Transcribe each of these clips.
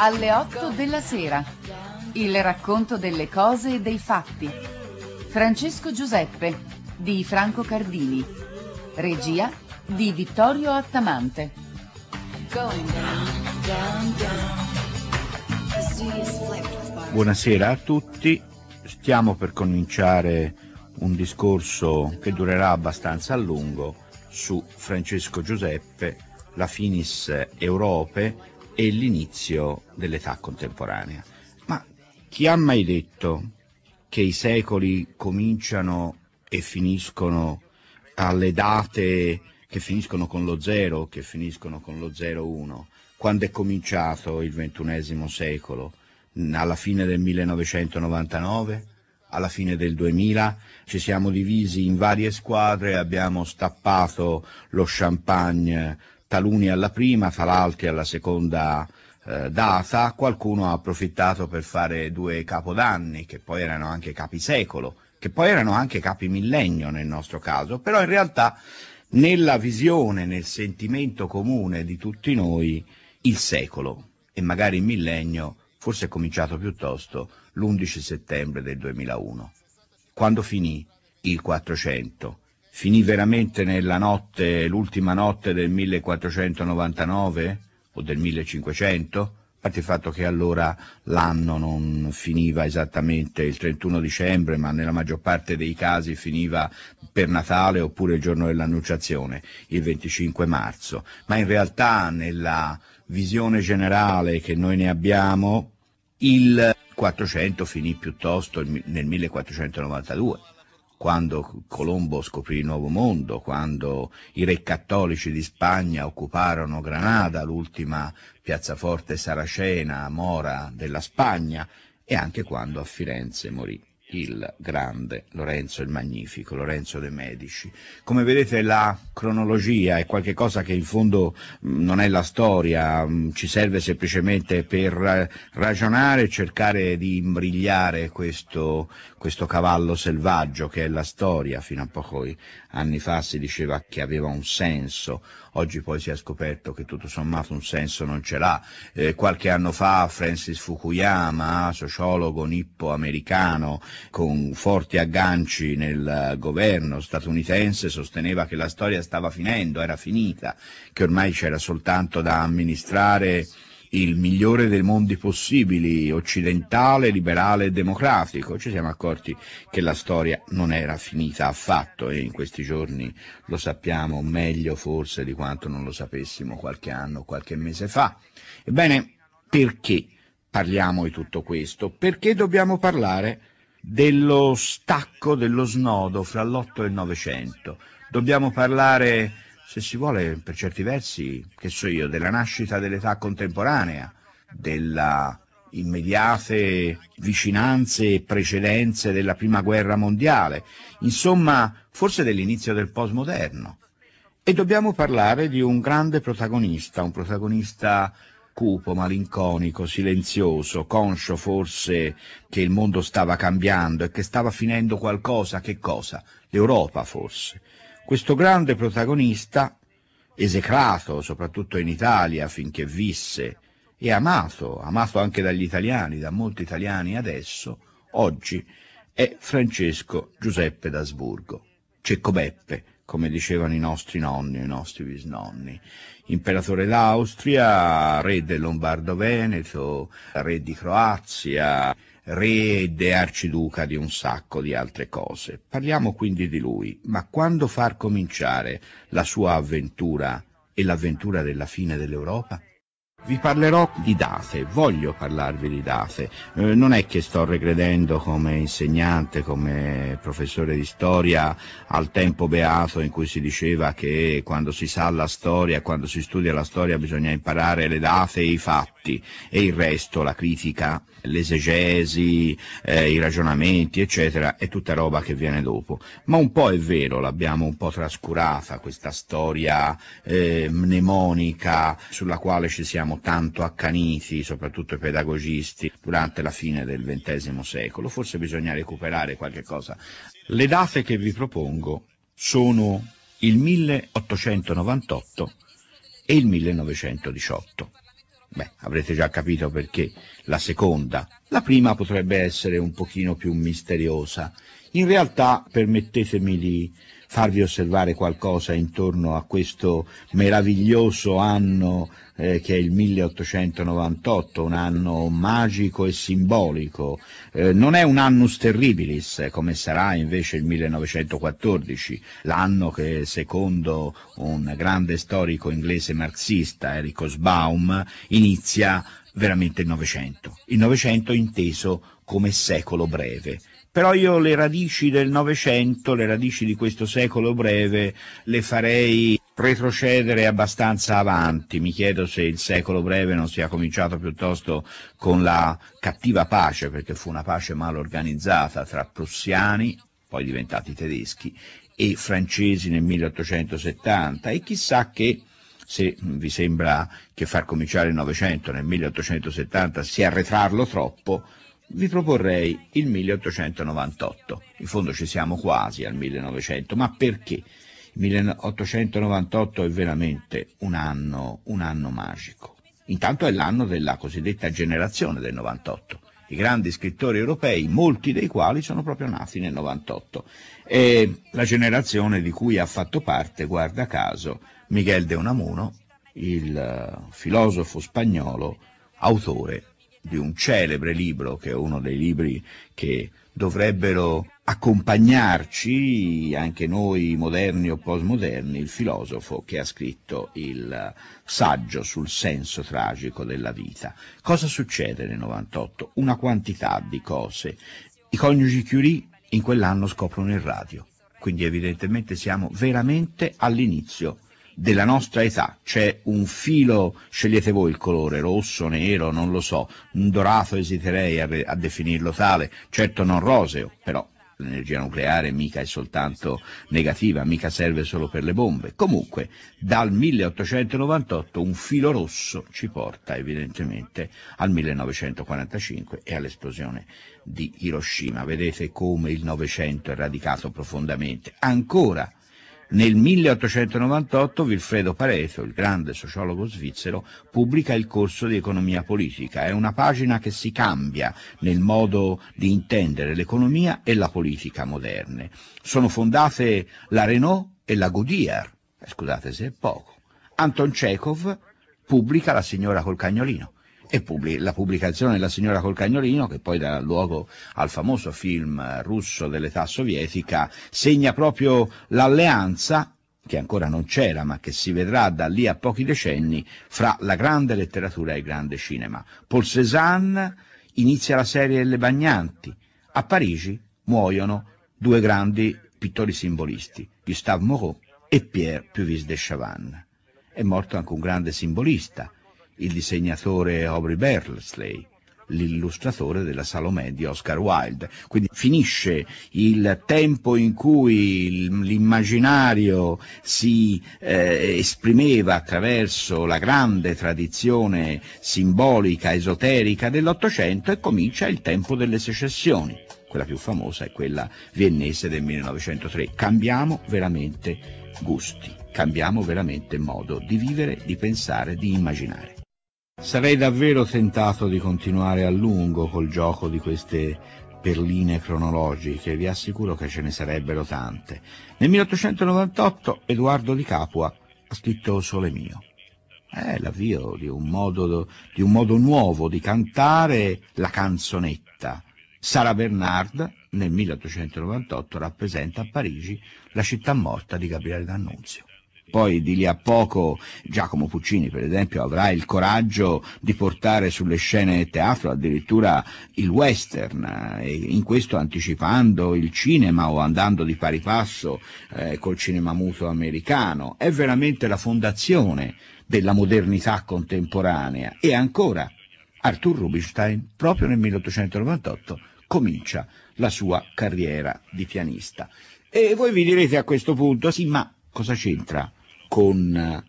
alle 8 della sera. Il racconto delle cose e dei fatti. Francesco Giuseppe di Franco Cardini. Regia di Vittorio Attamante. Buonasera a tutti, stiamo per cominciare un discorso che durerà abbastanza a lungo su Francesco Giuseppe, la finis Europe e l'inizio dell'età contemporanea. Ma chi ha mai detto che i secoli cominciano e finiscono alle date che finiscono con lo 0, che finiscono con lo 01? quando è cominciato il XXI secolo? Alla fine del 1999? Alla fine del 2000? Ci siamo divisi in varie squadre, abbiamo stappato lo champagne taluni alla prima, falalti alla seconda eh, data, qualcuno ha approfittato per fare due capodanni, che poi erano anche capisecolo, che poi erano anche capi millennio nel nostro caso, però in realtà nella visione, nel sentimento comune di tutti noi, il secolo e magari il millennio forse è cominciato piuttosto l'11 settembre del 2001. Quando finì il 400? Finì veramente nella notte, l'ultima notte del 1499 o del 1500? A parte il fatto che allora l'anno non finiva esattamente il 31 dicembre, ma nella maggior parte dei casi finiva per Natale oppure il giorno dell'annunciazione, il 25 marzo, ma in realtà nella visione generale che noi ne abbiamo, il 400 finì piuttosto nel 1492, quando Colombo scoprì il Nuovo Mondo, quando i re cattolici di Spagna occuparono Granada, l'ultima piazzaforte saracena, mora della Spagna, e anche quando a Firenze morì il grande Lorenzo il Magnifico, Lorenzo de' Medici. Come vedete la cronologia è qualcosa che in fondo mm, non è la storia, mm, ci serve semplicemente per ragionare e cercare di imbrigliare questo, questo cavallo selvaggio che è la storia, fino a pochi anni fa si diceva che aveva un senso, oggi poi si è scoperto che tutto sommato un senso non ce l'ha. Eh, qualche anno fa Francis Fukuyama, sociologo nippo-americano con forti agganci nel eh, governo statunitense, sosteneva che la storia stava finendo, era finita, che ormai c'era soltanto da amministrare il migliore dei mondi possibili, occidentale, liberale e democratico. Ci siamo accorti che la storia non era finita affatto e in questi giorni lo sappiamo meglio forse di quanto non lo sapessimo qualche anno, qualche mese fa. Ebbene, perché parliamo di tutto questo? Perché dobbiamo parlare dello stacco, dello snodo fra l'Otto e il Novecento? Dobbiamo parlare se si vuole, per certi versi, che so io, della nascita dell'età contemporanea, delle immediate vicinanze e precedenze della prima guerra mondiale, insomma forse dell'inizio del postmoderno. E dobbiamo parlare di un grande protagonista, un protagonista cupo, malinconico, silenzioso, conscio forse che il mondo stava cambiando e che stava finendo qualcosa, che cosa? L'Europa forse questo grande protagonista, esecrato soprattutto in Italia finché visse, e amato, amato anche dagli italiani, da molti italiani adesso, oggi, è Francesco Giuseppe d'Asburgo, Cecco Beppe, come dicevano i nostri nonni, i nostri bisnonni, imperatore d'Austria, re del Lombardo-Veneto, re di Croazia, re ed arciduca di un sacco di altre cose. Parliamo quindi di lui, ma quando far cominciare la sua avventura e l'avventura della fine dell'Europa? Vi parlerò di date, voglio parlarvi di date. Eh, non è che sto regredendo come insegnante, come professore di storia al tempo beato in cui si diceva che quando si sa la storia, quando si studia la storia bisogna imparare le date e i fatti tutti e il resto, la critica, l'esegesi, eh, i ragionamenti, eccetera, è tutta roba che viene dopo. Ma un po' è vero, l'abbiamo un po' trascurata questa storia eh, mnemonica sulla quale ci siamo tanto accaniti, soprattutto i pedagogisti, durante la fine del XX secolo. Forse bisogna recuperare qualche cosa. Le date che vi propongo sono il 1898 e il 1918. Beh, avrete già capito perché la seconda. La prima potrebbe essere un pochino più misteriosa. In realtà, permettetemi di farvi osservare qualcosa intorno a questo meraviglioso anno eh, che è il 1898, un anno magico e simbolico. Eh, non è un annus terribilis, eh, come sarà invece il 1914, l'anno che secondo un grande storico inglese marxista, Eric Osbaum, inizia veramente il Novecento. Il Novecento inteso come secolo breve, però io le radici del Novecento, le radici di questo secolo breve, le farei retrocedere abbastanza avanti. Mi chiedo se il secolo breve non sia cominciato piuttosto con la cattiva pace, perché fu una pace mal organizzata tra prussiani, poi diventati tedeschi, e francesi nel 1870 e chissà che se vi sembra che far cominciare il Novecento nel 1870 sia arretrarlo troppo, vi proporrei il 1898. In fondo ci siamo quasi al 1900, ma perché? Il 1898 è veramente un anno, un anno magico. Intanto è l'anno della cosiddetta generazione del 98. I grandi scrittori europei, molti dei quali sono proprio nati nel 98. E la generazione di cui ha fatto parte, guarda caso, Miguel de Unamuno, il eh, filosofo spagnolo, autore di un celebre libro, che è uno dei libri che dovrebbero accompagnarci, anche noi moderni o postmoderni, il filosofo che ha scritto il saggio sul senso tragico della vita. Cosa succede nel 98? Una quantità di cose. I coniugi Curie in quell'anno scoprono il radio, quindi evidentemente siamo veramente all'inizio della nostra età c'è un filo, scegliete voi il colore, rosso, nero, non lo so, un dorato esiterei a, a definirlo tale, certo non roseo, però l'energia nucleare mica è soltanto negativa, mica serve solo per le bombe. Comunque, dal 1898 un filo rosso ci porta evidentemente al 1945 e all'esplosione di Hiroshima. Vedete come il Novecento è radicato profondamente. Ancora nel 1898 Wilfredo Pareto, il grande sociologo svizzero, pubblica il corso di economia politica. È una pagina che si cambia nel modo di intendere l'economia e la politica moderne. Sono fondate la Renault e la Goodyear, eh, scusate se è poco. Anton Chekhov pubblica La signora col cagnolino e pubblic- la pubblicazione della signora col cagnolino, che poi darà luogo al famoso film russo dell'età sovietica, segna proprio l'alleanza che ancora non c'era ma che si vedrà da lì a pochi decenni, fra la grande letteratura e il grande cinema. Paul Cézanne inizia la serie Le Bagnanti. A Parigi muoiono due grandi pittori simbolisti, Gustave Moreau e Pierre Puvis de Chavannes. È morto anche un grande simbolista, il disegnatore Aubrey Berlesley l'illustratore della Salomè di Oscar Wilde. Quindi finisce il tempo in cui l'immaginario si eh, esprimeva attraverso la grande tradizione simbolica, esoterica dell'Ottocento e comincia il tempo delle secessioni. Quella più famosa è quella viennese del 1903. Cambiamo veramente gusti, cambiamo veramente modo di vivere, di pensare, di immaginare. Sarei davvero tentato di continuare a lungo col gioco di queste perline cronologiche, vi assicuro che ce ne sarebbero tante. Nel 1898 Edoardo di Capua ha scritto Sole mio. È l'avvio di un, modo, di un modo nuovo di cantare la canzonetta. Sara Bernard nel 1898 rappresenta a Parigi la città morta di Gabriele D'Annunzio. Poi di lì a poco Giacomo Puccini, per esempio, avrà il coraggio di portare sulle scene teatro addirittura il western, eh, in questo anticipando il cinema o andando di pari passo eh, col cinema muto americano. È veramente la fondazione della modernità contemporanea. E ancora, Arthur Rubinstein, proprio nel 1898, comincia la sua carriera di pianista. E voi vi direte a questo punto, sì, ma cosa c'entra con eh,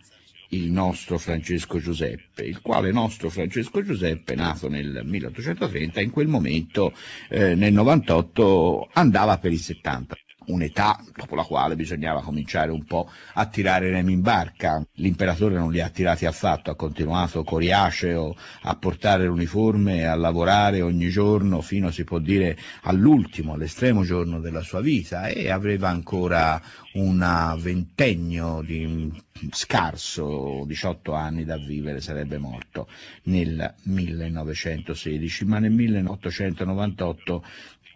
il nostro Francesco Giuseppe, il quale nostro Francesco Giuseppe, nato nel 1830, in quel momento eh, nel 98 andava per il 70 un'età dopo la quale bisognava cominciare un po' a tirare remi in barca. L'imperatore non li ha tirati affatto, ha continuato coriaceo a portare l'uniforme, e a lavorare ogni giorno fino, si può dire, all'ultimo, all'estremo giorno della sua vita e aveva ancora un ventennio di scarso 18 anni da vivere, sarebbe morto nel 1916, ma nel 1898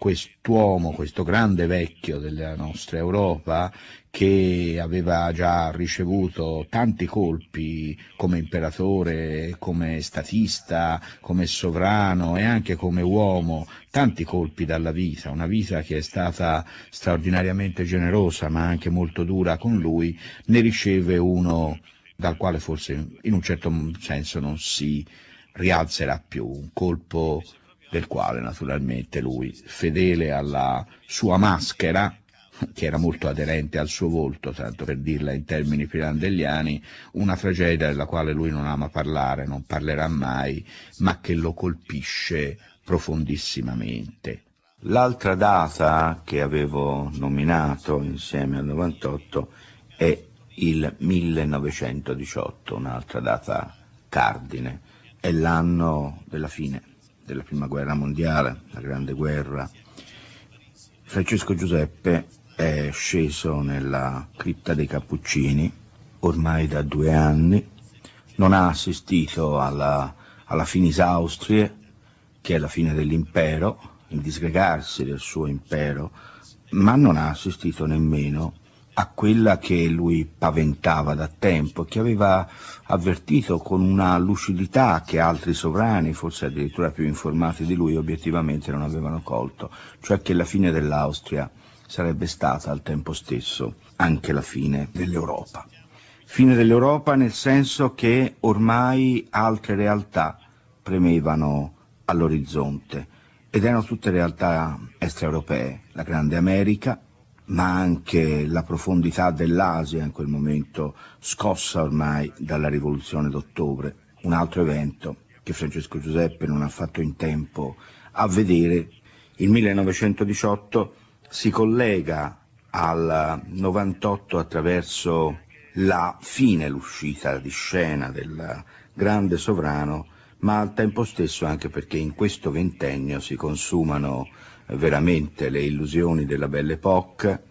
quest'uomo, questo grande vecchio della nostra Europa, che aveva già ricevuto tanti colpi come imperatore, come statista, come sovrano e anche come uomo, tanti colpi dalla vita, una vita che è stata straordinariamente generosa ma anche molto dura con lui, ne riceve uno dal quale forse in un certo senso non si rialzerà più, un colpo del quale naturalmente lui, fedele alla sua maschera, che era molto aderente al suo volto, tanto per dirla in termini pirandelliani, una tragedia della quale lui non ama parlare, non parlerà mai, ma che lo colpisce profondissimamente. L'altra data che avevo nominato insieme al 98 è il 1918, un'altra data cardine, è l'anno della fine della prima guerra mondiale, la grande guerra, Francesco Giuseppe è sceso nella cripta dei Cappuccini ormai da due anni, non ha assistito alla, alla finis Austria, che è la fine dell'impero, il disgregarsi del suo impero, ma non ha assistito nemmeno a quella che lui paventava da tempo, che aveva avvertito con una lucidità che altri sovrani, forse addirittura più informati di lui, obiettivamente non avevano colto, cioè che la fine dell'Austria sarebbe stata al tempo stesso anche la fine dell'Europa. Fine dell'Europa nel senso che ormai altre realtà premevano all'orizzonte ed erano tutte realtà extraeuropee, la Grande America, ma anche la profondità dell'Asia in quel momento, scossa ormai dalla rivoluzione d'ottobre, un altro evento che Francesco Giuseppe non ha fatto in tempo a vedere. Il 1918 si collega al 98 attraverso la fine, l'uscita di scena del grande sovrano, ma al tempo stesso anche perché in questo ventennio si consumano veramente le illusioni della Belle Époque,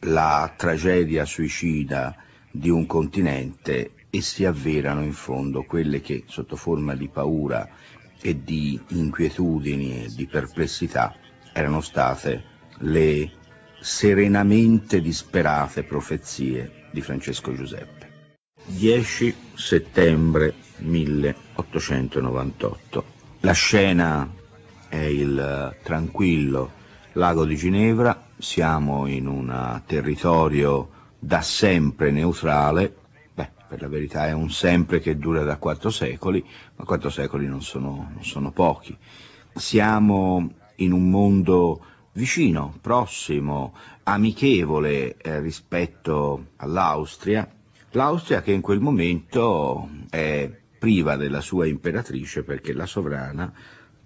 la tragedia suicida di un continente e si avverano in fondo quelle che sotto forma di paura e di inquietudini e di perplessità erano state le serenamente disperate profezie di Francesco Giuseppe. 10 settembre 1898. La scena è il eh, tranquillo lago di Ginevra, siamo in un eh, territorio da sempre neutrale, beh, per la verità è un sempre che dura da quattro secoli, ma quattro secoli non sono, non sono pochi. Siamo in un mondo vicino, prossimo, amichevole eh, rispetto all'Austria, l'Austria che in quel momento è priva della sua imperatrice perché la sovrana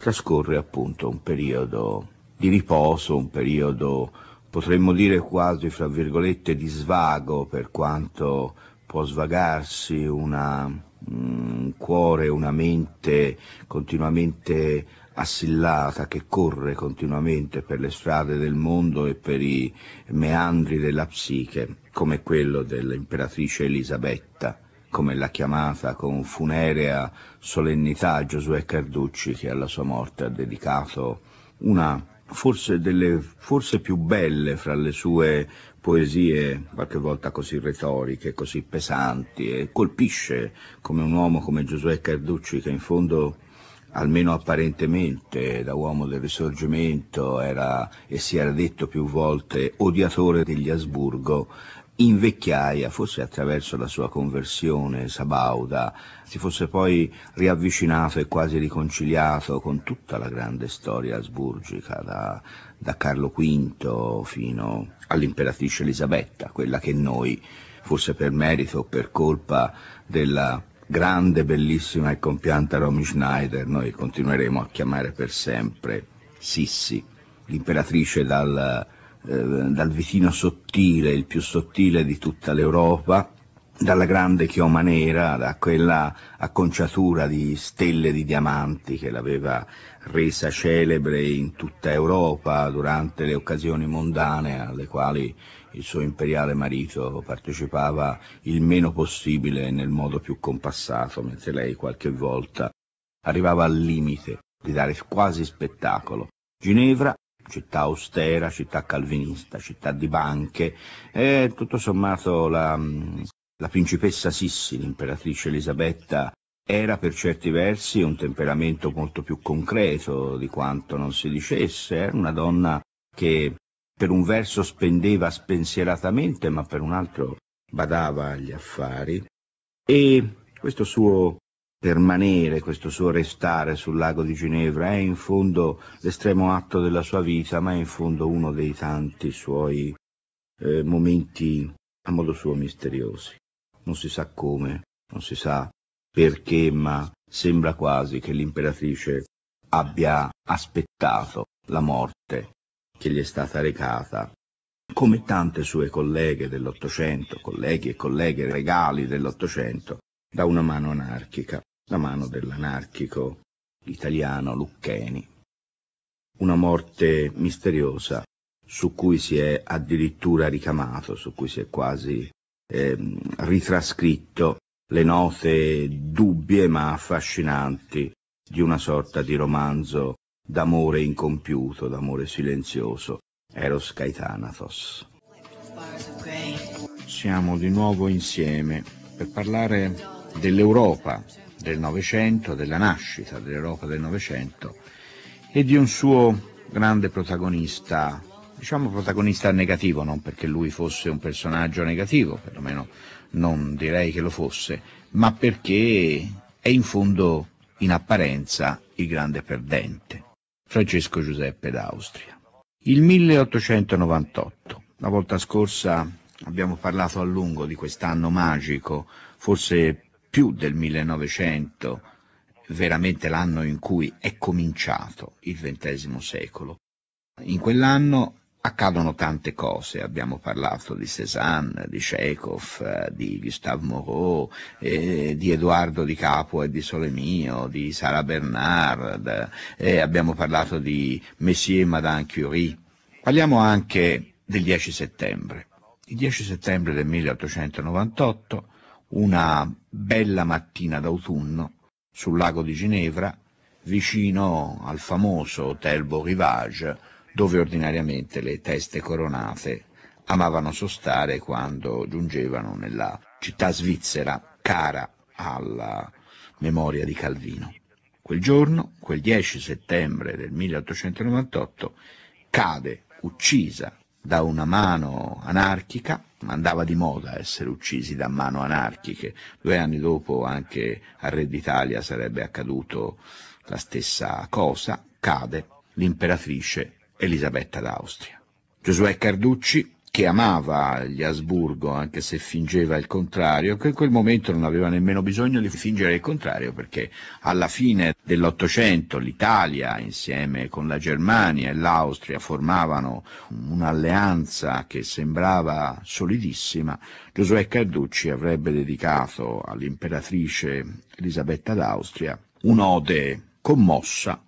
trascorre appunto un periodo di riposo, un periodo potremmo dire quasi fra virgolette di svago per quanto può svagarsi una, un mm, cuore, una mente continuamente assillata che corre continuamente per le strade del mondo e per i meandri della psiche, come quello dell'imperatrice Elisabetta come l'ha chiamata con funerea solennità Giosuè Carducci che alla sua morte ha dedicato una forse delle forse più belle fra le sue poesie, qualche volta così retoriche, così pesanti, e colpisce come un uomo come Giosuè Carducci che in fondo almeno apparentemente da uomo del risorgimento era e si era detto più volte odiatore degli Asburgo, in vecchiaia, forse attraverso la sua conversione sabauda, si fosse poi riavvicinato e quasi riconciliato con tutta la grande storia asburgica, da, da Carlo V fino all'imperatrice Elisabetta, quella che noi, forse per merito o per colpa della grande, bellissima e compianta Romy Schneider, noi continueremo a chiamare per sempre Sissi, l'imperatrice dal eh, dal vicino sottile, il più sottile di tutta l'Europa, dalla grande chioma nera, da quella acconciatura di stelle di diamanti che l'aveva resa celebre in tutta Europa durante le occasioni mondane alle quali il suo imperiale marito partecipava il meno possibile nel modo più compassato, mentre lei qualche volta arrivava al limite di dare quasi spettacolo. Ginevra città austera, città calvinista, città di banche, e tutto sommato la, la principessa Sissi, l'imperatrice Elisabetta, era per certi versi un temperamento molto più concreto di quanto non si dicesse, era una donna che per un verso spendeva spensieratamente, ma per un altro badava agli affari, e questo suo permanere, questo suo restare sul lago di Ginevra, è in fondo l'estremo atto della sua vita, ma è in fondo uno dei tanti suoi eh, momenti a modo suo misteriosi. Non si sa come, non si sa perché, ma sembra quasi che l'imperatrice abbia aspettato la morte che gli è stata recata, come tante sue colleghe dell'Ottocento, colleghi e colleghe regali dell'Ottocento, da una mano anarchica la mano dell'anarchico italiano Luccheni. Una morte misteriosa su cui si è addirittura ricamato, su cui si è quasi eh, ritrascritto le note dubbie ma affascinanti di una sorta di romanzo d'amore incompiuto, d'amore silenzioso, Eros Caetanatos. Siamo di nuovo insieme per parlare dell'Europa del Novecento, della nascita dell'Europa del Novecento e di un suo grande protagonista, diciamo protagonista negativo, non perché lui fosse un personaggio negativo, perlomeno non direi che lo fosse, ma perché è in fondo, in apparenza, il grande perdente, Francesco Giuseppe d'Austria. Il 1898, la volta scorsa abbiamo parlato a lungo di quest'anno magico, forse più del 1900, veramente l'anno in cui è cominciato il XX secolo. In quell'anno accadono tante cose, abbiamo parlato di Cézanne, di Chekhov, eh, di Gustave Moreau, eh, di Edoardo Di Capua e di Sole di Sara Bernard, eh, abbiamo parlato di Messier e Madame Curie. Parliamo anche del 10 settembre. Il 10 settembre del 1898 una bella mattina d'autunno sul lago di Ginevra, vicino al famoso Hotel Beau Rivage, dove ordinariamente le teste coronate amavano sostare quando giungevano nella città svizzera cara alla memoria di Calvino. Quel giorno, quel 10 settembre del 1898, cade uccisa da una mano anarchica andava di moda essere uccisi da mano anarchiche. Due anni dopo anche a Re d'Italia sarebbe accaduto la stessa cosa, cade l'imperatrice Elisabetta d'Austria. Giosuè Carducci che amava gli Asburgo, anche se fingeva il contrario, che in quel momento non aveva nemmeno bisogno di fingere il contrario, perché alla fine dell'Ottocento l'Italia, insieme con la Germania e l'Austria, formavano un'alleanza che sembrava solidissima, Giosuè Carducci avrebbe dedicato all'imperatrice Elisabetta d'Austria un'ode commossa,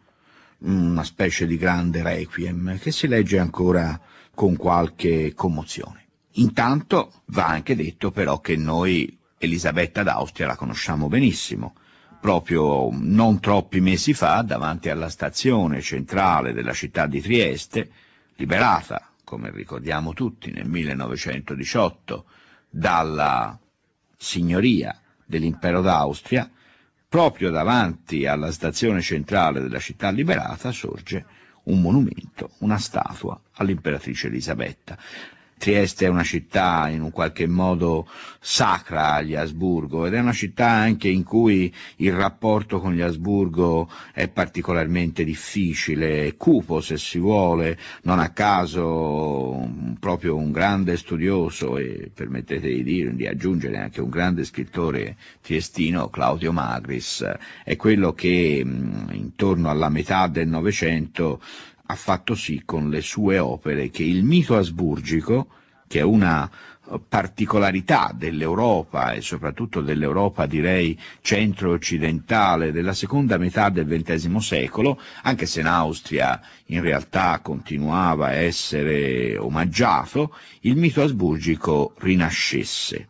una specie di grande requiem, che si legge ancora con qualche commozione. Intanto va anche detto però che noi Elisabetta d'Austria la conosciamo benissimo. Proprio non troppi mesi fa, davanti alla stazione centrale della città di Trieste, liberata, come ricordiamo tutti, nel 1918 dalla signoria dell'impero d'Austria, proprio davanti alla stazione centrale della città liberata sorge un monumento, una statua all'imperatrice Elisabetta. Trieste è una città in un qualche modo sacra agli Asburgo ed è una città anche in cui il rapporto con gli Asburgo è particolarmente difficile, cupo se si vuole, non a caso proprio un grande studioso e permettete di, dire, di aggiungere anche un grande scrittore triestino, Claudio Magris, è quello che intorno alla metà del Novecento ha fatto sì con le sue opere che il mito asburgico, che è una eh, particolarità dell'Europa e soprattutto dell'Europa direi centro-occidentale della seconda metà del XX secolo, anche se in Austria in realtà continuava a essere omaggiato, il mito asburgico rinascesse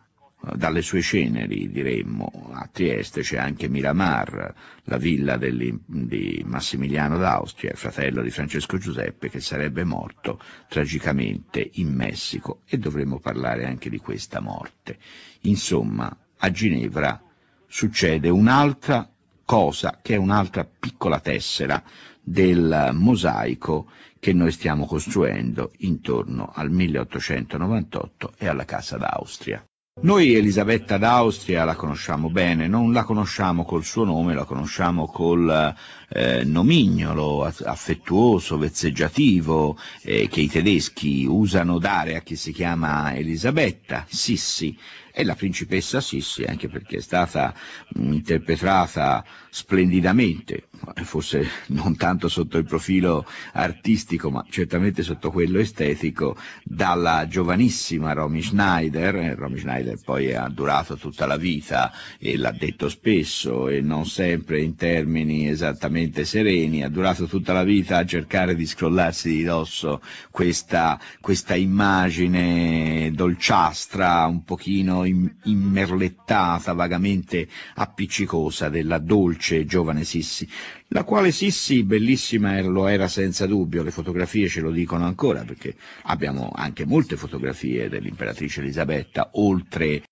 dalle sue ceneri, diremmo, a Trieste c'è anche Miramar, la villa di Massimiliano d'Austria, fratello di Francesco Giuseppe, che sarebbe morto tragicamente in Messico, e dovremmo parlare anche di questa morte. Insomma, a Ginevra succede un'altra cosa, che è un'altra piccola tessera del mosaico che noi stiamo costruendo intorno al 1898 e alla Casa d'Austria. Noi Elisabetta d'Austria la conosciamo bene, non la conosciamo col suo nome, la conosciamo col eh, nomignolo affettuoso, vezzeggiativo eh, che i tedeschi usano dare a chi si chiama Elisabetta, Sissi, e la principessa Sissi, anche perché è stata interpretata splendidamente, forse non tanto sotto il profilo artistico, ma certamente sotto quello estetico, dalla giovanissima Romy Schneider. Eh, Romy Schneider poi ha durato tutta la vita e l'ha detto spesso e non sempre in termini esattamente sereni, ha durato tutta la vita a cercare di scrollarsi di dosso questa, questa immagine dolciastra, un pochino mano immerlettata, vagamente appiccicosa della dolce giovane Sissi, la quale Sissi bellissima lo era senza dubbio, le fotografie ce lo dicono ancora, perché abbiamo anche molte fotografie dell'imperatrice Elisabetta, oltre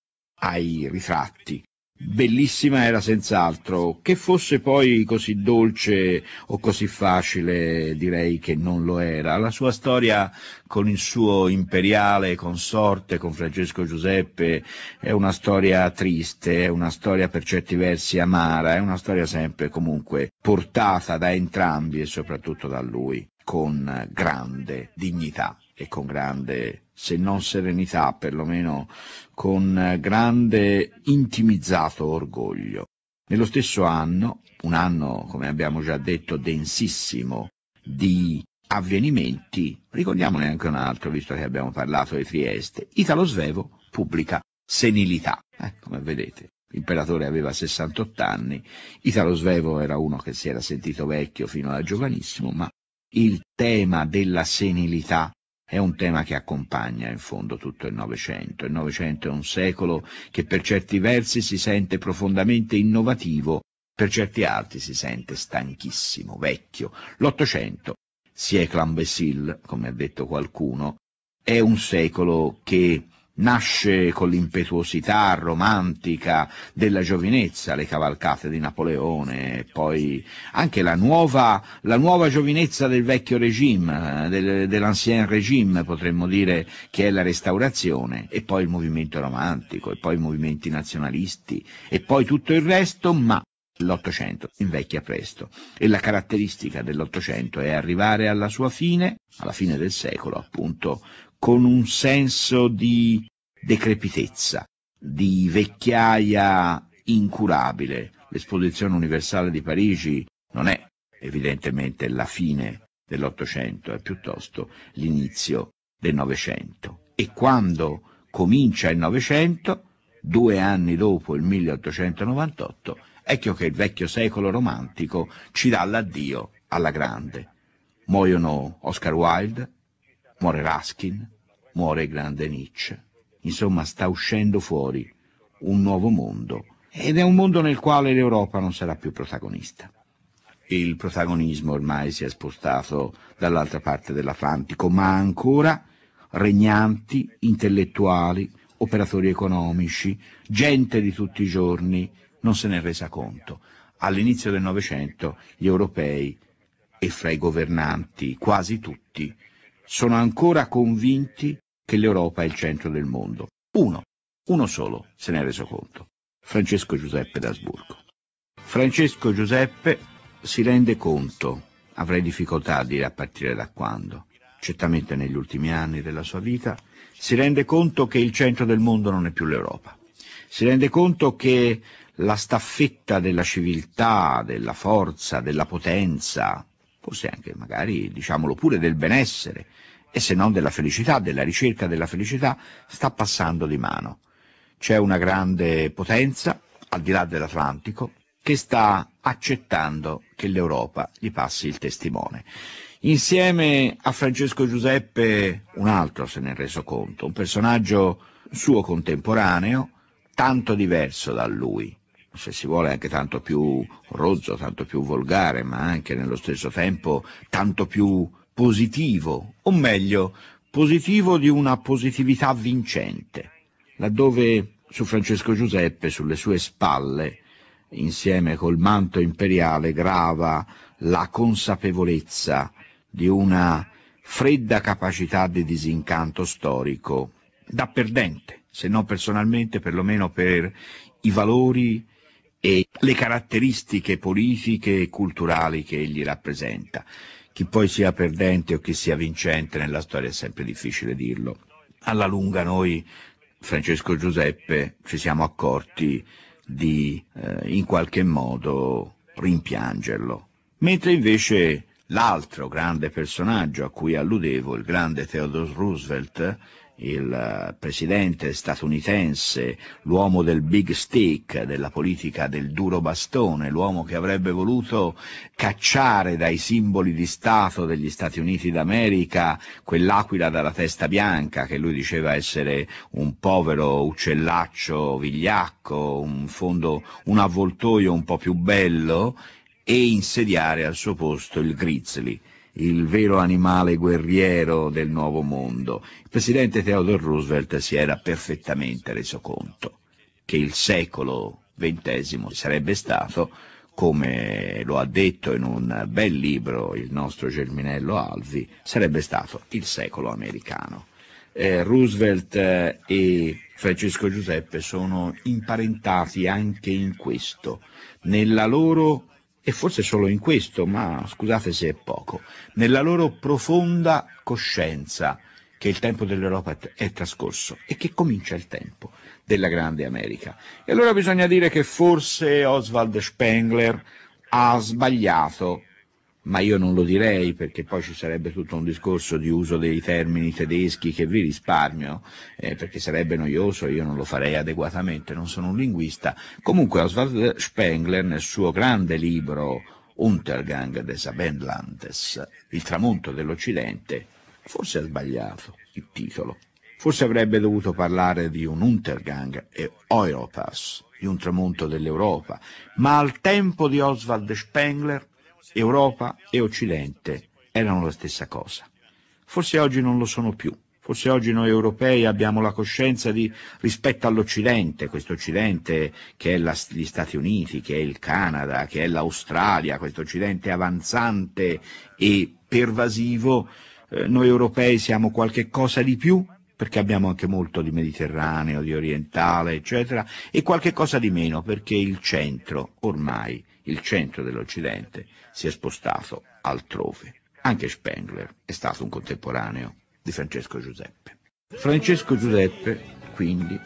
ai ritratti bellissima era senz'altro, che fosse poi così dolce o così facile direi che non lo era. La sua storia con il suo imperiale consorte, con Francesco Giuseppe, è una storia triste, è una storia per certi versi amara, è una storia sempre comunque portata da entrambi e soprattutto da lui con grande dignità e con grande, se non serenità, perlomeno con eh, grande intimizzato orgoglio. Nello stesso anno, un anno, come abbiamo già detto, densissimo di avvenimenti, ricordiamone anche un altro, visto che abbiamo parlato di Trieste, Italo Svevo pubblica Senilità, eh, come vedete. L'imperatore aveva 68 anni, Italo Svevo era uno che si era sentito vecchio fino a giovanissimo, ma il tema della senilità è un tema che accompagna in fondo tutto il Novecento. Il Novecento è un secolo che per certi versi si sente profondamente innovativo, per certi altri si sente stanchissimo, vecchio. L'Ottocento, si è clan come ha detto qualcuno, è un secolo che Nasce con l'impetuosità romantica della giovinezza le cavalcate di Napoleone, poi anche la nuova, la nuova giovinezza del vecchio regime, eh, del, dell'ancien regime potremmo dire che è la restaurazione, e poi il movimento romantico, e poi i movimenti nazionalisti, e poi tutto il resto, ma l'Ottocento invecchia presto e la caratteristica dell'Ottocento è arrivare alla sua fine, alla fine del secolo appunto, con un senso di decrepitezza, di vecchiaia incurabile. L'esposizione universale di Parigi non è evidentemente la fine dell'Ottocento, è piuttosto l'inizio del Novecento. E quando comincia il Novecento, due anni dopo il 1898, ecco che il vecchio secolo romantico ci dà l'addio alla grande. Muoiono Oscar Wilde, muore Ruskin, muore grande Nietzsche. Insomma, sta uscendo fuori un nuovo mondo, ed è un mondo nel quale l'Europa non sarà più protagonista. Il protagonismo ormai si è spostato dall'altra parte dell'Atlantico, ma ancora regnanti, intellettuali, operatori economici, gente di tutti i giorni, non se ne è resa conto. All'inizio del Novecento gli europei e fra i governanti quasi tutti sono ancora convinti che l'Europa è il centro del mondo. Uno, uno solo se ne è reso conto, Francesco Giuseppe d'Asburgo. Francesco Giuseppe si rende conto, avrei difficoltà a dire a partire da quando, certamente negli ultimi anni della sua vita, si rende conto che il centro del mondo non è più l'Europa. Si rende conto che la staffetta della civiltà, della forza, della potenza, forse anche magari, diciamolo pure, del benessere e se non della felicità, della ricerca della felicità, sta passando di mano. C'è una grande potenza, al di là dell'Atlantico, che sta accettando che l'Europa gli passi il testimone. Insieme a Francesco Giuseppe un altro se ne è reso conto, un personaggio suo contemporaneo, tanto diverso da lui, se si vuole anche tanto più rozzo, tanto più volgare, ma anche nello stesso tempo tanto più positivo, o meglio, positivo di una positività vincente, laddove su Francesco Giuseppe, sulle sue spalle, insieme col manto imperiale, grava la consapevolezza di una fredda capacità di disincanto storico, da perdente, se non personalmente, perlomeno per i valori e le caratteristiche politiche e culturali che egli rappresenta. Chi poi sia perdente o chi sia vincente nella storia è sempre difficile dirlo. Alla lunga noi, Francesco Giuseppe, ci siamo accorti di eh, in qualche modo rimpiangerlo. Mentre invece l'altro grande personaggio a cui alludevo, il grande Theodore Roosevelt, il eh, presidente statunitense, l'uomo del big stick, della politica del duro bastone, l'uomo che avrebbe voluto cacciare dai simboli di Stato degli Stati Uniti d'America quell'aquila dalla testa bianca che lui diceva essere un povero uccellaccio vigliacco, un fondo, un avvoltoio un po' più bello, e insediare al suo posto il grizzly il vero animale guerriero del nuovo mondo. Il presidente Theodore Roosevelt si era perfettamente reso conto che il secolo XX sarebbe stato, come lo ha detto in un bel libro il nostro Germinello Alvi, sarebbe stato il secolo americano. Eh, Roosevelt eh, e Francesco Giuseppe sono imparentati anche in questo, nella loro e forse solo in questo, ma scusate se è poco, nella loro profonda coscienza che il tempo dell'Europa è trascorso e che comincia il tempo della grande America. E allora bisogna dire che forse Oswald Spengler ha sbagliato ma io non lo direi perché poi ci sarebbe tutto un discorso di uso dei termini tedeschi che vi risparmio, eh, perché sarebbe noioso, io non lo farei adeguatamente, non sono un linguista. Comunque Oswald Spengler nel suo grande libro Untergang des Abendlandes, Il tramonto dell'Occidente, forse ha sbagliato il titolo. Forse avrebbe dovuto parlare di un Untergang e Europas, di un tramonto dell'Europa, ma al tempo di Oswald Spengler Europa e Occidente erano la stessa cosa. Forse oggi non lo sono più. Forse oggi noi europei abbiamo la coscienza di rispetto all'Occidente, questo Occidente che è la, gli Stati Uniti, che è il Canada, che è l'Australia, questo Occidente avanzante e pervasivo, eh, noi europei siamo qualche cosa di più perché abbiamo anche molto di mediterraneo, di orientale, eccetera, e qualche cosa di meno perché il centro ormai il centro dell'Occidente si è spostato altrove. Anche Spengler è stato un contemporaneo di Francesco Giuseppe. Francesco Giuseppe, quindi,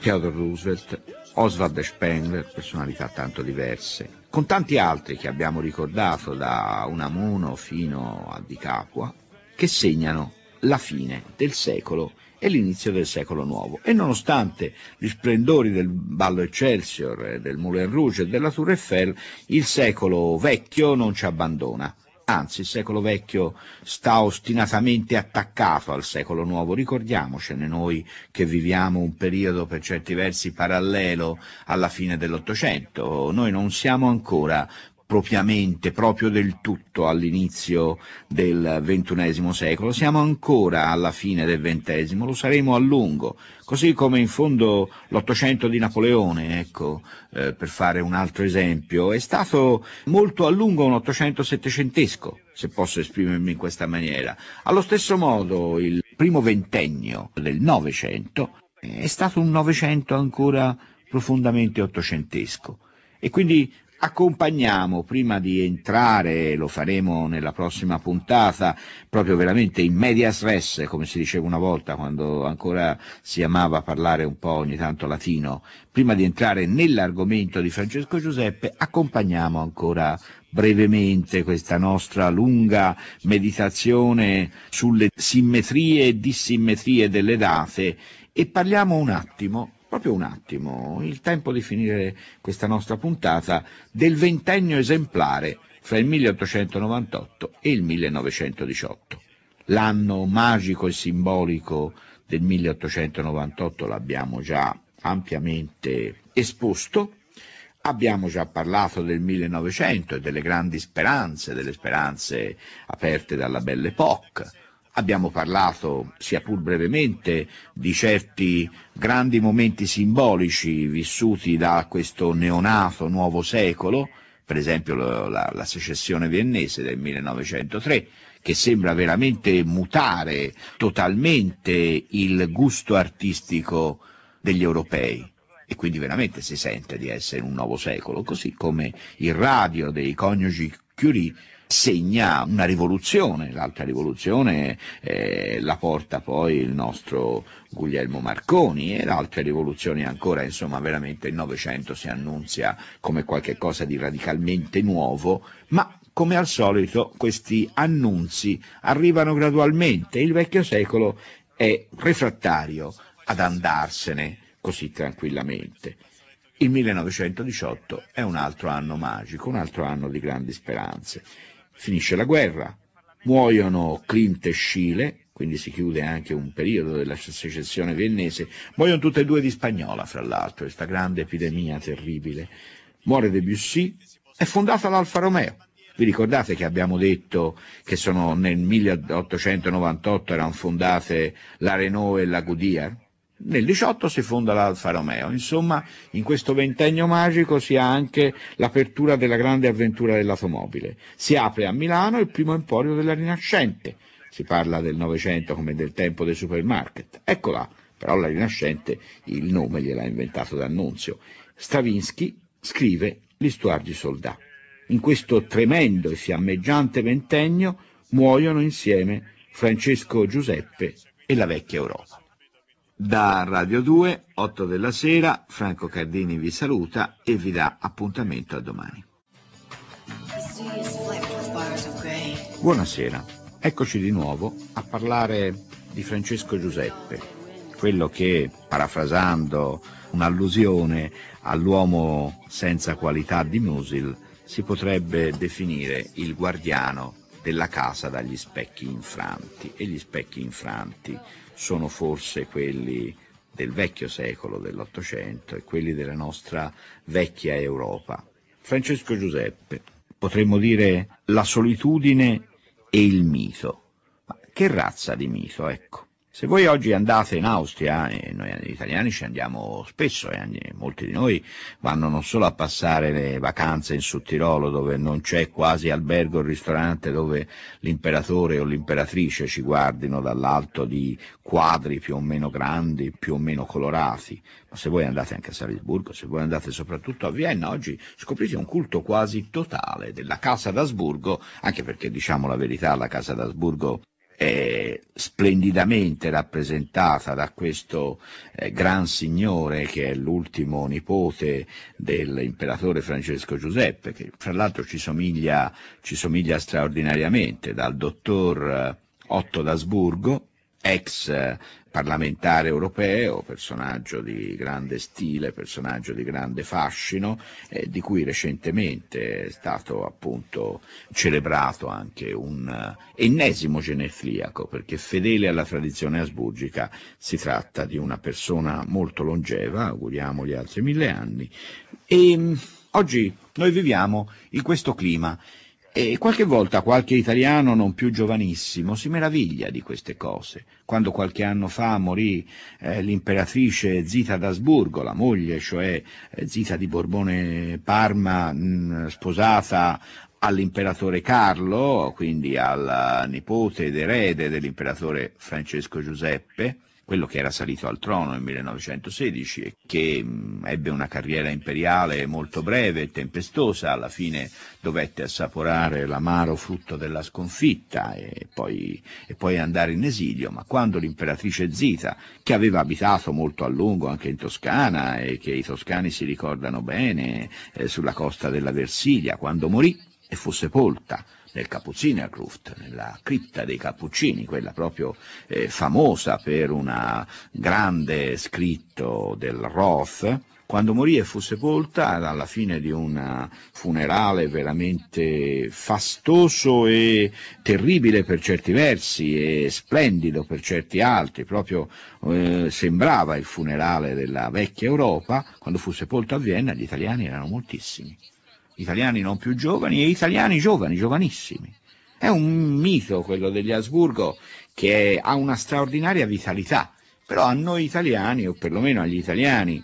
Theodore Roosevelt, Oswald Spengler, personalità tanto diverse, con tanti altri che abbiamo ricordato da Unamuno fino a Di Capua, che segnano la fine del secolo e l'inizio del secolo nuovo. E nonostante gli splendori del ballo Excelsior, eh, del Moulin Rouge e della Tour Eiffel, il secolo vecchio non ci abbandona. Anzi, il secolo vecchio sta ostinatamente attaccato al secolo nuovo. Ricordiamocene noi che viviamo un periodo per certi versi parallelo alla fine dell'Ottocento. Noi non siamo ancora propriamente, proprio del tutto all'inizio del XXI secolo, siamo ancora alla fine del XX, lo saremo a lungo, così come in fondo l'Ottocento di Napoleone, ecco, eh, per fare un altro esempio, è stato molto a lungo un Ottocento settecentesco, se posso esprimermi in questa maniera. Allo stesso modo il primo ventennio del Novecento è stato un Novecento ancora profondamente ottocentesco. E quindi accompagniamo prima di entrare, lo faremo nella prossima puntata, proprio veramente in medias res, come si diceva una volta quando ancora si amava parlare un po' ogni tanto latino, prima di entrare nell'argomento di Francesco Giuseppe, accompagniamo ancora brevemente questa nostra lunga meditazione sulle simmetrie e dissimmetrie delle date e parliamo un attimo proprio un attimo, il tempo di finire questa nostra puntata del ventennio esemplare fra il 1898 e il 1918. L'anno magico e simbolico del 1898 l'abbiamo già ampiamente esposto, abbiamo già parlato del 1900 e delle grandi speranze, delle speranze aperte dalla Belle Époque, Abbiamo parlato, sia pur brevemente, di certi grandi momenti simbolici vissuti da questo neonato nuovo secolo, per esempio la, la, la secessione viennese del 1903, che sembra veramente mutare totalmente il gusto artistico degli europei e quindi veramente si sente di essere un nuovo secolo, così come il radio dei coniugi Curie segna una rivoluzione, l'altra rivoluzione eh, la porta poi il nostro Guglielmo Marconi e altre rivoluzioni ancora, insomma veramente il Novecento si annunzia come qualcosa di radicalmente nuovo, ma come al solito questi annunzi arrivano gradualmente, il vecchio secolo è refrattario ad andarsene così tranquillamente. Il 1918 è un altro anno magico, un altro anno di grandi speranze finisce la guerra, muoiono Clint e Scile, quindi si chiude anche un periodo della secessione viennese, muoiono tutte e due di Spagnola, fra l'altro, questa grande epidemia terribile. Muore Debussy, è fondata l'Alfa Romeo. Vi ricordate che abbiamo detto che sono, nel 1898 erano fondate la Renault e la Goodyear? Nel 18 si fonda l'Alfa Romeo, insomma in questo ventennio magico si ha anche l'apertura della grande avventura dell'automobile. Si apre a Milano il primo emporio della Rinascente, si parla del Novecento come del tempo dei supermarket. Eccola, però la Rinascente il nome gliel'ha inventato D'Annunzio. Stravinsky scrive L'histoire du soldat. In questo tremendo e fiammeggiante ventennio muoiono insieme Francesco Giuseppe e la vecchia Europa. Da Radio 2, 8 della sera, Franco Cardini vi saluta e vi dà appuntamento a domani. Buonasera, eccoci di nuovo a parlare di Francesco Giuseppe, quello che, parafrasando un'allusione all'uomo senza qualità di Musil, si potrebbe definire il guardiano della casa dagli specchi infranti e gli specchi infranti sono forse quelli del vecchio secolo dell'Ottocento e quelli della nostra vecchia Europa. Francesco Giuseppe, potremmo dire la solitudine e il mito. Ma che razza di mito, ecco. Se voi oggi andate in Austria, e noi italiani ci andiamo spesso, eh, e molti di noi vanno non solo a passare le vacanze in Sud Tirolo dove non c'è quasi albergo o ristorante dove l'imperatore o l'imperatrice ci guardino dall'alto di quadri più o meno grandi, più o meno colorati, ma se voi andate anche a Salisburgo, se voi andate soprattutto a Vienna, oggi scoprite un culto quasi totale della Casa d'Asburgo, anche perché diciamo la verità, la Casa d'Asburgo eh, splendidamente rappresentata da questo eh, gran signore che è l'ultimo nipote dell'imperatore Francesco Giuseppe, che fra l'altro ci somiglia, ci somiglia straordinariamente, dal dottor eh, Otto d'Asburgo, ex eh, parlamentare europeo, personaggio di grande stile, personaggio di grande fascino, eh, di cui recentemente è stato appunto celebrato anche un eh, ennesimo genefliaco, perché fedele alla tradizione asburgica si tratta di una persona molto longeva, auguriamo gli altri mille anni, e ehm, oggi noi viviamo in questo clima e qualche volta qualche italiano non più giovanissimo si meraviglia di queste cose. Quando qualche anno fa morì eh, l'imperatrice Zita d'Asburgo, la moglie, cioè eh, Zita di Borbone Parma, mh, sposata all'imperatore Carlo, quindi al nipote ed erede dell'imperatore Francesco Giuseppe, quello che era salito al trono nel 1916 e che mm, ebbe una carriera imperiale molto breve e tempestosa, alla fine dovette assaporare l'amaro frutto della sconfitta e poi, e poi andare in esilio, ma quando l'imperatrice Zita, che aveva abitato molto a lungo anche in Toscana e che i toscani si ricordano bene eh, sulla costa della Versilia, quando morì e fu sepolta nel Cruft, nella cripta dei Cappuccini, quella proprio eh, famosa per un grande scritto del Roth, quando morì e fu sepolta alla fine di un funerale veramente fastoso e terribile per certi versi e splendido per certi altri, proprio eh, sembrava il funerale della vecchia Europa, quando fu sepolta a Vienna gli italiani erano moltissimi italiani non più giovani e italiani giovani, giovanissimi. È un mito quello degli Asburgo che è, ha una straordinaria vitalità, però a noi italiani, o perlomeno agli italiani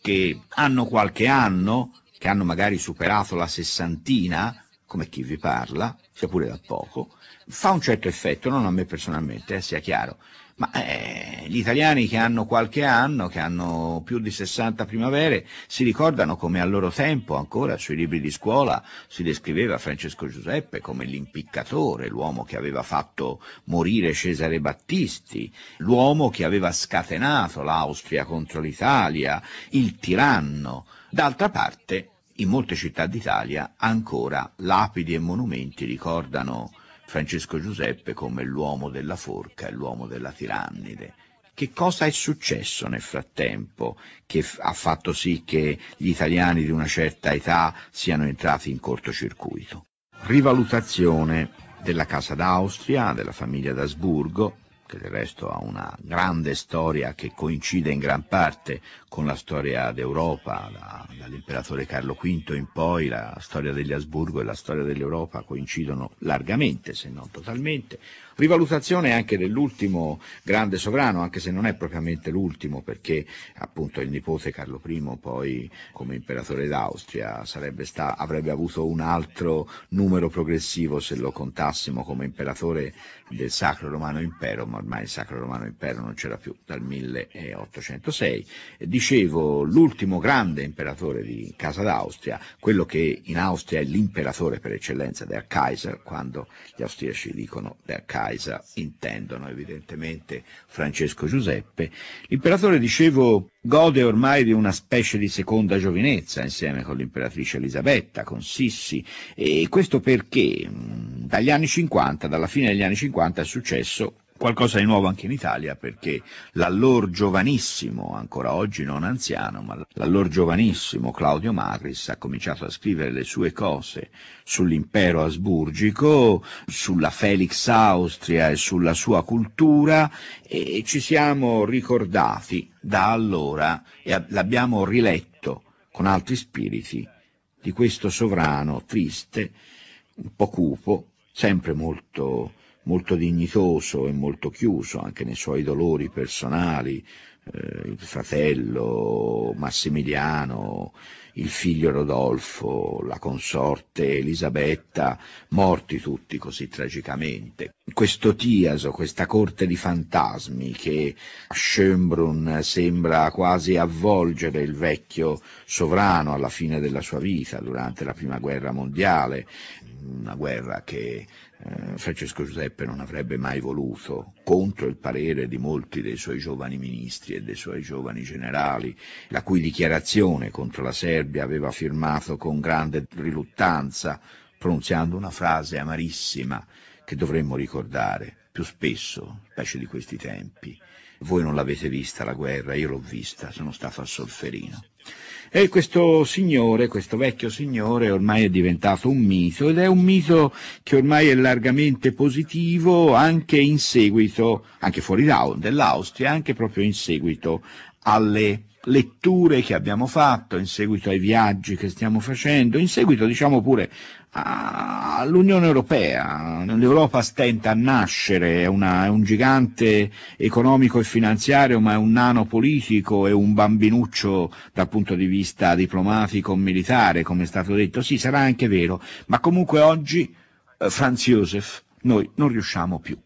che hanno qualche anno, che hanno magari superato la sessantina, come chi vi parla, sia pure da poco, fa un certo effetto, non a me personalmente, eh, sia chiaro, ma eh, gli italiani che hanno qualche anno, che hanno più di 60 primavere, si ricordano come al loro tempo ancora sui libri di scuola si descriveva Francesco Giuseppe come l'impiccatore, l'uomo che aveva fatto morire Cesare Battisti, l'uomo che aveva scatenato l'Austria contro l'Italia, il tiranno. D'altra parte, in molte città d'Italia ancora lapidi e monumenti ricordano Francesco Giuseppe come l'uomo della forca e l'uomo della tirannide. Che cosa è successo nel frattempo che ha fatto sì che gli italiani di una certa età siano entrati in cortocircuito? Rivalutazione della Casa d'Austria, della famiglia d'Asburgo, che del resto ha una grande storia che coincide in gran parte con la storia d'Europa, la, dall'imperatore Carlo V in poi la storia degli Asburgo e la storia dell'Europa coincidono largamente, se non totalmente. Rivalutazione anche dell'ultimo grande sovrano, anche se non è propriamente l'ultimo, perché appunto il nipote Carlo I poi come imperatore d'Austria sta, avrebbe avuto un altro numero progressivo se lo contassimo come imperatore del Sacro Romano Impero, ma ormai il Sacro Romano Impero non c'era più dal 1806. Dicevo, l'ultimo grande imperatore di Casa d'Austria, quello che in Austria è l'imperatore per eccellenza, der Kaiser, quando gli austriaci dicono der Kaiser intendono evidentemente Francesco Giuseppe, l'imperatore, dicevo, Gode ormai di una specie di seconda giovinezza insieme con l'imperatrice Elisabetta, con Sissi, e questo perché mm, dagli anni 50, dalla fine degli anni 50 è successo qualcosa di nuovo anche in Italia perché l'allor giovanissimo, ancora oggi non anziano, ma l'allor giovanissimo Claudio Magris ha cominciato a scrivere le sue cose sull'impero asburgico, sulla Felix Austria e sulla sua cultura e ci siamo ricordati da allora e l'abbiamo riletto con altri spiriti di questo sovrano triste, un po' cupo, sempre molto molto dignitoso e molto chiuso anche nei suoi dolori personali, eh, il fratello Massimiliano, il figlio Rodolfo, la consorte Elisabetta, morti tutti così tragicamente. Questo Tiaso, questa corte di fantasmi che a Schönbrunn sembra quasi avvolgere il vecchio sovrano alla fine della sua vita, durante la prima guerra mondiale, una guerra che eh, Francesco Giuseppe non avrebbe mai voluto, contro il parere di molti dei suoi giovani ministri e dei suoi giovani generali, la cui dichiarazione contro la Serbia aveva firmato con grande riluttanza, pronunziando una frase amarissima che dovremmo ricordare più spesso, specie di questi tempi. Voi non l'avete vista la guerra, io l'ho vista, sono stato a Solferino. E questo signore, questo vecchio signore ormai è diventato un mito ed è un mito che ormai è largamente positivo anche in seguito, anche fuori dell'Austria, anche proprio in seguito alle letture che abbiamo fatto, in seguito ai viaggi che stiamo facendo, in seguito diciamo pure all'Unione Europea. L'Europa stenta a nascere, è, una, è, un gigante economico e finanziario, ma è un nano politico, è un bambinuccio dal punto di vista diplomatico, o militare, come è stato detto. Sì, sarà anche vero, ma comunque oggi eh, Franz Josef noi non riusciamo più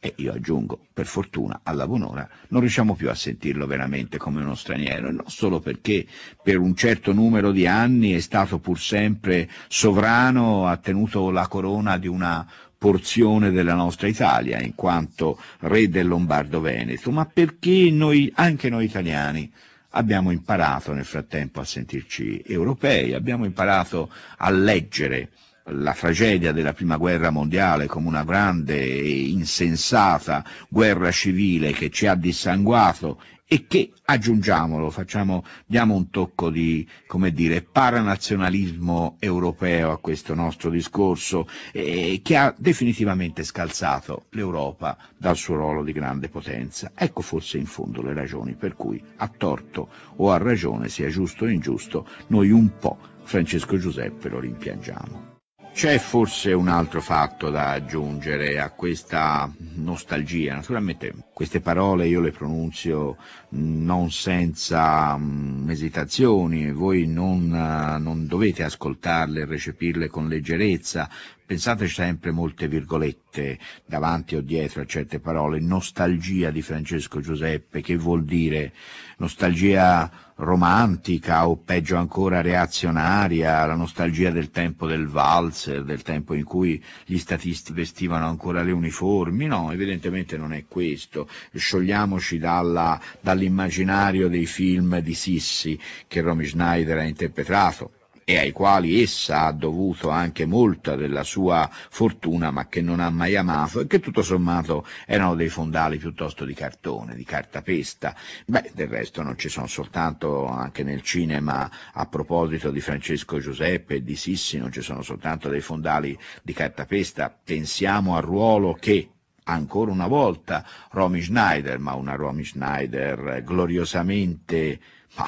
e io aggiungo, per fortuna, alla buon'ora, non riusciamo più a sentirlo veramente come uno straniero, e non solo perché per un certo numero di anni è stato pur sempre sovrano, ha tenuto la corona di una porzione della nostra Italia, in quanto re del Lombardo-Veneto, ma perché noi, anche noi italiani, abbiamo imparato nel frattempo a sentirci europei, abbiamo imparato a leggere la tragedia della prima guerra mondiale come una grande e insensata guerra civile che ci ha dissanguato e che, aggiungiamolo, facciamo, diamo un tocco di dire, paranazionalismo europeo a questo nostro discorso, eh, che ha definitivamente scalzato l'Europa dal suo ruolo di grande potenza. Ecco forse in fondo le ragioni per cui, a torto o a ragione, sia giusto o ingiusto, noi un po', Francesco Giuseppe, lo rimpiangiamo. C'è forse un altro fatto da aggiungere a questa nostalgia, naturalmente queste parole io le pronunzio non senza mh, esitazioni, voi non, eh, non dovete ascoltarle e recepirle con leggerezza, pensate sempre molte virgolette davanti o dietro a certe parole, nostalgia di Francesco Giuseppe, che vuol dire nostalgia romantica o peggio ancora reazionaria, la nostalgia del tempo del valzer, del tempo in cui gli statisti vestivano ancora le uniformi, no, evidentemente non è questo, sciogliamoci dalla, dall'immaginario dei film di Sissi che Romy Schneider ha interpretato, e ai quali essa ha dovuto anche molta della sua fortuna ma che non ha mai amato e che tutto sommato erano dei fondali piuttosto di cartone, di cartapesta. Beh, del resto non ci sono soltanto anche nel cinema, a proposito di Francesco Giuseppe e di Sissi, non ci sono soltanto dei fondali di cartapesta, pensiamo al ruolo che ancora una volta Romy Schneider, ma una Romy Schneider eh, gloriosamente ma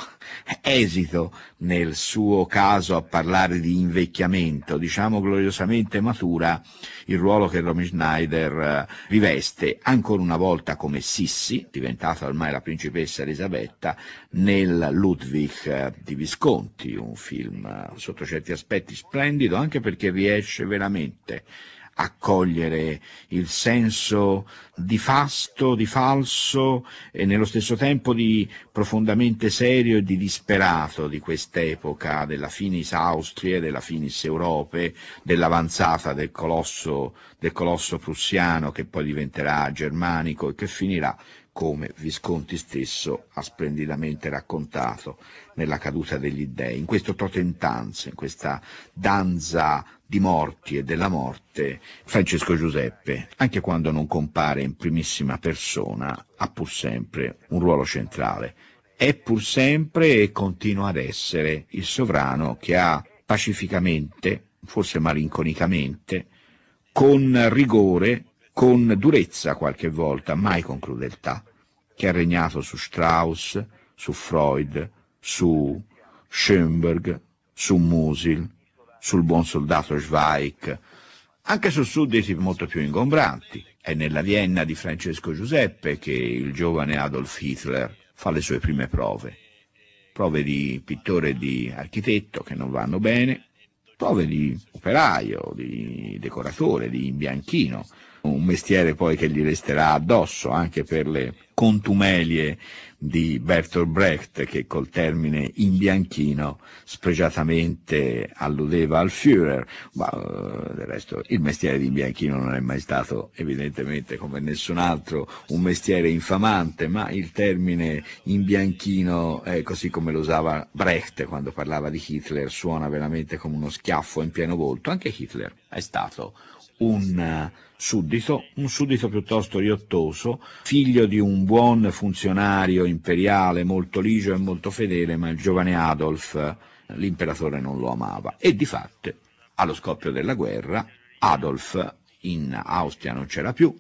esito nel suo caso a parlare di invecchiamento, diciamo gloriosamente matura il ruolo che Romy Schneider eh, riveste ancora una volta come Sissi, diventata ormai la principessa Elisabetta, nel Ludwig eh, di Visconti, un film eh, sotto certi aspetti splendido anche perché riesce veramente accogliere il senso di fasto, di falso e nello stesso tempo di profondamente serio e di disperato di quest'epoca della finis Austria, della finis Europe, dell'avanzata del colosso, del colosso prussiano che poi diventerà germanico e che finirà come Visconti stesso ha splendidamente raccontato nella caduta degli dèi, in questo totentanza, in questa danza di morti e della morte Francesco Giuseppe, anche quando non compare in primissima persona, ha pur sempre un ruolo centrale. È pur sempre e continua ad essere il sovrano che ha pacificamente, forse malinconicamente, con rigore, con durezza qualche volta, mai con crudeltà, che ha regnato su Strauss, su Freud, su Schoenberg, su Musil, sul buon soldato Schweik. Anche sul sudditi molto più ingombranti. È nella Vienna di Francesco Giuseppe che il giovane Adolf Hitler fa le sue prime prove. Prove di pittore e di architetto che non vanno bene, prove di operaio, di decoratore, di bianchino, un mestiere poi che gli resterà addosso anche per le contumelie di Bertolt Brecht che col termine in bianchino spregiatamente alludeva al Führer, ma uh, del resto il mestiere di bianchino non è mai stato evidentemente come nessun altro un mestiere infamante, ma il termine in bianchino, eh, così come lo usava Brecht quando parlava di Hitler, suona veramente come uno schiaffo in pieno volto, anche Hitler è stato un suddito, un suddito piuttosto riottoso, figlio di un buon funzionario imperiale molto ligio e molto fedele, ma il giovane Adolf l'imperatore non lo amava. E di fatto, allo scoppio della guerra, Adolf in Austria non c'era più,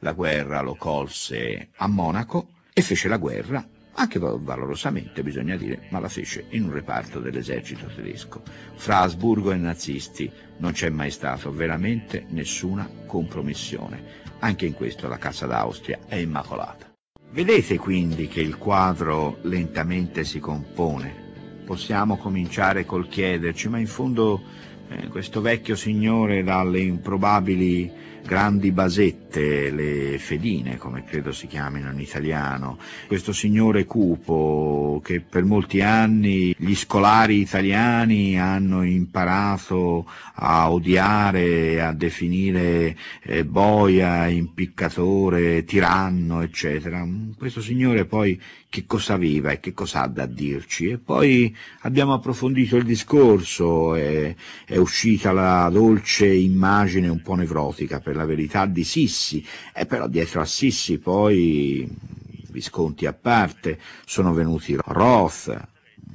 la guerra lo colse a Monaco e fece la guerra anche valorosamente bisogna dire, ma la fece in un reparto dell'esercito tedesco. Fra Asburgo e nazisti non c'è mai stato veramente nessuna compromissione. Anche in questo la Casa d'Austria è immacolata. Vedete quindi che il quadro lentamente si compone. Possiamo cominciare col chiederci, ma in fondo eh, questo vecchio signore dalle improbabili grandi basette, le fedine come credo si chiamino in italiano, questo signore cupo che per molti anni gli scolari italiani hanno imparato a odiare, a definire eh, boia, impiccatore, tiranno, eccetera. Questo signore poi che cosa aveva e che cosa ha da dirci. E poi abbiamo approfondito il discorso, è, è uscita la dolce immagine un po' nevrotica per la verità di Sissi, e però dietro a Sissi poi, visconti a parte, sono venuti Roth,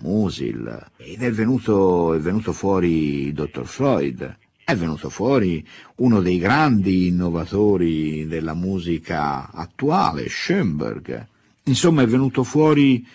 Musil, ed è venuto, è venuto fuori il dottor Freud, è venuto fuori uno dei grandi innovatori della musica attuale, Schoenberg insomma è venuto fuori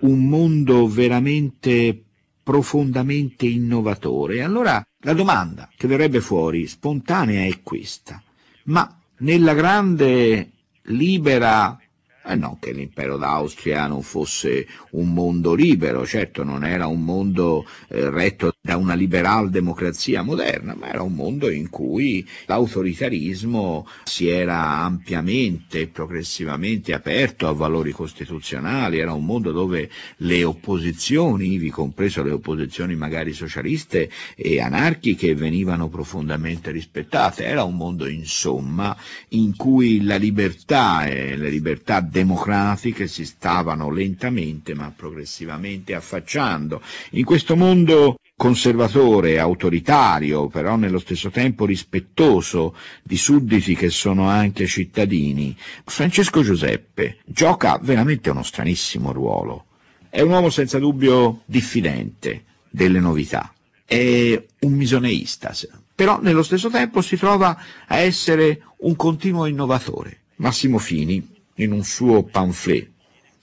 un mondo veramente profondamente innovatore. Allora la domanda che verrebbe fuori spontanea è questa, ma nella grande libera eh non che l'impero d'Austria non fosse un mondo libero, certo non era un mondo eh, retto da una liberal democrazia moderna, ma era un mondo in cui l'autoritarismo si era ampiamente e progressivamente aperto a valori costituzionali, era un mondo dove le opposizioni, vi compreso le opposizioni magari socialiste e anarchiche, venivano profondamente rispettate, era un mondo insomma in cui la libertà e le libertà democratiche si stavano lentamente ma progressivamente affacciando. In questo mondo conservatore, autoritario, però nello stesso tempo rispettoso di sudditi che sono anche cittadini, Francesco Giuseppe gioca veramente uno stranissimo ruolo. È un uomo senza dubbio diffidente delle novità, è un misoneista, però nello stesso tempo si trova a essere un continuo innovatore. Massimo Fini, in un suo pamphlet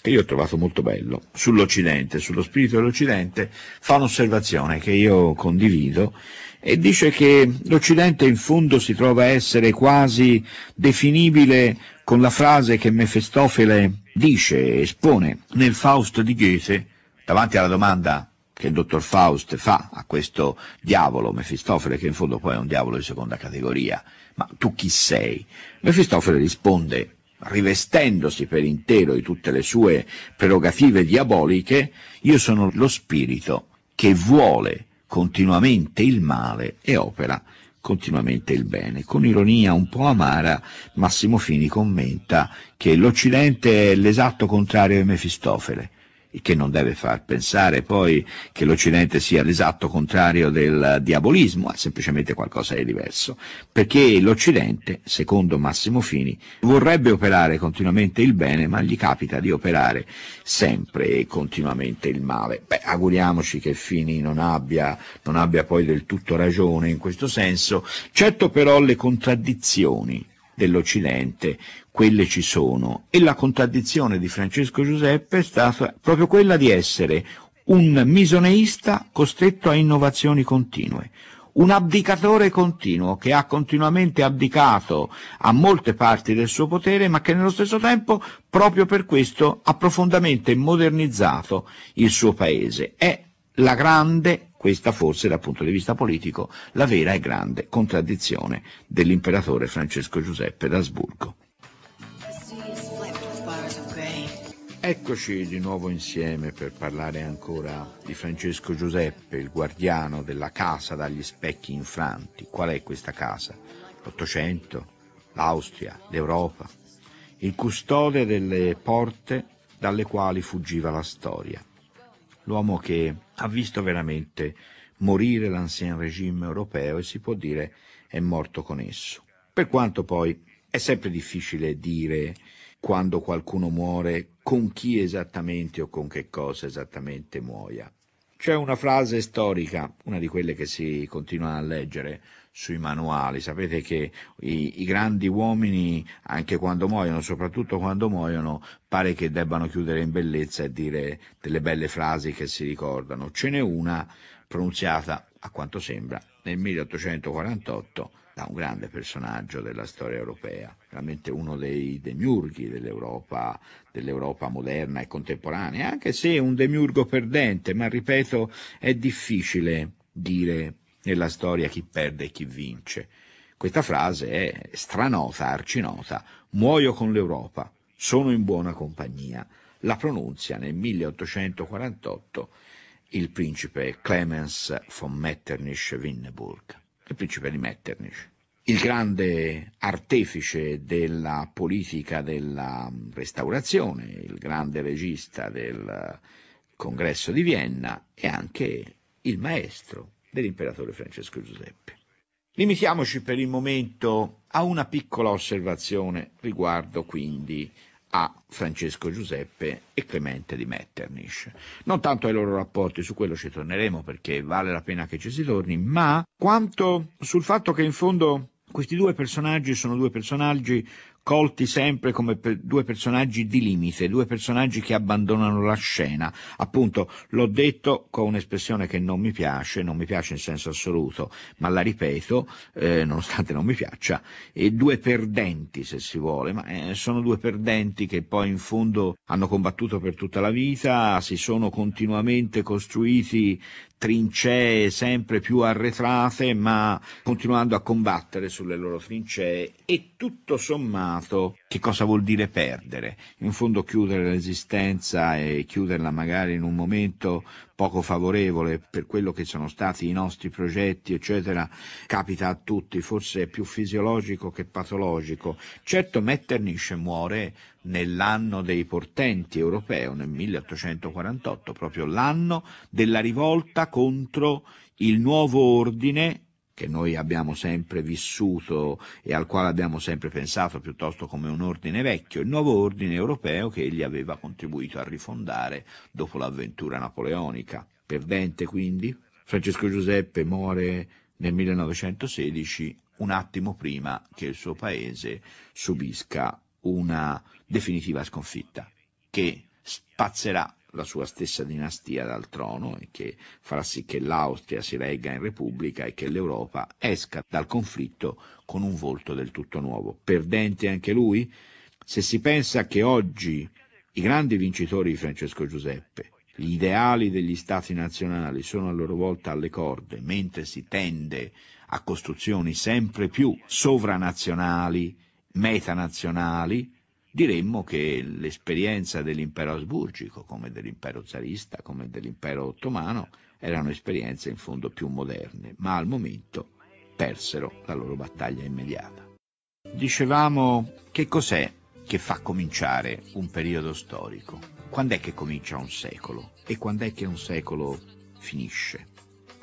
che io ho trovato molto bello, sull'Occidente, sullo spirito dell'Occidente, fa un'osservazione che io condivido e dice che l'Occidente in fondo si trova a essere quasi definibile con la frase che Mefistofele dice, espone nel Faust di Goethe, davanti alla domanda che il dottor Faust fa a questo diavolo Mefistofele, che in fondo poi è un diavolo di seconda categoria, ma tu chi sei? Mefistofele risponde rivestendosi per intero di tutte le sue prerogative diaboliche, io sono lo spirito che vuole continuamente il male e opera continuamente il bene. Con ironia un po' amara, Massimo Fini commenta che l'Occidente è l'esatto contrario di Mefistofele, che non deve far pensare poi che l'Occidente sia l'esatto contrario del diabolismo, è semplicemente qualcosa di diverso, perché l'Occidente, secondo Massimo Fini, vorrebbe operare continuamente il bene, ma gli capita di operare sempre e continuamente il male. Beh, auguriamoci che Fini non abbia, non abbia poi del tutto ragione in questo senso, certo però le contraddizioni dell'Occidente, quelle ci sono. E la contraddizione di Francesco Giuseppe è stata proprio quella di essere un misoneista costretto a innovazioni continue, un abdicatore continuo che ha continuamente abdicato a molte parti del suo potere, ma che nello stesso tempo, proprio per questo, ha profondamente modernizzato il suo paese. È la grande questa forse, dal punto di vista politico, la vera e grande contraddizione dell'imperatore Francesco Giuseppe d'Asburgo. Eccoci di nuovo insieme per parlare ancora di Francesco Giuseppe, il guardiano della casa dagli specchi infranti. Qual è questa casa? L'Ottocento, l'Austria, l'Europa. Il custode delle porte dalle quali fuggiva la storia l'uomo che ha visto veramente morire l'ancien regime europeo e si può dire è morto con esso. Per quanto poi è sempre difficile dire quando qualcuno muore con chi esattamente o con che cosa esattamente muoia. C'è una frase storica, una di quelle che si continua a leggere, sui manuali. Sapete che i, i, grandi uomini, anche quando muoiono, soprattutto quando muoiono, pare che debbano chiudere in bellezza e dire delle belle frasi che si ricordano. Ce n'è una pronunziata, a quanto sembra, nel 1848 da un grande personaggio della storia europea, veramente uno dei demiurghi dell'Europa, dell'Europa moderna e contemporanea, anche se un demiurgo perdente, ma ripeto, è difficile dire nella storia chi perde e chi vince. Questa frase è stranota, arcinota, muoio con l'Europa, sono in buona compagnia. La pronuncia nel 1848 il principe Clemens von Metternich-Winneburg, il principe di Metternich il grande artefice della politica della restaurazione, il grande regista del congresso di Vienna e anche il maestro dell'imperatore Francesco Giuseppe. Limitiamoci per il momento a una piccola osservazione riguardo quindi a Francesco Giuseppe e Clemente di Metternich. Non tanto ai loro rapporti, su quello ci torneremo perché vale la pena che ci si torni, ma quanto sul fatto che in fondo questi due personaggi sono due personaggi colti sempre come per due personaggi di limite, due personaggi che abbandonano la scena. Appunto, l'ho detto con un'espressione che non mi piace, non mi piace in senso assoluto, ma la ripeto, eh, nonostante non mi piaccia, e due perdenti se si vuole, ma eh, sono due perdenti che poi in fondo hanno combattuto per tutta la vita, si sono continuamente costruiti trincee sempre più arretrate, ma continuando a combattere sulle loro trincee e tutto sommato che cosa vuol dire perdere? In fondo chiudere l'esistenza e chiuderla magari in un momento poco favorevole per quello che sono stati i nostri progetti, eccetera, capita a tutti, forse è più fisiologico che patologico. Certo Metternish muore nell'anno dei portenti europeo, nel 1848, proprio l'anno della rivolta contro il nuovo ordine che noi abbiamo sempre vissuto e al quale abbiamo sempre pensato piuttosto come un ordine vecchio, il nuovo ordine europeo che egli aveva contribuito a rifondare dopo l'avventura napoleonica. Perdente quindi, Francesco Giuseppe muore nel 1916, un attimo prima che il suo paese subisca una definitiva sconfitta, che spazzerà la sua stessa dinastia dal trono e che farà sì che l'Austria si regga in repubblica e che l'Europa esca dal conflitto con un volto del tutto nuovo. Perdente anche lui? Se si pensa che oggi i grandi vincitori di Francesco Giuseppe, gli ideali degli stati nazionali sono a loro volta alle corde, mentre si tende a costruzioni sempre più sovranazionali, metanazionali, diremmo che l'esperienza dell'impero asburgico, come dell'impero zarista, come dell'impero ottomano, erano esperienze in fondo più moderne, ma al momento persero la loro battaglia immediata. Dicevamo che cos'è che fa cominciare un periodo storico? Quando è che comincia un secolo? E quando è che un secolo finisce?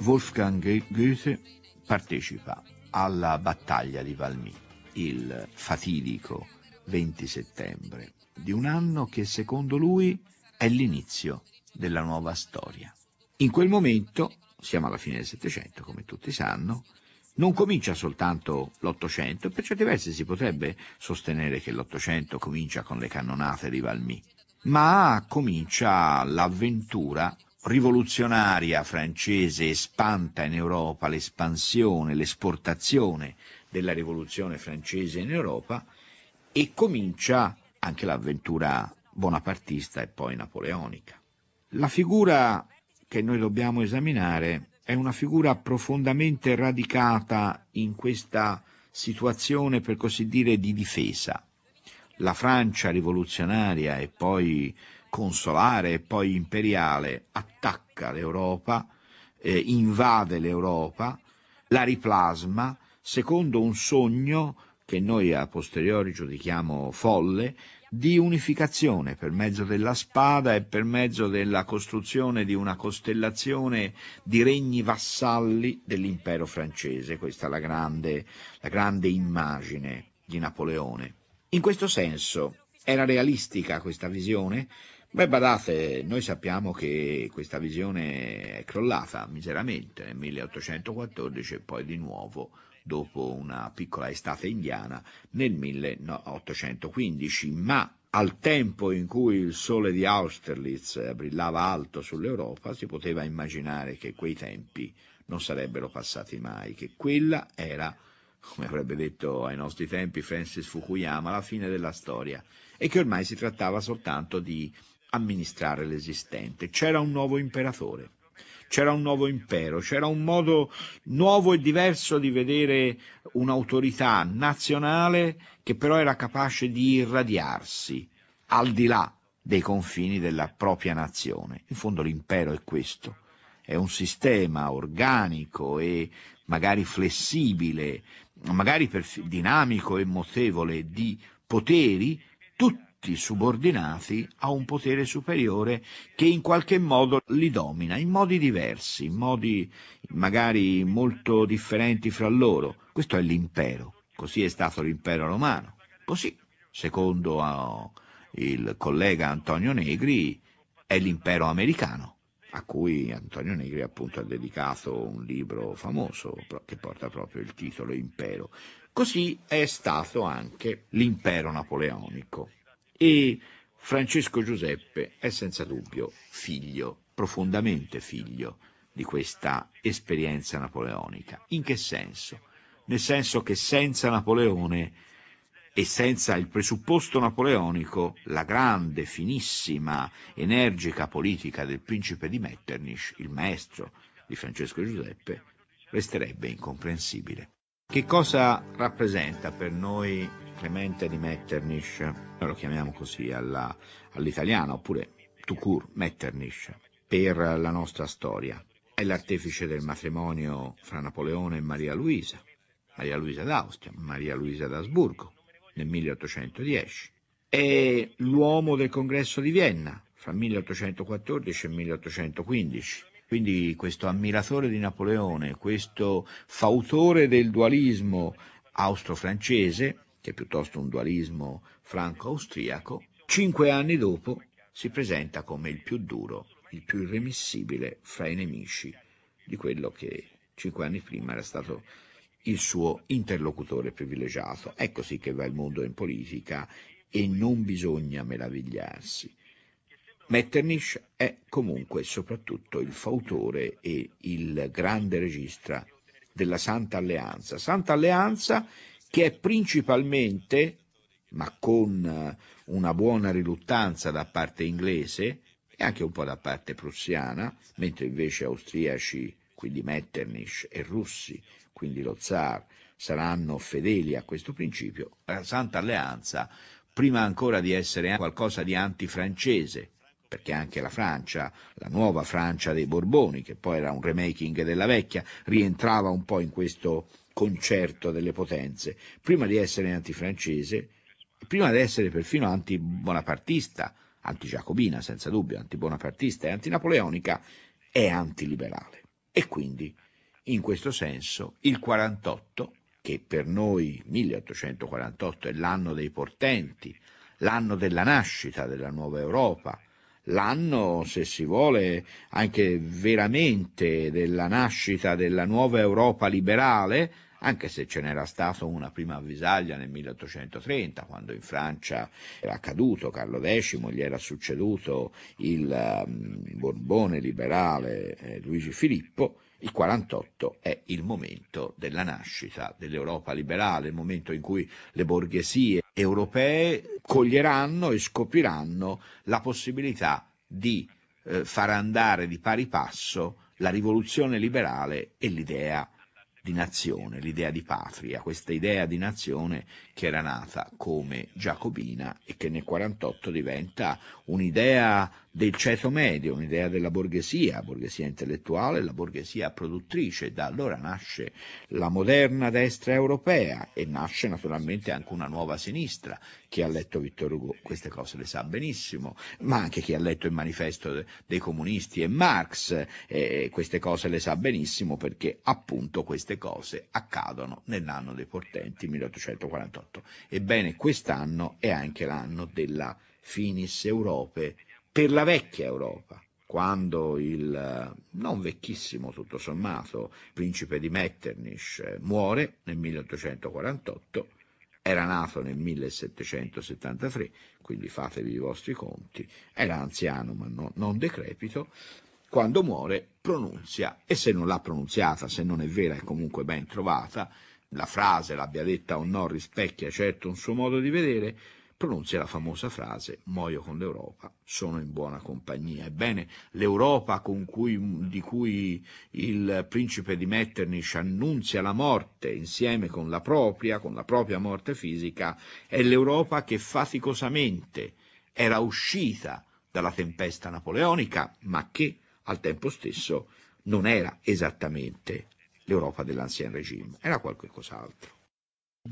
Wolfgang Goethe partecipa alla battaglia di Valmy, il fatidico 20 settembre, di un anno che secondo lui è l'inizio della nuova storia. In quel momento, siamo alla fine del Settecento, come tutti sanno, non comincia soltanto l'Ottocento, per certi versi si potrebbe sostenere che l'Ottocento comincia con le cannonate di Valmy, ma comincia l'avventura rivoluzionaria francese espanta in Europa l'espansione, l'esportazione della rivoluzione francese in Europa e comincia anche l'avventura bonapartista e poi napoleonica. La figura che noi dobbiamo esaminare è una figura profondamente radicata in questa situazione, per così dire, di difesa. La Francia rivoluzionaria e poi consolare e poi imperiale attacca l'Europa, eh, invade l'Europa, la riplasma secondo un sogno che noi a posteriori giudichiamo folle, di unificazione per mezzo della spada e per mezzo della costruzione di una costellazione di regni vassalli dell'impero francese. Questa è la grande, la grande immagine di Napoleone. In questo senso era realistica questa visione? Beh, badate, noi sappiamo che questa visione è crollata miseramente nel 1814 e poi di nuovo dopo una piccola estate indiana nel 1815, ma al tempo in cui il sole di Austerlitz brillava alto sull'Europa, si poteva immaginare che quei tempi non sarebbero passati mai, che quella era, come avrebbe detto ai nostri tempi Francis Fukuyama, la fine della storia, e che ormai si trattava soltanto di amministrare l'esistente. C'era un nuovo imperatore, c'era un nuovo impero, c'era un modo nuovo e diverso di vedere un'autorità nazionale che però era capace di irradiarsi al di là dei confini della propria nazione. In fondo l'impero è questo, è un sistema organico e magari flessibile, magari dinamico e mutevole di poteri, tutti tutti subordinati a un potere superiore che in qualche modo li domina, in modi diversi, in modi magari molto differenti fra loro. Questo è l'impero, così è stato l'impero romano, così, secondo ah, il collega Antonio Negri, è l'impero americano a cui Antonio Negri appunto ha dedicato un libro famoso che porta proprio il titolo Impero. Così è stato anche l'impero napoleonico e Francesco Giuseppe è senza dubbio figlio, profondamente figlio di questa esperienza napoleonica. In che senso? Nel senso che senza Napoleone e senza il presupposto napoleonico, la grande, finissima, energica politica del principe di Metternich, il maestro di Francesco Giuseppe, resterebbe incomprensibile. Che cosa rappresenta per noi Clemente di Metternich, noi lo chiamiamo così alla, all'italiano, oppure Tukur Metternich, per la nostra storia. È l'artefice del matrimonio fra Napoleone e Maria Luisa, Maria Luisa d'Austria, Maria Luisa d'Asburgo, nel 1810. È l'uomo del congresso di Vienna, fra 1814 e 1815. Quindi questo ammiratore di Napoleone, questo fautore del dualismo austro-francese, che è piuttosto un dualismo franco-austriaco, cinque anni dopo si presenta come il più duro, il più irremissibile fra i nemici di quello che cinque anni prima era stato il suo interlocutore privilegiato. Ecco sì che va il mondo in politica e non bisogna meravigliarsi. Metternich è comunque soprattutto il fautore e il grande regista della Santa Alleanza. Santa Alleanza che è principalmente, ma con eh, una buona riluttanza da parte inglese e anche un po' da parte prussiana, mentre invece austriaci, quindi Metternich, e russi, quindi lo zar, saranno fedeli a questo principio, la Santa Alleanza, prima ancora di essere qualcosa di antifrancese, perché anche la Francia, la nuova Francia dei Borboni, che poi era un remaking della vecchia, rientrava un po' in questo concerto delle potenze, prima di essere antifrancese, prima di essere perfino antibonapartista, antigiacobina senza dubbio, antibonapartista e antinapoleonica, è antiliberale. E quindi, in questo senso, il 48, che per noi 1848 è l'anno dei portenti, l'anno della nascita della nuova Europa, l'anno, se si vuole, anche veramente della nascita della nuova Europa liberale, anche se ce n'era stata una prima avvisaglia nel 1830, quando in Francia era caduto Carlo X, gli era succeduto il mm, Borbone liberale eh, Luigi Filippo, il 48 è il momento della nascita dell'Europa liberale, il momento in cui le borghesie europee coglieranno e scopriranno la possibilità di eh, far andare di pari passo la rivoluzione liberale e l'idea di nazione, l'idea di patria, questa idea di nazione che era nata come giacobina e che nel 1948 diventa un'idea del ceto medio, un'idea della borghesia, borghesia intellettuale, la borghesia produttrice. Da allora nasce la moderna destra europea e nasce naturalmente anche una nuova sinistra. Chi ha letto Vittor Hugo queste cose le sa benissimo, ma anche chi ha letto il manifesto dei comunisti e Marx eh, queste cose le sa benissimo perché appunto queste cose accadono nell'anno dei portenti 1848. Ebbene, quest'anno è anche l'anno della Finis Europe per la vecchia Europa, quando il eh, non vecchissimo tutto sommato principe di Metternich eh, muore nel 1848, era nato nel 1773, quindi fatevi i vostri conti, era anziano ma no, non decrepito, quando muore pronunzia, e se non l'ha pronunziata, se non è vera è comunque ben trovata, la frase l'abbia detta o no rispecchia certo un suo modo di vedere, pronuncia la famosa frase muoio con l'Europa, sono in buona compagnia. Ebbene, l'Europa cui, di cui il principe di Metternich annunzia la morte insieme con la propria, con la propria morte fisica, è l'Europa che faticosamente era uscita dalla tempesta napoleonica, ma che al tempo stesso non era esattamente l'Europa dell'Ancien Regime, era qualcos'altro.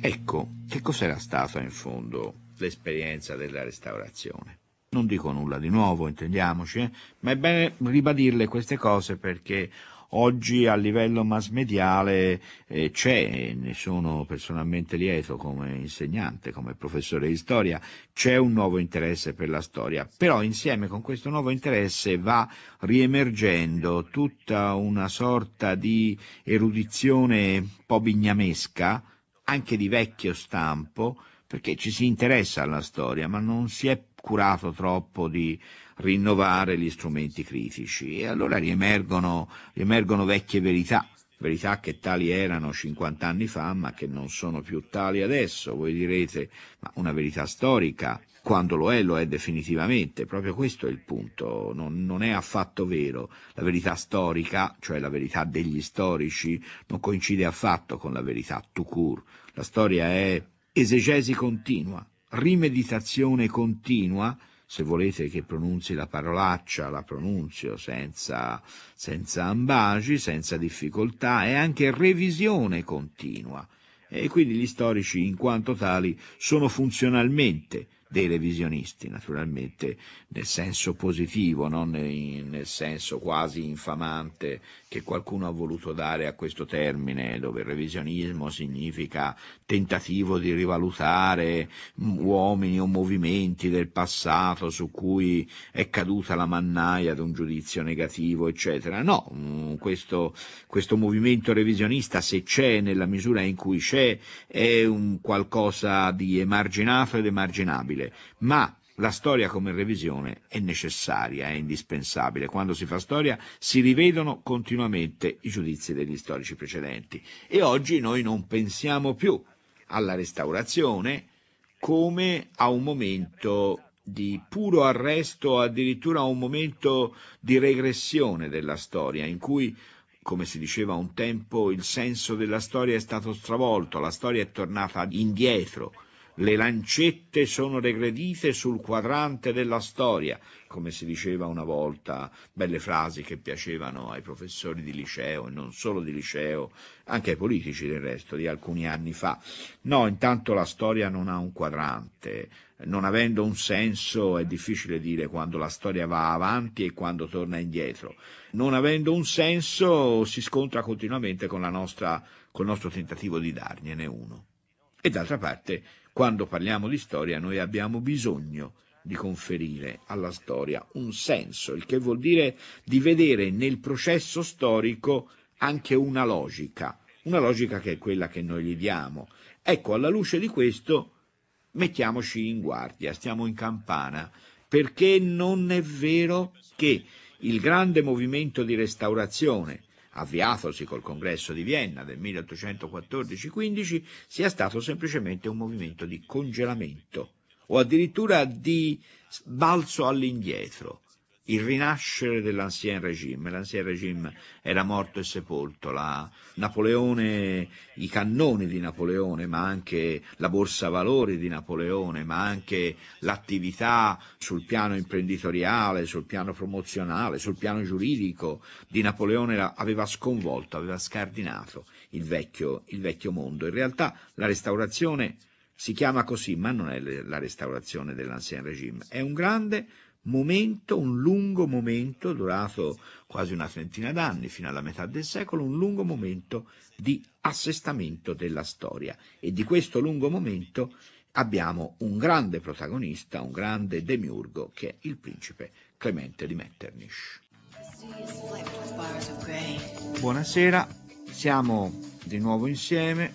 Ecco, che cos'era stata in fondo l'esperienza della restaurazione. Non dico nulla di nuovo, intendiamoci, eh? ma è bene ribadirle queste cose perché oggi a livello massmediale eh, c'è, e ne sono personalmente lieto come insegnante, come professore di storia, c'è un nuovo interesse per la storia, però insieme con questo nuovo interesse va riemergendo tutta una sorta di erudizione un po' bignamesca, anche di vecchio stampo, perché ci si interessa alla storia, ma non si è curato troppo di rinnovare gli strumenti critici e allora riemergono, riemergono vecchie verità verità che tali erano 50 anni fa ma che non sono più tali adesso, voi direte, ma una verità storica, quando lo è lo è definitivamente, proprio questo è il punto, non, non è affatto vero, la verità storica, cioè la verità degli storici, non coincide affatto con la verità tout court, la storia è esegesi continua, rimeditazione continua, se volete che pronunzi la parolaccia, la pronunzio senza, senza ambagi, senza difficoltà, è anche revisione continua. E quindi gli storici, in quanto tali, sono funzionalmente dei revisionisti, naturalmente nel senso positivo, non nel senso quasi infamante che qualcuno ha voluto dare a questo termine, dove il revisionismo significa tentativo di rivalutare uomini o movimenti del passato su cui è caduta la mannaia di un giudizio negativo, eccetera. No, mm, questo, questo movimento revisionista, se c'è nella misura in cui c'è, è un qualcosa di emarginato ed emarginabile possibile, ma la storia come revisione è necessaria, è indispensabile. Quando si fa storia si rivedono continuamente i giudizi degli storici precedenti e oggi noi non pensiamo più alla restaurazione come a un momento di puro arresto o addirittura a un momento di regressione della storia in cui come si diceva un tempo, il senso della storia è stato stravolto, la storia è tornata indietro, le lancette sono regredite sul quadrante della storia, come si diceva una volta, belle frasi che piacevano ai professori di liceo e non solo di liceo, anche ai politici del resto di alcuni anni fa. No, intanto la storia non ha un quadrante, non avendo un senso è difficile dire quando la storia va avanti e quando torna indietro. Non avendo un senso si scontra continuamente con, nostra, col nostro tentativo di dargliene uno. E d'altra parte quando parliamo di storia noi abbiamo bisogno di conferire alla storia un senso, il che vuol dire di vedere nel processo storico anche una logica, una logica che è quella che noi gli diamo. Ecco, alla luce di questo mettiamoci in guardia, stiamo in campana, perché non è vero che il grande movimento di restaurazione avviatosi col congresso di Vienna del 1814-15, sia stato semplicemente un movimento di congelamento o addirittura di balzo all'indietro, il rinascere dell'Ancien Regime. L'Ancien Regime era morto e sepolto, la, Napoleone, i cannoni di Napoleone, ma anche la borsa valori di Napoleone, ma anche l'attività sul piano imprenditoriale, sul piano promozionale, sul piano giuridico di Napoleone aveva sconvolto, aveva scardinato il vecchio, il vecchio mondo. In realtà la restaurazione si chiama così, ma non è la restaurazione dell'Ancien Regime, è un grande momento, un lungo momento, durato quasi una trentina d'anni, fino alla metà del secolo, un lungo momento di assestamento della storia. E di questo lungo momento abbiamo un grande protagonista, un grande demiurgo, che è il principe Clemente di Metternich. Buonasera, siamo di nuovo insieme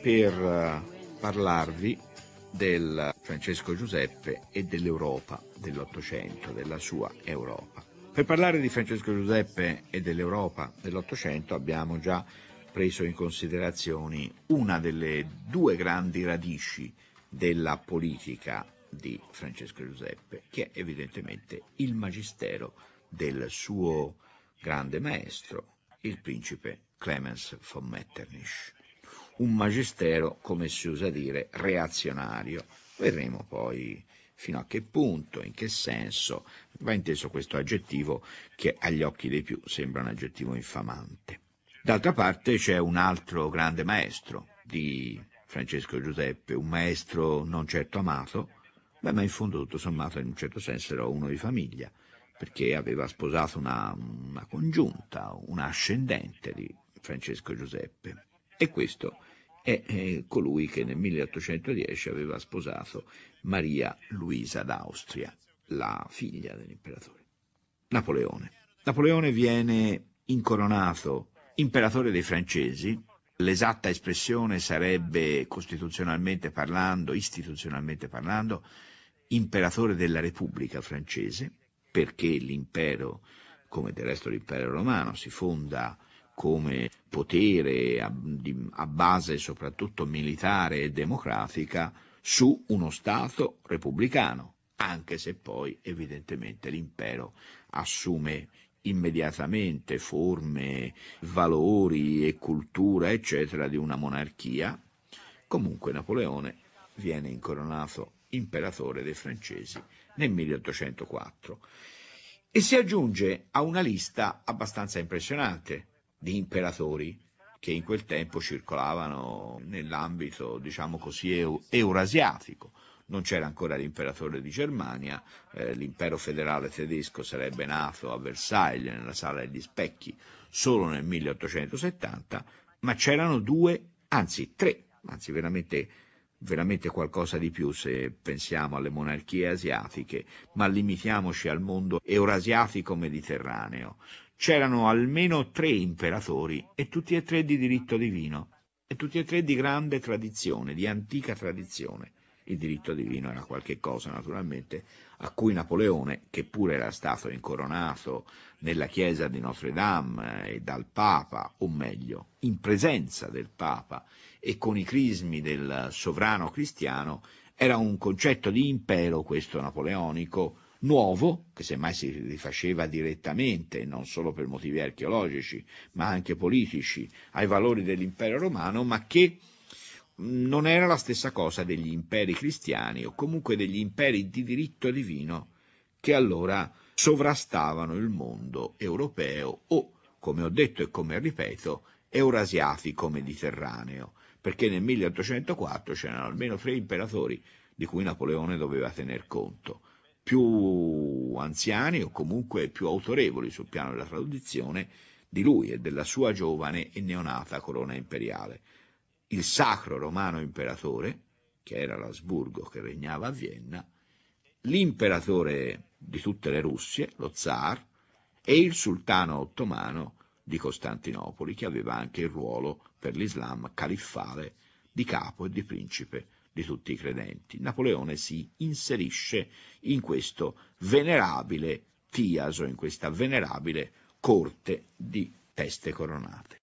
per eh, parlarvi del Francesco Giuseppe e dell'Europa dell'Ottocento, della sua Europa. Per parlare di Francesco Giuseppe e dell'Europa dell'Ottocento abbiamo già preso in considerazione una delle due grandi radici della politica di Francesco Giuseppe, che è evidentemente il magistero del suo grande maestro, il principe Clemens von Metternich un magistero, come si usa dire, reazionario. Vedremo poi fino a che punto, in che senso va inteso questo aggettivo che agli occhi dei più sembra un aggettivo infamante. D'altra parte c'è un altro grande maestro di Francesco Giuseppe, un maestro non certo amato, beh, ma in fondo tutto sommato in un certo senso era uno di famiglia, perché aveva sposato una, una congiunta, un ascendente di Francesco Giuseppe. E questo è eh, colui che nel 1810 aveva sposato Maria Luisa d'Austria, la figlia dell'imperatore. Napoleone. Napoleone viene incoronato imperatore dei francesi, l'esatta espressione sarebbe costituzionalmente parlando, istituzionalmente parlando, imperatore della Repubblica francese, perché l'impero, come del resto l'impero romano, si fonda come potere a, di, a base soprattutto militare e democratica su uno Stato repubblicano, anche se poi evidentemente l'impero assume immediatamente forme, valori e cultura, eccetera, di una monarchia. Comunque Napoleone viene incoronato imperatore dei francesi nel 1804 e si aggiunge a una lista abbastanza impressionante di imperatori che in quel tempo circolavano nell'ambito, diciamo così, eurasiatico. Non c'era ancora l'imperatore di Germania, eh, l'impero federale tedesco sarebbe nato a Versailles, nella sala degli specchi, solo nel 1870, ma c'erano due, anzi tre, anzi veramente veramente qualcosa di più se pensiamo alle monarchie asiatiche, ma limitiamoci al mondo eurasiatico mediterraneo c'erano almeno tre imperatori e tutti e tre di diritto divino e tutti e tre di grande tradizione, di antica tradizione. Il diritto divino era qualche cosa, naturalmente, a cui Napoleone, che pure era stato incoronato nella chiesa di Notre Dame e dal Papa, o meglio, in presenza del Papa e con i crismi del sovrano cristiano, era un concetto di impero questo napoleonico nuovo, che semmai si rifaceva direttamente, non solo per motivi archeologici, ma anche politici, ai valori dell'impero romano, ma che non era la stessa cosa degli imperi cristiani o comunque degli imperi di diritto divino che allora sovrastavano il mondo europeo o, come ho detto e come ripeto, eurasiatico-mediterraneo, perché nel 1804 c'erano almeno tre imperatori di cui Napoleone doveva tener conto più anziani o comunque più autorevoli sul piano della tradizione di lui e della sua giovane e neonata corona imperiale. Il sacro romano imperatore, che era l'Asburgo che regnava a Vienna, l'imperatore di tutte le Russie, lo zar, e il sultano ottomano di Costantinopoli, che aveva anche il ruolo per l'Islam califfale di capo e di principe di tutti i credenti. Napoleone si inserisce in questo venerabile Tiaso, in questa venerabile corte di teste coronate.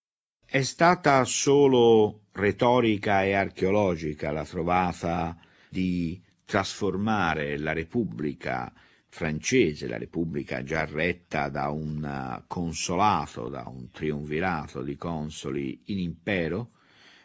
È stata solo retorica e archeologica la trovata di trasformare la Repubblica francese, la Repubblica già retta da un consolato, da un triunvirato di consoli in impero?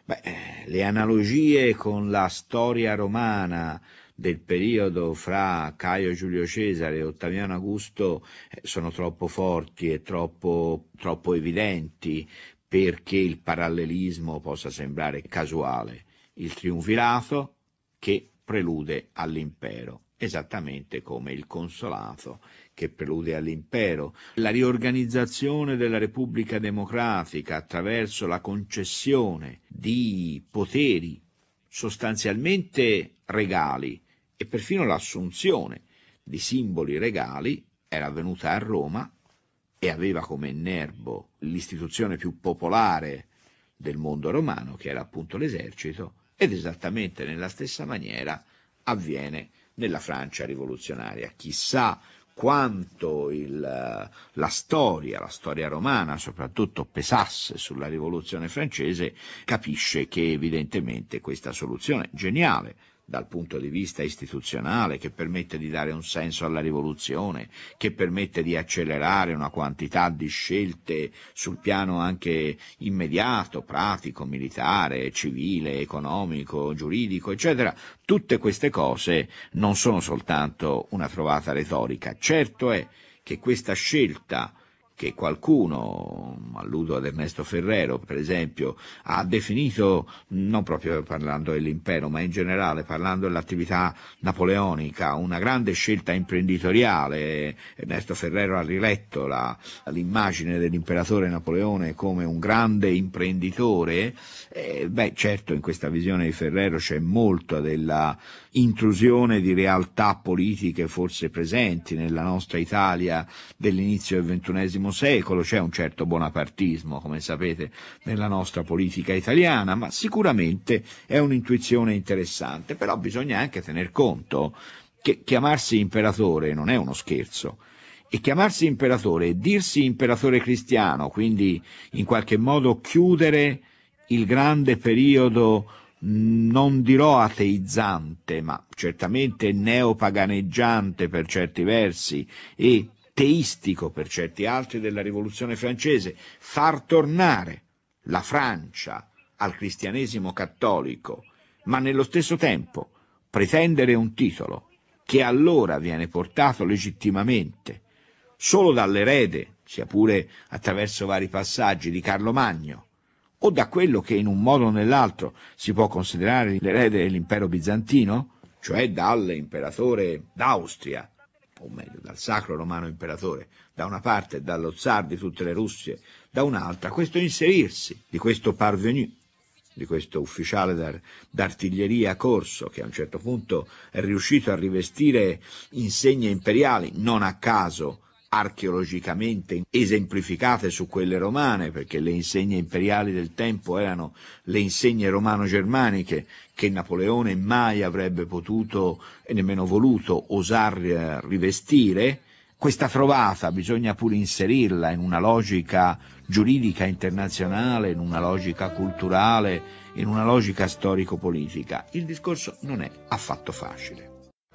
Beh, le analogie con la storia romana del periodo fra Caio Giulio Cesare e Ottaviano Augusto eh, sono troppo forti e troppo, troppo evidenti perché il parallelismo possa sembrare casuale. Il triunvirato che prelude all'impero, esattamente come il consolato che prelude all'impero, la riorganizzazione della Repubblica Democratica attraverso la concessione di poteri sostanzialmente regali e perfino l'assunzione di simboli regali era avvenuta a Roma e aveva come nervo l'istituzione più popolare del mondo romano, che era appunto l'esercito, ed esattamente nella stessa maniera avviene nella Francia rivoluzionaria. Chissà quanto il, la storia, la storia romana soprattutto pesasse sulla rivoluzione francese, capisce che evidentemente questa soluzione geniale dal punto di vista istituzionale, che permette di dare un senso alla rivoluzione, che permette di accelerare una quantità di scelte sul piano anche immediato, pratico, militare, civile, economico, giuridico, eccetera. Tutte queste cose non sono soltanto una trovata retorica. Certo è che questa scelta che qualcuno, alludo ad Ernesto Ferrero per esempio, ha definito, non proprio parlando dell'impero, ma in generale parlando dell'attività napoleonica, una grande scelta imprenditoriale. Ernesto Ferrero ha riletto la, l'immagine dell'imperatore Napoleone come un grande imprenditore. Eh, beh, certo in questa visione di Ferrero c'è molto della intrusione di realtà politiche forse presenti nella nostra Italia dell'inizio del XXI secolo, c'è un certo bonapartismo, come sapete, nella nostra politica italiana, ma sicuramente è un'intuizione interessante, però bisogna anche tener conto che chiamarsi imperatore non è uno scherzo e chiamarsi imperatore e dirsi imperatore cristiano, quindi in qualche modo chiudere il grande periodo non dirò ateizzante, ma certamente neopaganeggiante per certi versi e teistico per certi altri della rivoluzione francese, far tornare la Francia al cristianesimo cattolico, ma nello stesso tempo pretendere un titolo che allora viene portato legittimamente solo dall'erede, sia pure attraverso vari passaggi di Carlo Magno, o da quello che in un modo o nell'altro si può considerare l'erede dell'impero bizantino, cioè dall'imperatore d'Austria, o meglio dal sacro romano imperatore, da una parte dallo zar di tutte le Russie, da un'altra, questo inserirsi di questo parvenu, di questo ufficiale d'artiglieria corso che a un certo punto è riuscito a rivestire insegne imperiali, non a caso archeologicamente esemplificate su quelle romane, perché le insegne imperiali del tempo erano le insegne romano-germaniche che Napoleone mai avrebbe potuto e nemmeno voluto osar eh, rivestire. Questa trovata bisogna pure inserirla in una logica giuridica internazionale, in una logica culturale, in una logica storico-politica. Il discorso non è affatto facile.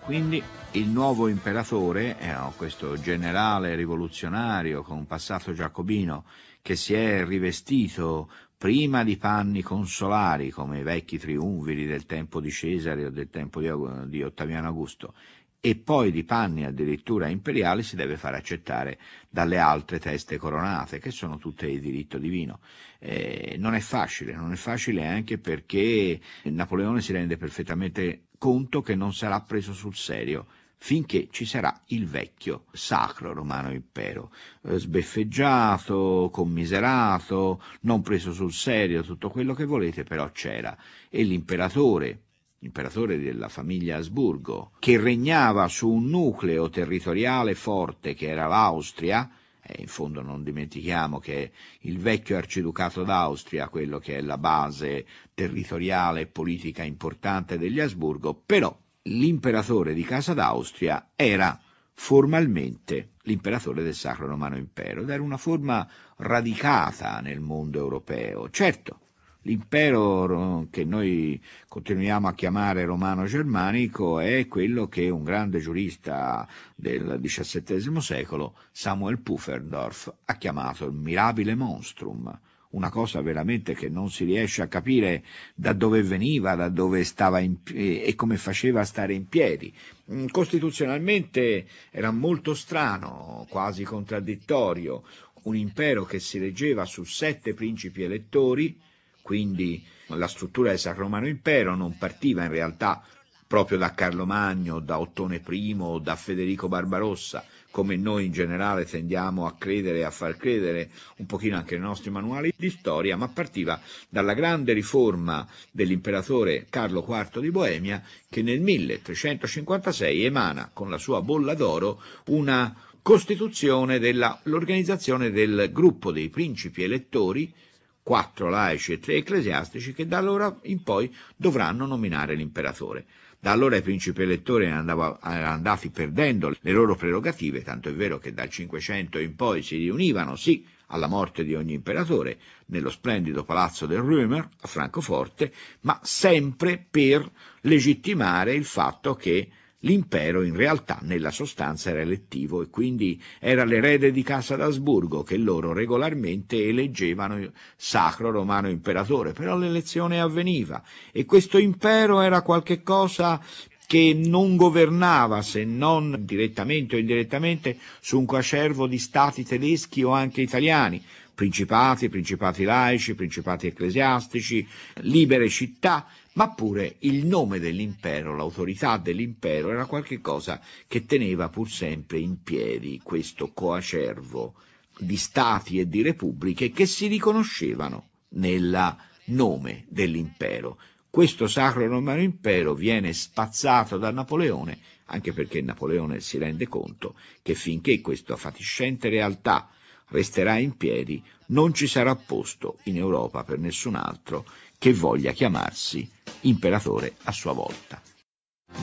Quindi il nuovo imperatore, eh, questo generale rivoluzionario con un passato giacobino, che si è rivestito prima di panni consolari come i vecchi triunviri del tempo di Cesare o del tempo di Ottaviano Augusto, e poi di panni addirittura imperiali si deve far accettare dalle altre teste coronate, che sono tutte di diritto divino. Eh, non è facile, non è facile anche perché Napoleone si rende perfettamente conto che non sarà preso sul serio finché ci sarà il vecchio sacro romano impero, eh, sbeffeggiato, commiserato, non preso sul serio, tutto quello che volete, però c'era, e l'imperatore, l'imperatore della famiglia Asburgo, che regnava su un nucleo territoriale forte che era l'Austria, e in fondo non dimentichiamo che il vecchio arciducato d'Austria, quello che è la base territoriale e politica importante degli Asburgo, però l'imperatore di Casa d'Austria era formalmente l'imperatore del Sacro Romano Impero ed era una forma radicata nel mondo europeo. Certo, L'impero che noi continuiamo a chiamare romano-germanico è quello che un grande giurista del XVII secolo, Samuel Puferdorf, ha chiamato il mirabile monstrum, una cosa veramente che non si riesce a capire da dove veniva, da dove stava in, e come faceva a stare in piedi. Mm, costituzionalmente era molto strano, quasi contraddittorio, un impero che si reggeva su sette principi elettori, quindi la struttura del Sacro Romano Impero non partiva in realtà proprio da Carlo Magno, da Ottone I o da Federico Barbarossa, come noi in generale tendiamo a credere e a far credere un pochino anche nei nostri manuali di storia, ma partiva dalla grande riforma dell'imperatore Carlo IV di Boemia che nel 1356 emana con la sua bolla d'oro una costituzione dell'organizzazione del gruppo dei principi elettori quattro laici e tre ecclesiastici che da allora in poi dovranno nominare l'imperatore. Da allora i principi elettori andava, eh, andati perdendo le loro prerogative, tanto è vero che dal 500 in poi si riunivano, sì, alla morte di ogni imperatore, nello splendido palazzo del Römer a Francoforte, ma sempre per legittimare il fatto che L'impero in realtà nella sostanza era elettivo e quindi era l'erede di casa d'Asburgo che loro regolarmente eleggevano sacro romano imperatore, però l'elezione avveniva e questo impero era qualche cosa che non governava, se non direttamente o indirettamente, su un coacervo di stati tedeschi o anche italiani, principati, principati laici, principati ecclesiastici, libere città, ma pure il nome dell'impero, l'autorità dell'impero era qualcosa che teneva pur sempre in piedi questo coacervo di stati e di repubbliche che si riconoscevano nel nome dell'impero. Questo sacro romano impero viene spazzato da Napoleone, anche perché Napoleone si rende conto che finché questa fatiscente realtà resterà in piedi, non ci sarà posto in Europa per nessun altro che voglia chiamarsi imperatore a sua volta.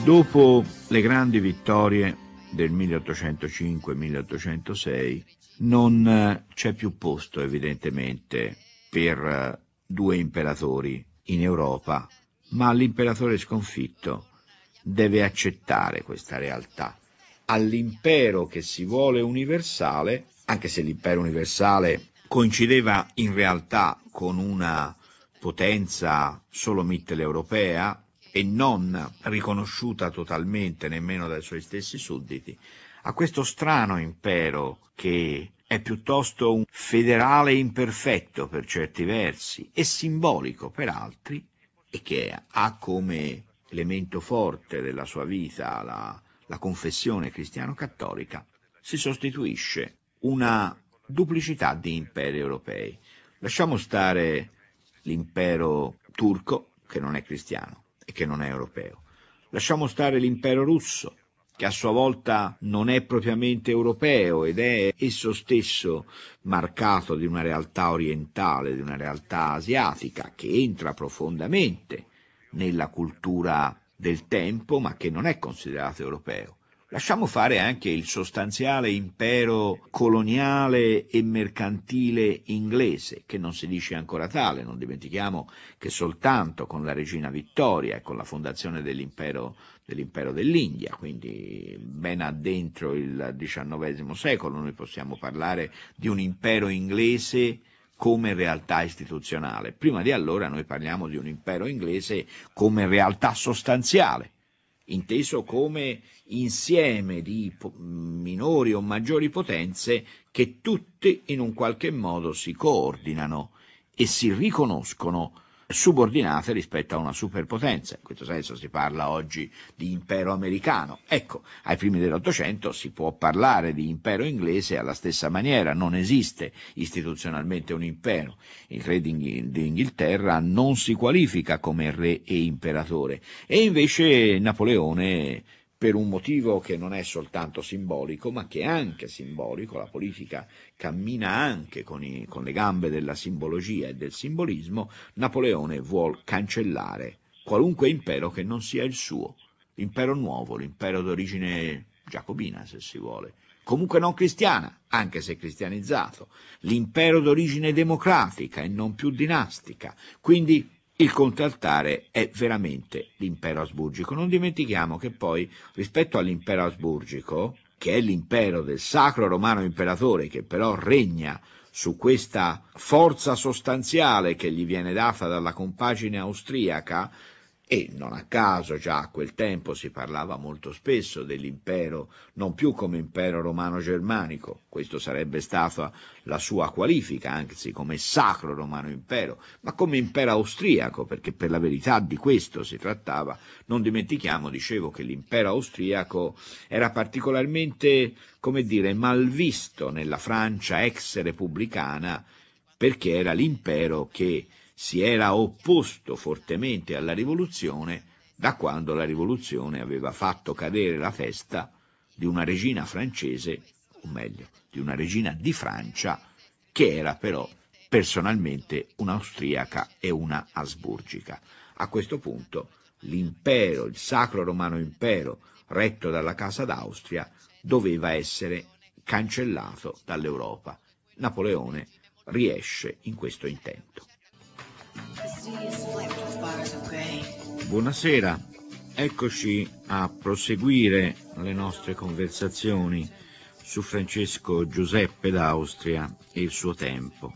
Dopo le grandi vittorie del 1805-1806 non eh, c'è più posto evidentemente per eh, due imperatori in Europa, ma l'imperatore sconfitto deve accettare questa realtà. All'impero che si vuole universale, anche se l'impero universale coincideva in realtà con una potenza solo mitteleuropea e non riconosciuta totalmente nemmeno dai suoi stessi sudditi, a questo strano impero che è piuttosto un federale imperfetto per certi versi e simbolico per altri e che ha come elemento forte della sua vita la, la confessione cristiano-cattolica, si sostituisce una duplicità di imperi europei. Lasciamo stare l'impero turco, che non è cristiano e che non è europeo. Lasciamo stare l'impero russo, che a sua volta non è propriamente europeo ed è esso stesso marcato di una realtà orientale, di una realtà asiatica, che entra profondamente nella cultura del tempo, ma che non è considerato europeo. Lasciamo fare anche il sostanziale impero coloniale e mercantile inglese, che non si dice ancora tale, non dimentichiamo che soltanto con la regina Vittoria e con la fondazione dell'impero, dell'impero dell'India, quindi ben addentro il XIX secolo, noi possiamo parlare di un impero inglese come realtà istituzionale. Prima di allora noi parliamo di un impero inglese come realtà sostanziale inteso come insieme di minori o maggiori potenze che tutte in un qualche modo si coordinano e si riconoscono subordinate rispetto a una superpotenza. In questo senso si parla oggi di impero americano. Ecco, ai primi dell'Ottocento si può parlare di impero inglese alla stessa maniera, non esiste istituzionalmente un impero. Il re d'Inghilterra non si qualifica come re e imperatore e invece Napoleone per un motivo che non è soltanto simbolico, ma che è anche simbolico, la politica cammina anche con, i, con le gambe della simbologia e del simbolismo, Napoleone vuol cancellare qualunque impero che non sia il suo, l'impero nuovo, l'impero d'origine giacobina, se si vuole, comunque non cristiana, anche se cristianizzato, l'impero d'origine democratica e non più dinastica, quindi il conte Altare è veramente l'impero asburgico. Non dimentichiamo che poi rispetto all'impero asburgico, che è l'impero del sacro romano imperatore, che però regna su questa forza sostanziale che gli viene data dalla compagine austriaca, e non a caso già a quel tempo si parlava molto spesso dell'impero non più come impero romano-germanico, questo sarebbe stata la sua qualifica, anzi come sacro romano impero, ma come impero austriaco, perché per la verità di questo si trattava. Non dimentichiamo, dicevo, che l'impero austriaco era particolarmente, come dire, malvisto nella Francia ex repubblicana, perché era l'impero che si era opposto fortemente alla rivoluzione da quando la rivoluzione aveva fatto cadere la festa di una regina francese, o meglio, di una regina di Francia, che era però personalmente un'austriaca e una asburgica. A questo punto l'impero, il sacro romano impero, retto dalla Casa d'Austria, doveva essere cancellato dall'Europa. Napoleone riesce in questo intento. Buonasera, eccoci a proseguire le nostre conversazioni su Francesco Giuseppe d'Austria e il suo tempo.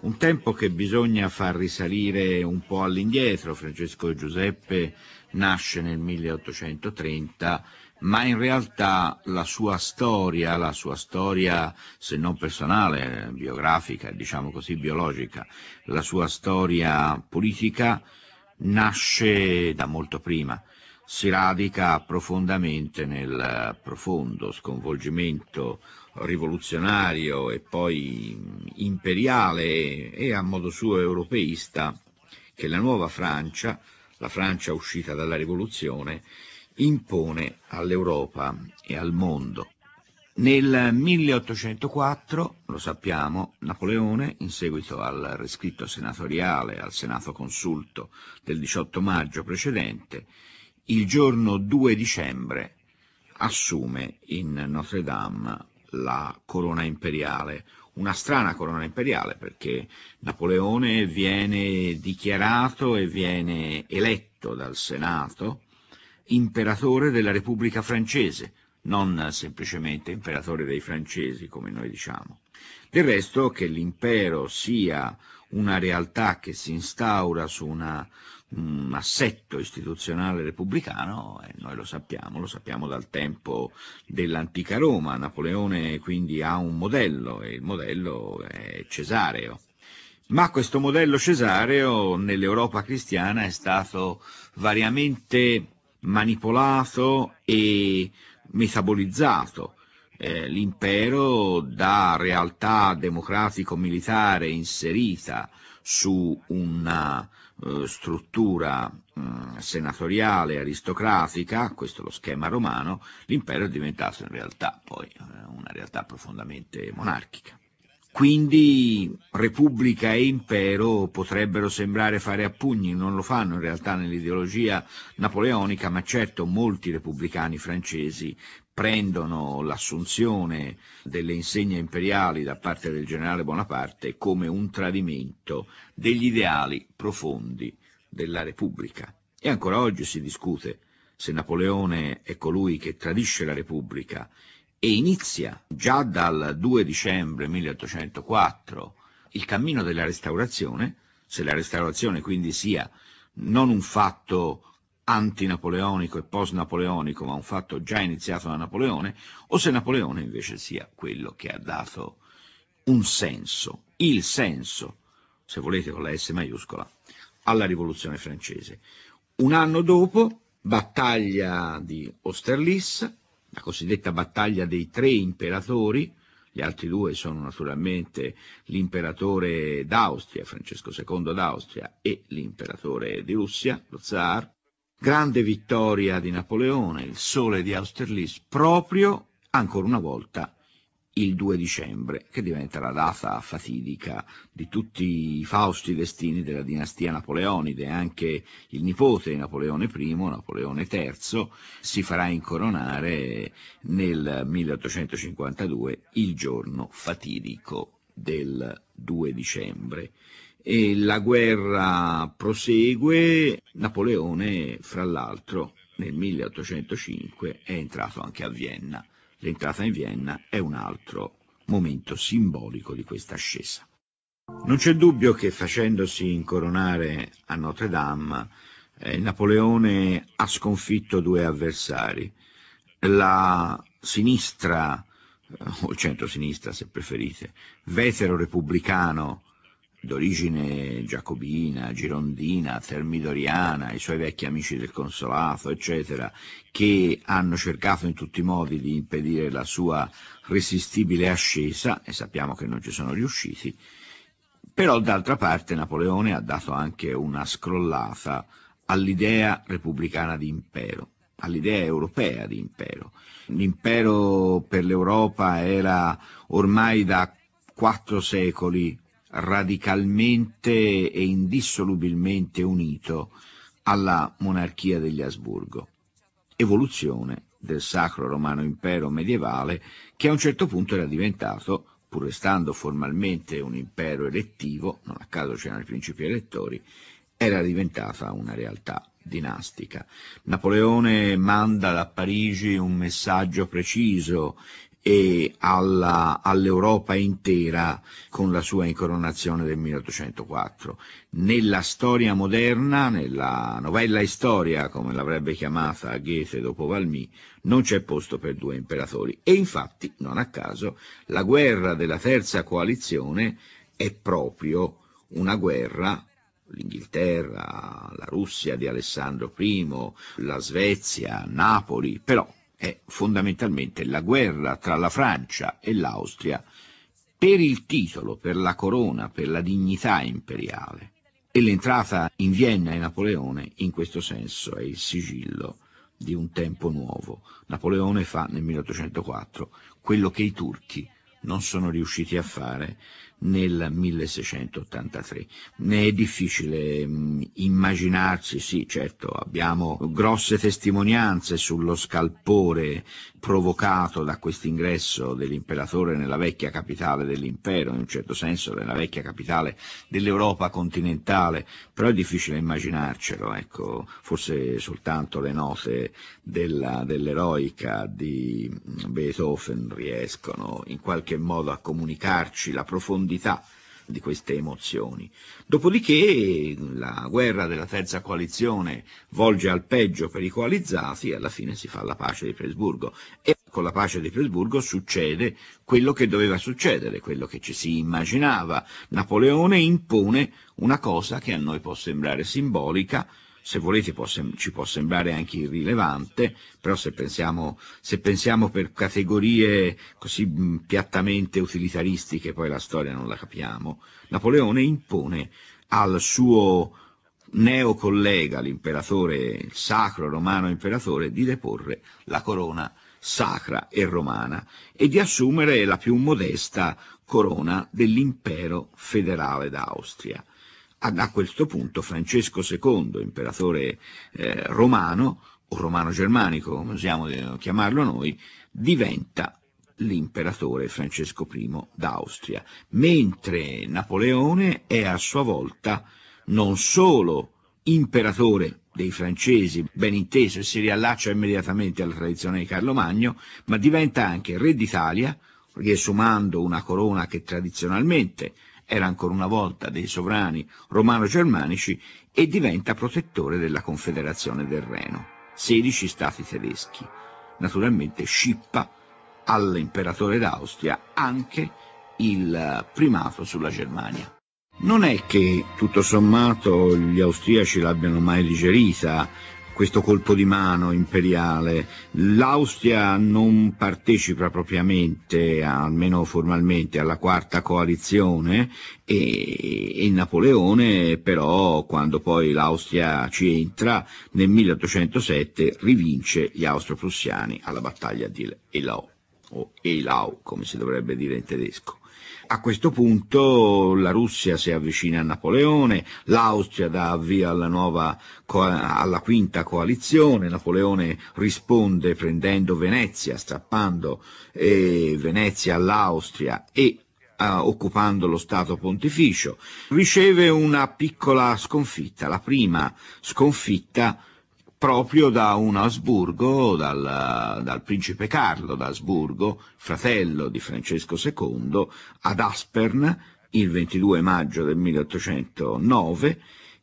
Un tempo che bisogna far risalire un po' all'indietro. Francesco Giuseppe nasce nel 1830 ma in realtà la sua storia, la sua storia se non personale, biografica, diciamo così biologica, la sua storia politica nasce da molto prima, si radica profondamente nel profondo sconvolgimento rivoluzionario e poi imperiale e a modo suo europeista che la nuova Francia, la Francia uscita dalla rivoluzione, impone all'Europa e al mondo. Nel 1804, lo sappiamo, Napoleone, in seguito al rescritto senatoriale al Senato Consulto del 18 maggio precedente, il giorno 2 dicembre assume in Notre Dame la corona imperiale, una strana corona imperiale perché Napoleone viene dichiarato e viene eletto dal Senato imperatore della Repubblica Francese, non semplicemente imperatore dei francesi, come noi diciamo. Del resto, che l'impero sia una realtà che si instaura su una, un assetto istituzionale repubblicano, eh, noi lo sappiamo, lo sappiamo dal tempo dell'antica Roma, Napoleone quindi ha un modello e il modello è Cesareo. Ma questo modello cesareo nell'Europa cristiana è stato variamente manipolato e metabolizzato eh, l'impero da realtà democratico-militare inserita su una eh, struttura eh, senatoriale aristocratica, questo è lo schema romano, l'impero è diventato in realtà poi eh, una realtà profondamente monarchica. Quindi Repubblica e Impero potrebbero sembrare fare a pugni, non lo fanno in realtà nell'ideologia napoleonica, ma certo molti repubblicani francesi prendono l'assunzione delle insegne imperiali da parte del generale Bonaparte come un tradimento degli ideali profondi della Repubblica. E ancora oggi si discute se Napoleone è colui che tradisce la Repubblica e inizia già dal 2 dicembre 1804 il cammino della restaurazione, se la restaurazione quindi sia non un fatto antinapoleonico e post-napoleonico, ma un fatto già iniziato da Napoleone, o se Napoleone invece sia quello che ha dato un senso, il senso, se volete con la S maiuscola, alla rivoluzione francese. Un anno dopo, battaglia di Austerlitz, la cosiddetta battaglia dei tre imperatori, gli altri due sono naturalmente l'imperatore d'Austria, Francesco II d'Austria, e l'imperatore di Russia, lo zar. Grande vittoria di Napoleone, il sole di Austerlitz, proprio ancora una volta il 2 dicembre, che diventa la data fatidica di tutti i fausti destini della dinastia napoleonide, anche il nipote di Napoleone I, Napoleone III, si farà incoronare nel 1852, il giorno fatidico del 2 dicembre. E la guerra prosegue, Napoleone fra l'altro nel 1805 è entrato anche a Vienna L'entrata in Vienna è un altro momento simbolico di questa ascesa. Non c'è dubbio che facendosi incoronare a Notre Dame, eh, Napoleone ha sconfitto due avversari, la sinistra, eh, o centro-sinistra se preferite, vetero repubblicano d'origine giacobina, girondina, termidoriana, i suoi vecchi amici del consolato, eccetera, che hanno cercato in tutti i modi di impedire la sua resistibile ascesa, e sappiamo che non ci sono riusciti, però d'altra parte Napoleone ha dato anche una scrollata all'idea repubblicana di impero, all'idea europea di impero. L'impero per l'Europa era ormai da quattro secoli radicalmente e indissolubilmente unito alla monarchia degli Asburgo, evoluzione del Sacro Romano Impero medievale che a un certo punto era diventato, pur restando formalmente un impero elettivo, non a caso c'erano i principi elettori, era diventata una realtà dinastica. Napoleone manda da Parigi un messaggio preciso e all'Europa intera con la sua incoronazione del 1804. Nella storia moderna, nella novella storia, come l'avrebbe chiamata Goethe dopo Valmy, non c'è posto per due imperatori. E infatti, non a caso, la guerra della terza coalizione è proprio una guerra l'Inghilterra, la Russia di Alessandro I, la Svezia, Napoli, però è fondamentalmente la guerra tra la Francia e l'Austria per il titolo, per la corona, per la dignità imperiale. E l'entrata in Vienna di Napoleone in questo senso è il sigillo di un tempo nuovo. Napoleone fa nel 1804 quello che i turchi non sono riusciti a fare nel 1683. Ne è difficile mh, mm, immaginarsi, sì certo, abbiamo grosse testimonianze sullo scalpore provocato da questo ingresso dell'imperatore nella vecchia capitale dell'impero, in un certo senso nella vecchia capitale dell'Europa continentale, però è difficile immaginarcelo, ecco, forse soltanto le note dell'eroica di mm, Beethoven riescono in qualche modo a comunicarci la profondità di queste emozioni. Dopodiché la guerra della terza coalizione volge al peggio per i coalizzati e alla fine si fa la pace di Presburgo. E con la pace di Presburgo succede quello che doveva succedere, quello che ci si immaginava. Napoleone impone una cosa che a noi può sembrare simbolica, se volete può, ci può sembrare anche irrilevante, però se pensiamo, se pensiamo per categorie così piattamente utilitaristiche, poi la storia non la capiamo, Napoleone impone al suo neocollega, l'imperatore, il sacro romano imperatore, di deporre la corona sacra e romana e di assumere la più modesta corona dell'impero federale d'Austria. A, questo punto Francesco II, imperatore eh, romano, o romano-germanico, come usiamo chiamarlo noi, diventa l'imperatore Francesco I d'Austria, mentre Napoleone è a sua volta non solo imperatore dei francesi, ben inteso, e si riallaccia immediatamente alla tradizione di Carlo Magno, ma diventa anche re d'Italia, riesumando una corona che tradizionalmente era ancora una volta dei sovrani romano-germanici e diventa protettore della Confederazione del Reno, 16 stati tedeschi. Naturalmente scippa all'imperatore d'Austria anche il primato sulla Germania. Non è che tutto sommato gli austriaci l'abbiano mai digerita, questo colpo di mano imperiale. L'Austria non partecipa propriamente, almeno formalmente, alla quarta coalizione e, e Napoleone però quando poi l'Austria ci entra nel 1807 rivince gli austro-prussiani alla battaglia di Elau, o Eylau come si dovrebbe dire in tedesco. A questo punto la Russia si avvicina a Napoleone, l'Austria dà avvio alla, nuova, alla quinta coalizione, Napoleone risponde prendendo Venezia, strappando eh, Venezia all'Austria e Uh, occupando lo Stato pontificio, riceve una piccola sconfitta, la prima sconfitta proprio da un Asburgo, dal, dal principe Carlo d'Asburgo, fratello di Francesco II, ad Aspern il 22 maggio del 1809,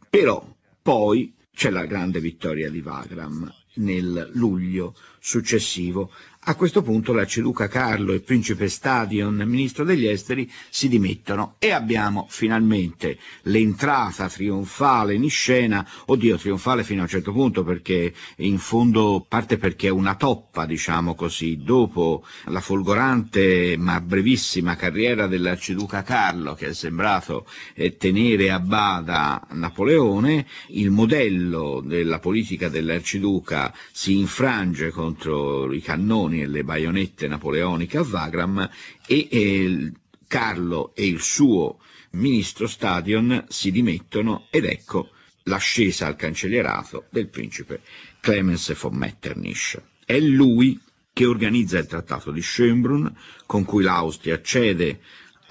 però poi c'è la grande vittoria di Wagram nel luglio successivo. A questo punto l'arciduca Carlo e il principe Stadion, ministro degli esteri, si dimettono e abbiamo finalmente l'entrata trionfale in scena, oddio trionfale fino a un certo punto perché in fondo parte perché è una toppa, diciamo così, dopo la folgorante ma brevissima carriera dell'arciduca Carlo che è sembrato eh, tenere a bada Napoleone, il modello della politica dell'arciduca si infrange contro i cannoni cannoni e le baionette napoleoniche a Wagram e eh, Carlo e il suo ministro Stadion si dimettono ed ecco l'ascesa al cancellierato del principe Clemens von Metternich. È lui che organizza il trattato di Schönbrunn, con cui l'Austria cede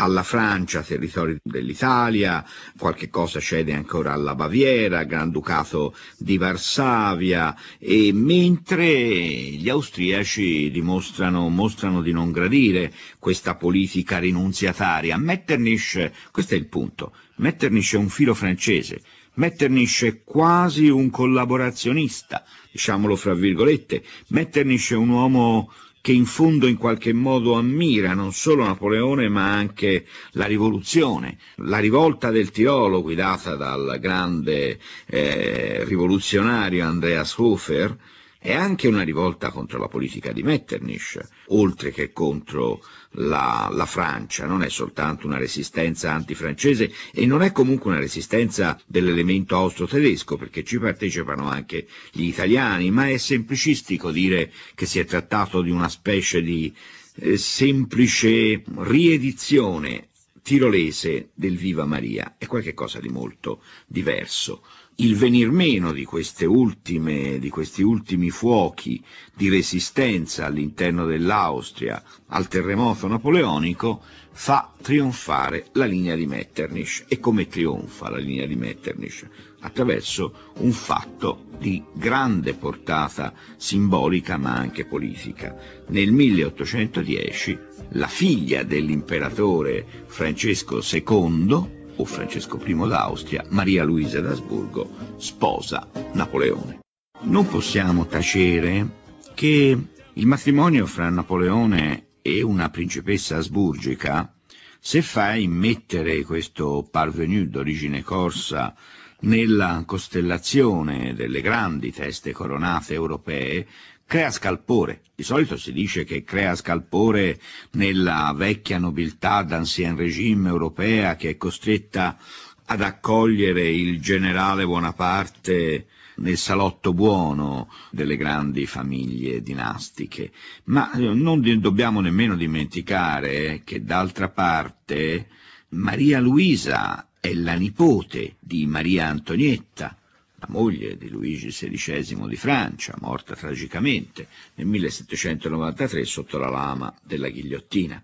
alla Francia territorio dell'Italia, qualche cosa cede ancora alla Baviera, Granducato di Varsavia, e mentre gli austriaci dimostrano mostrano di non gradire questa politica rinunziataria, Metternich, questo è il punto, Metternich è un filo francese, Metternich è quasi un collaborazionista, diciamolo fra virgolette, Metternich è un uomo che in fondo in qualche modo ammira non solo Napoleone ma anche la rivoluzione, la rivolta del Tirolo guidata dal grande eh, rivoluzionario Andreas Hofer, è anche una rivolta contro la politica di Metternich, oltre che contro la, la Francia, non è soltanto una resistenza antifrancese e non è comunque una resistenza dell'elemento austro-tedesco, perché ci partecipano anche gli italiani, ma è semplicistico dire che si è trattato di una specie di eh, semplice riedizione tirolese del Viva Maria, è qualcosa di molto diverso il venir meno di, ultime, di questi ultimi fuochi di resistenza all'interno dell'Austria al terremoto napoleonico fa trionfare la linea di Metternich. E come trionfa la linea di Metternich? Attraverso un fatto di grande portata simbolica ma anche politica. Nel 1810 la figlia dell'imperatore Francesco II dopo Francesco I d'Austria, Maria Luisa d'Asburgo sposa Napoleone. Non possiamo tacere che il matrimonio fra Napoleone e una principessa asburgica, se fai mettere questo parvenu d'origine corsa nella costellazione delle grandi teste coronate europee, crea scalpore. Di solito si dice che crea scalpore nella vecchia nobiltà d'ancien regime europea che è costretta ad accogliere il generale Bonaparte nel salotto buono delle grandi famiglie dinastiche, ma eh, non dobbiamo nemmeno dimenticare che d'altra parte Maria Luisa è la nipote di Maria Antonietta, la moglie di Luigi XVI di Francia, morta tragicamente nel 1793 sotto la lama della ghigliottina,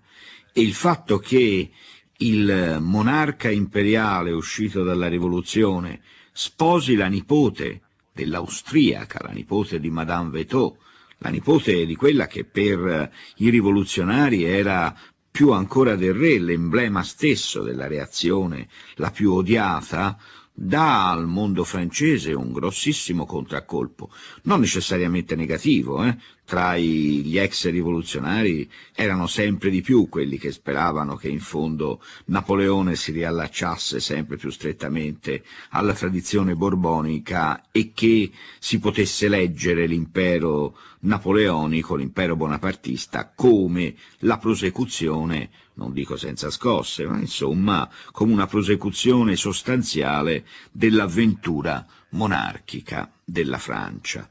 e il fatto che il monarca imperiale uscito dalla rivoluzione sposi la nipote dell'austriaca, la nipote di Madame Vetot, la nipote di quella che per i rivoluzionari era più ancora del re, l'emblema stesso della reazione la più odiata, dà al mondo francese un grossissimo contraccolpo, non necessariamente negativo, eh? tra gli ex rivoluzionari erano sempre di più quelli che speravano che in fondo Napoleone si riallacciasse sempre più strettamente alla tradizione borbonica e che si potesse leggere l'impero napoleonico, l'impero bonapartista, come la prosecuzione non dico senza scosse, ma insomma come una prosecuzione sostanziale dell'avventura monarchica della Francia.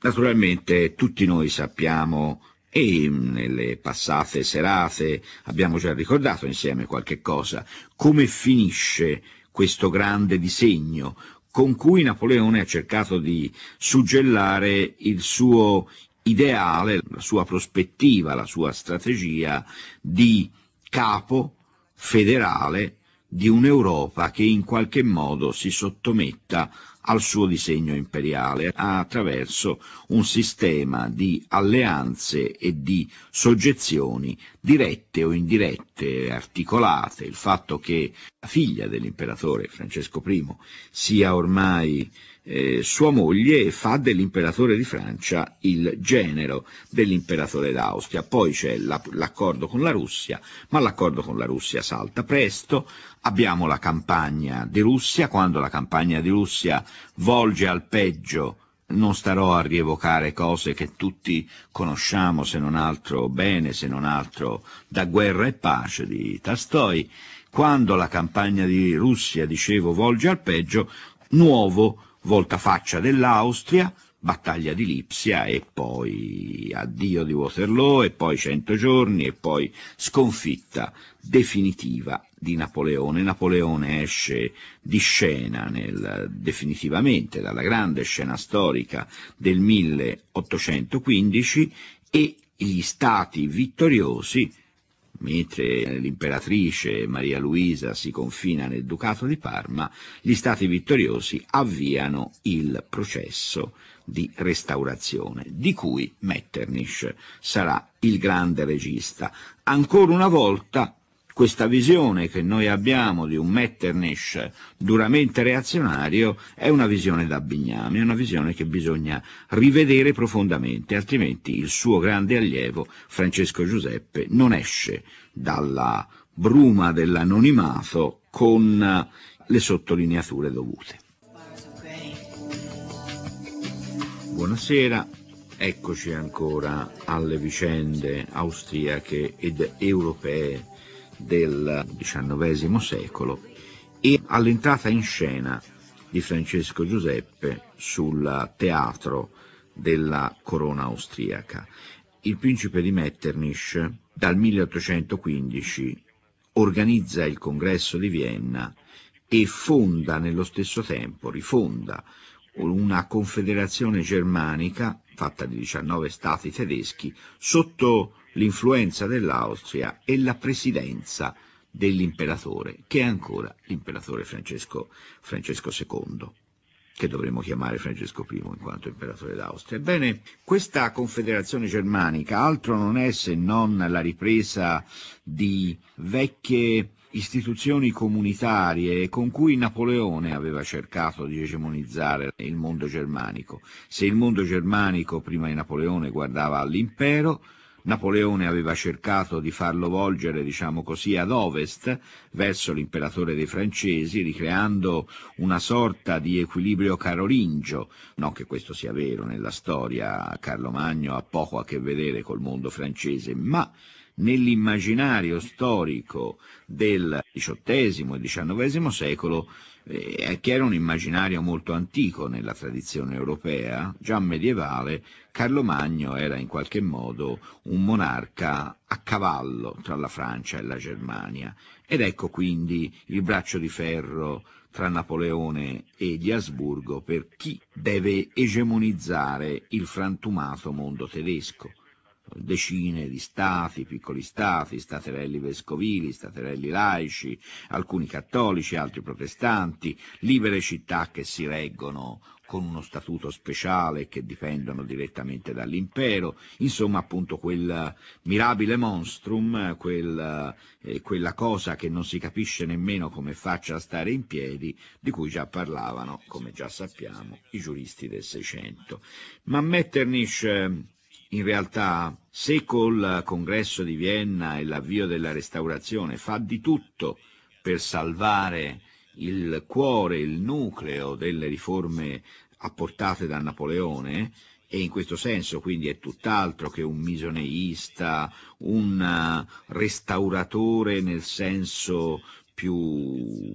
Naturalmente tutti noi sappiamo e nelle passate serate abbiamo già ricordato insieme qualche cosa, come finisce questo grande disegno con cui Napoleone ha cercato di suggellare il suo ideale, la sua prospettiva, la sua strategia di capo federale di un'Europa che in qualche modo si sottometta al suo disegno imperiale attraverso un sistema di alleanze e di soggezioni dirette o indirette, articolate. Il fatto che figlia dell'imperatore Francesco I, sia ormai eh, sua moglie e fa dell'imperatore di Francia il genero dell'imperatore d'Austria. Poi c'è la, l'accordo con la Russia, ma l'accordo con la Russia salta presto, abbiamo la campagna di Russia, quando la campagna di Russia volge al peggio non starò a rievocare cose che tutti conosciamo, se non altro bene, se non altro da guerra e pace di Tastoi, quando la campagna di Russia, dicevo, volge al peggio, nuovo voltafaccia dell'Austria, battaglia di Lipsia e poi addio di Waterloo e poi 100 giorni e poi sconfitta definitiva di Napoleone. Napoleone esce di scena nel, definitivamente dalla grande scena storica del 1815 e gli stati vittoriosi Mentre l'imperatrice Maria Luisa si confina nel Ducato di Parma, gli stati vittoriosi avviano il processo di restaurazione, di cui Metternich sarà il grande regista. Ancora una volta questa visione che noi abbiamo di un Metternich duramente reazionario è una visione da bignami, è una visione che bisogna rivedere profondamente, altrimenti il suo grande allievo Francesco Giuseppe non esce dalla bruma dell'anonimato con le sottolineature dovute. Buonasera, eccoci ancora alle vicende austriache ed europee del XIX secolo e all'entrata in scena di Francesco Giuseppe sul teatro della corona austriaca. Il principe di Metternich dal 1815 organizza il congresso di Vienna e fonda nello stesso tempo, rifonda una confederazione germanica fatta di 19 stati tedeschi sotto l'influenza dell'Austria e la presidenza dell'imperatore, che è ancora l'imperatore Francesco, Francesco, II, che dovremmo chiamare Francesco I in quanto imperatore d'Austria. Ebbene, questa confederazione germanica altro non è se non la ripresa di vecchie istituzioni comunitarie con cui Napoleone aveva cercato di egemonizzare il mondo germanico. Se il mondo germanico prima di Napoleone guardava all'impero, Napoleone aveva cercato di farlo volgere, diciamo così, ad ovest, verso l'imperatore dei francesi, ricreando una sorta di equilibrio carolingio, non che questo sia vero nella storia, Carlo Magno ha poco a che vedere col mondo francese, ma nell'immaginario storico del XVIII e XIX secolo, eh, che era un immaginario molto antico nella tradizione europea, già medievale, Carlo Magno era in qualche modo un monarca a cavallo tra la Francia e la Germania. Ed ecco quindi il braccio di ferro tra Napoleone e gli Asburgo per chi deve egemonizzare il frantumato mondo tedesco decine di stati, piccoli stati, staterelli vescovili, staterelli laici, alcuni cattolici, altri protestanti, libere città che si reggono con uno statuto speciale che dipendono direttamente dall'impero, insomma appunto quel mirabile monstrum, quel, eh, quella cosa che non si capisce nemmeno come faccia a stare in piedi, di cui già parlavano, come già sappiamo, i giuristi del Seicento. Ma Metternich eh, in realtà, se col congresso di Vienna e l'avvio della restaurazione fa di tutto per salvare il cuore, il nucleo delle riforme apportate da Napoleone, e in questo senso quindi è tutt'altro che un misoneista, un restauratore nel senso più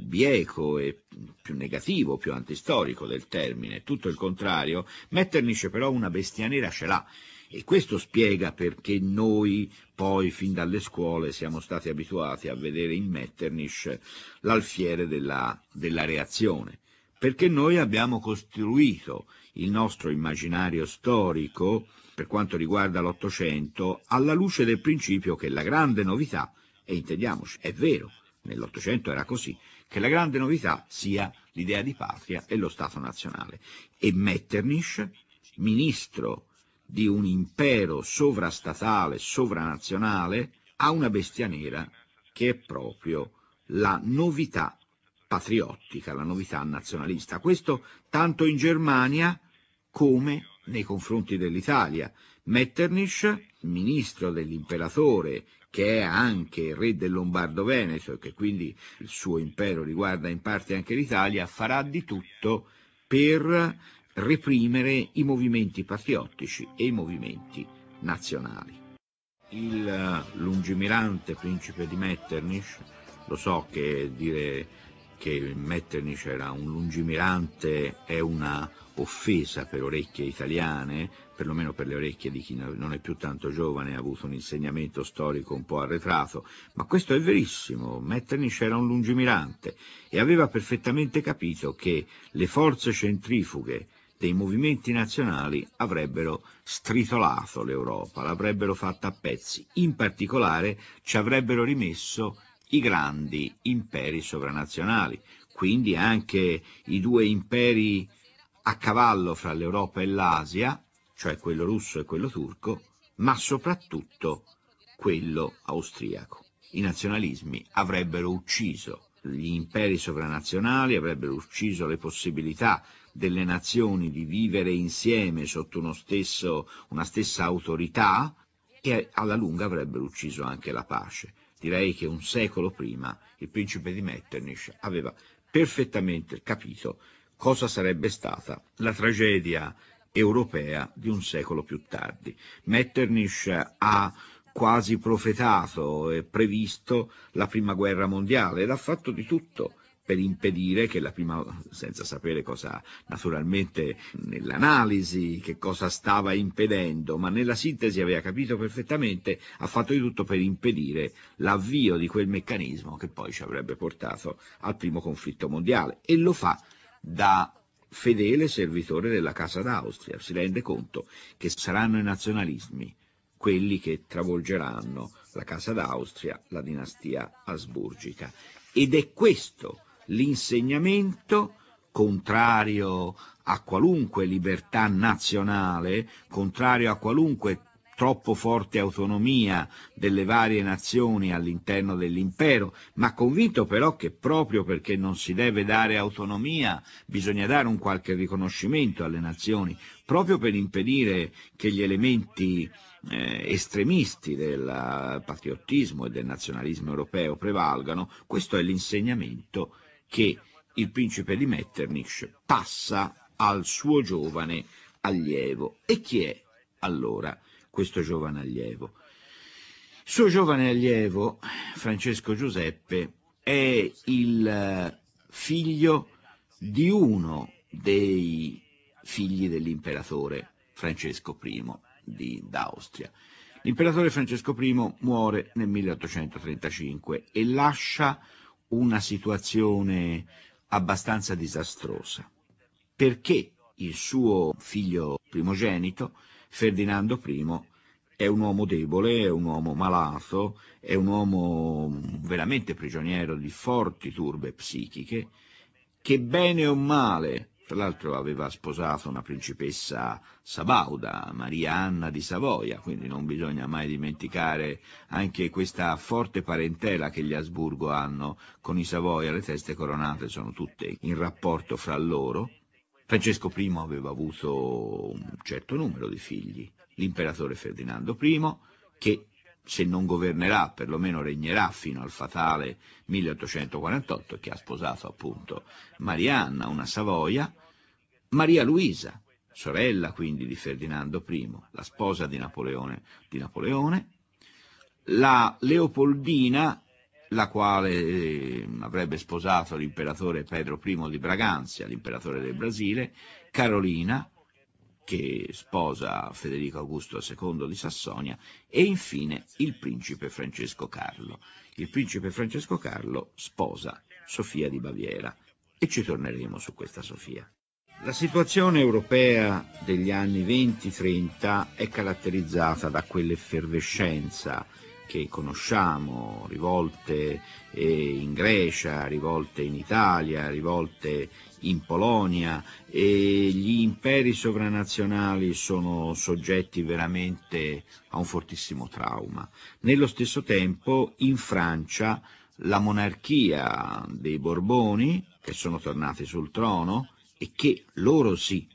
bieco e più negativo, più antistorico del termine, tutto il contrario, Metternich però una bestia nera ce l'ha e questo spiega perché noi poi fin dalle scuole siamo stati abituati a vedere in Metternich l'alfiere della, della reazione, perché noi abbiamo costruito il nostro immaginario storico per quanto riguarda l'Ottocento alla luce del principio che la grande novità, e intendiamoci, è vero, nell'Ottocento era così, che la grande novità sia l'idea di patria e lo Stato nazionale. E Metternich, ministro di un impero sovrastatale, sovranazionale, a una bestia nera che è proprio la novità patriottica, la novità nazionalista. Questo tanto in Germania come nei confronti dell'Italia. Metternich, ministro dell'imperatore, che è anche re del Lombardo-Veneto e che quindi il suo impero riguarda in parte anche l'Italia, farà di tutto per reprimere i movimenti patriottici e i movimenti nazionali. Il eh, lungimirante principe di Metternich, lo so che dire che Metternich era un lungimirante è una offesa per orecchie italiane, perlomeno per le orecchie di chi non è più tanto giovane, e ha avuto un insegnamento storico un po' arretrato, ma questo è verissimo, Metternich era un lungimirante e aveva perfettamente capito che le forze centrifughe dei movimenti nazionali avrebbero stritolato l'Europa, l'avrebbero fatta a pezzi, in particolare ci avrebbero rimesso i grandi imperi sovranazionali, quindi anche i due imperi a cavallo fra l'Europa e l'Asia, cioè quello russo e quello turco, ma soprattutto quello austriaco. I nazionalismi avrebbero ucciso gli imperi sovranazionali, avrebbero ucciso le possibilità delle nazioni di vivere insieme sotto stesso, una stessa autorità che alla lunga avrebbero ucciso anche la pace. Direi che un secolo prima il principe di Metternich aveva perfettamente capito cosa sarebbe stata la tragedia europea di un secolo più tardi. Metternich ha quasi profetato e previsto la prima guerra mondiale ed ha fatto di tutto per impedire che la prima, senza sapere cosa naturalmente nell'analisi, che cosa stava impedendo, ma nella sintesi aveva capito perfettamente, ha fatto di tutto per impedire l'avvio di quel meccanismo che poi ci avrebbe portato al primo conflitto mondiale e lo fa da fedele servitore della Casa d'Austria, si rende conto che saranno i nazionalismi quelli che travolgeranno la Casa d'Austria, la dinastia asburgica. Ed è questo l'insegnamento, contrario a qualunque libertà nazionale, contrario a qualunque troppo forte autonomia delle varie nazioni all'interno dell'impero, ma convinto però che proprio perché non si deve dare autonomia bisogna dare un qualche riconoscimento alle nazioni, proprio per impedire che gli elementi eh, estremisti del patriottismo e del nazionalismo europeo prevalgano, questo è l'insegnamento che il principe di Metternich passa al suo giovane allievo. E chi è allora questo giovane allievo? Il suo giovane allievo, Francesco Giuseppe, è il eh, figlio di uno dei figli dell'imperatore Francesco I di, d'Austria. L'imperatore Francesco I muore nel 1835 e lascia una situazione abbastanza disastrosa, perché il suo figlio primogenito, Ferdinando I, è un uomo debole, è un uomo malato, è un uomo veramente prigioniero di forti turbe psichiche, che bene o male tra l'altro aveva sposato una principessa sabauda, Maria Anna di Savoia, quindi non bisogna mai dimenticare anche questa forte parentela che gli Asburgo hanno con i Savoia, le teste coronate sono tutte in rapporto fra loro. Francesco I aveva avuto un certo numero di figli, l'imperatore Ferdinando I, che se non governerà, perlomeno regnerà fino al fatale 1848 che ha sposato appunto Marianna, una Savoia, Maria Luisa, sorella quindi di Ferdinando I, la sposa di Napoleone, di Napoleone la Leopoldina, la quale eh, avrebbe sposato l'imperatore Pedro I di Braganzia, l'imperatore del Brasile, Carolina, che sposa Federico Augusto II di Sassonia, e infine il principe Francesco Carlo. Il principe Francesco Carlo sposa Sofia di Baviera e ci torneremo su questa Sofia. La situazione europea degli anni 20-30 è caratterizzata da quell'effervescenza che conosciamo, rivolte eh, in Grecia, rivolte in Italia, rivolte in Polonia e gli imperi sovranazionali sono soggetti veramente a un fortissimo trauma. Nello stesso tempo in Francia la monarchia dei Borboni, che sono tornati sul trono e che loro sì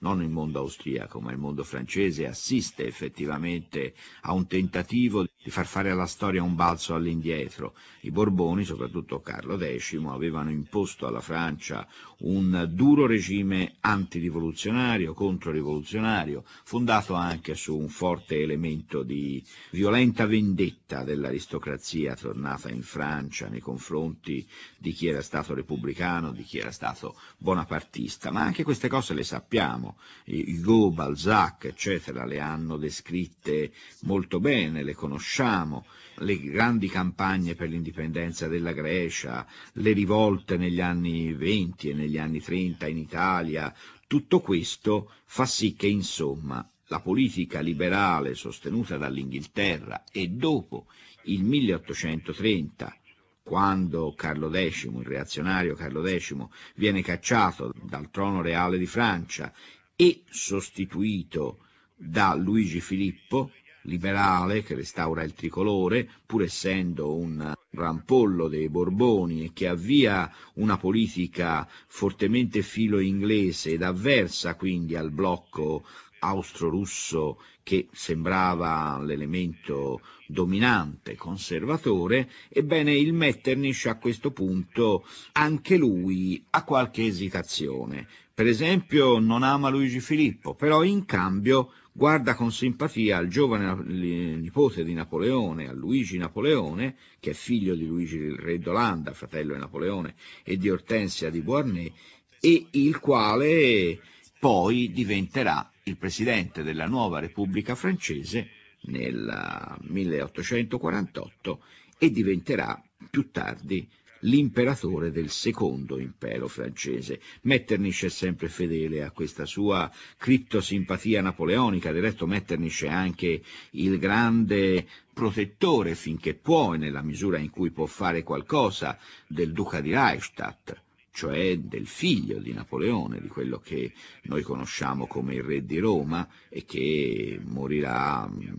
non il mondo austriaco, ma il mondo francese assiste effettivamente a un tentativo di far fare alla storia un balzo all'indietro. I Borboni, soprattutto Carlo X, avevano imposto alla Francia un duro regime antirivoluzionario, controrivoluzionario, fondato anche su un forte elemento di violenta vendetta dell'aristocrazia tornata in Francia nei confronti di chi era stato repubblicano, di chi era stato bonapartista, ma anche queste cose le sappiamo, Hugo, Balzac, eccetera, le hanno descritte molto bene, le conosciamo, le grandi campagne per l'indipendenza della Grecia, le rivolte negli anni 20 e negli anni 30 in Italia, tutto questo fa sì che insomma la politica liberale sostenuta dall'Inghilterra e dopo il 1830 quando Carlo X, il reazionario Carlo X, viene cacciato dal trono reale di Francia e sostituito da Luigi Filippo, liberale che restaura il tricolore, pur essendo un rampollo dei Borboni e che avvia una politica fortemente filo inglese ed avversa quindi al blocco austro-russo che sembrava l'elemento dominante, conservatore, ebbene il Metternich a questo punto anche lui ha qualche esitazione. Per esempio non ama Luigi Filippo, però in cambio guarda con simpatia al giovane nipote di Napoleone, a Luigi Napoleone, che è figlio di Luigi il re d'Olanda, fratello di Napoleone, e di Ortensia di Beauharnais, e il quale poi diventerà il presidente della nuova Repubblica francese nel 1848 e diventerà più tardi l'imperatore del secondo impero francese. Metternich è sempre fedele a questa sua criptosimpatia napoleonica, del resto Metternich è anche il grande protettore finché può e nella misura in cui può fare qualcosa del duca di Reichstadt cioè del figlio di Napoleone, di quello che noi conosciamo come il re di Roma e che morirà mm,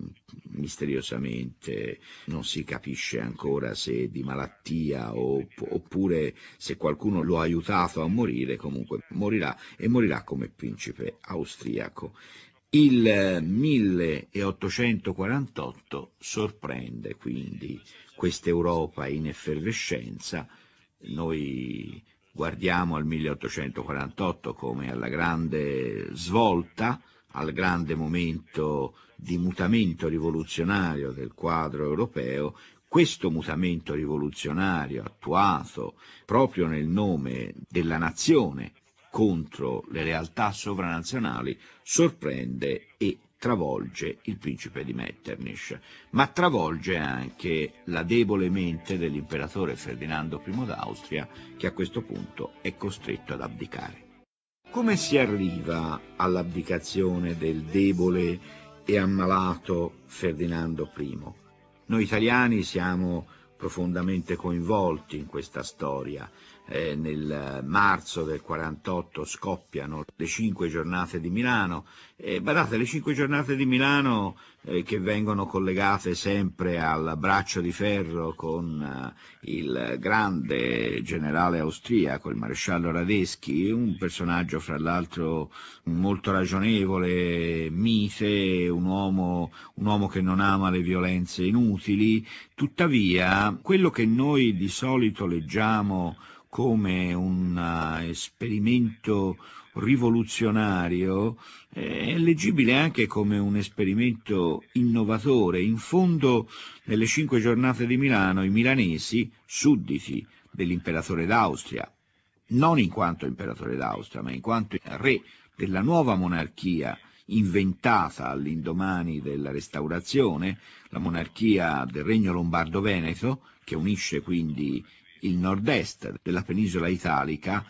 misteriosamente, non si capisce ancora se di malattia oppure se qualcuno lo ha aiutato a morire, comunque morirà e morirà come principe austriaco. Il 1848 eh, sorprende quindi quest'Europa in effervescenza, noi guardiamo al 1848 come alla grande svolta, al grande momento di mutamento rivoluzionario del quadro europeo, questo mutamento rivoluzionario attuato proprio nel nome della nazione contro le realtà sovranazionali sorprende e travolge il principe di Metternich, ma travolge anche la debole mente dell'imperatore Ferdinando I d'Austria, che a questo punto è costretto ad abdicare. Come si arriva all'abdicazione del debole e ammalato Ferdinando I? Noi italiani siamo profondamente coinvolti in questa storia, eh, nel marzo del 48 scoppiano le cinque giornate di Milano, e eh, badate le cinque giornate di Milano eh, che vengono collegate sempre al braccio di ferro con eh, il grande generale austriaco, il maresciallo Radeschi, un personaggio fra l'altro molto ragionevole, mite, un uomo, un uomo che non ama le violenze inutili, tuttavia quello che noi di solito leggiamo come un eh, esperimento rivoluzionario, eh, è leggibile anche come un esperimento innovatore. In fondo, nelle cinque giornate di Milano, i milanesi, sudditi dell'imperatore d'Austria, non in quanto imperatore d'Austria, ma in quanto re della nuova monarchia inventata all'indomani della restaurazione, la monarchia del Regno Lombardo-Veneto, che unisce quindi il nord-est della penisola italica,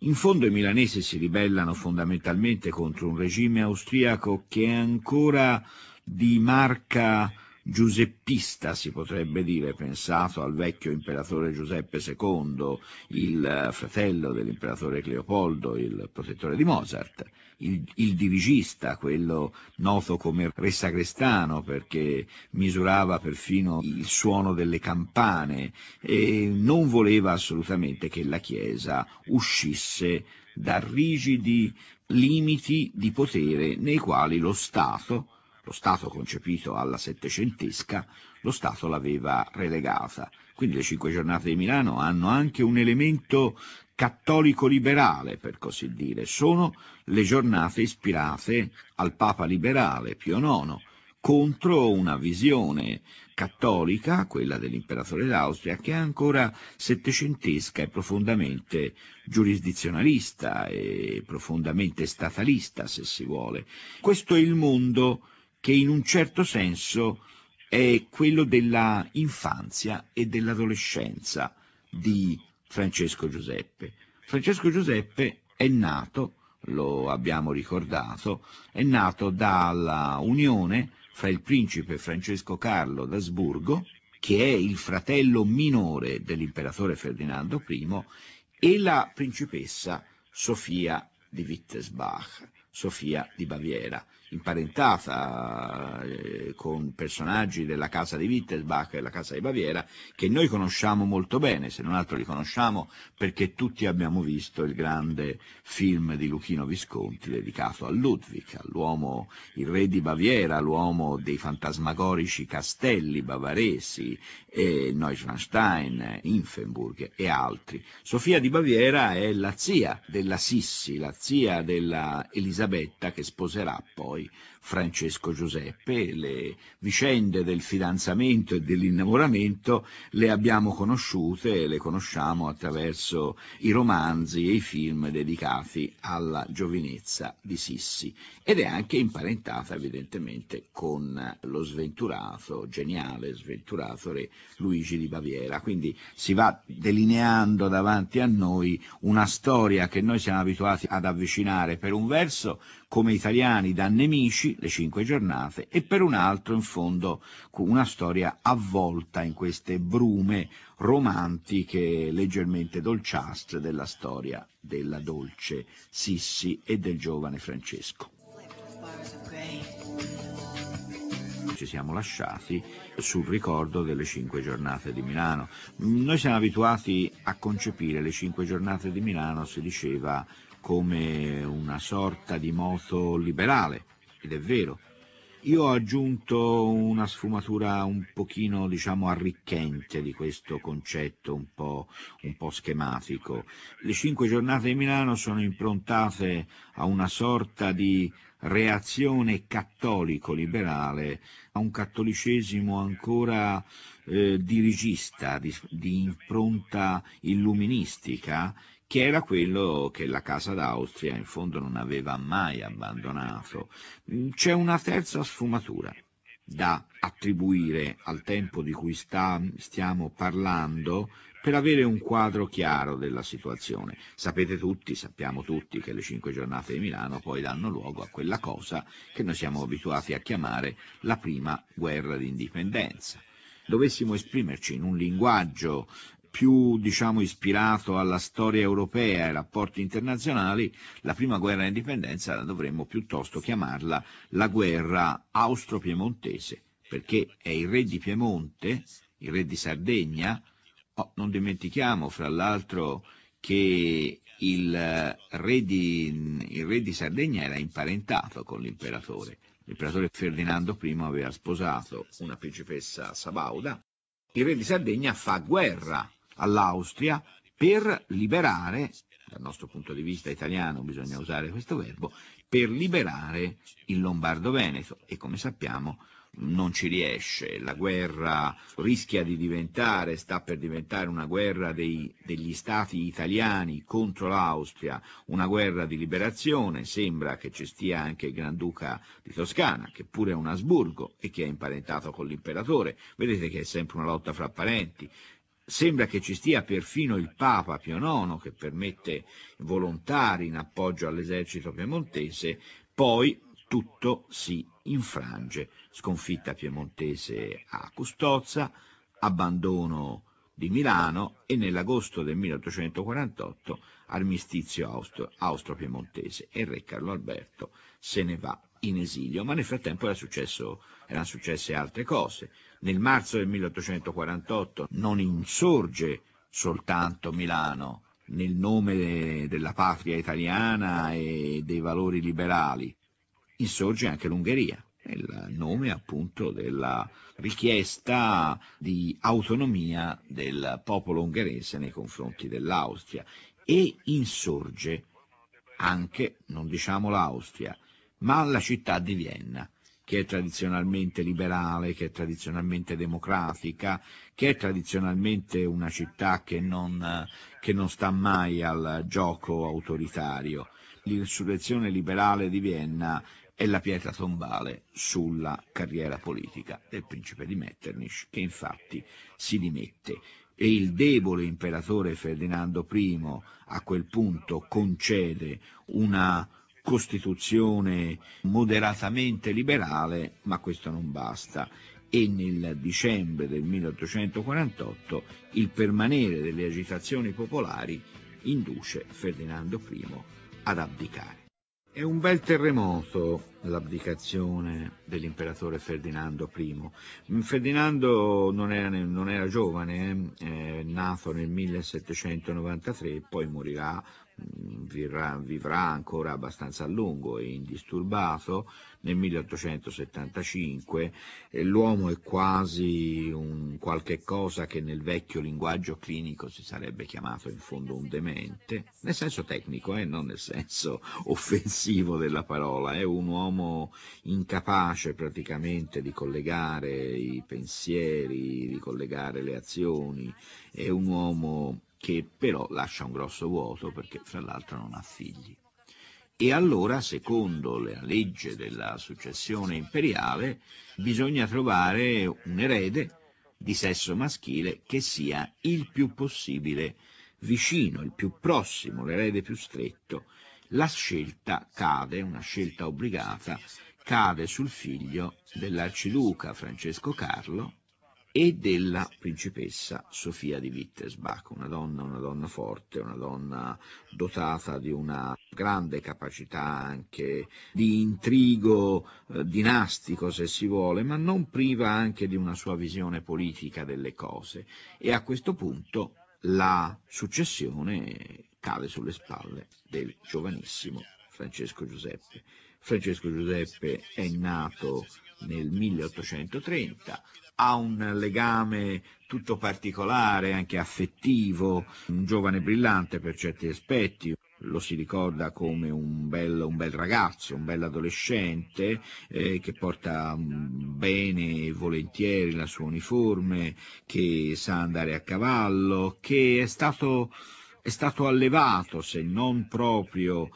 in fondo i milanesi si ribellano fondamentalmente contro un regime austriaco che è ancora di marca giuseppista, si potrebbe dire, pensato al vecchio imperatore Giuseppe II, il fratello dell'imperatore Cleopoldo, il protettore di Mozart il, il dirigista, quello noto come re sacrestano perché misurava perfino il suono delle campane e non voleva assolutamente che la Chiesa uscisse da rigidi limiti di potere nei quali lo Stato, lo Stato concepito alla settecentesca, lo Stato l'aveva relegata. Quindi le Cinque Giornate di Milano hanno anche un elemento cattolico-liberale, per così dire. Sono le giornate ispirate al Papa liberale, Pio IX, contro una visione cattolica, quella dell'imperatore d'Austria, che è ancora settecentesca e profondamente giurisdizionalista e profondamente statalista, se si vuole. Questo è il mondo che in un certo senso è quello della infanzia e dell'adolescenza di Francesco Giuseppe. Francesco Giuseppe è nato, lo abbiamo ricordato, è nato dalla unione fra il principe Francesco Carlo d'Asburgo, che è il fratello minore dell'imperatore Ferdinando I, e la principessa Sofia di Wittelsbach, Sofia di Baviera imparentata eh, con personaggi della casa di Wittelsbach e della casa di Baviera, che noi conosciamo molto bene, se non altro li conosciamo perché tutti abbiamo visto il grande film di Luchino Visconti dedicato a Ludwig, all'uomo, il re di Baviera, l'uomo dei fantasmagorici castelli bavaresi, eh, Neuschwanstein, Infenburg e altri. Sofia di Baviera è la zia della Sissi, la zia della Elisabetta che sposerà poi poi Francesco Giuseppe, le vicende del fidanzamento e dell'innamoramento le abbiamo conosciute e le conosciamo attraverso i romanzi e i film dedicati alla giovinezza di Sissi ed è anche imparentata evidentemente con lo sventurato, geniale sventurato re Luigi di Baviera, quindi si va delineando davanti a noi una storia che noi siamo abituati ad avvicinare per un verso come italiani da nemici, le cinque giornate, e per un altro in fondo una storia avvolta in queste brume romantiche leggermente dolciastre della storia della dolce Sissi e del giovane Francesco. Ci siamo lasciati sul ricordo delle cinque giornate di Milano. Noi siamo abituati a concepire le cinque giornate di Milano, si diceva, come una sorta di moto liberale, ed è vero. Io ho aggiunto una sfumatura un pochino, diciamo, arricchente di questo concetto un po', un po', schematico. Le cinque giornate di Milano sono improntate a una sorta di reazione cattolico-liberale, a un cattolicesimo ancora eh, dirigista, di, di impronta illuministica che era quello che la Casa d'Austria in fondo non aveva mai abbandonato. C'è una terza sfumatura da attribuire al tempo di cui sta, stiamo parlando per avere un quadro chiaro della situazione. Sapete tutti, sappiamo tutti che le cinque giornate di Milano poi danno luogo a quella cosa che noi siamo abituati a chiamare la prima guerra d'indipendenza dovessimo esprimerci in un linguaggio più diciamo, ispirato alla storia europea e ai rapporti internazionali, la prima guerra d'indipendenza la dovremmo piuttosto chiamarla la guerra austro-piemontese, perché è il re di Piemonte, il re di Sardegna, oh, non dimentichiamo fra l'altro che il eh, re, di, il re di Sardegna era imparentato con l'imperatore, l'imperatore Ferdinando I aveva sposato una principessa sabauda, il re di Sardegna fa guerra all'Austria per liberare, dal nostro punto di vista italiano bisogna usare questo verbo, per liberare il Lombardo-Veneto e come sappiamo non ci riesce, la guerra rischia di diventare, sta per diventare una guerra dei, degli stati italiani contro l'Austria, una guerra di liberazione, sembra che ci stia anche il Granduca di Toscana, che pure è un Asburgo e che è imparentato con l'imperatore, vedete che è sempre una lotta fra parenti, Sembra che ci stia perfino il Papa Pio IX che permette volontari in appoggio all'esercito piemontese, poi tutto si infrange. Sconfitta piemontese a Custozza, abbandono di Milano e nell'agosto del 1848 armistizio austro, austro-piemontese e il re Carlo Alberto se ne va in esilio, ma nel frattempo era successo, erano successe altre cose. Nel marzo del 1848 non insorge soltanto Milano nel nome della patria italiana e dei valori liberali, insorge anche l'Ungheria, nel nome appunto della richiesta di autonomia del popolo ungherese nei confronti dell'Austria e insorge anche, non diciamo l'Austria, ma la città di Vienna, che è tradizionalmente liberale, che è tradizionalmente democratica, che è tradizionalmente una città che non, che non sta mai al gioco autoritario. L'insurrezione liberale di Vienna è la pietra tombale sulla carriera politica del principe di Metternich, che infatti si dimette e il debole imperatore Ferdinando I a quel punto concede una Costituzione moderatamente liberale, ma questo non basta e nel dicembre del 1848 il permanere delle agitazioni popolari induce Ferdinando I ad abdicare. È un bel terremoto l'abdicazione dell'imperatore Ferdinando I. Mm, Ferdinando non era, non era giovane, è eh, eh, nato nel 1793 e poi morirà Mm, vivrà, vivrà ancora abbastanza a lungo e indisturbato. Nel 1875 eh, l'uomo è quasi un qualche cosa che nel vecchio linguaggio clinico si sarebbe chiamato in fondo un demente, nel senso tecnico e eh, non nel senso offensivo della parola, è un uomo incapace praticamente di collegare i pensieri, di collegare le azioni, è un uomo che però lascia un grosso vuoto perché fra l'altro non ha figli. E allora, secondo la legge della successione imperiale, bisogna trovare un erede di sesso maschile che sia il più possibile vicino, il più prossimo, l'erede più stretto. La scelta cade, una scelta obbligata, cade sul figlio dell'arciduca Francesco Carlo, e della principessa Sofia di Wittelsbach, una donna, una donna forte, una donna dotata di una grande capacità anche di intrigo eh, dinastico se si vuole, ma non priva anche di una sua visione politica delle cose e a questo punto la successione cade sulle spalle del giovanissimo Francesco Giuseppe. Francesco Giuseppe è nato nel 1830, ha un legame tutto particolare, anche affettivo, un giovane brillante per certi aspetti, lo si ricorda come un bel, un bel ragazzo, un bel adolescente eh, che porta bene e volentieri la sua uniforme, che sa andare a cavallo, che è stato, è stato allevato, se non proprio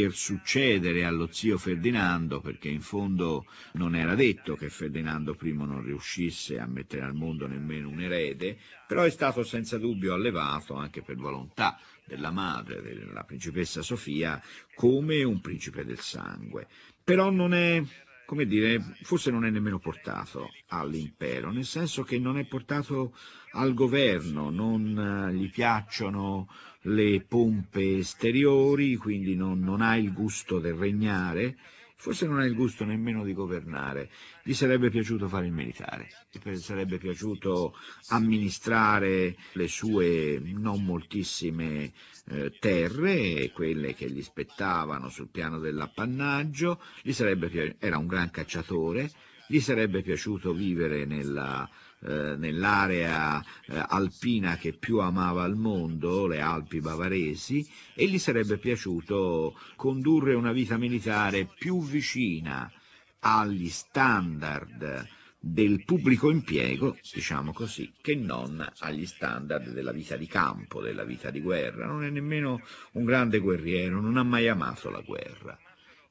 per succedere allo zio Ferdinando, perché in fondo non era detto che Ferdinando I non riuscisse a mettere al mondo nemmeno un erede, però è stato senza dubbio allevato anche per volontà della madre, della principessa Sofia, come un principe del sangue. Però non è come dire, forse non è nemmeno portato all'impero, nel senso che non è portato al governo, non eh, gli piacciono le pompe esteriori, quindi non, non ha il gusto del regnare, forse non ha il gusto nemmeno di governare, gli sarebbe piaciuto fare il militare, gli sarebbe piaciuto amministrare le sue non moltissime eh, terre, quelle che gli spettavano sul piano dell'appannaggio, era un gran cacciatore, gli sarebbe piaciuto vivere nella eh, nell'area eh, alpina che più amava al mondo, le Alpi bavaresi, e gli sarebbe piaciuto condurre una vita militare più vicina agli standard del pubblico impiego, diciamo così, che non agli standard della vita di campo, della vita di guerra. Non è nemmeno un grande guerriero, non ha mai amato la guerra.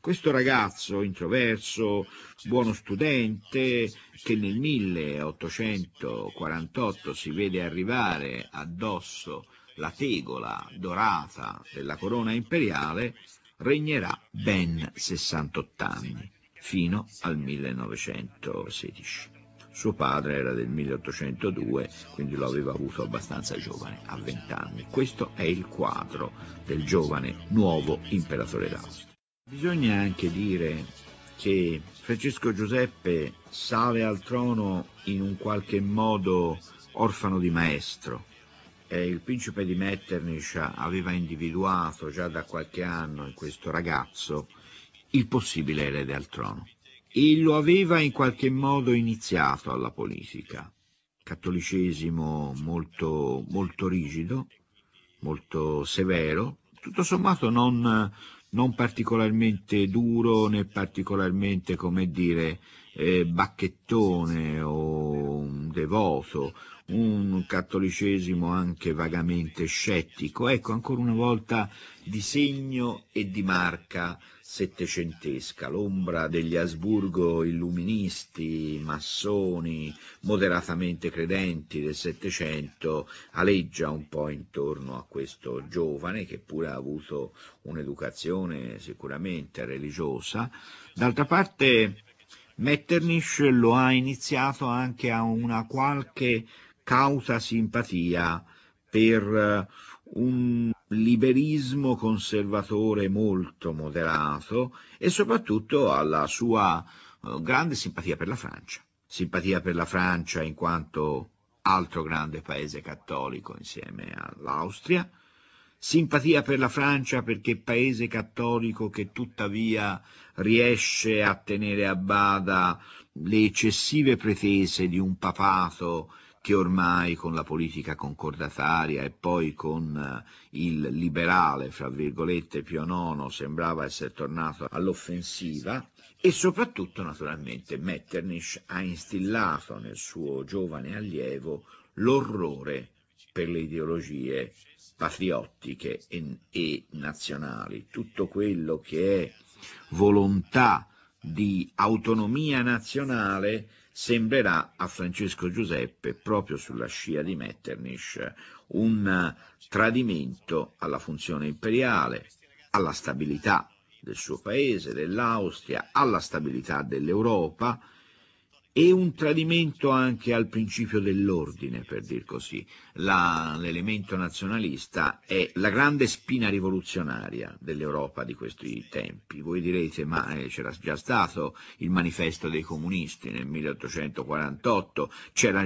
Questo ragazzo introverso, buono studente, che nel 1848 si vede arrivare addosso la tegola dorata della corona imperiale, regnerà ben 68 anni, fino al 1916. Suo padre era del 1802, quindi lo aveva avuto abbastanza giovane, a 20 anni. Questo è il quadro del giovane nuovo imperatore d'Austria. Bisogna anche dire che Francesco Giuseppe sale al trono in un qualche modo orfano di maestro. Eh, il principe di Metternich aveva individuato già da qualche anno in questo ragazzo il possibile erede al trono e lo aveva in qualche modo iniziato alla politica. Cattolicesimo molto, molto rigido, molto severo, tutto sommato non non particolarmente duro né particolarmente, come dire, eh, bacchettone o devoto, un cattolicesimo anche vagamente scettico, ecco ancora una volta di segno e di marca settecentesca, l'ombra degli Asburgo illuministi, massoni, moderatamente credenti del Settecento, aleggia un po' intorno a questo giovane che pure ha avuto un'educazione sicuramente religiosa. D'altra parte Metternich lo ha iniziato anche a una qualche cauta simpatia per eh, un liberismo conservatore molto moderato e soprattutto alla sua eh, grande simpatia per la Francia, simpatia per la Francia in quanto altro grande paese cattolico insieme all'Austria, simpatia per la Francia perché paese cattolico che tuttavia riesce a tenere a bada le eccessive pretese di un papato che ormai con la politica concordataria e poi con eh, il liberale, fra virgolette, Pio IX sembrava essere tornato all'offensiva e soprattutto naturalmente Metternich ha instillato nel suo giovane allievo l'orrore per le ideologie patriottiche e, e nazionali, tutto quello che è volontà di autonomia nazionale sembrerà a Francesco Giuseppe, proprio sulla scia di Metternich, un eh, tradimento alla funzione imperiale, alla stabilità del suo paese, dell'Austria, alla stabilità dell'Europa, e un tradimento anche al principio dell'ordine, per dir così. l'elemento nazionalista è la grande spina rivoluzionaria dell'Europa di questi tempi. Voi direte, ma eh, c'era già stato il manifesto dei comunisti nel 1848,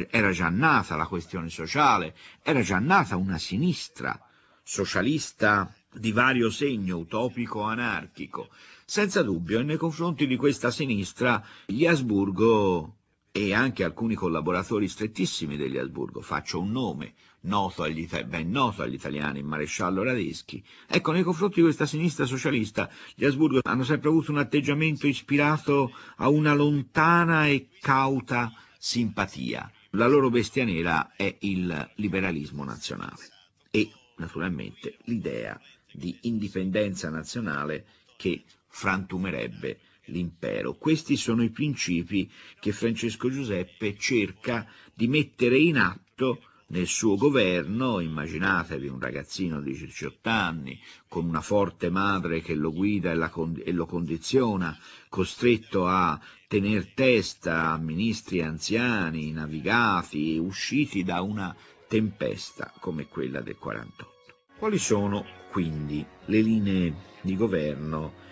era già nata la questione sociale, era già nata una sinistra socialista di vario segno, utopico, anarchico. Senza dubbio, nei confronti di questa sinistra, gli Asburgo e anche alcuni collaboratori strettissimi degli Asburgo, faccio un nome noto agli, ben noto agli italiani, il maresciallo Radeschi. Ecco, nei confronti di questa sinistra socialista, gli Asburgo hanno sempre avuto un atteggiamento ispirato a una lontana e cauta simpatia. La loro bestia nera è il liberalismo nazionale e, naturalmente, l'idea di indipendenza nazionale che frantumerebbe l'impero. Questi sono i principi che Francesco Giuseppe cerca di mettere in atto nel suo governo, immaginatevi un ragazzino di 18 anni con una forte madre che lo guida e, e lo condiziona, costretto a tener testa a ministri anziani, navigati, usciti da una tempesta come quella del 48. Quali sono quindi le linee di governo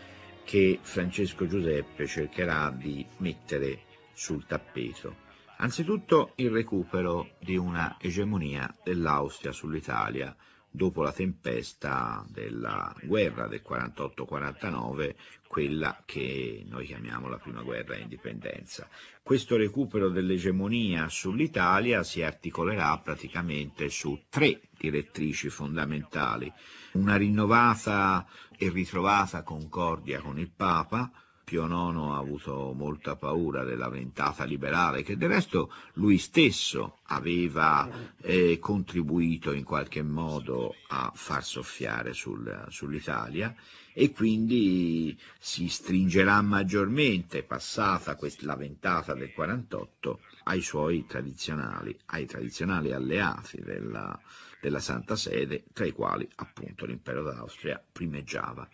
che Francesco Giuseppe cercherà di mettere sul tappeto. Anzitutto il recupero di una egemonia dell'Austria sull'Italia, dopo la tempesta della guerra del 48-49, quella che noi chiamiamo la prima guerra indipendenza. Questo recupero dell'egemonia sull'Italia si articolerà praticamente su tre direttrici fondamentali, una rinnovata e ritrovata concordia con il Papa, Pio IX ha avuto molta paura della ventata liberale, che del resto lui stesso aveva eh, contribuito in qualche modo a far soffiare sul, sull'Italia e quindi si stringerà maggiormente, passata la ventata del 48, ai suoi tradizionali, ai tradizionali alleati della, della Santa Sede, tra i quali appunto l'impero d'Austria primeggiava.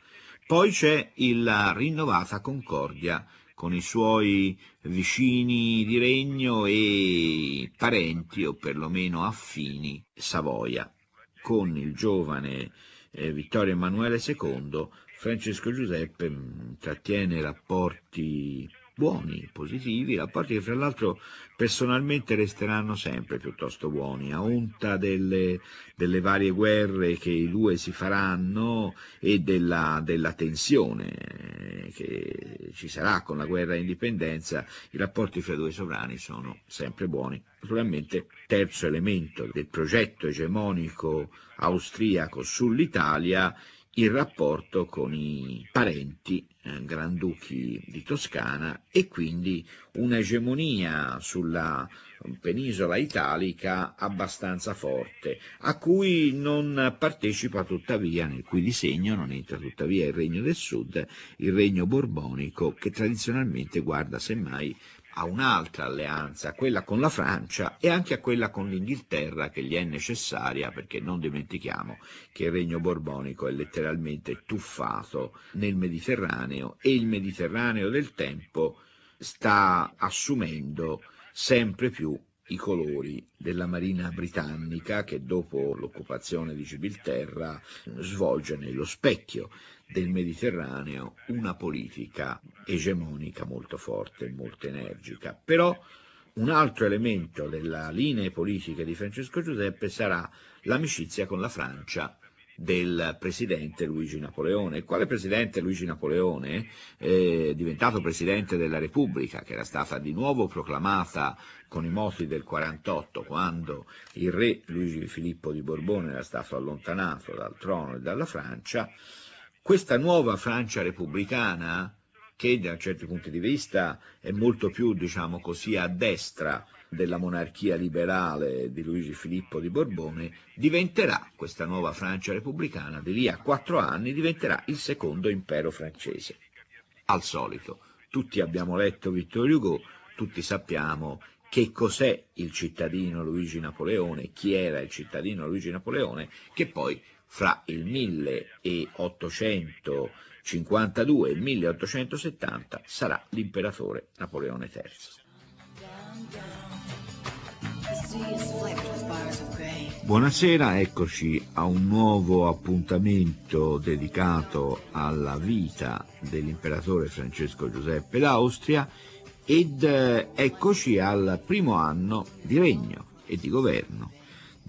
Poi c'è la rinnovata Concordia con i suoi vicini di regno e parenti o perlomeno affini Savoia, con il giovane eh, Vittorio Emanuele II, Francesco Giuseppe mh, mm, trattiene rapporti buoni, positivi, rapporti che fra l'altro personalmente resteranno sempre piuttosto buoni, a onta delle, delle varie guerre che i due si faranno e della, della, tensione eh, che ci sarà con la guerra indipendenza, i rapporti fra i due sovrani sono sempre buoni. Naturalmente terzo elemento del progetto egemonico austriaco sull'Italia il rapporto con i parenti eh, granduchi di Toscana e quindi un'egemonia sulla penisola italica abbastanza forte, a cui non partecipa tuttavia, nel cui disegno non entra tuttavia il Regno del Sud, il Regno borbonico che tradizionalmente guarda semmai a un'altra alleanza, quella con la Francia e anche a quella con l'Inghilterra che gli è necessaria perché non dimentichiamo che il regno borbonico è letteralmente tuffato nel Mediterraneo e il Mediterraneo del tempo sta assumendo sempre più i colori della Marina britannica che dopo l'occupazione di Gibilterra svolge nello specchio del Mediterraneo una politica egemonica molto forte, molto energica. Però un altro elemento della linea politica di Francesco Giuseppe sarà l'amicizia con la Francia del presidente Luigi Napoleone, quale presidente Luigi Napoleone, eh, diventato presidente della Repubblica, che era stata di nuovo proclamata con i moti del 48, quando il re Luigi Filippo di Borbone era stato allontanato dal trono e dalla Francia, questa nuova Francia repubblicana, che da certi punti di vista è molto più, diciamo così, a destra della monarchia liberale di Luigi Filippo di Borbone, diventerà, questa nuova Francia repubblicana, di lì a quattro anni, diventerà il secondo impero francese. Al solito, tutti abbiamo letto Vittor Hugo, tutti sappiamo che cos'è il cittadino Luigi Napoleone, chi era il cittadino Luigi Napoleone, che poi fra il 1852 e il 1870 sarà l'imperatore Napoleone III. Buonasera, eccoci a un nuovo appuntamento dedicato alla vita dell'imperatore Francesco Giuseppe d'Austria ed eh, eccoci al primo anno di regno e di governo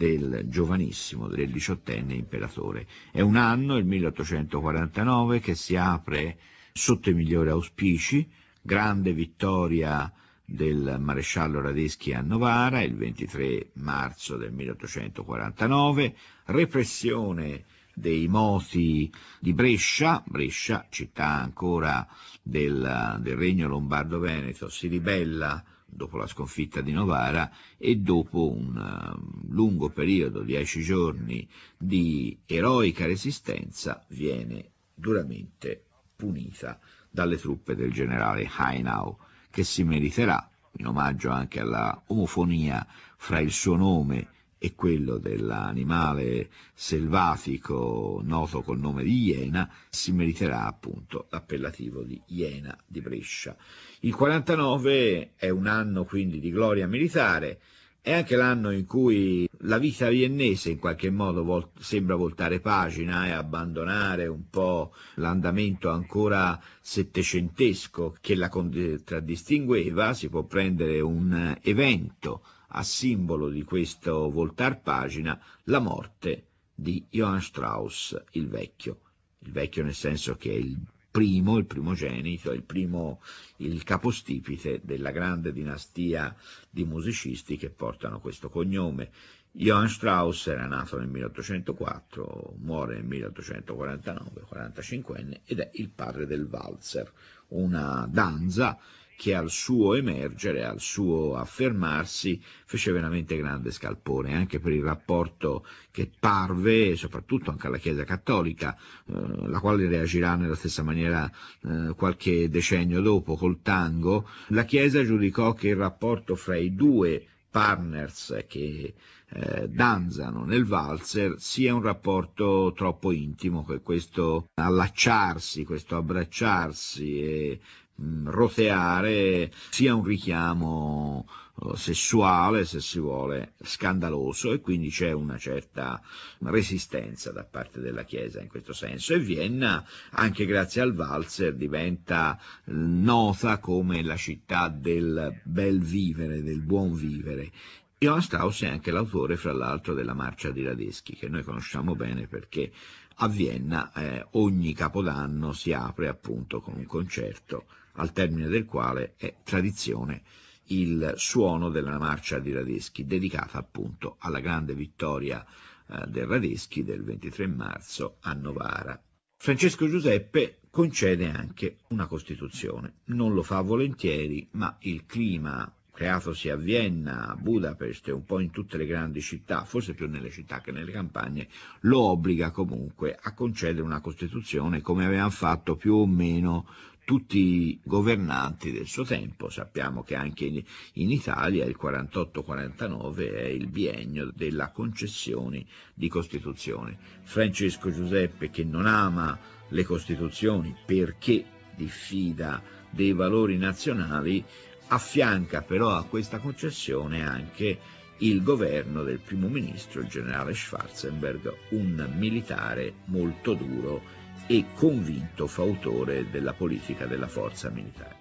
del giovanissimo, del diciottenne imperatore. È un anno, il 1849, che si apre sotto i migliori auspici, grande vittoria del maresciallo Radeschi a Novara il 23 marzo del 1849, repressione dei moti di Brescia, Brescia città ancora del, del regno lombardo-veneto, si ribella dopo la sconfitta di Novara e dopo un eh, lungo periodo, dieci giorni, di eroica resistenza, viene duramente punita dalle truppe del generale Hainau, che si meriterà, in omaggio anche alla omofonia fra il suo nome e quello dell'animale selvatico noto col nome di Iena, si meriterà appunto l'appellativo di Iena di Brescia. Il 49 è un anno quindi di gloria militare, è anche l'anno in cui la vita viennese in qualche modo vol sembra voltare pagina e eh, abbandonare un po' l'andamento ancora settecentesco che la contraddistingueva, si può prendere un evento a simbolo di questo voltar pagina la morte di Johann Strauss il vecchio, il vecchio nel senso che è il primo, il primogenito, il primo, il capostipite della grande dinastia di musicisti che portano questo cognome. Johann Strauss era nato nel 1804, muore nel 1849, 45enne, ed è il padre del Walzer, una danza che al suo emergere, al suo affermarsi, fece veramente grande scalpone, anche per il rapporto che parve, soprattutto anche alla Chiesa Cattolica, eh, la quale reagirà nella stessa maniera eh, qualche decennio dopo col tango. La Chiesa giudicò che il rapporto fra i due partners che eh, danzano nel valzer sia un rapporto troppo intimo, che questo allacciarsi, questo abbracciarsi e Mm, roteare sia un richiamo eh, sessuale, se si vuole, scandaloso e quindi c'è una certa resistenza da parte della Chiesa in questo senso e Vienna, anche grazie al Walzer, diventa eh, nota come la città del bel vivere, del buon vivere. Johann Strauss è anche l'autore, fra l'altro, della Marcia di Radeschi, che noi conosciamo bene perché a Vienna eh, ogni capodanno si apre appunto con un concerto al termine del quale è tradizione il suono della marcia di Radeschi, dedicata appunto alla grande vittoria eh, del Radeschi del 23 marzo a Novara. Francesco Giuseppe concede anche una Costituzione, non lo fa volentieri, ma il clima creatosi a Vienna, a Budapest e un po' in tutte le grandi città, forse più nelle città che nelle campagne, lo obbliga comunque a concedere una Costituzione come avevano fatto più o meno tutti i governanti del suo tempo. Sappiamo che anche in, in Italia il 48-49 è il biennio della concessione di Costituzione. Francesco Giuseppe che non ama le Costituzioni perché diffida dei valori nazionali, affianca però a questa concessione anche il governo del primo ministro, il generale Schwarzenberg, un militare molto duro e convinto fautore della politica della forza militare.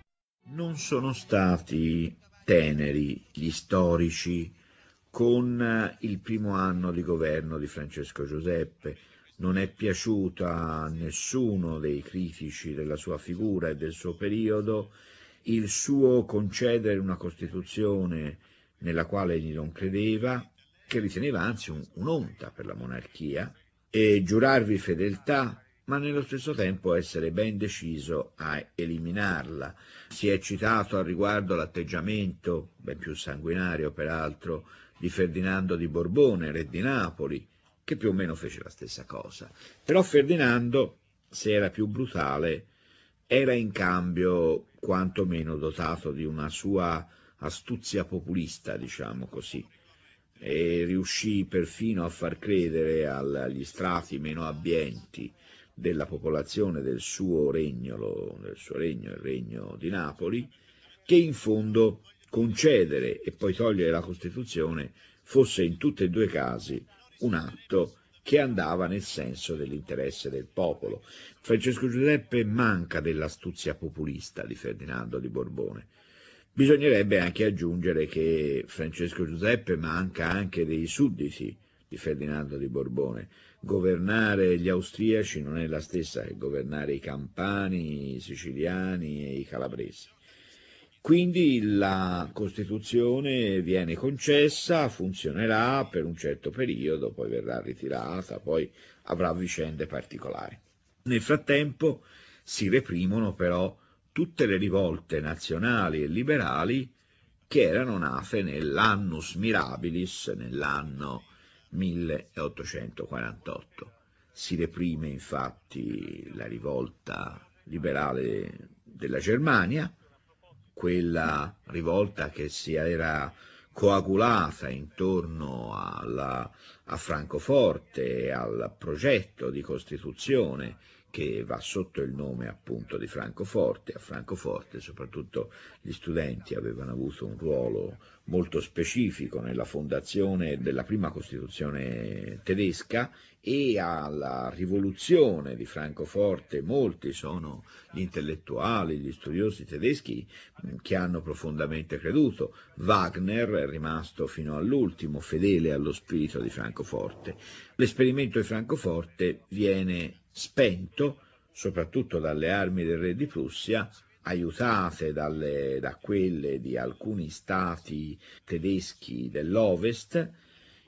Non sono stati teneri gli storici con il primo anno di governo di Francesco Giuseppe, non è piaciuta a nessuno dei critici della sua figura e del suo periodo il suo concedere una Costituzione nella quale egli non credeva, che riteneva anzi un, un'onta per la monarchia, e giurarvi fedeltà ma nello stesso tempo essere ben deciso a eliminarla. Si è citato al riguardo l'atteggiamento, ben più sanguinario peraltro, di Ferdinando di Borbone, re di Napoli, che più o meno fece la stessa cosa. Però Ferdinando, se era più brutale, era in cambio quantomeno dotato di una sua astuzia populista, diciamo così, e riuscì perfino a far credere agli strati meno abbienti della popolazione del suo regno, del suo regno il regno di Napoli, che in fondo concedere e poi togliere la Costituzione fosse in tutti e due i casi un atto che andava nel senso dell'interesse del popolo. Francesco Giuseppe manca dell'astuzia populista di Ferdinando di Borbone. Bisognerebbe anche aggiungere che Francesco Giuseppe manca anche dei sudditi di Ferdinando di Borbone, governare gli austriaci non è la stessa che governare i campani, i siciliani e i calabresi. Quindi la Costituzione viene concessa, funzionerà per un certo periodo, poi verrà ritirata, poi avrà vicende particolari. Nel frattempo si reprimono però tutte le rivolte nazionali e liberali che erano nate nell'annus mirabilis, nell'anno 1848. Si reprime infatti la rivolta liberale della Germania, quella rivolta che si era coagulata intorno alla, a Francoforte e al progetto di Costituzione che va sotto il nome appunto di Francoforte. A Francoforte soprattutto gli studenti avevano avuto un ruolo molto specifico nella fondazione della prima Costituzione tedesca e alla rivoluzione di Francoforte molti sono gli intellettuali, gli studiosi tedeschi mm, che hanno profondamente creduto. Wagner è rimasto fino all'ultimo fedele allo spirito di Francoforte. L'esperimento di Francoforte viene spento, soprattutto dalle armi del re di Prussia, aiutate dalle, da quelle di alcuni stati tedeschi dell'Ovest.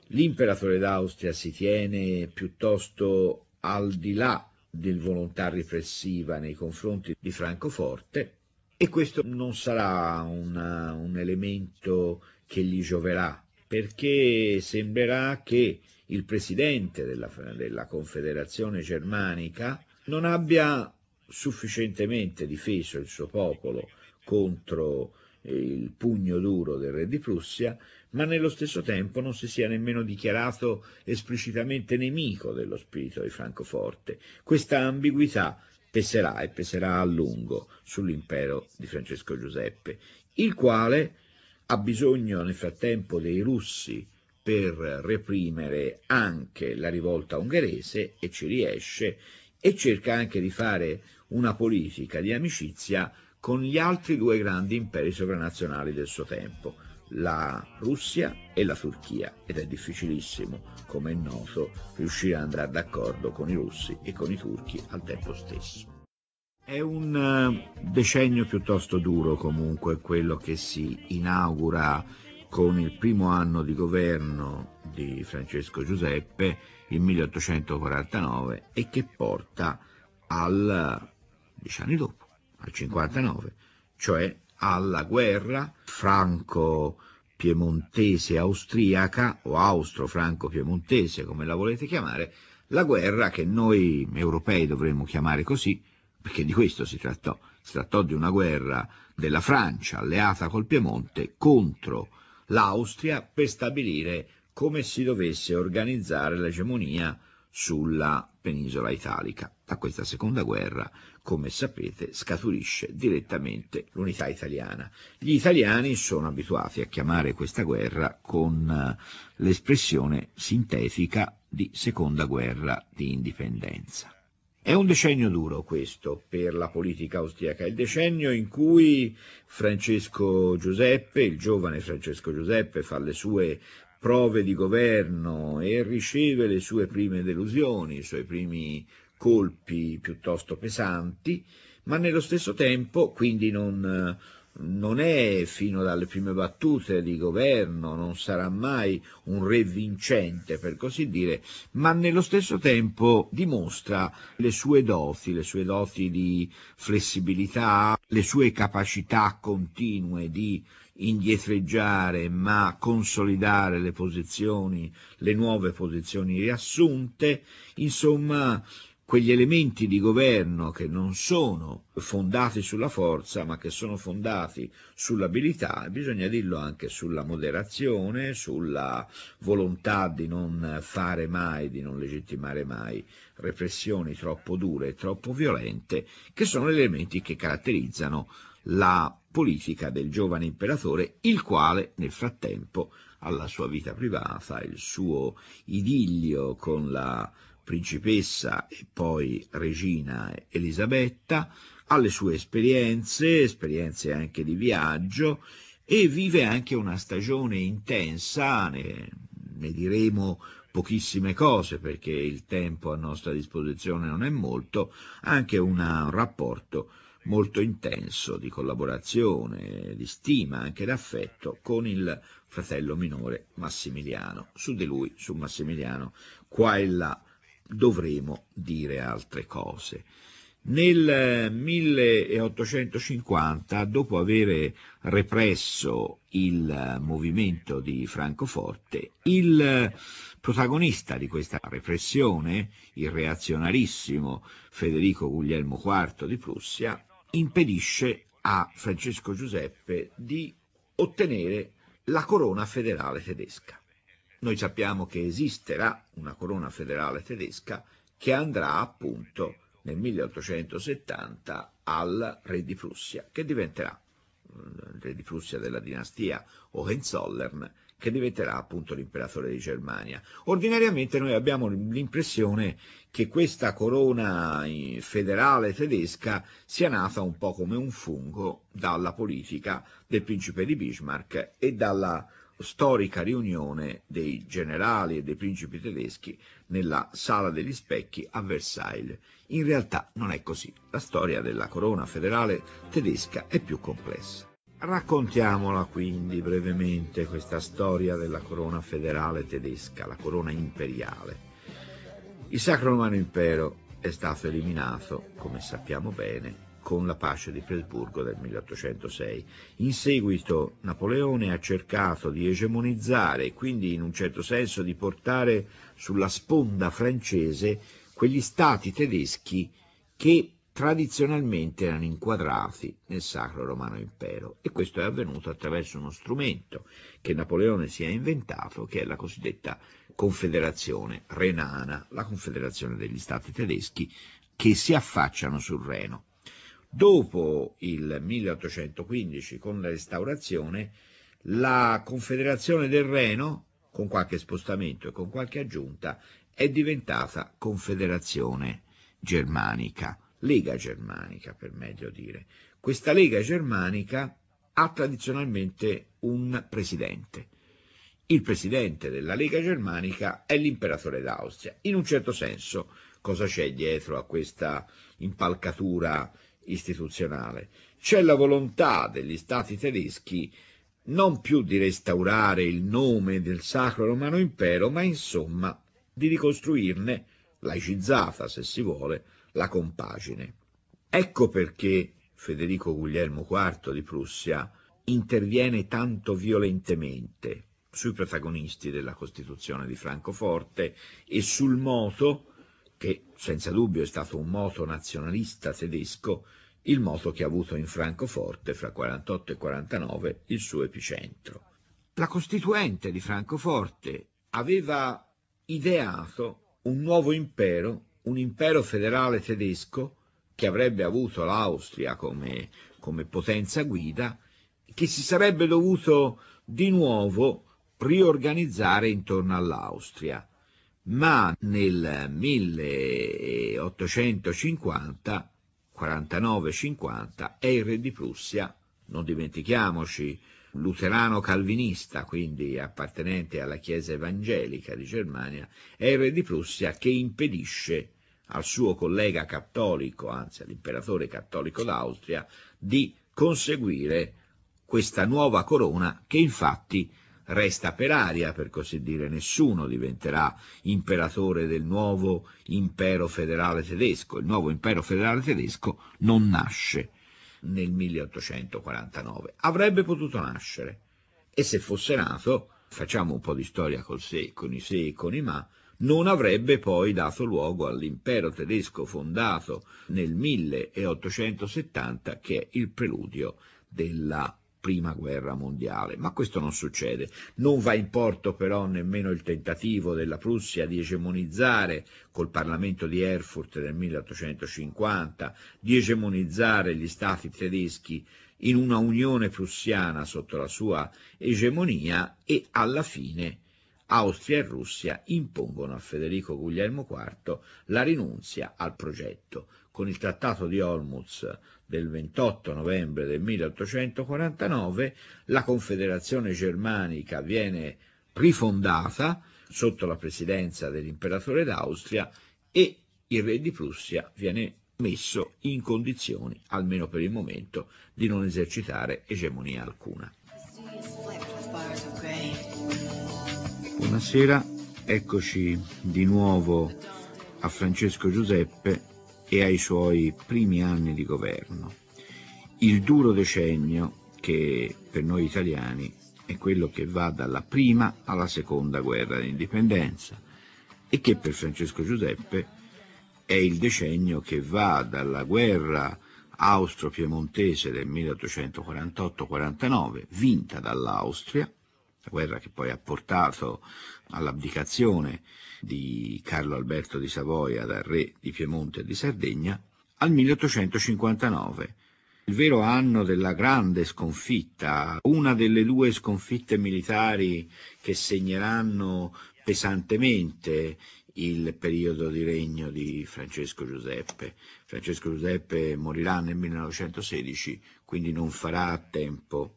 L'imperatore d'Austria si tiene piuttosto al di là del volontà repressiva nei confronti di Francoforte e questo non sarà una, un elemento che gli gioverà perché sembrerà che il presidente della, della Confederazione Germanica non abbia sufficientemente difeso il suo popolo contro eh, il pugno duro del re di Prussia, ma nello stesso tempo non si sia nemmeno dichiarato esplicitamente nemico dello spirito di Francoforte. Questa ambiguità peserà e peserà a lungo sull'impero di Francesco Giuseppe, il quale ha bisogno nel frattempo dei russi per reprimere anche la rivolta ungherese e ci riesce e cerca anche di fare una politica di amicizia con gli altri due grandi imperi sovranazionali del suo tempo, la Russia e la Turchia ed è difficilissimo, come è noto, riuscire ad andare d'accordo con i russi e con i turchi al tempo stesso. È un eh, decennio piuttosto duro comunque quello che si inaugura con il primo anno di governo di Francesco Giuseppe, il 1849, e che porta al, dieci anni dopo, al 59, cioè alla guerra franco-piemontese austriaca o austro-franco-piemontese, come la volete chiamare, la guerra che noi europei dovremmo chiamare così, perché di questo si trattò, si trattò di una guerra della Francia alleata col Piemonte contro l'Austria per stabilire come si dovesse organizzare l'egemonia sulla penisola italica. Da questa seconda guerra, come sapete, scaturisce direttamente l'unità italiana. Gli italiani sono abituati a chiamare questa guerra con eh, l'espressione sintetica di seconda guerra di indipendenza. È un decennio duro questo per la politica austriaca, il decennio in cui Francesco Giuseppe, il giovane Francesco Giuseppe, fa le sue prove di governo e riceve le sue prime delusioni, i suoi primi colpi piuttosto pesanti, ma nello stesso tempo, quindi non non è fino dalle prime battute di governo, non sarà mai un re vincente per così dire, ma nello stesso tempo dimostra le sue doti, le sue doti di flessibilità, le sue capacità continue di indietreggiare ma consolidare le posizioni, le nuove posizioni riassunte, insomma quegli elementi di governo che non sono fondati sulla forza ma che sono fondati sull'abilità, bisogna dirlo anche sulla moderazione, sulla volontà di non fare mai, di non legittimare mai repressioni troppo dure e troppo violente, che sono gli elementi che caratterizzano la politica del giovane imperatore, il quale nel frattempo alla sua vita privata, il suo idillio con la principessa e poi regina Elisabetta, alle sue esperienze, esperienze anche di viaggio, e vive anche una stagione intensa, ne, ne diremo pochissime cose perché il tempo a nostra disposizione non è molto, anche una, un rapporto molto intenso di collaborazione, di stima, anche d'affetto con il fratello minore Massimiliano. Su di lui, su Massimiliano, qua e là dovremo dire altre cose. Nel 1850, eh, dopo aver represso il eh, movimento di Francoforte, il eh, protagonista di questa repressione, il reazionarissimo Federico Guglielmo IV di Prussia, impedisce a Francesco Giuseppe di ottenere la corona federale tedesca. Noi sappiamo che esisterà una corona federale tedesca che andrà appunto nel 1870 al re di Prussia, che diventerà il mm, re di Prussia della dinastia Hohenzollern, che diventerà appunto l'imperatore di Germania. Ordinariamente noi abbiamo l'impressione che questa corona eh, federale tedesca sia nata un po' come un fungo dalla politica del principe di Bismarck e dalla storica riunione dei generali e dei principi tedeschi nella Sala degli Specchi a Versailles. In realtà non è così, la storia della corona federale tedesca è più complessa. Raccontiamola quindi brevemente questa storia della corona federale tedesca, la corona imperiale. Il Sacro Romano Impero è stato eliminato, come sappiamo bene, con la pace di Presburgo del 1806. In seguito Napoleone ha cercato di egemonizzare e quindi in un certo senso di portare sulla sponda francese quegli stati tedeschi che tradizionalmente erano inquadrati nel Sacro Romano Impero e questo è avvenuto attraverso uno strumento che Napoleone si è inventato che è la cosiddetta confederazione renana, la confederazione degli stati tedeschi che si affacciano sul Reno. Dopo il 1815, con la restaurazione, la Confederazione del Reno, con qualche spostamento e con qualche aggiunta, è diventata Confederazione Germanica, Lega Germanica per meglio dire. Questa Lega Germanica ha tradizionalmente un presidente. Il presidente della Lega Germanica è l'imperatore d'Austria. In un certo senso, cosa c'è dietro a questa impalcatura istituzionale. C'è la volontà degli stati tedeschi non più di restaurare il nome del Sacro Romano Impero, ma insomma di ricostruirne, laicizzata se si vuole, la compagine. Ecco perché Federico Guglielmo IV di Prussia interviene tanto violentemente sui protagonisti della Costituzione di Francoforte e sul moto che senza dubbio è stato un moto nazionalista tedesco, il moto che ha avuto in Francoforte fra 48 e 49 il suo epicentro. La Costituente di Francoforte aveva ideato un nuovo impero, un impero federale tedesco che avrebbe avuto l'Austria come, come potenza guida, che si sarebbe dovuto di nuovo riorganizzare intorno all'Austria ma nel 1850, 49-50, è il re di Prussia, non dimentichiamoci, luterano calvinista, quindi appartenente alla Chiesa evangelica di Germania, è il re di Prussia che impedisce al suo collega cattolico, anzi all'imperatore cattolico d'Austria, di conseguire questa nuova corona che infatti resta per aria, per così dire, nessuno diventerà imperatore del nuovo impero federale tedesco. Il nuovo impero federale tedesco non nasce nel 1849, avrebbe potuto nascere e se fosse nato, facciamo un po' di storia col se, con i se e con i ma, non avrebbe poi dato luogo all'impero tedesco fondato nel 1870 che è il preludio della prima guerra mondiale, ma questo non succede. Non va in porto però nemmeno il tentativo della Prussia di egemonizzare col Parlamento di Erfurt del 1850, di egemonizzare gli stati tedeschi in una unione prussiana sotto la sua egemonia e alla fine Austria e Russia impongono a Federico Guglielmo IV la rinunzia al progetto. Con il trattato di Olmutz del 28 novembre del 1849, la Confederazione Germanica viene rifondata sotto la presidenza dell'imperatore d'Austria e il re di Prussia viene messo in condizioni, almeno per il momento, di non esercitare egemonia alcuna. Buonasera, eccoci di nuovo a Francesco Giuseppe e ai suoi primi anni di governo. Il duro decennio che per noi italiani è quello che va dalla prima alla seconda guerra d'indipendenza e che per Francesco Giuseppe è il decennio che va dalla guerra austro-piemontese del 1848-49, vinta dall'Austria, la guerra che poi ha portato all'abdicazione di Carlo Alberto di Savoia dal re di Piemonte e di Sardegna, al 1859, il vero anno della grande sconfitta, una delle due sconfitte militari che segneranno pesantemente il periodo di regno di Francesco Giuseppe. Francesco Giuseppe morirà nel 1916, quindi non farà tempo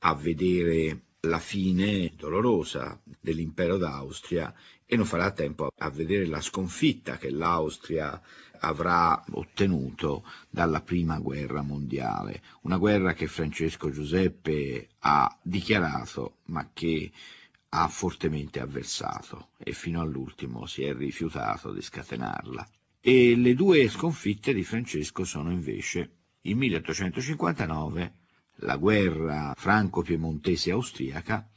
a vedere la fine dolorosa dell'impero d'Austria e non farà tempo a vedere la sconfitta che l'Austria avrà ottenuto dalla prima guerra mondiale, una guerra che Francesco Giuseppe ha dichiarato ma che ha fortemente avversato e fino all'ultimo si è rifiutato di scatenarla. E le due sconfitte di Francesco sono invece il 1859 la guerra franco-piemontese austriaca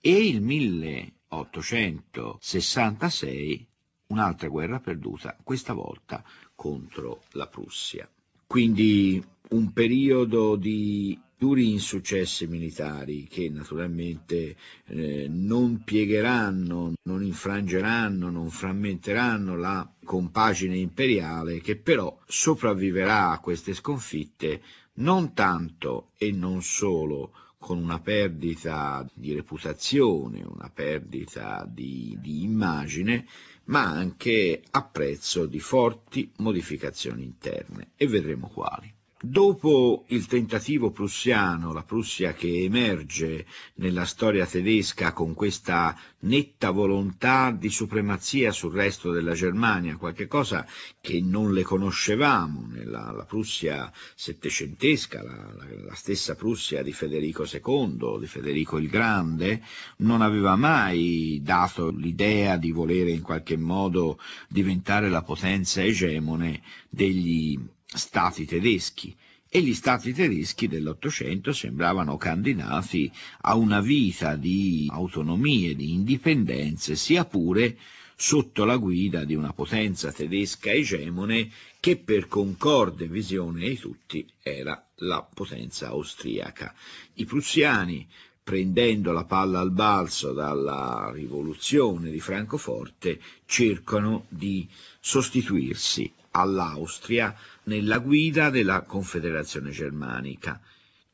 e il 1866 un'altra guerra perduta, questa volta contro la Prussia. Quindi un periodo di duri insuccessi militari che naturalmente eh, non piegheranno, non infrangeranno, non frammenteranno la compagine imperiale che però sopravviverà a queste sconfitte non tanto e non solo con una perdita di reputazione, una perdita di, di immagine, ma anche a prezzo di forti modificazioni interne e vedremo quali. Dopo il tentativo prussiano, la Prussia che emerge nella storia tedesca con questa netta volontà di supremazia sul resto della Germania, qualche cosa che non le conoscevamo nella Prussia settecentesca, la, la, la, stessa Prussia di Federico II, di Federico il Grande, non aveva mai dato l'idea di volere in qualche modo diventare la potenza egemone degli stati tedeschi e gli stati tedeschi dell'Ottocento sembravano candidati a una vita di autonomie, di indipendenze, sia pure sotto la guida di una potenza tedesca egemone che per concorde visione di tutti era la potenza austriaca. I prussiani, prendendo la palla al balzo dalla rivoluzione di Francoforte, cercano di sostituirsi all'Austria nella guida della Confederazione Germanica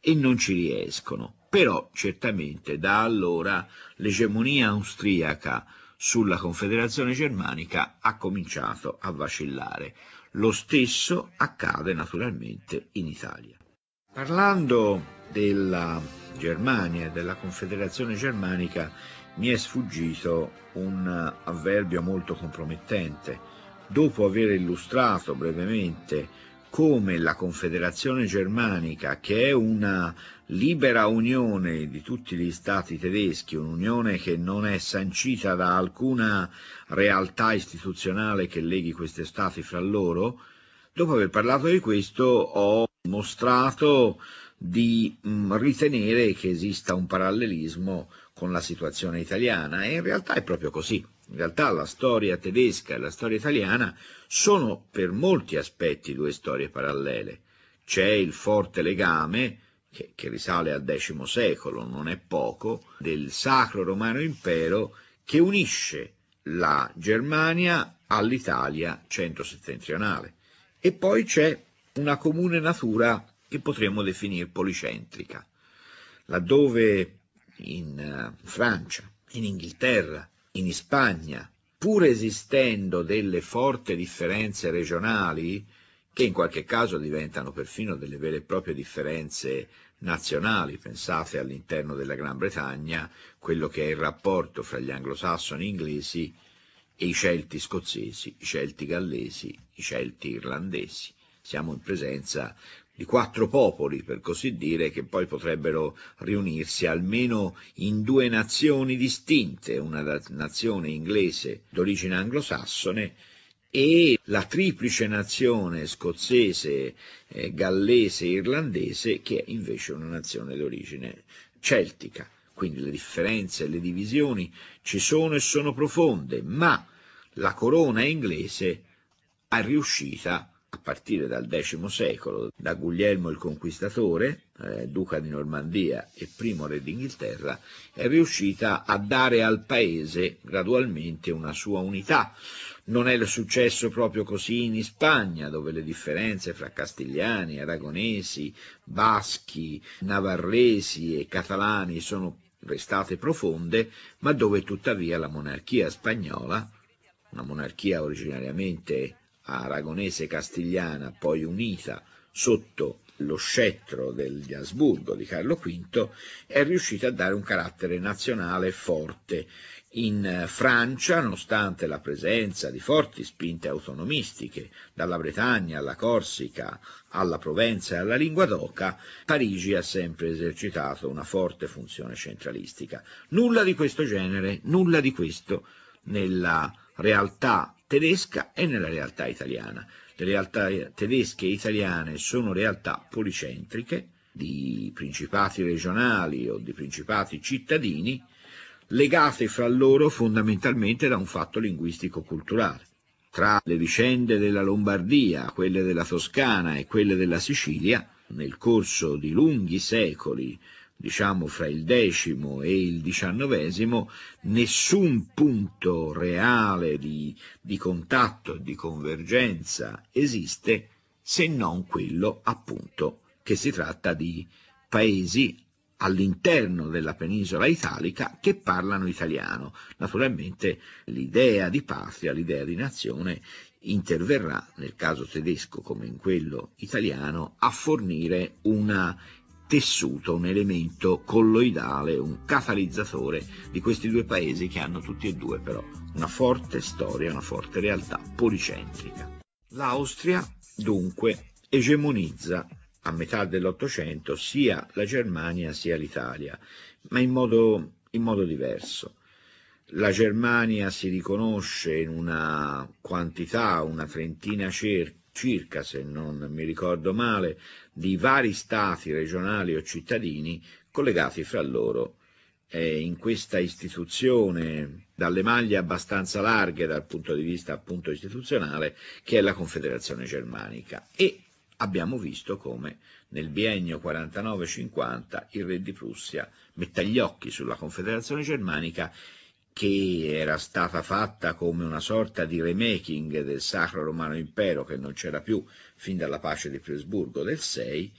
e non ci riescono. Però certamente da allora l'egemonia austriaca sulla Confederazione Germanica ha cominciato a vacillare. Lo stesso accade naturalmente in Italia. Parlando della Germania e della Confederazione Germanica mi è sfuggito un avverbio molto compromettente dopo aver illustrato brevemente come la Confederazione Germanica, che è una libera unione di tutti gli stati tedeschi, un'unione che non è sancita da alcuna realtà istituzionale che leghi questi stati fra loro, dopo aver parlato di questo ho mostrato di mm, ritenere che esista un parallelismo con la situazione italiana e in realtà è proprio così in realtà la storia tedesca e la storia italiana sono per molti aspetti due storie parallele. C'è il forte legame, che, che risale al X secolo, non è poco, del Sacro Romano Impero che unisce la Germania all'Italia centro-settentrionale. E poi c'è una comune natura che potremmo definire policentrica, laddove in eh, Francia, in Inghilterra, in Spagna, pur esistendo delle forti differenze regionali, che in qualche caso diventano perfino delle vere e proprie differenze nazionali, pensate all'interno della Gran Bretagna, quello che è il rapporto fra gli anglosassoni inglesi e i celti scozzesi, i celti gallesi, i celti irlandesi. Siamo in presenza di quattro popoli, per così dire, che poi potrebbero riunirsi almeno in due nazioni distinte, una nazione inglese d'origine anglosassone e la triplice nazione scozzese, eh, gallese e irlandese, che è invece una nazione d'origine celtica. Quindi le differenze e le divisioni ci sono e sono profonde, ma la corona inglese è riuscita a a partire dal X secolo, da Guglielmo il Conquistatore, eh, duca di Normandia e primo re d'Inghilterra, è riuscita a dare al paese gradualmente una sua unità. Non è successo proprio così in Spagna, dove le differenze fra castigliani, aragonesi, baschi, navarresi e catalani sono restate profonde, ma dove tuttavia la monarchia spagnola, una monarchia originariamente aragonese castigliana poi unita sotto lo scettro degli Asburgo di Carlo V, è riuscita a dare un carattere nazionale forte. In eh, Francia, nonostante la presenza di forti spinte autonomistiche, dalla Bretagna alla Corsica, alla Provenza e alla lingua d'oca, Parigi ha sempre esercitato una forte funzione centralistica. Nulla di questo genere, nulla di questo nella realtà tedesca e nella realtà italiana. Le realtà tedesche e italiane sono realtà policentriche di principati regionali o di principati cittadini legate fra loro fondamentalmente da un fatto linguistico-culturale. Tra le vicende della Lombardia, quelle della Toscana e quelle della Sicilia, nel corso di lunghi secoli diciamo fra il decimo e il diciannovesimo, nessun punto reale di, di contatto, di convergenza esiste se non quello appunto che si tratta di paesi all'interno della penisola italica che parlano italiano. Naturalmente l'idea di patria, l'idea di nazione interverrà, nel caso tedesco come in quello italiano, a fornire una tessuto, un elemento colloidale, un catalizzatore di questi due paesi che hanno tutti e due però una forte storia, una forte realtà policentrica. L'Austria dunque egemonizza a metà dell'Ottocento sia la Germania sia l'Italia, ma in modo, in modo diverso la Germania si riconosce in una quantità, una trentina circa, circa, se non mi ricordo male, di vari stati regionali o cittadini collegati fra loro. E in questa istituzione, dalle maglie abbastanza larghe dal punto di vista appunto istituzionale, che è la Confederazione Germanica. E abbiamo visto come nel biennio 49-50 il re di Prussia metta gli occhi sulla Confederazione Germanica che era stata fatta come una sorta di remaking del Sacro Romano Impero che non c'era più fin dalla pace di Presburgo del 6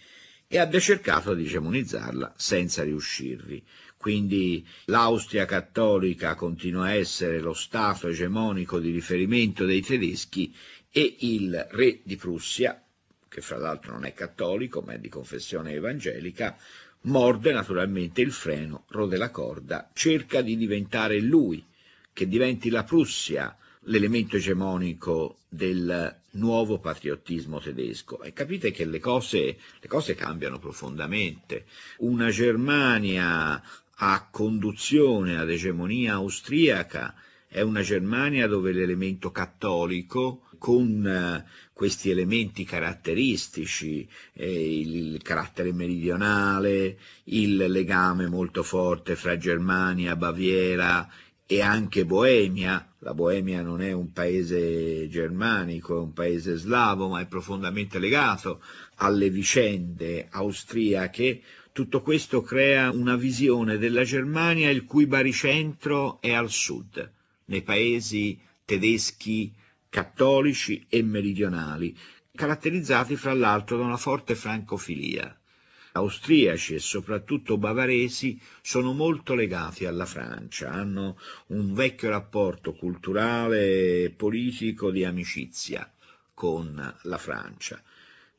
e abbia cercato di demonizzarla senza riuscirvi. Quindi l'Austria cattolica continua a essere lo Stato egemonico di riferimento dei tedeschi e il re di Prussia, che fra l'altro non è cattolico ma è di confessione evangelica, morde naturalmente il freno, rode la corda, cerca di diventare lui, che diventi la Prussia l'elemento egemonico del nuovo patriottismo tedesco e capite che le cose, le cose cambiano profondamente. Una Germania a conduzione ad egemonia austriaca è una Germania dove l'elemento cattolico, con eh, questi elementi caratteristici, eh, il carattere meridionale, il legame molto forte fra Germania, Baviera e anche Boemia, la Boemia non è un paese germanico, è un paese slavo, ma è profondamente legato alle vicende austriache, tutto questo crea una visione della Germania il cui baricentro è al sud, nei paesi tedeschi cattolici e meridionali, caratterizzati fra l'altro da una forte francofilia. Austriaci e soprattutto bavaresi sono molto legati alla Francia, hanno un vecchio rapporto culturale e politico di amicizia con la Francia.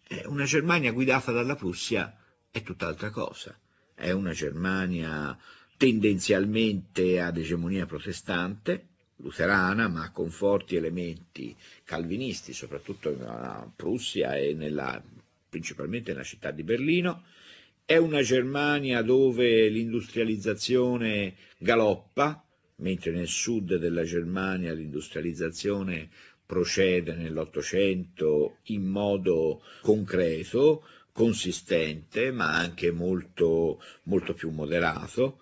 Eh, una Germania guidata dalla Prussia è tutt'altra cosa, è una Germania tendenzialmente ad egemonia protestante, luterana, ma con forti elementi calvinisti, soprattutto in eh, Prussia e nella, principalmente nella città di Berlino. È una Germania dove l'industrializzazione galoppa, mentre nel sud della Germania l'industrializzazione procede nell'Ottocento in modo concreto, consistente, ma anche molto, molto più moderato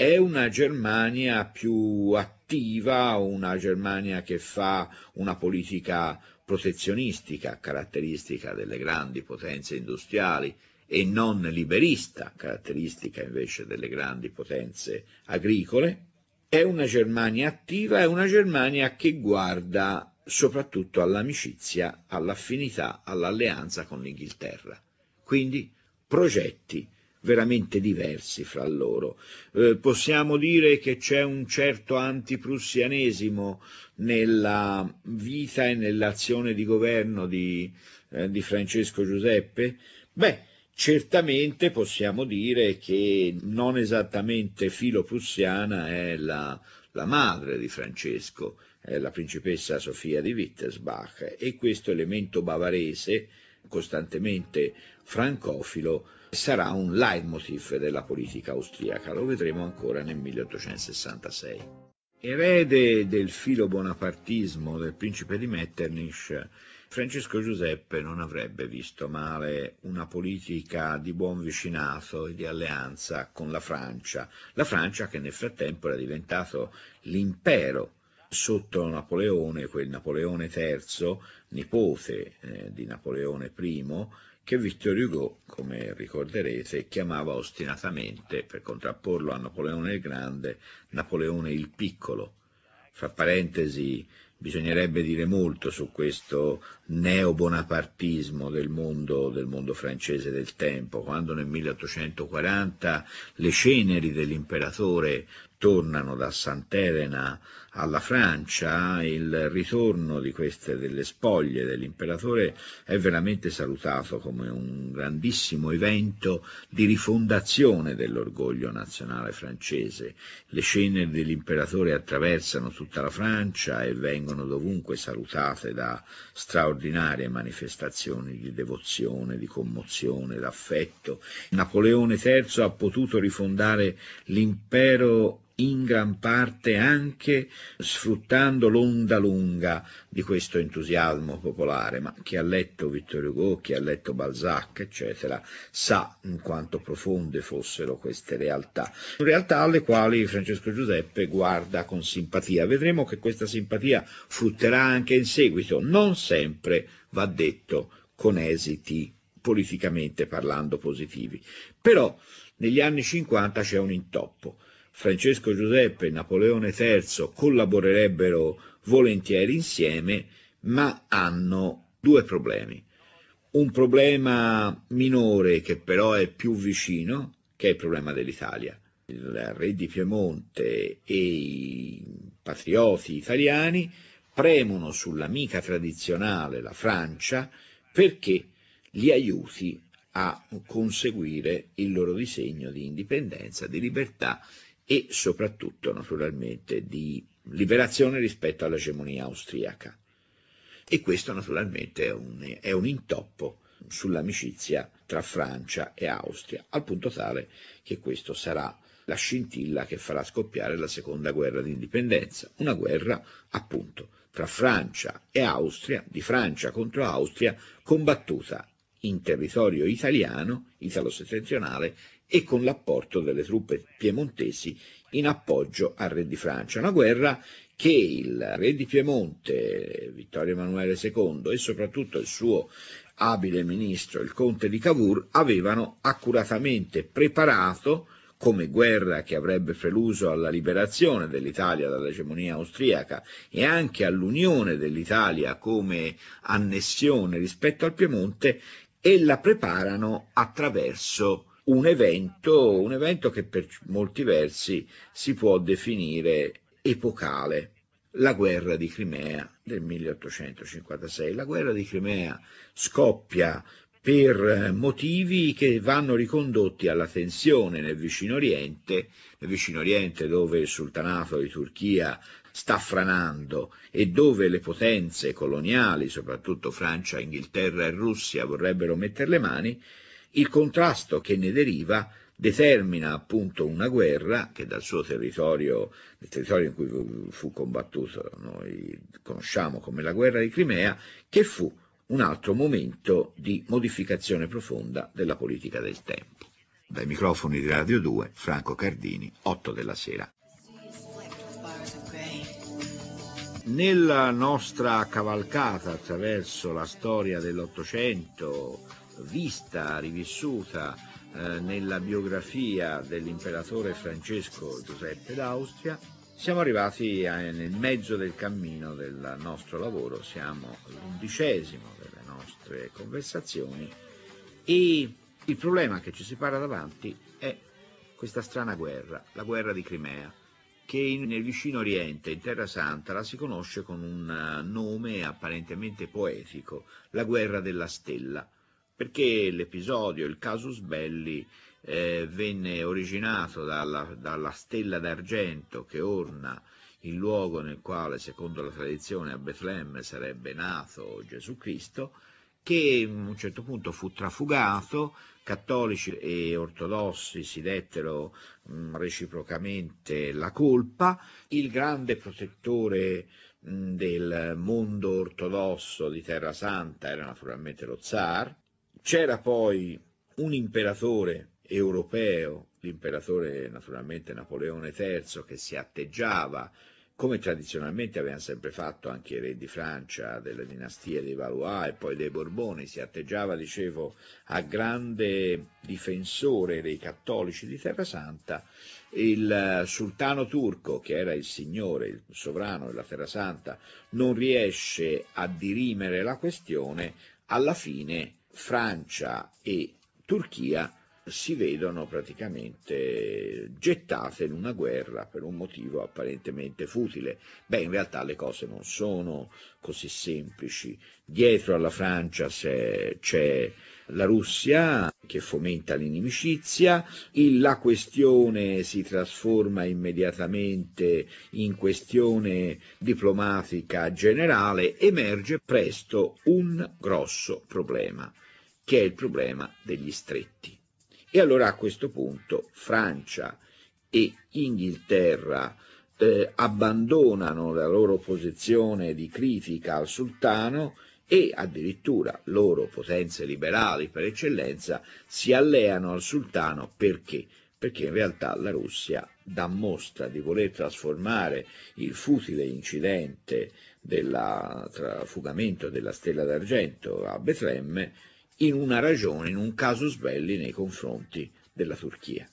è una Germania più attiva, una Germania che fa una politica protezionistica, caratteristica delle grandi potenze industriali, e non liberista, caratteristica invece delle grandi potenze agricole, è una Germania attiva, è una Germania che guarda soprattutto all'amicizia, all'affinità, all'alleanza con l'Inghilterra. Quindi progetti veramente diversi fra loro. Eh, possiamo dire che c'è un certo antiprussianesimo nella vita e nell'azione di governo di, eh, di Francesco Giuseppe? Beh, certamente possiamo dire che non esattamente filoprussiana è la, la madre di Francesco, è la principessa Sofia di Wittelsbach e questo elemento bavarese costantemente francofilo sarà un leitmotiv della politica austriaca, lo vedremo ancora nel 1866. Erede del filo bonapartismo del principe di Metternich, Francesco Giuseppe non avrebbe visto male una politica di buon vicinato e di alleanza con la Francia, la Francia che nel frattempo era diventato l'impero sotto Napoleone, quel Napoleone III, nipote eh, di Napoleone I, che Victor Hugo, come ricorderete, chiamava ostinatamente, per contrapporlo a Napoleone il Grande, Napoleone il Piccolo. Fra parentesi, bisognerebbe dire molto su questo neobonapartismo del mondo, del mondo francese del tempo, quando nel 1840 le ceneri dell'imperatore tornano da Sant'Elena alla Francia, il ritorno di queste delle spoglie dell'imperatore è veramente salutato come un grandissimo evento di rifondazione dell'orgoglio nazionale francese. Le scene dell'imperatore attraversano tutta la Francia e vengono dovunque salutate da straordinarie manifestazioni di devozione, di commozione, d'affetto. Napoleone III ha potuto rifondare l'impero in gran parte anche sfruttando l'onda lunga di questo entusiasmo popolare, ma chi ha letto Vittor Hugo, chi ha letto Balzac, eccetera, sa in quanto profonde fossero queste realtà, realtà alle quali Francesco Giuseppe guarda con simpatia. Vedremo che questa simpatia frutterà anche in seguito, non sempre va detto con esiti politicamente parlando positivi. Però negli anni 50 c'è un intoppo. Francesco Giuseppe e Napoleone III collaborerebbero volentieri insieme, ma hanno due problemi. Un problema minore che però è più vicino, che è il problema dell'Italia. Il re di Piemonte e i patrioti italiani premono sull'amica tradizionale, la Francia, perché li aiuti a conseguire il loro disegno di indipendenza, di libertà e soprattutto naturalmente di liberazione rispetto all'egemonia austriaca. E questo naturalmente è un, è un intoppo sull'amicizia tra Francia e Austria, al punto tale che questo sarà la scintilla che farà scoppiare la seconda guerra d'indipendenza, una guerra appunto tra Francia e Austria, di Francia contro Austria, combattuta in territorio italiano, italo-settentrionale, e con l'apporto delle truppe piemontesi in appoggio al re di Francia. Una guerra che il re di Piemonte, Vittorio Emanuele II, e soprattutto il suo abile ministro, il conte di Cavour, avevano accuratamente preparato come guerra che avrebbe preluso alla liberazione dell'Italia dall'egemonia austriaca e anche all'unione dell'Italia come annessione rispetto al Piemonte, e la preparano attraverso un evento, un evento che per molti versi si può definire epocale, la guerra di Crimea del 1856. La guerra di Crimea scoppia per motivi che vanno ricondotti alla tensione nel vicino Oriente, nel vicino Oriente dove il sultanato di Turchia sta franando e dove le potenze coloniali, soprattutto Francia, Inghilterra e Russia, vorrebbero mettere le mani, il contrasto che ne deriva determina appunto una guerra che dal suo territorio, il territorio in cui fu combattuto, noi conosciamo come la guerra di Crimea, che fu un altro momento di modificazione profonda della politica del tempo. Dai microfoni di Radio 2, Franco Cardini, 8 della sera. Nella nostra cavalcata attraverso la storia dell'Ottocento, vista, rivissuta eh, nella biografia dell'imperatore Francesco Giuseppe d'Austria, siamo arrivati a, nel mezzo del cammino del nostro lavoro, siamo all'undicesimo delle nostre conversazioni e il problema che ci si para davanti è questa strana guerra, la guerra di Crimea, che in, nel vicino Oriente, in Terra Santa, la si conosce con un eh, nome apparentemente poetico, la guerra della stella perché l'episodio, il casus belli, eh, venne originato dalla, dalla stella d'argento che orna il luogo nel quale, secondo la tradizione, a Betlemme sarebbe nato Gesù Cristo, che a un certo punto fu trafugato, cattolici e ortodossi si dettero mh, mm, reciprocamente la colpa, il grande protettore mm, del mondo ortodosso di Terra Santa era naturalmente lo zar, c'era poi un imperatore europeo, l'imperatore naturalmente Napoleone III, che si atteggiava, come tradizionalmente avevano sempre fatto anche i re di Francia, delle dinastie dei Valois e poi dei Borboni, si atteggiava, dicevo, a grande difensore dei cattolici di Terra Santa, il sultano turco, che era il signore, il sovrano della Terra Santa, non riesce a dirimere la questione, alla fine Francia e Turchia si vedono praticamente gettate in una guerra per un motivo apparentemente futile. Beh, in realtà le cose non sono così semplici. Dietro alla Francia c'è la Russia che fomenta l'inimicizia, la questione si trasforma immediatamente in questione diplomatica generale, emerge presto un grosso problema, che è il problema degli stretti e allora a questo punto Francia e Inghilterra eh, abbandonano la loro posizione di critica al sultano e addirittura loro potenze liberali per eccellenza si alleano al sultano perché? Perché in realtà la Russia dà mostra di voler trasformare il futile incidente del fugamento della Stella d'Argento a Betlemme in una ragione, in un casus belli nei confronti della Turchia.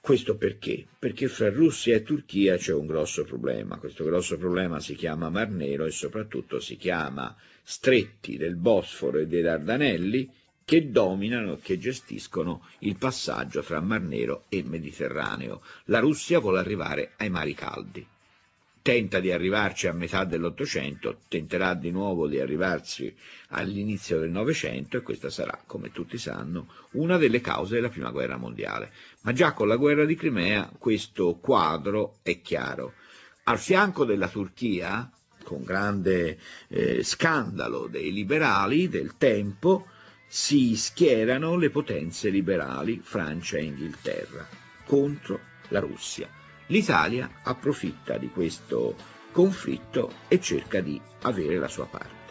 Questo perché? Perché fra Russia e Turchia c'è un grosso problema. Questo grosso problema si chiama Mar Nero e soprattutto si chiama stretti del Bosforo e dei Dardanelli che dominano, che gestiscono il passaggio tra Mar Nero e Mediterraneo. La Russia vuole arrivare ai mari caldi tenta di arrivarci a metà dell'Ottocento, tenterà di nuovo di arrivarci all'inizio del Novecento e questa sarà, come tutti sanno, una delle cause della Prima Guerra Mondiale. Ma già con la guerra di Crimea questo quadro è chiaro. Al fianco della Turchia, con grande eh, scandalo dei liberali del tempo, si schierano le potenze liberali, Francia e Inghilterra, contro la Russia L'Italia approfitta di questo conflitto e cerca di avere la sua parte.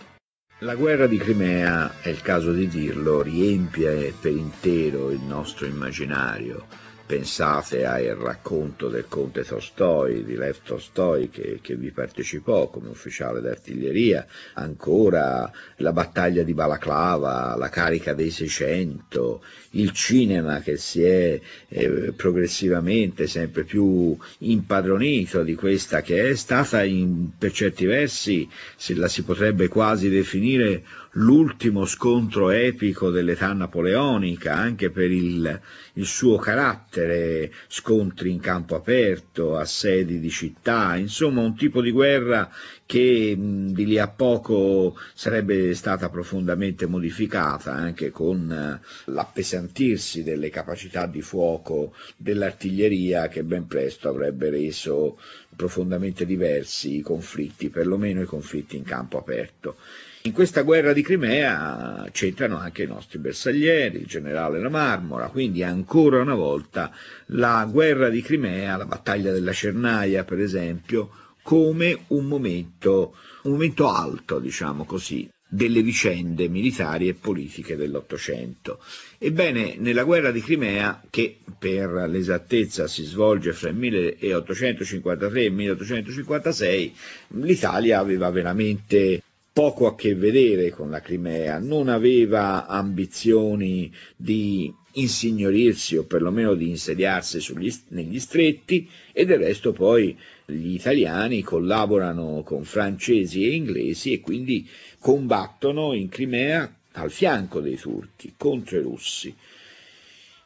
La guerra di Crimea, è il caso di dirlo, riempie per intero il nostro immaginario Pensate al racconto del conte Tolstoi, di Lev Tolstoi, che, che, vi partecipò come ufficiale d'artiglieria, ancora la battaglia di Balaclava, la carica dei 600, il cinema che si è eh, progressivamente sempre più impadronito di questa che è stata in, per certi versi, se la si potrebbe quasi definire, l'ultimo scontro epico dell'età napoleonica, anche per il, il, suo carattere, scontri in campo aperto, assedi di città, insomma un tipo di guerra che mh, di lì a poco sarebbe stata profondamente modificata anche con eh, l'appesantirsi delle capacità di fuoco dell'artiglieria che ben presto avrebbe reso profondamente diversi i conflitti, perlomeno i conflitti in campo aperto. In questa guerra di Crimea c'entrano anche i nostri bersaglieri, il generale La Marmora, quindi ancora una volta la guerra di Crimea, la battaglia della Cernaia per esempio, come un momento, un momento alto, diciamo così, delle vicende militari e politiche dell'Ottocento. Ebbene, nella guerra di Crimea, che per l'esattezza si svolge fra il 1853 e il 1856, l'Italia aveva veramente poco a che vedere con la Crimea, non aveva ambizioni di insignorirsi o perlomeno di insediarsi sugli, negli stretti e del resto poi gli italiani collaborano con francesi e inglesi e quindi combattono in Crimea al fianco dei turchi contro i russi.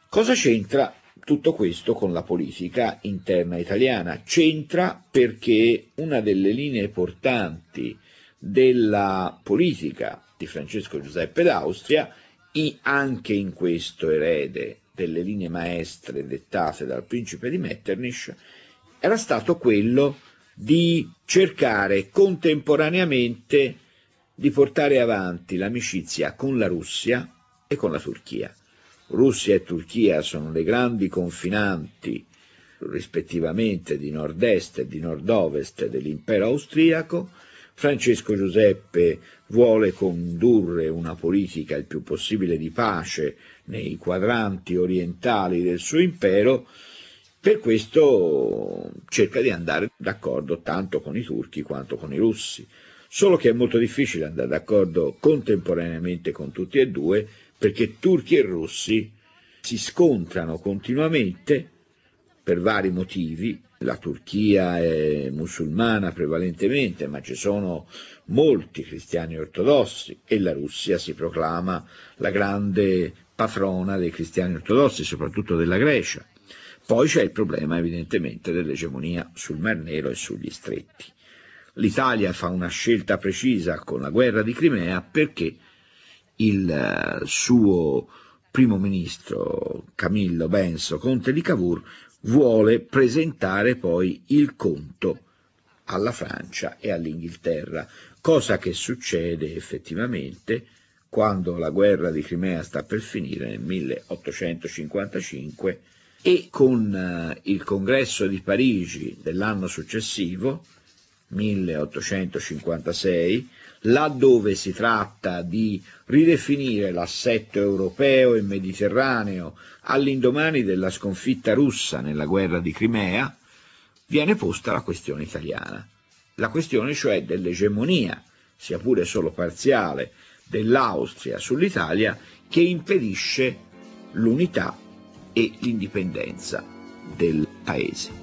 Cosa c'entra tutto questo con la politica interna italiana? C'entra perché una delle linee portanti della politica di Francesco Giuseppe d'Austria, e anche in questo erede delle linee maestre dettate dal principe di Metternich, era stato quello di cercare contemporaneamente di portare avanti l'amicizia con la Russia e con la Turchia. Russia e Turchia sono le grandi confinanti rispettivamente di nord-est e di nord-ovest dell'impero austriaco, Francesco Giuseppe vuole condurre una politica il più possibile di pace nei quadranti orientali del suo impero, per questo cerca di andare d'accordo tanto con i turchi quanto con i russi, solo che è molto difficile andare d'accordo contemporaneamente con tutti e due perché turchi e russi si scontrano continuamente per vari motivi la Turchia è musulmana prevalentemente, ma ci sono molti cristiani ortodossi e la Russia si proclama la grande patrona dei cristiani ortodossi, soprattutto della Grecia. Poi c'è il problema evidentemente dell'egemonia sul Mar Nero e sugli stretti. L'Italia fa una scelta precisa con la guerra di Crimea perché il eh, suo primo ministro Camillo Benso Conte di Cavour vuole presentare poi il conto alla Francia e all'Inghilterra, cosa che succede effettivamente quando la guerra di Crimea sta per finire nel 1855 e con eh, il congresso di Parigi dell'anno successivo, 1856, laddove si tratta di ridefinire l'assetto europeo e mediterraneo all'indomani della sconfitta russa nella guerra di Crimea, viene posta la questione italiana, la questione cioè dell'egemonia, sia pure solo parziale, dell'Austria sull'Italia che impedisce l'unità e l'indipendenza del paese.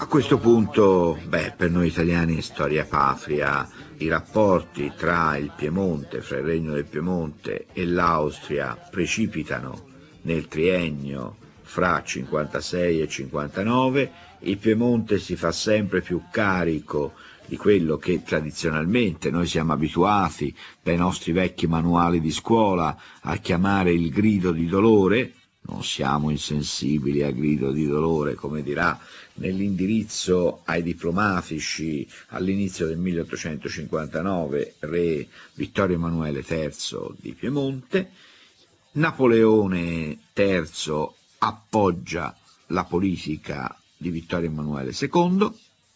A questo punto, beh, per noi italiani storia patria, i rapporti tra il Piemonte, fra il Regno del Piemonte e l'Austria precipitano nel triennio fra 56 e 59, il Piemonte si fa sempre più carico di quello che tradizionalmente noi siamo abituati dai nostri vecchi manuali di scuola a chiamare il grido di dolore, non siamo insensibili al grido di dolore, come dirà nell'indirizzo ai diplomatici all'inizio del 1859 re Vittorio Emanuele III di Piemonte, Napoleone III appoggia la politica di Vittorio Emanuele II,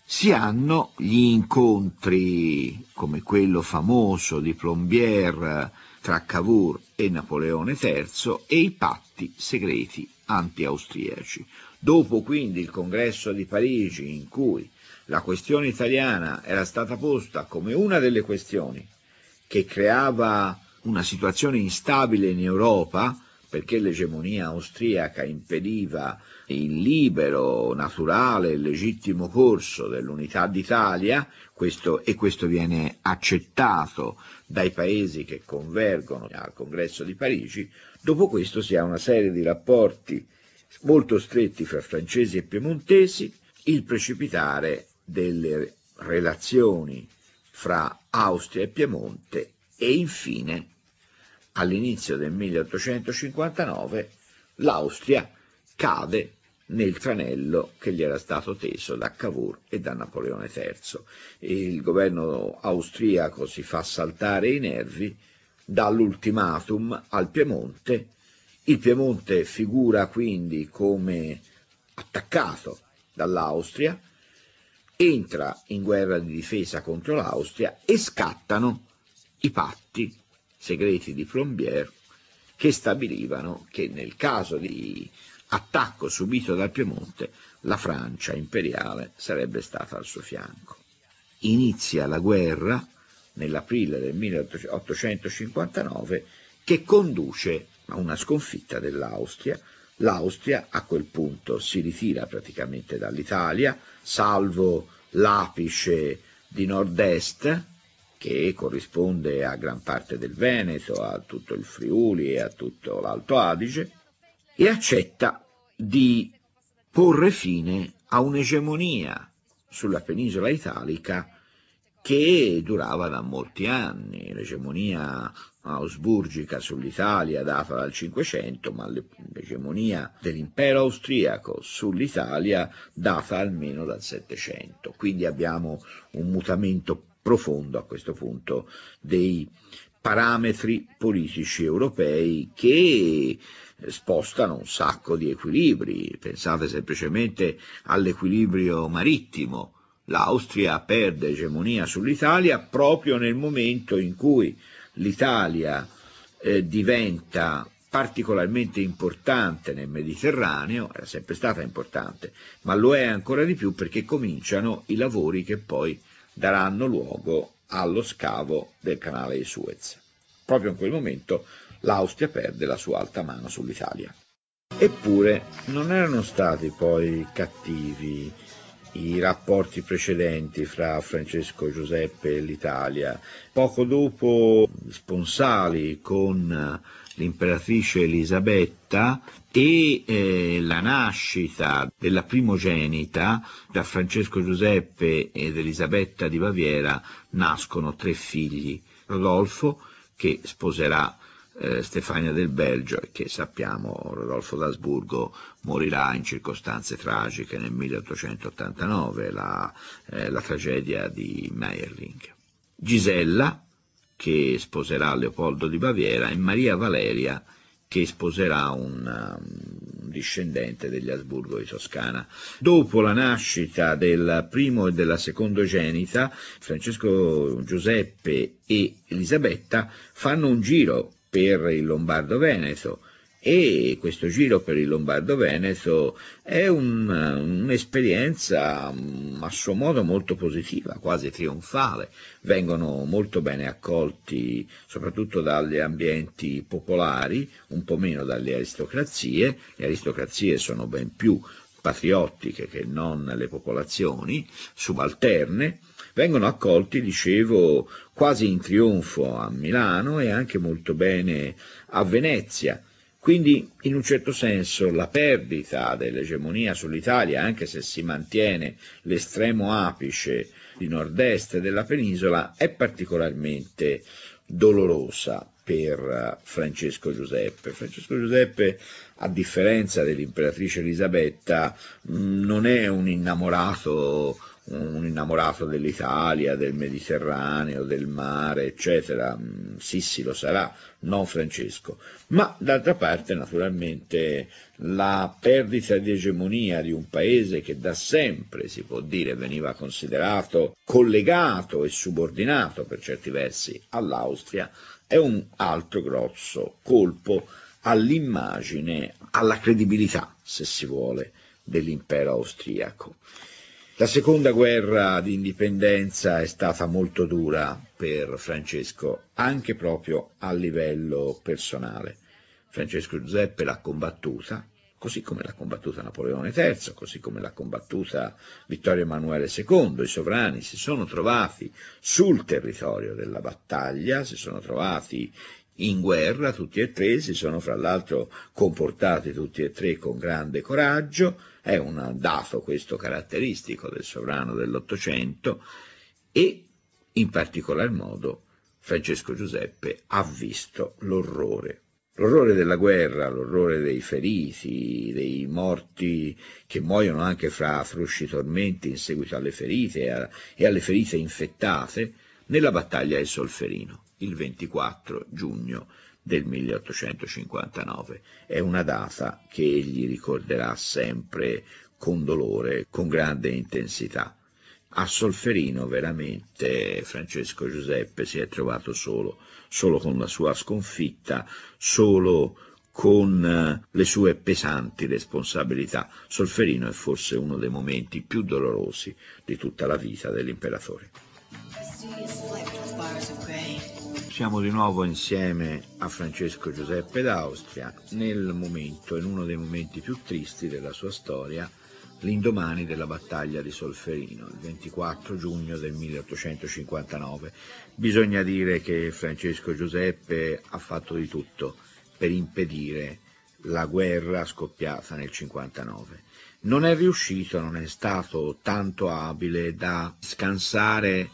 si hanno gli incontri come quello famoso di Plombier tra Cavour e Napoleone III e i patti segreti anti-austriaci. Dopo quindi il congresso di Parigi in cui la questione italiana era stata posta come una delle questioni che creava una situazione instabile in Europa, perché l'egemonia austriaca impediva il libero, naturale e legittimo corso dell'unità d'Italia, questo, e questo viene accettato dai paesi che convergono al congresso di Parigi, dopo questo si ha una serie di rapporti molto stretti fra francesi e piemontesi, il precipitare delle relazioni fra Austria e Piemonte e infine, all'inizio del 1859, l'Austria cade nel tranello che gli era stato teso da Cavour e da Napoleone III. Il governo austriaco si fa saltare i nervi dall'ultimatum al Piemonte il Piemonte figura quindi come attaccato dall'Austria, entra in guerra di difesa contro l'Austria e scattano i patti segreti di Plombier che stabilivano che nel caso di attacco subito dal Piemonte la Francia imperiale sarebbe stata al suo fianco. Inizia la guerra nell'aprile del 1859 che conduce ma una sconfitta dell'Austria. L'Austria a quel punto si ritira praticamente dall'Italia, salvo l'apice di nord-est, che corrisponde a gran parte del Veneto, a tutto il Friuli e a tutto l'Alto Adige, e accetta di porre fine a un'egemonia sulla penisola italica che durava da molti anni, l'egemonia ausburgica sull'Italia data dal Cinquecento, ma l'egemonia dell'impero austriaco sull'Italia data almeno dal Settecento. Quindi abbiamo un mutamento profondo a questo punto dei parametri politici europei che spostano un sacco di equilibri. Pensate semplicemente all'equilibrio marittimo. L'Austria perde egemonia sull'Italia proprio nel momento in cui l'Italia eh, diventa particolarmente importante nel Mediterraneo, era sempre stata importante, ma lo è ancora di più perché cominciano i lavori che poi daranno luogo allo scavo del canale di Suez. Proprio in quel momento l'Austria perde la sua alta mano sull'Italia. Eppure non erano stati poi cattivi i rapporti precedenti fra Francesco Giuseppe e l'Italia. Poco dopo Sponsali con eh, l'imperatrice Elisabetta e eh, la nascita della primogenita da Francesco Giuseppe ed Elisabetta di Baviera nascono tre figli, Rodolfo che sposerà eh, Stefania del Belgio che sappiamo Rodolfo d'Asburgo morirà in circostanze tragiche nel 1889, la, eh, la tragedia di Meierling. Gisella, che sposerà Leopoldo di Baviera, e Maria Valeria, che sposerà un, um, discendente degli Asburgo di Toscana. Dopo la nascita del primo e della secondogenita, Francesco Giuseppe e Elisabetta fanno un giro per il Lombardo-Veneto e questo giro per il Lombardo-Veneto è un, un'esperienza mm, a suo modo molto positiva, quasi trionfale, vengono molto bene accolti soprattutto dagli ambienti popolari, un po' meno dalle aristocrazie, le aristocrazie sono ben più patriottiche che non le popolazioni subalterne, vengono accolti, dicevo, quasi in trionfo a Milano e anche molto bene a Venezia. Quindi in un certo senso la perdita dell'egemonia sull'Italia, anche se si mantiene l'estremo apice di nord-est della penisola, è particolarmente dolorosa per eh, Francesco Giuseppe. Francesco Giuseppe, a differenza dell'imperatrice Elisabetta, mm, non è un innamorato un innamorato dell'Italia, del Mediterraneo, del mare, eccetera, mm, Sì, sì, lo sarà, non Francesco, ma d'altra parte naturalmente la perdita di egemonia di un paese che da sempre, si può dire, veniva considerato collegato e subordinato per certi versi all'Austria, è un altro grosso colpo all'immagine, alla credibilità, se si vuole, dell'impero austriaco. La seconda guerra di indipendenza è stata molto dura per Francesco, anche proprio a livello personale. Francesco Giuseppe l'ha combattuta, così come l'ha combattuta Napoleone III, così come l'ha combattuta Vittorio Emanuele II, i sovrani si sono trovati sul territorio della battaglia, si sono trovati in guerra tutti e tre, si sono fra l'altro comportati tutti e tre con grande coraggio, è un dato questo caratteristico del sovrano dell'Ottocento e in particolar modo Francesco Giuseppe ha visto l'orrore. L'orrore della guerra, l'orrore dei feriti, dei morti che muoiono anche fra frusci tormenti in seguito alle ferite e alle ferite infettate nella battaglia del Solferino il 24 giugno del 1859. È una data che egli ricorderà sempre con dolore, con grande intensità. A Solferino veramente Francesco Giuseppe si è trovato solo, solo con la sua sconfitta, solo con eh, le sue pesanti responsabilità. Solferino è forse uno dei momenti più dolorosi di tutta la vita dell'imperatore siamo di nuovo insieme a Francesco Giuseppe d'Austria nel momento, in uno dei momenti più tristi della sua storia, l'indomani della battaglia di Solferino, il 24 giugno del 1859. Bisogna dire che Francesco Giuseppe ha fatto di tutto per impedire la guerra scoppiata nel 59. Non è riuscito, non è stato tanto abile da scansare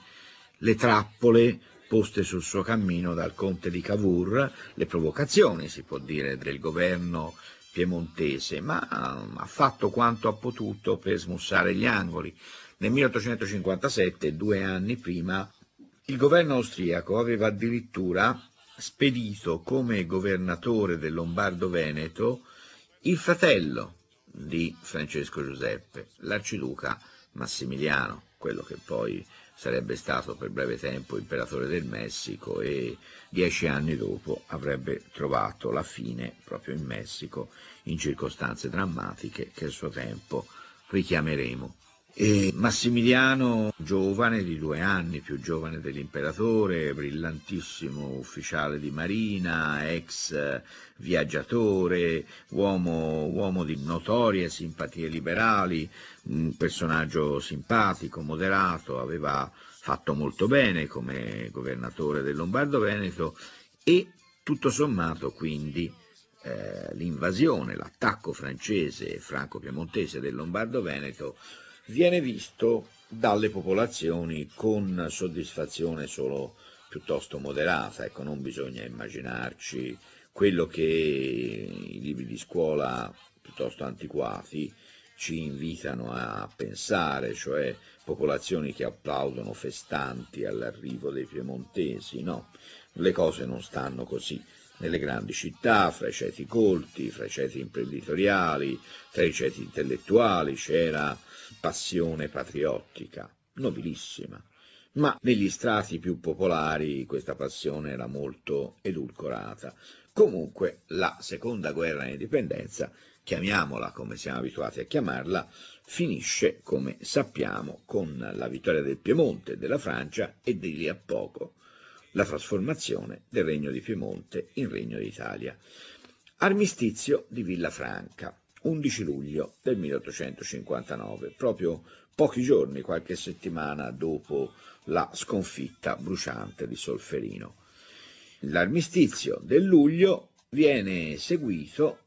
le trappole poste sul suo cammino dal conte di Cavour, le provocazioni, si può dire, del governo piemontese, ma mm, ha fatto quanto ha potuto per smussare gli angoli. Nel 1857, due anni prima, il governo austriaco aveva addirittura spedito come governatore del Lombardo-Veneto il fratello di Francesco Giuseppe, l'arciduca Massimiliano, quello che poi sarebbe stato per breve tempo imperatore del Messico e dieci anni dopo avrebbe trovato la fine proprio in Messico in circostanze drammatiche che a suo tempo richiameremo. E Massimiliano, giovane di due anni, più giovane dell'imperatore, brillantissimo ufficiale di marina, ex eh, viaggiatore, uomo, uomo di notorie simpatie liberali, un personaggio simpatico, moderato, aveva fatto molto bene come governatore del Lombardo-Veneto e tutto sommato quindi eh, l'invasione, l'attacco francese e franco-piemontese del Lombardo-Veneto viene visto dalle popolazioni con soddisfazione solo piuttosto moderata, ecco, non bisogna immaginarci quello che i libri di scuola piuttosto antiquati ci invitano a pensare, cioè popolazioni che applaudono festanti all'arrivo dei piemontesi, no, le cose non stanno così. Nelle grandi città, fra i ceti colti, fra i ceti imprenditoriali, tra i ceti intellettuali, c'era passione patriottica, nobilissima, ma negli strati più popolari questa passione era molto edulcorata. Comunque la seconda guerra d'indipendenza, chiamiamola come siamo abituati a chiamarla, finisce, come sappiamo, con la vittoria del Piemonte, della Francia e di lì a poco la trasformazione del Regno di Piemonte in Regno d'Italia. Armistizio di Villafranca. 11 luglio del 1859, proprio pochi giorni, qualche settimana dopo la sconfitta bruciante di Solferino. L'armistizio del luglio viene seguito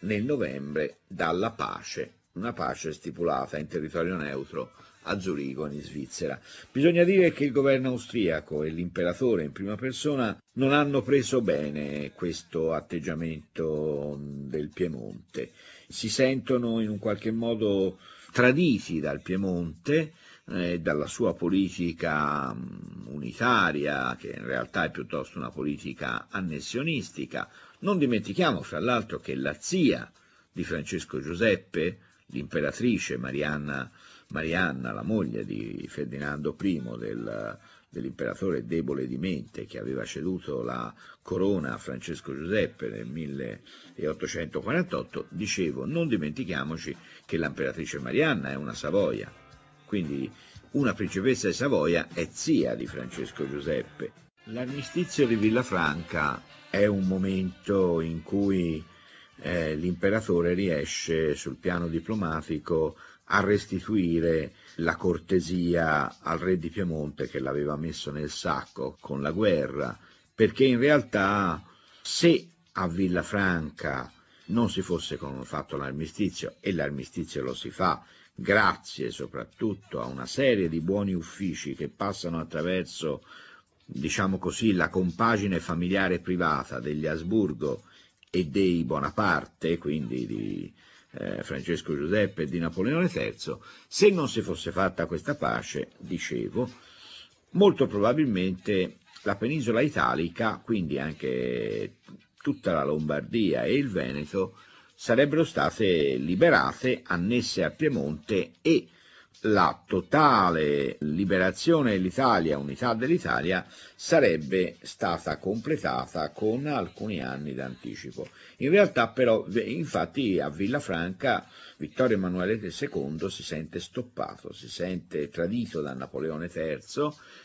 nel novembre dalla pace, una pace stipulata in territorio neutro a Zurigo, in Svizzera. Bisogna dire che il governo austriaco e l'imperatore in prima persona non hanno preso bene questo atteggiamento del Piemonte. Si sentono in un qualche modo traditi dal Piemonte eh, dalla sua politica mm, unitaria, che in realtà è piuttosto una politica annessionistica. Non dimentichiamo, fra l'altro, che la zia di Francesco Giuseppe, l'imperatrice Marianna Marianna, la moglie di Ferdinando I del, dell'imperatore debole di mente che aveva ceduto la corona a Francesco Giuseppe nel 1848, dicevo non dimentichiamoci che l'imperatrice Marianna è una Savoia, quindi una principessa di Savoia è zia di Francesco Giuseppe. L'armistizio di Villafranca è un momento in cui eh, l'imperatore riesce sul piano diplomatico a restituire la cortesia al re di Piemonte che l'aveva messo nel sacco con la guerra, perché in realtà se a Villafranca non si fosse fatto l'armistizio, e l'armistizio lo si fa grazie soprattutto a una serie di buoni uffici che passano attraverso, diciamo così, la compagine familiare privata degli Asburgo e dei Bonaparte, quindi di, eh, Francesco Giuseppe e di Napoleone III, se non si fosse fatta questa pace, dicevo, molto probabilmente la penisola italica, quindi anche tutta la Lombardia e il Veneto, sarebbero state liberate, annesse a Piemonte e la totale liberazione dell'Italia, unità dell'Italia, sarebbe stata completata con alcuni anni d'anticipo. In realtà però, infatti a Villafranca Vittorio Emanuele II si sente stoppato, si sente tradito da Napoleone III,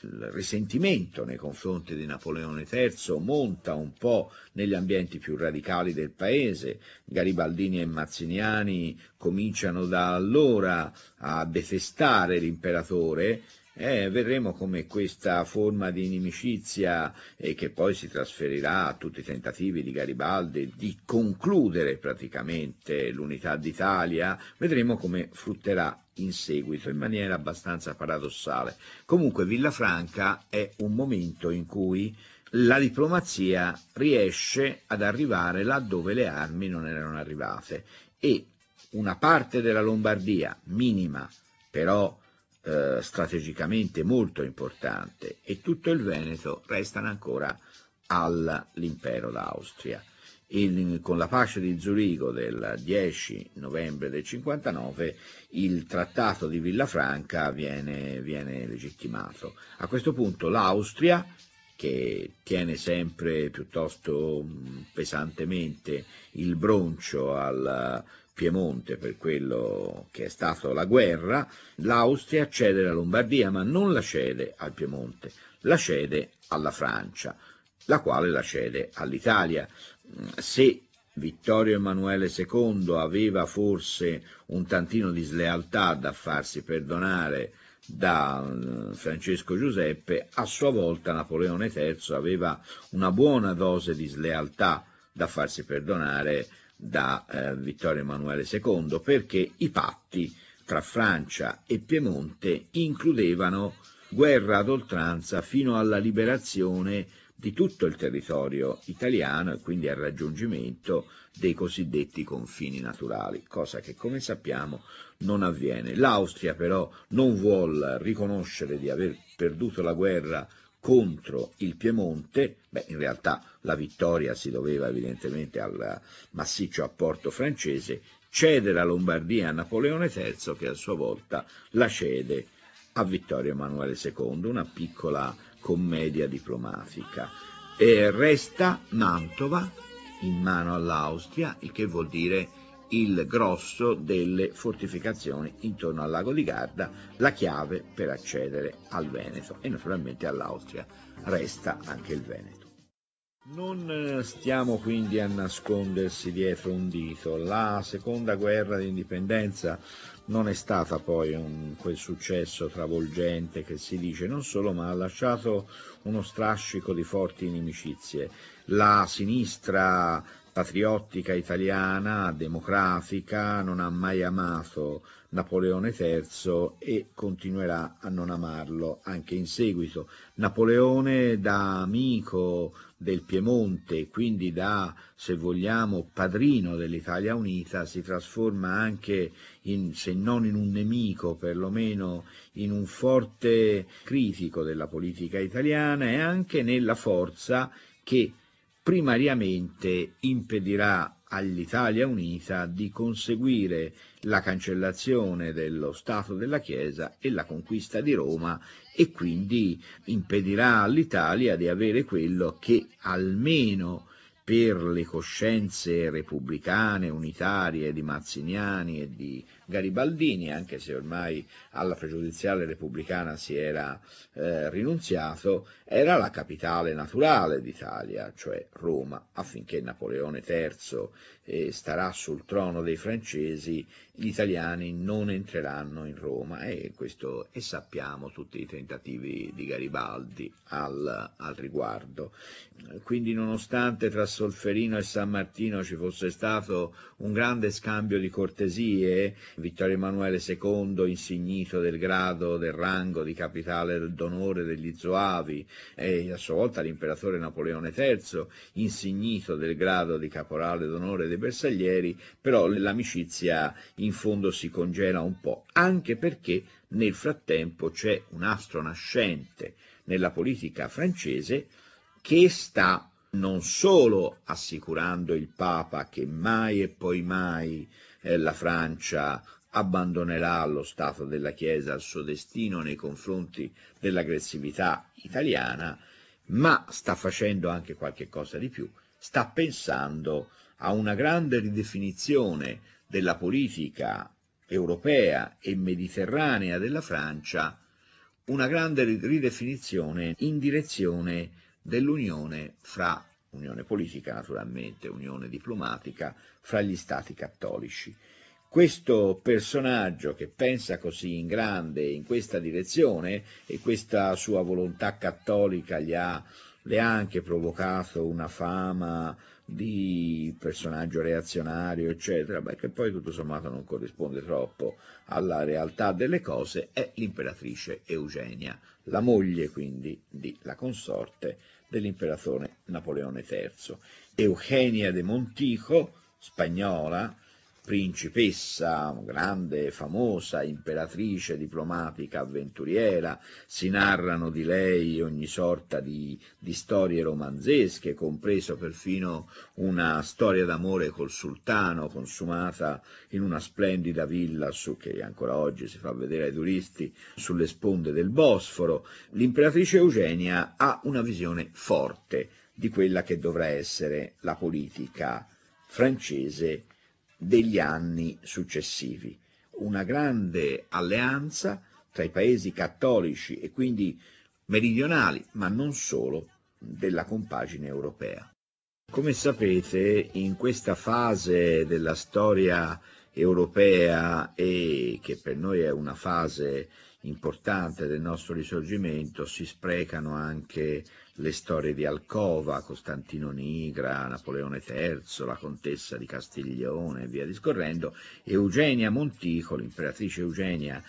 il risentimento nei confronti di Napoleone III monta un po' negli ambienti più radicali del paese, Garibaldini e Mazziniani cominciano da allora a detestare l'imperatore eh, vedremo come questa forma di inimicizia eh, che poi si trasferirà a tutti i tentativi di Garibaldi di concludere praticamente l'unità d'Italia, vedremo come frutterà in seguito in maniera abbastanza paradossale. Comunque Villafranca è un momento in cui la diplomazia riesce ad arrivare laddove le armi non erano arrivate e una parte della Lombardia, minima, però eh, strategicamente molto importante e tutto il Veneto restano ancora all'impero d'Austria. Il, con la pace di Zurigo del 10 novembre del 59 il trattato di Villafranca viene, viene legittimato. A questo punto l'Austria, che tiene sempre piuttosto pesantemente il broncio al Piemonte per quello che è stato la guerra, l'Austria cede la Lombardia, ma non la cede al Piemonte, la cede alla Francia, la quale la cede all'Italia. Se Vittorio Emanuele II aveva forse un tantino di slealtà da farsi perdonare da Francesco Giuseppe, a sua volta Napoleone III aveva una buona dose di slealtà da farsi perdonare da eh, Vittorio Emanuele II perché i patti tra Francia e Piemonte includevano guerra ad oltranza fino alla liberazione di tutto il territorio italiano e quindi al raggiungimento dei cosiddetti confini naturali, cosa che come sappiamo non avviene. L'Austria però non vuole riconoscere di aver perduto la guerra contro il Piemonte, beh, in realtà la vittoria si doveva evidentemente al massiccio apporto francese, cede la Lombardia a Napoleone III che a sua volta la cede a Vittorio Emanuele II, una piccola commedia diplomatica. E resta Mantova in mano all'Austria, il che vuol dire il grosso delle fortificazioni intorno al lago di Garda, la chiave per accedere al Veneto e naturalmente all'Austria resta anche il Veneto. Non eh, stiamo quindi a nascondersi dietro un dito, la seconda guerra d'indipendenza non è stata poi un, quel successo travolgente che si dice non solo, ma ha lasciato uno strascico di forti inimicizie. La sinistra patriottica italiana, democratica, non ha mai amato Napoleone III e continuerà a non amarlo anche in seguito. Napoleone da amico del Piemonte, quindi da, se vogliamo, padrino dell'Italia Unita, si trasforma anche, in, se non in un nemico, perlomeno in un forte critico della politica italiana e anche nella forza che primariamente impedirà all'Italia Unita di conseguire la cancellazione dello Stato della Chiesa e la conquista di Roma e quindi impedirà all'Italia di avere quello che almeno per le coscienze repubblicane, unitarie, di Mazziniani e di Garibaldini, anche se ormai alla pregiudiziale repubblicana si era eh, rinunziato, era la capitale naturale d'Italia, cioè Roma, affinché Napoleone III eh, starà sul trono dei francesi, gli italiani non entreranno in Roma e, questo, e sappiamo tutti i tentativi di Garibaldi al, al, riguardo. Quindi nonostante tra Solferino e San Martino ci fosse stato un grande scambio di cortesie, Vittorio Emanuele II insignito del grado, del rango di capitale d'onore degli Zoavi e a sua volta l'imperatore Napoleone III insignito del grado di caporale d'onore dei bersaglieri, però l'amicizia in fondo si congela un po', anche perché nel frattempo c'è un astro nascente nella politica francese che sta non solo assicurando il Papa che mai e poi mai eh, la Francia abbandonerà lo Stato della Chiesa al suo destino nei confronti dell'aggressività italiana, ma sta facendo anche qualche cosa di più, sta pensando a una grande ridefinizione della politica europea e mediterranea della Francia, una grande ridefinizione in direzione dell'unione fra unione politica naturalmente, unione diplomatica fra gli stati cattolici. Questo personaggio che pensa così in grande in questa direzione e questa sua volontà cattolica ha, le ha anche provocato una fama di personaggio reazionario, eccetera, ma che poi tutto sommato non corrisponde troppo alla realtà delle cose, è l'imperatrice Eugenia, la moglie quindi di la consorte dell'imperatore Napoleone III. Eugenia de Montico, spagnola, principessa, grande, famosa, imperatrice, diplomatica, avventuriera, si narrano di lei ogni sorta di, di storie romanzesche, compreso perfino una storia d'amore col sultano consumata in una splendida villa su, che ancora oggi si fa vedere ai turisti sulle sponde del Bosforo. L'imperatrice Eugenia ha una visione forte di quella che dovrà essere la politica francese degli anni successivi. Una grande alleanza tra i paesi cattolici e quindi meridionali, ma non solo, della compagine europea. Come sapete, in questa fase della storia europea e che per noi è una fase importante del nostro risorgimento, si sprecano anche le storie di Alcova, Costantino Nigra, Napoleone III, la contessa di Castiglione e via discorrendo, Eugenia Montico, l'imperatrice Eugenia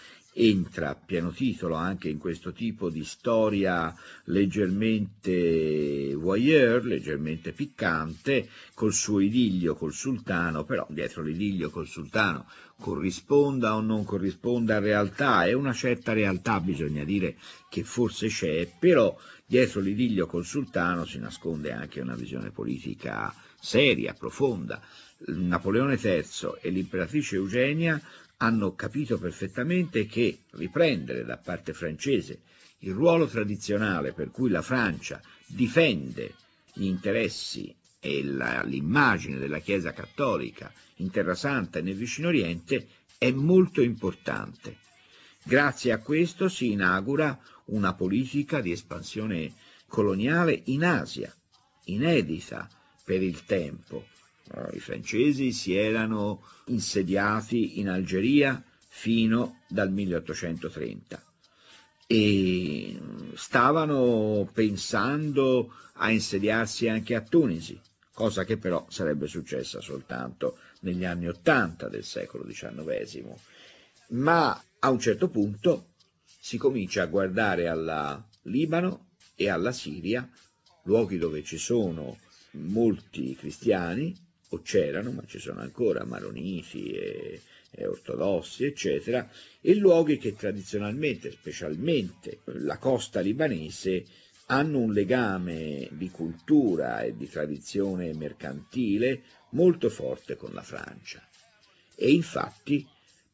entra a pieno titolo anche in questo tipo di storia leggermente voyeur, leggermente piccante, col suo idillio col sultano, però dietro l'idillio col sultano corrisponda o non corrisponda a realtà, è una certa realtà bisogna dire che forse c'è, però dietro l'idillio col sultano si nasconde anche una visione politica seria, profonda. Napoleone III e l'imperatrice Eugenia hanno capito perfettamente che riprendere da parte francese il ruolo tradizionale per cui la Francia difende gli interessi e la, l'immagine della Chiesa cattolica in Terra Santa e nel Vicino Oriente è molto importante. Grazie a questo si inaugura una politica di espansione coloniale in Asia, inedita per il tempo, eh, I francesi si erano insediati in Algeria fino dal 1830 e mm, stavano pensando a insediarsi anche a Tunisi, cosa che però sarebbe successa soltanto negli anni 80 del secolo XIX. Ma a un certo punto si comincia a guardare al Libano e alla Siria, luoghi dove ci sono molti cristiani, o c'erano, ma ci sono ancora maronisi e, e ortodossi, eccetera, e luoghi che tradizionalmente, specialmente la costa libanese, hanno un legame di cultura e di tradizione mercantile molto forte con la Francia. E infatti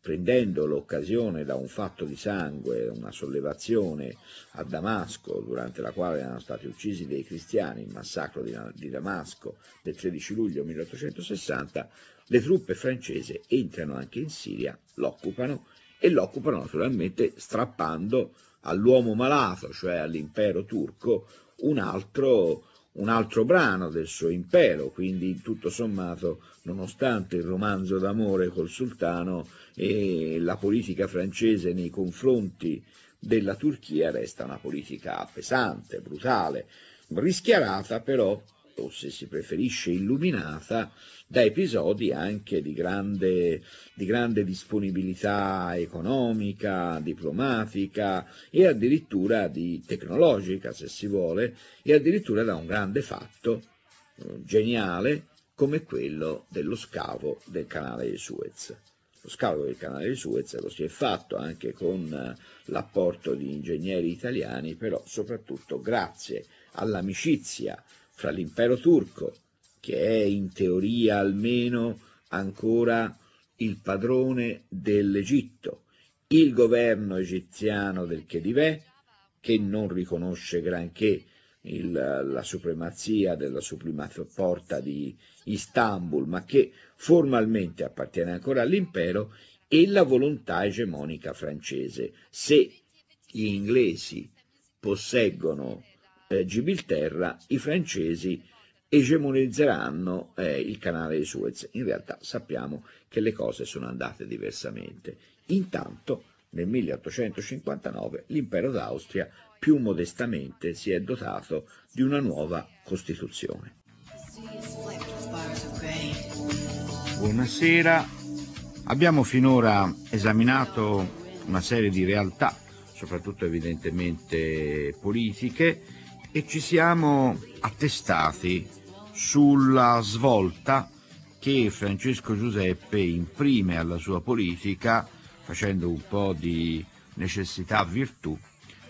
prendendo l'occasione da un fatto di sangue, una sollevazione a Damasco, durante la quale erano stati uccisi dei cristiani, il massacro di Damasco del 13 luglio 1860, le truppe francesi entrano anche in Siria, l'occupano e l'occupano naturalmente strappando all'uomo malato, cioè all'impero turco, un altro un altro brano del suo impero, quindi tutto sommato, nonostante il romanzo d'amore col sultano e la politica francese nei confronti della Turchia resta una politica pesante, brutale, rischiarata però o se si preferisce illuminata, da episodi anche di grande, di grande disponibilità economica, diplomatica e addirittura di tecnologica, se si vuole, e addirittura da un grande fatto eh, geniale come quello dello scavo del canale di Suez lo scavo del canale di Suez lo si è fatto anche con eh, l'apporto di ingegneri italiani, però soprattutto grazie all'amicizia fra l'impero turco, che è in teoria almeno ancora il padrone dell'Egitto, il governo egiziano del Chedivè, che non riconosce granché il, la supremazia della suprema porta di Istanbul, ma che formalmente appartiene ancora all'impero, e la volontà egemonica francese. Se gli inglesi posseggono eh, Gibilterra i francesi egemonizzeranno eh, il canale di Suez. In realtà sappiamo che le cose sono andate diversamente. Intanto nel 1859 l'impero d'Austria più modestamente si è dotato di una nuova Costituzione. Buonasera, abbiamo finora esaminato una serie di realtà, soprattutto evidentemente politiche, e ci siamo attestati sulla svolta che Francesco Giuseppe imprime alla sua politica facendo un po' di necessità virtù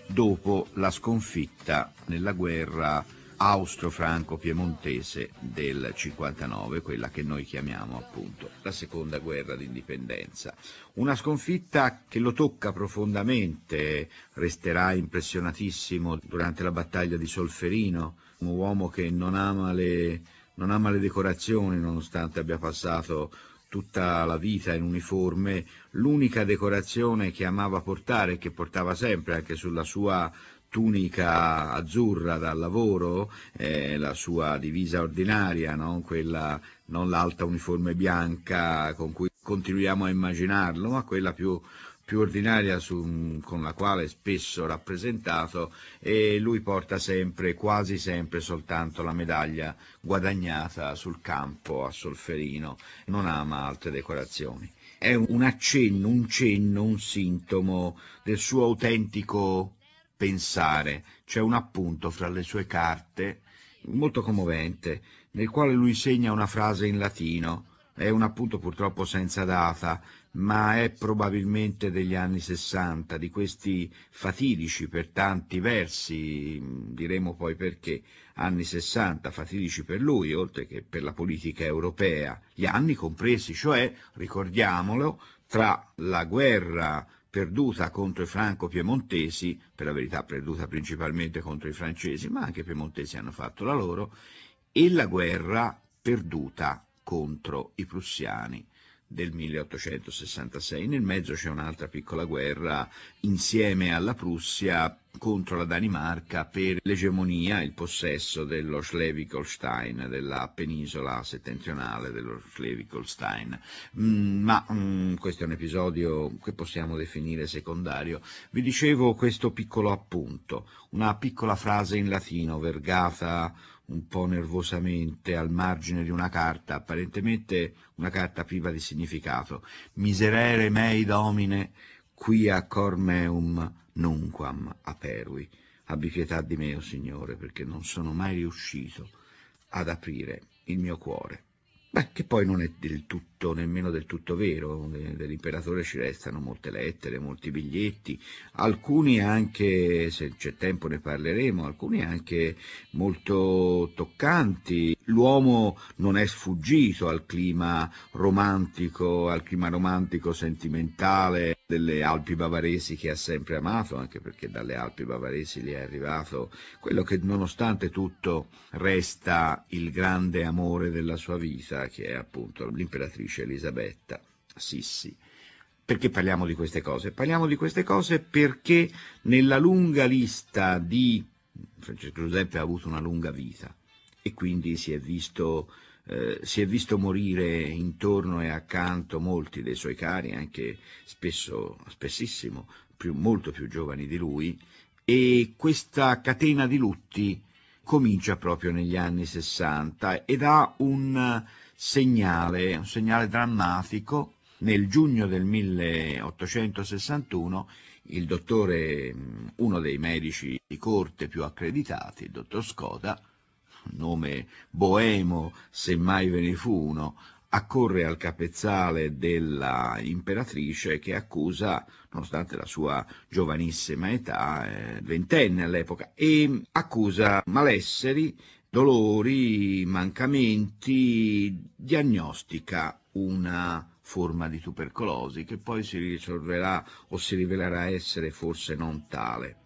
dopo la sconfitta nella guerra austro-franco-piemontese del 59, quella che noi chiamiamo appunto la seconda guerra d'indipendenza. Una sconfitta che lo tocca profondamente, resterà impressionatissimo durante la battaglia di Solferino, un uomo che non ama le, non ama le decorazioni nonostante abbia passato tutta la vita in uniforme, l'unica decorazione che amava portare e che portava sempre anche sulla sua tunica azzurra dal lavoro, eh, la sua divisa ordinaria, no? quella, non l'alta uniforme bianca con cui continuiamo a immaginarlo, ma quella più, più ordinaria su, con la quale è spesso rappresentato e lui porta sempre, quasi sempre, soltanto la medaglia guadagnata sul campo a Solferino, non ama altre decorazioni. È un accenno, un cenno, un sintomo del suo autentico pensare. C'è un appunto fra le sue carte molto commovente, nel quale lui segna una frase in latino. È un appunto purtroppo senza data, ma è probabilmente degli anni 60, di questi fatidici per tanti versi, diremo poi perché, anni 60 fatidici per lui, oltre che per la politica europea, gli anni compresi, cioè, ricordiamolo, tra la guerra perduta contro i franco-piemontesi, per la verità perduta principalmente contro i francesi, ma anche i piemontesi hanno fatto la loro, e la guerra perduta contro i prussiani del 1866. Nel mezzo c'è un'altra piccola guerra insieme alla Prussia contro la Danimarca per l'egemonia, il possesso dello Schleswig-Holstein, della penisola settentrionale dello Schleswig-Holstein. Mm, ma mm, questo è un episodio che possiamo definire secondario. Vi dicevo questo piccolo appunto, una piccola frase in latino vergata un po' nervosamente al margine di una carta, apparentemente una carta priva di significato. Miserere mei domine, quia cor meum nunquam aperui. Abbi pietà di me, o oh Signore, perché non sono mai riuscito ad aprire il mio cuore. Beh, che poi non è del tutto, nemmeno del tutto vero, dell'imperatore ci restano molte lettere, molti biglietti, alcuni anche, se c'è tempo ne parleremo, alcuni anche molto toccanti. L'uomo non è sfuggito al clima romantico, al clima romantico sentimentale delle Alpi bavaresi che ha sempre amato, anche perché dalle Alpi bavaresi gli è arrivato quello che nonostante tutto resta il grande amore della sua vita che è appunto l'imperatrice Elisabetta Sissi. Perché parliamo di queste cose? Parliamo di queste cose perché nella lunga lista di Francesco Giuseppe ha avuto una lunga vita e quindi si è visto, eh, si è visto morire intorno e accanto molti dei suoi cari, anche spesso, spessissimo, più, molto più giovani di lui, e questa catena di lutti comincia proprio negli anni 60 ed ha un segnale, un segnale drammatico. Nel giugno del 1861 il dottore, mm, uno dei medici di corte più accreditati, il dottor Scoda, nome boemo se mai ve ne fu uno, accorre al capezzale dell'imperatrice che accusa, nonostante la sua giovanissima età, eh, ventenne all'epoca, e accusa malesseri dolori, mancamenti, diagnostica una forma di tubercolosi che poi si risolverà o si rivelerà essere forse non tale.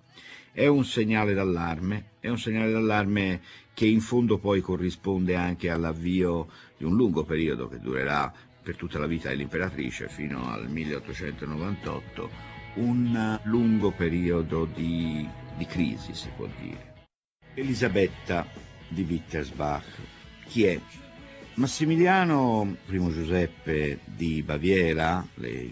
È un segnale d'allarme, è un segnale d'allarme che in fondo poi corrisponde anche all'avvio di un lungo periodo che durerà per tutta la vita dell'imperatrice fino al 1898, un lungo periodo di, di crisi si può dire. Elisabetta di Wittelsbach. Chi è? Massimiliano I Giuseppe di Baviera, eh,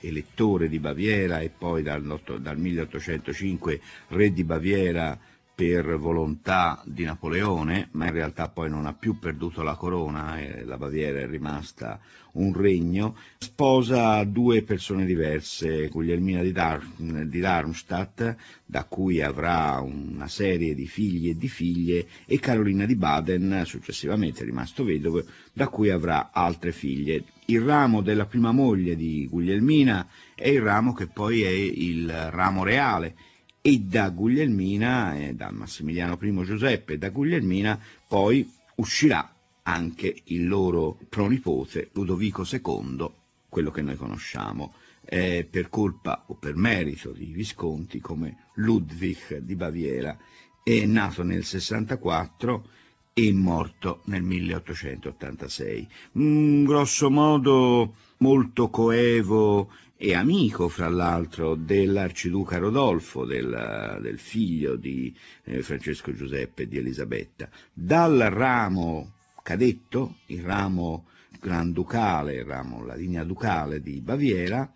elettore di Baviera e poi dal, dal 1805 re di Baviera per volontà di Napoleone, ma in realtà poi non ha più perduto la corona e la Baviera è rimasta un regno, sposa due persone diverse, Guglielmina di, Dar- di Darmstadt, da cui avrà una serie di figli e di figlie, e Carolina di Baden, successivamente rimasto vedovo, da cui avrà altre figlie. Il ramo della prima moglie di Guglielmina è il ramo che poi è il ramo reale, e da Guglielmina, eh, da Massimiliano I Giuseppe e da Guglielmina, poi uscirà anche il loro pronipote Ludovico II, quello che noi conosciamo, eh, per colpa o per merito di Visconti come Ludwig di Baviera, è nato nel 64 e morto nel 1886. Un grosso modo molto coevo e amico, fra l'altro, dell'arciduca Rodolfo, del, del figlio di eh, Francesco Giuseppe e di Elisabetta, dal ramo cadetto, il ramo granducale, il ramo, la linea ducale di Baviera,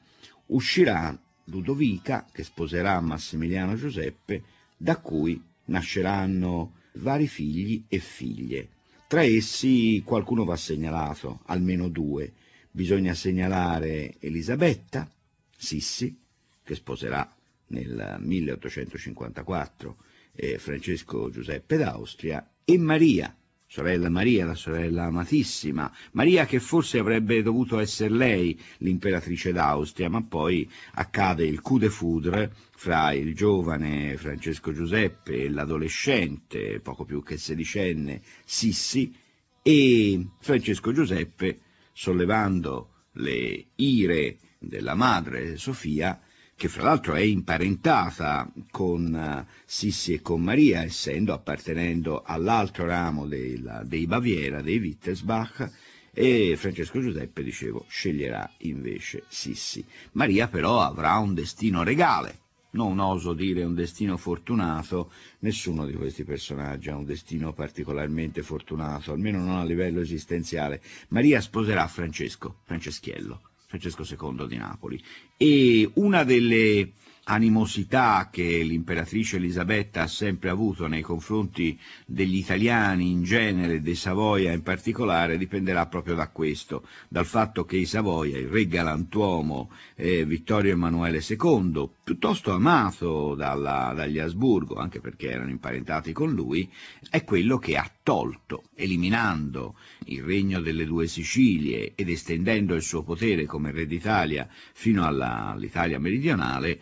uscirà Ludovica, che sposerà Massimiliano Giuseppe, da cui nasceranno vari figli e figlie. Tra essi qualcuno va segnalato, almeno due, Bisogna segnalare Elisabetta Sissi, che sposerà nel 1854 eh, Francesco Giuseppe d'Austria, e Maria, sorella Maria, la sorella amatissima, Maria che forse avrebbe dovuto essere lei l'imperatrice d'Austria, ma poi accade il coup de foudre fra il giovane Francesco Giuseppe e l'adolescente, poco più che sedicenne, Sissi, e Francesco Giuseppe sollevando le ire della madre Sofia, che fra l'altro è imparentata con eh, Sissi e con Maria, essendo appartenendo all'altro ramo della, dei Baviera, dei Wittelsbach, e Francesco Giuseppe, dicevo, sceglierà invece Sissi. Maria però avrà un destino regale, non oso dire un destino fortunato, nessuno di questi personaggi ha un destino particolarmente fortunato, almeno non a livello esistenziale. Maria sposerà Francesco, Franceschiello, Francesco II di Napoli, e una delle animosità che l'imperatrice Elisabetta ha sempre avuto nei confronti degli italiani in genere, dei Savoia in particolare, dipenderà proprio da questo, dal fatto che i Savoia, il re galantuomo eh, Vittorio Emanuele II, piuttosto amato dalla, dagli Asburgo, anche perché erano imparentati con lui, è quello che ha tolto, eliminando il regno delle due Sicilie ed estendendo il suo potere come re d'Italia fino all'Italia meridionale,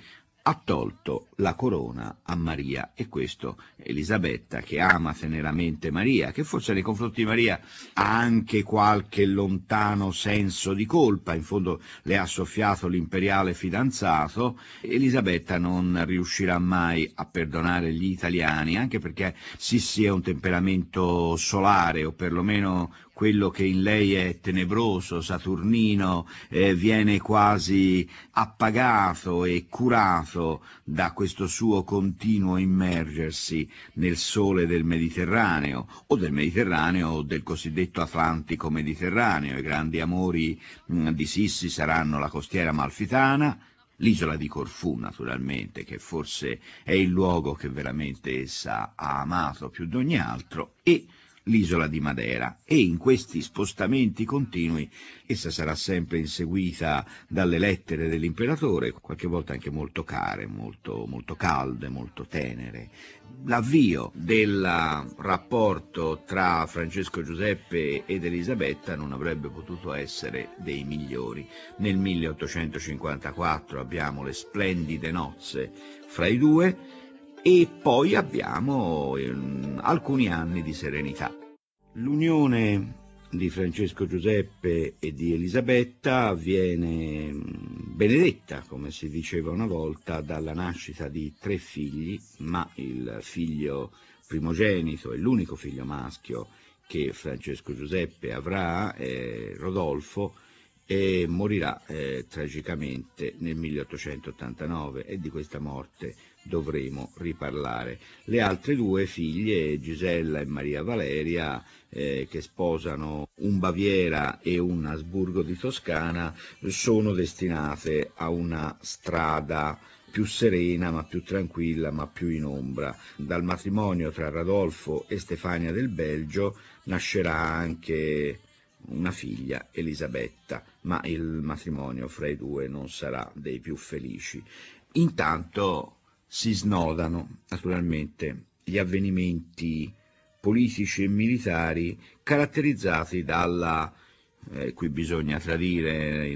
ha tolto la corona a Maria e questo Elisabetta che ama teneramente Maria, che forse nei confronti di Maria ha anche qualche lontano senso di colpa, in fondo le ha soffiato l'imperiale fidanzato, Elisabetta non riuscirà mai a perdonare gli italiani, anche perché Sissi è un temperamento solare o perlomeno quello che in lei è tenebroso, saturnino, eh, viene quasi appagato e curato da questo suo continuo immergersi nel sole del Mediterraneo, o del Mediterraneo o del cosiddetto Atlantico Mediterraneo. I grandi amori mh, mm, di Sissi saranno la costiera malfitana, l'isola di Corfù naturalmente, che forse è il luogo che veramente essa ha amato più di ogni altro, e l'isola di Madera e in questi spostamenti continui essa sarà sempre inseguita dalle lettere dell'imperatore, qualche volta anche molto care, molto, molto calde, molto tenere. L'avvio del rapporto tra Francesco Giuseppe ed Elisabetta non avrebbe potuto essere dei migliori. Nel 1854 abbiamo le splendide nozze fra i due, e poi abbiamo eh, alcuni anni di serenità. L'unione di Francesco Giuseppe e di Elisabetta viene mm, benedetta, come si diceva una volta, dalla nascita di tre figli, ma il figlio primogenito e l'unico figlio maschio che Francesco Giuseppe avrà, eh, Rodolfo, e morirà eh, tragicamente nel 1889 e di questa morte dovremo riparlare. Le altre due figlie, Gisella e Maria Valeria, eh, che sposano un Baviera e un Asburgo di Toscana, sono destinate a una strada più serena, ma più tranquilla, ma più in ombra. Dal matrimonio tra Radolfo e Stefania del Belgio nascerà anche una figlia, Elisabetta, ma il matrimonio fra i due non sarà dei più felici. Intanto si snodano naturalmente gli avvenimenti politici e militari caratterizzati dalla, eh, qui bisogna tradire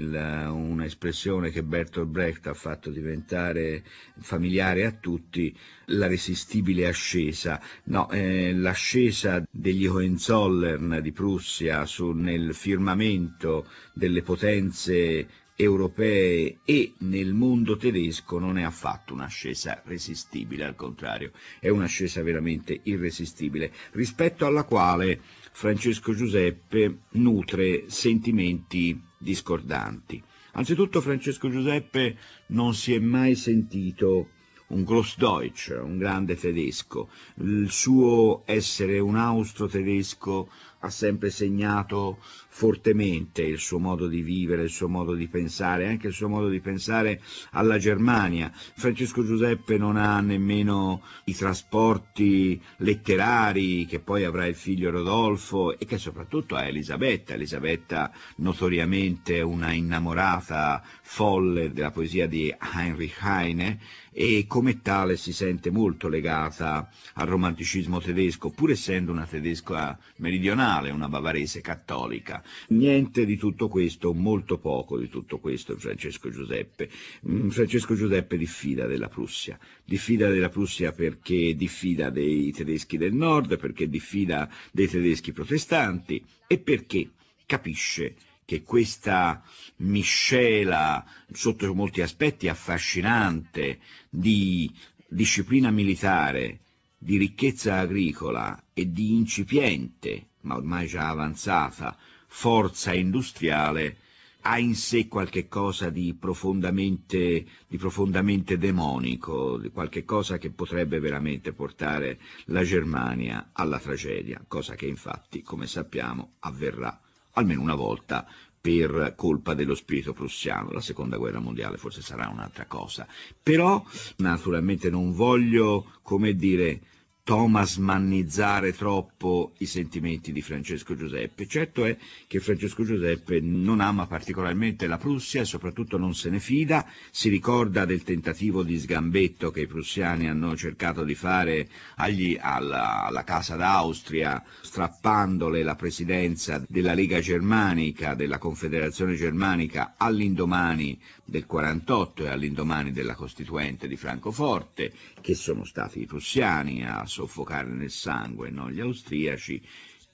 un'espressione che Bertolt Brecht ha fatto diventare familiare a tutti, la resistibile ascesa, no, eh, l'ascesa degli Hohenzollern di Prussia su, nel firmamento delle potenze europee e nel mondo tedesco non è affatto un'ascesa resistibile, al contrario, è un'ascesa veramente irresistibile, rispetto alla quale Francesco Giuseppe nutre sentimenti discordanti. Anzitutto Francesco Giuseppe non si è mai sentito un Grossdeutsch, un grande tedesco. Il suo essere un austro tedesco ha sempre segnato fortemente il suo modo di vivere, il suo modo di pensare, anche il suo modo di pensare alla Germania. Francesco Giuseppe non ha nemmeno i trasporti letterari che poi avrà il figlio Rodolfo e che soprattutto ha Elisabetta, Elisabetta notoriamente una innamorata folle della poesia di Heinrich Heine e come tale si sente molto legata al romanticismo tedesco, pur essendo una tedesca meridionale, una bavarese cattolica. Niente di tutto questo, molto poco di tutto questo Francesco Giuseppe. Mm, Francesco Giuseppe diffida della Prussia, diffida della Prussia perché diffida dei tedeschi del nord, perché diffida dei tedeschi protestanti e perché capisce che questa miscela, sotto molti aspetti affascinante, di disciplina militare, di ricchezza agricola e di incipiente, ma ormai già avanzata, forza industriale ha in sé qualche cosa di profondamente, di profondamente demonico, di qualche cosa che potrebbe veramente portare la Germania alla tragedia, cosa che infatti, come sappiamo, avverrà almeno una volta per colpa dello spirito prussiano, la seconda guerra mondiale forse sarà un'altra cosa, però naturalmente non voglio, come dire, Thomas mannizzare troppo i sentimenti di Francesco Giuseppe. Certo è che Francesco Giuseppe non ama particolarmente la Prussia e soprattutto non se ne fida, si ricorda del tentativo di sgambetto che i prussiani hanno cercato di fare agli, alla, alla Casa d'Austria, strappandole la presidenza della Lega Germanica, della Confederazione Germanica all'indomani del 48 e all'indomani della Costituente di Francoforte, che sono stati i prussiani a soffocare nel sangue no? gli austriaci,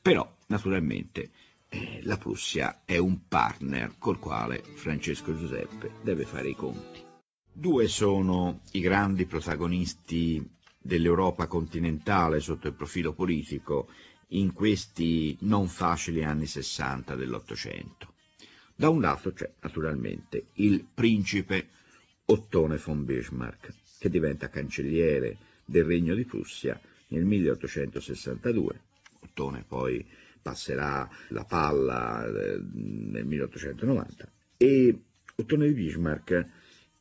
però naturalmente eh, la Prussia è un partner col quale Francesco Giuseppe deve fare i conti. Due sono i grandi protagonisti dell'Europa continentale sotto il profilo politico in questi non facili anni 60 dell'Ottocento. Da un lato c'è naturalmente il principe Ottone von Bismarck, che diventa cancelliere del Regno di Prussia nel 1862. Ottone poi passerà la palla eh, nel 1890 e Ottone di Bismarck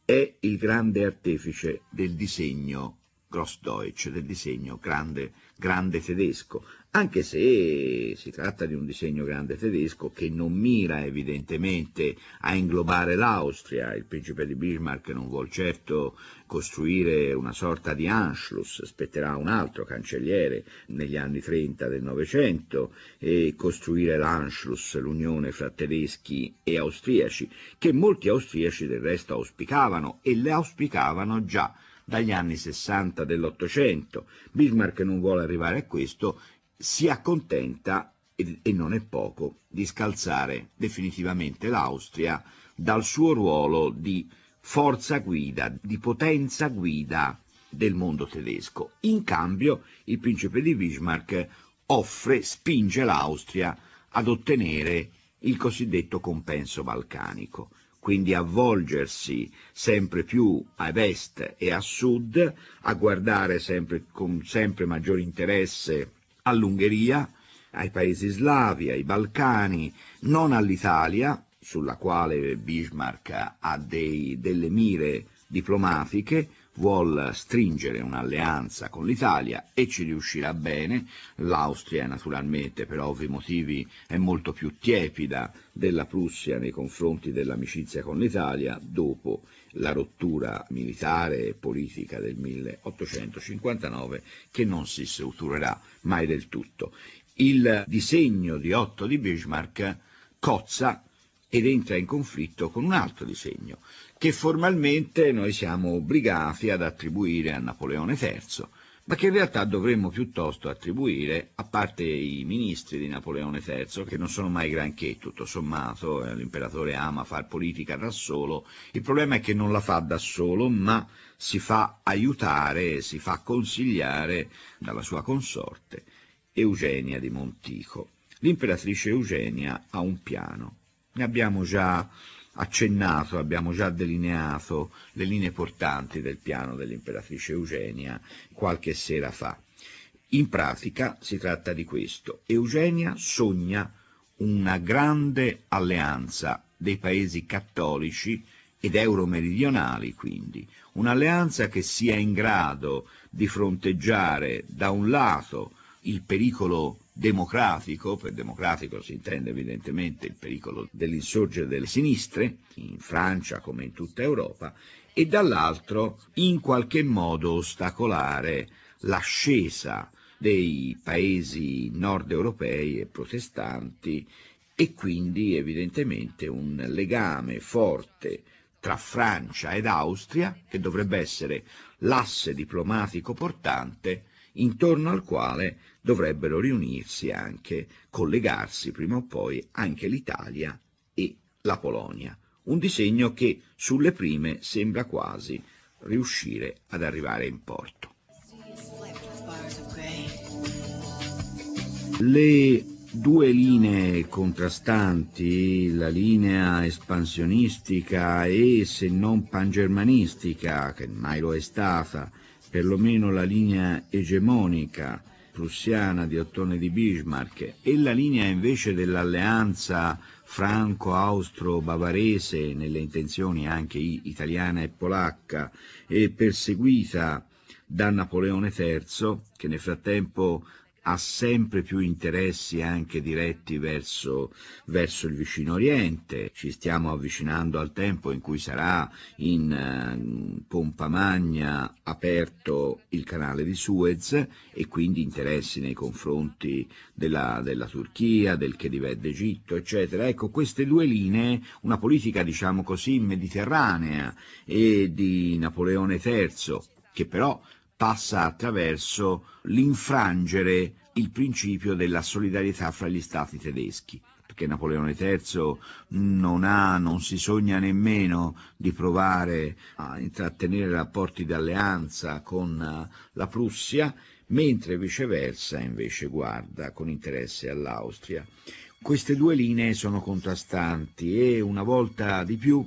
è il grande artefice del disegno Grossdeutsch, del disegno grande, grande tedesco, anche se si tratta di un disegno grande tedesco che non mira evidentemente a inglobare l'Austria, il principe di Bismarck non vuol certo costruire una sorta di Anschluss, spetterà un altro cancelliere negli anni 30 del Novecento e costruire l'Anschluss, l'unione fra tedeschi e austriaci, che molti austriaci del resto auspicavano e le auspicavano già dagli anni 60 dell'Ottocento. Bismarck non vuole arrivare a questo, si accontenta, e non è poco, di scalzare definitivamente l'Austria dal suo ruolo di forza guida, di potenza guida del mondo tedesco. In cambio il principe di Bismarck offre, spinge l'Austria ad ottenere il cosiddetto compenso balcanico quindi avvolgersi sempre più a est e a sud, a guardare sempre, con sempre maggior interesse all'Ungheria, ai paesi slavi, ai Balcani, non all'Italia, sulla quale Bismarck ha dei, delle mire diplomatiche, vuol stringere un'alleanza con l'Italia e ci riuscirà bene, l'Austria naturalmente per ovvi motivi è molto più tiepida della Prussia nei confronti dell'amicizia con l'Italia dopo la rottura militare e politica del 1859 che non si strutturerà mai del tutto. Il disegno di Otto di Bismarck cozza ed entra in conflitto con un altro disegno, che formalmente noi siamo obbligati ad attribuire a Napoleone III, ma che in realtà dovremmo piuttosto attribuire, a parte i ministri di Napoleone III, che non sono mai granché, tutto sommato, eh, l'imperatore ama far politica da solo, il problema è che non la fa da solo, ma si fa aiutare, si fa consigliare dalla sua consorte, Eugenia di Montico. L'imperatrice Eugenia ha un piano, ne abbiamo già accennato, abbiamo già delineato le linee portanti del piano dell'imperatrice Eugenia qualche sera fa. In pratica si tratta di questo. Eugenia sogna una grande alleanza dei paesi cattolici ed euromeridionali quindi, un'alleanza che sia in grado di fronteggiare da un lato il pericolo democratico, per democratico si intende evidentemente il pericolo dell'insorgere delle sinistre, in Francia come in tutta Europa, e dall'altro in qualche modo ostacolare l'ascesa dei paesi nord europei e protestanti e quindi evidentemente un legame forte tra Francia ed Austria, che dovrebbe essere l'asse diplomatico portante intorno al quale dovrebbero riunirsi anche, collegarsi prima o poi, anche l'Italia e la Polonia. Un disegno che sulle prime sembra quasi riuscire ad arrivare in porto. Le due linee contrastanti, la linea espansionistica e se non pangermanistica, che mai lo è stata, perlomeno la linea egemonica prussiana di Ottone di Bismarck e la linea invece dell'alleanza franco-austro-bavarese nelle intenzioni anche italiana e polacca e perseguita da Napoleone III, che nel frattempo ha sempre più interessi anche diretti verso, verso, il vicino Oriente, ci stiamo avvicinando al tempo in cui sarà in eh, pompa magna aperto il canale di Suez e quindi interessi nei confronti della, della Turchia, del Chedivè d'Egitto, eccetera. Ecco, queste due linee, una politica diciamo così mediterranea e di Napoleone III, che però passa attraverso l'infrangere il principio della solidarietà fra gli stati tedeschi perché Napoleone III non ha, non si sogna nemmeno di provare a intrattenere rapporti di alleanza con la Prussia, mentre viceversa invece guarda con interesse all'Austria. Queste due linee sono contrastanti e una volta di più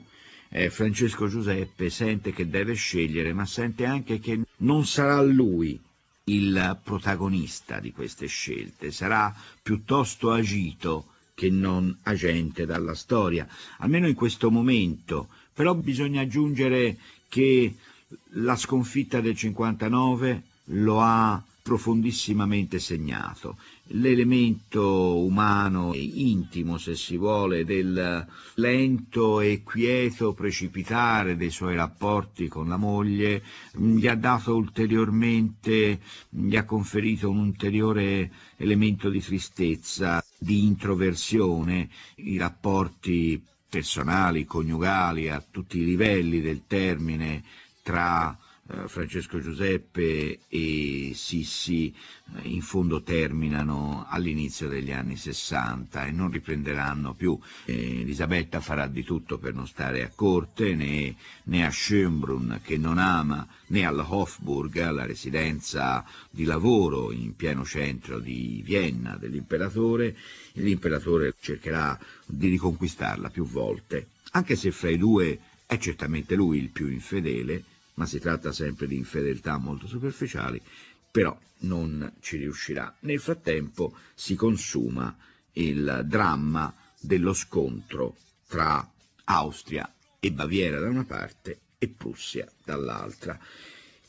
eh, Francesco Giuseppe sente che deve scegliere, ma sente anche che non sarà lui il protagonista di queste scelte, sarà piuttosto agito che non agente dalla storia, almeno in questo momento. Però bisogna aggiungere che la sconfitta del 59 lo ha profondissimamente segnato l'elemento umano e intimo, se si vuole, del lento e quieto precipitare dei suoi rapporti con la moglie, mm, gli ha dato ulteriormente, mm, gli ha conferito un ulteriore elemento di tristezza, di introversione, i rapporti personali, coniugali, a tutti i livelli del termine, tra eh, Francesco Giuseppe e Sissi eh, in fondo terminano all'inizio degli anni 60 e non riprenderanno più. Eh, Elisabetta farà di tutto per non stare a corte, né, né a Schönbrunn che non ama, né alla Hofburg, la residenza di lavoro in pieno centro di Vienna dell'imperatore, l'imperatore cercherà di riconquistarla più volte, anche se fra i due è certamente lui il più infedele, ma si tratta sempre di infedeltà molto superficiali, però non ci riuscirà. Nel frattempo si consuma il dramma dello scontro tra Austria e Baviera da una parte e Prussia dall'altra.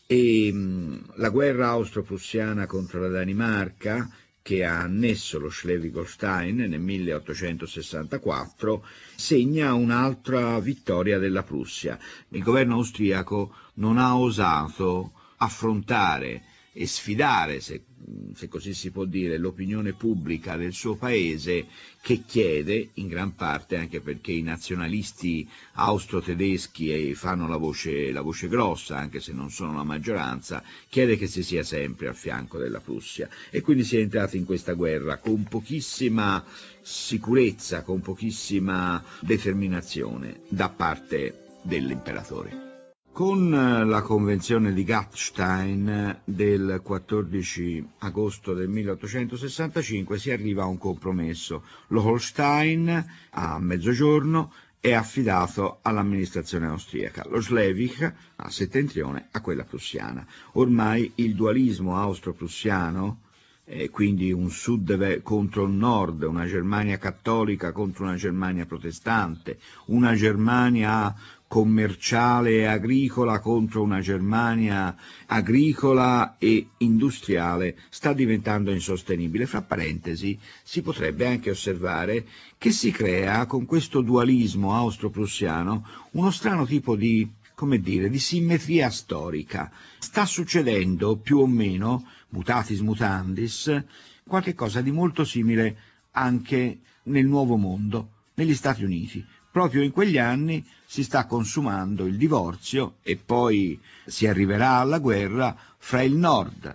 E, ehm, la guerra austro-prussiana contro la Danimarca che ha annesso lo Schleswig-Holstein nel 1864, segna un'altra vittoria della Prussia. Il governo austriaco non ha osato affrontare e sfidare, se Mm, se così si può dire, l'opinione pubblica del suo paese che chiede, in gran parte anche perché i nazionalisti austro-tedeschi eh, fanno la voce, la voce grossa, anche se non sono la maggioranza, chiede che si sia sempre a fianco della Prussia. E quindi si è entrati in questa guerra con pochissima sicurezza, con pochissima determinazione da parte dell'imperatore. Con eh, la Convenzione di Gattstein del 14 agosto del 1865 si arriva a un compromesso. Lo Holstein a mezzogiorno è affidato all'amministrazione austriaca, lo Schleswig a settentrione a quella prussiana. Ormai il dualismo austro-prussiano, eh, quindi un sud contro un nord, una Germania cattolica contro una Germania protestante, una Germania commerciale e agricola contro una Germania agricola e industriale sta diventando insostenibile. Fra parentesi si potrebbe anche osservare che si crea con questo dualismo austro-prussiano uno strano tipo di come dire, di simmetria storica. Sta succedendo più o meno, mutatis mutandis, qualcosa di molto simile anche nel nuovo mondo, negli Stati Uniti proprio in quegli anni si sta consumando il divorzio e poi si arriverà alla guerra fra il nord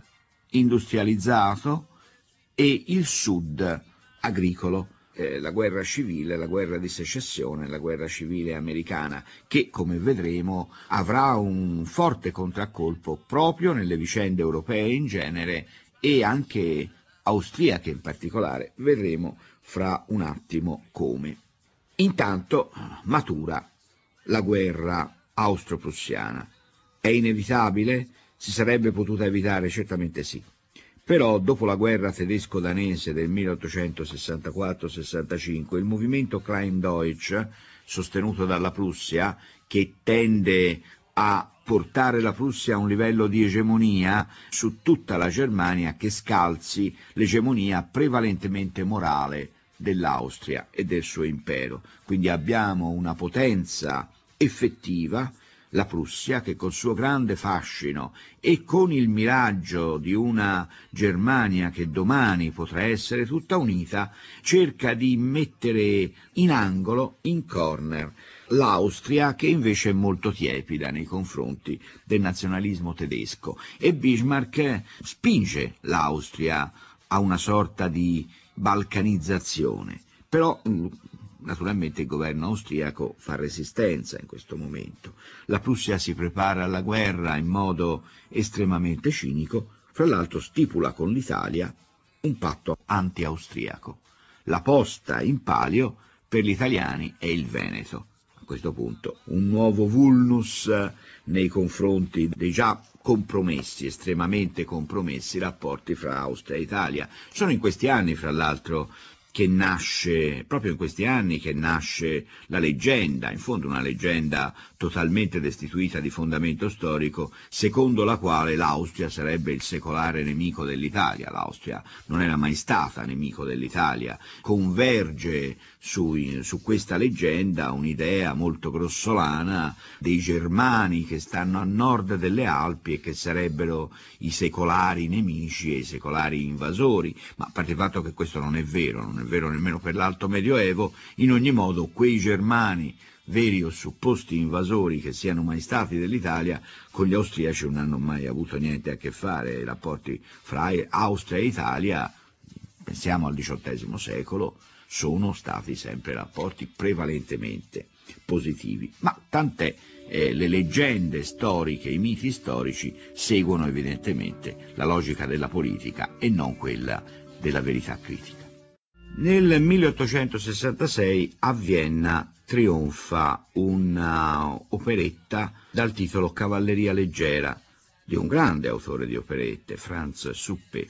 industrializzato e il sud agricolo. Eh, la guerra civile, la guerra di secessione, la guerra civile americana, che come vedremo avrà un forte contraccolpo proprio nelle vicende europee in genere e anche austriache in particolare, vedremo fra un attimo come. Intanto eh, matura la guerra austro-prussiana. È inevitabile? Si sarebbe potuta evitare? Certamente sì. Però dopo la guerra tedesco-danese del 1864-65 il movimento Klein-Deutsch, sostenuto dalla Prussia, che tende a portare la Prussia a un livello di egemonia su tutta la Germania che scalzi l'egemonia prevalentemente morale dell'Austria e del suo impero. Quindi abbiamo una potenza effettiva, la Prussia, che col suo grande fascino e con il miraggio di una Germania che domani potrà essere tutta unita, cerca di mettere in angolo, in corner, l'Austria che invece è molto tiepida nei confronti del nazionalismo tedesco e Bismarck spinge l'Austria a una sorta di balcanizzazione. Però mm, naturalmente il governo austriaco fa resistenza in questo momento. La Prussia si prepara alla guerra in modo estremamente cinico, fra l'altro stipula con l'Italia un patto anti-austriaco. La posta in palio per gli italiani è il Veneto. A questo punto un nuovo vulnus nei confronti dei già compromessi, estremamente compromessi, i rapporti fra Austria e Italia. Sono in questi anni, fra l'altro, che nasce, proprio in questi anni, che nasce la leggenda, in fondo una leggenda totalmente destituita di fondamento storico, secondo la quale l'Austria sarebbe il secolare nemico dell'Italia. L'Austria non era mai stata nemico dell'Italia. Converge su, su questa leggenda un'idea molto grossolana dei germani che stanno a nord delle Alpi e che sarebbero i secolari nemici e i secolari invasori, ma a parte il fatto che questo non è vero, non è vero nemmeno per l'Alto Medioevo, in ogni modo quei germani veri o supposti invasori che siano mai stati dell'Italia, con gli austriaci non hanno mai avuto niente a che fare, i rapporti fra Austria e Italia, pensiamo al XVIII secolo, sono stati sempre rapporti prevalentemente positivi, ma tant'è eh, le leggende storiche, i miti storici seguono evidentemente la logica della politica e non quella della verità critica. Nel 1866 a Vienna trionfa un'operetta dal titolo Cavalleria leggera di un grande autore di operette, Franz Suppé,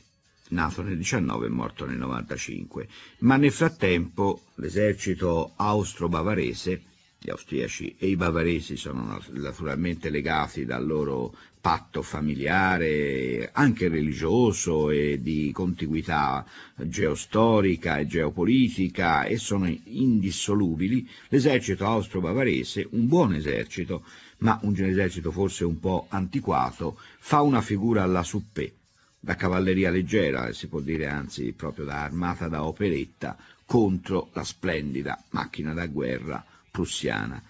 nato nel 19 e morto nel 95, ma nel frattempo l'esercito austro-bavarese, gli austriaci e i bavaresi sono naturalmente legati dal loro patto familiare, anche religioso e di contiguità geostorica e geopolitica e sono indissolubili, l'esercito austro-bavarese, un buon esercito, ma un esercito forse un po' antiquato, fa una figura alla suppè da cavalleria leggera, si può dire anzi proprio da armata da operetta, contro la splendida macchina da guerra prussiana.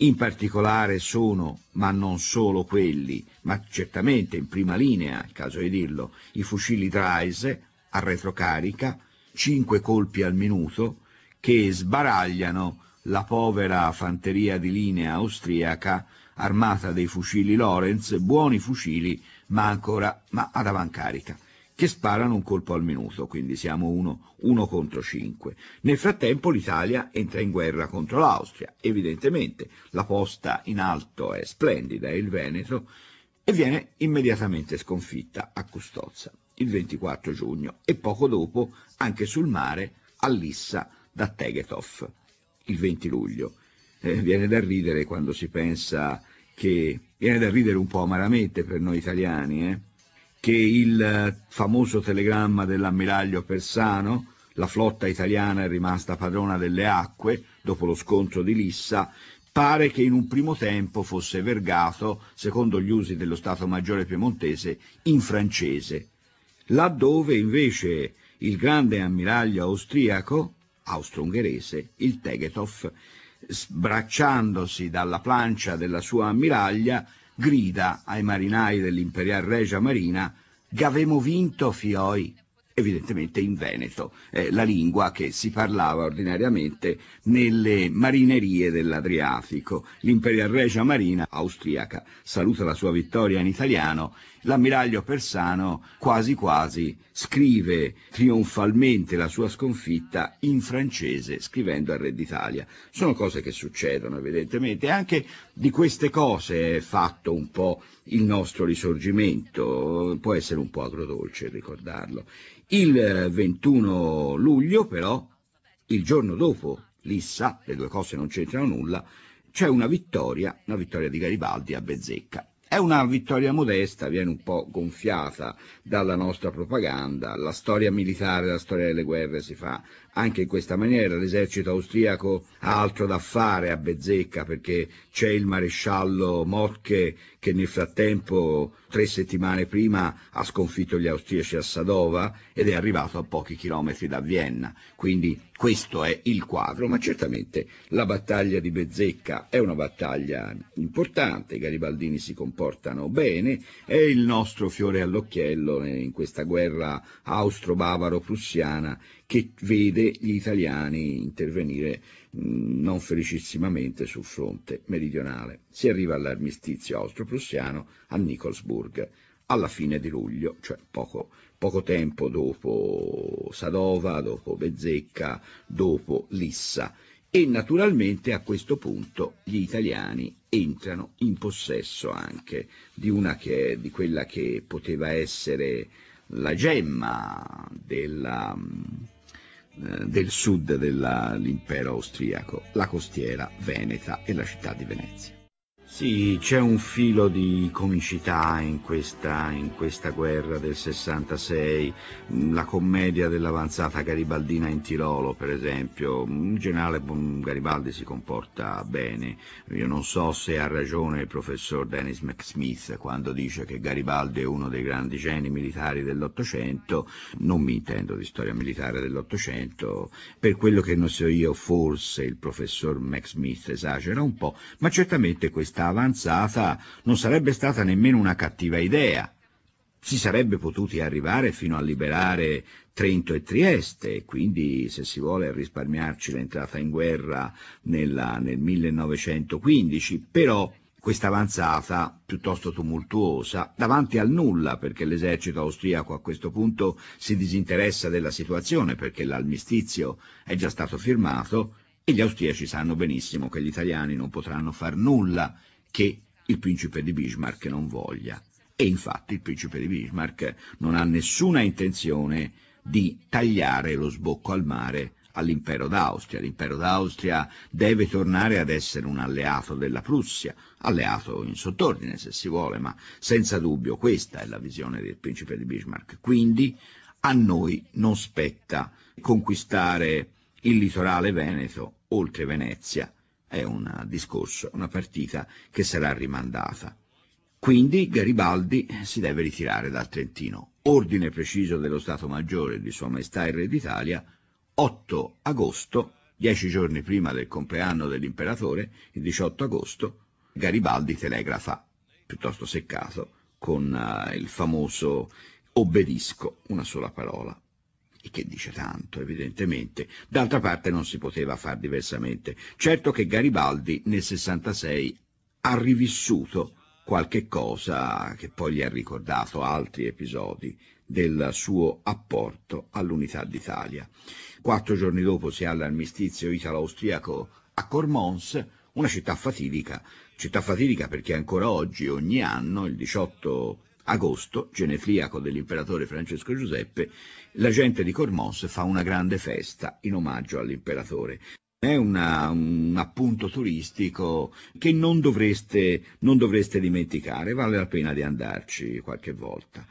In particolare sono, ma non solo quelli, ma certamente in prima linea, è il caso di dirlo, i fucili Draise a retrocarica, 5 colpi al minuto, che sbaragliano la povera fanteria di linea austriaca armata dei fucili Lorenz, buoni fucili ma ancora ma ad avancarica, che sparano un colpo al minuto, quindi siamo 1 contro 5. Nel frattempo l'Italia entra in guerra contro l'Austria, evidentemente la posta in alto è splendida, è il Veneto, e viene immediatamente sconfitta a Custozza il 24 giugno e poco dopo anche sul mare a Lissa da Tegetov il 20 luglio. Eh, viene da ridere quando si pensa che viene da ridere un po' amaramente per noi italiani, eh? che il eh, famoso telegramma dell'ammiraglio Persano, la flotta italiana è rimasta padrona delle acque dopo lo scontro di Lissa, pare che in un primo tempo fosse vergato, secondo gli usi dello Stato Maggiore Piemontese, in francese, laddove invece il grande ammiraglio austriaco, austro-ungherese, il Tegetov, sbracciandosi dalla plancia della sua ammiraglia, grida ai marinai dell'Imperial Regia Marina «Gavemo vinto, fioi!» evidentemente in Veneto, eh, la lingua che si parlava ordinariamente nelle marinerie dell'Adriatico. L'Imperial Regia Marina austriaca saluta la sua vittoria in italiano l'ammiraglio Persano quasi quasi scrive trionfalmente la sua sconfitta in francese scrivendo al Re d'Italia. Sono cose che succedono evidentemente, anche di queste cose è fatto un po' il nostro risorgimento, può essere un po' agrodolce ricordarlo. Il 21 eh, luglio però, il giorno dopo, Lissa, le due cose non c'entrano nulla, c'è una vittoria, una vittoria di Garibaldi a Bezzecca. È una vittoria modesta, viene un po' gonfiata dalla nostra propaganda, la storia militare, la storia delle guerre si fa anche in questa maniera l'esercito austriaco ha altro da fare a Bezzecca perché c'è il maresciallo Motke che nel frattempo, tre settimane prima, ha sconfitto gli austriaci a Sadova ed è arrivato a pochi chilometri da Vienna. Quindi questo è il quadro, ma certamente la battaglia di Bezzecca è una battaglia importante, i garibaldini si comportano bene, è il nostro fiore all'occhiello in questa guerra austro-bavaro-prussiana che vede gli italiani intervenire mm, non felicissimamente sul fronte meridionale. Si arriva all'armistizio austro-prussiano a Nikolsburg alla fine di luglio, cioè poco, poco tempo dopo Sadova, dopo Bezzecca, dopo Lissa. E naturalmente a questo punto gli italiani entrano in possesso anche di, che, di quella che poteva essere la gemma della mm, eh, del sud dell'impero austriaco, la costiera veneta e la città di Venezia. Sì, c'è un filo di comicità in questa, in questa, guerra del 66, mm, la commedia dell'avanzata garibaldina in Tirolo per esempio, mm, in generale mm, Garibaldi si comporta bene, io non so se ha ragione il professor Dennis McSmith quando dice che Garibaldi è uno dei grandi geni militari dell'Ottocento, non mi intendo di storia militare dell'Ottocento, per quello che non so io forse il professor McSmith esagera un po', ma certamente questa avanzata non sarebbe stata nemmeno una cattiva idea. Si sarebbe potuti arrivare fino a liberare Trento e Trieste, quindi se si vuole risparmiarci l'entrata in guerra nella, nel 1915, però questa avanzata, piuttosto tumultuosa, davanti al nulla, perché l'esercito austriaco a questo punto si disinteressa della situazione, perché l'armistizio è già stato firmato, e gli austriaci sanno benissimo che gli italiani non potranno far nulla che il principe di Bismarck non voglia. E infatti il principe di Bismarck non ha nessuna intenzione di tagliare lo sbocco al mare all'impero d'Austria. L'impero d'Austria deve tornare ad essere un alleato della Prussia, alleato in sottordine se si vuole, ma senza dubbio questa è la visione del principe di Bismarck. Quindi a noi non spetta conquistare il litorale veneto oltre Venezia è un discorso, una partita che sarà rimandata. Quindi Garibaldi si deve ritirare dal Trentino. Ordine preciso dello Stato Maggiore di Sua Maestà il Re d'Italia, 8 agosto, dieci giorni prima del compleanno dell'imperatore, il 18 agosto, Garibaldi telegrafa, piuttosto seccato, con uh, il famoso obbedisco, una sola parola, il che dice tanto, evidentemente. D'altra parte non si poteva far diversamente. Certo che Garibaldi nel 66 ha rivissuto qualche cosa che poi gli ha ricordato altri episodi del suo apporto all'unità d'Italia. Quattro giorni dopo si ha l'armistizio italo-austriaco a Cormons, una città fatidica, città fatidica perché ancora oggi, ogni anno, il 18 agosto, genefliaco dell'imperatore Francesco Giuseppe, la gente di Cormos fa una grande festa in omaggio all'imperatore. È una, un appunto turistico che non dovreste, non dovreste dimenticare, vale la pena di andarci qualche volta.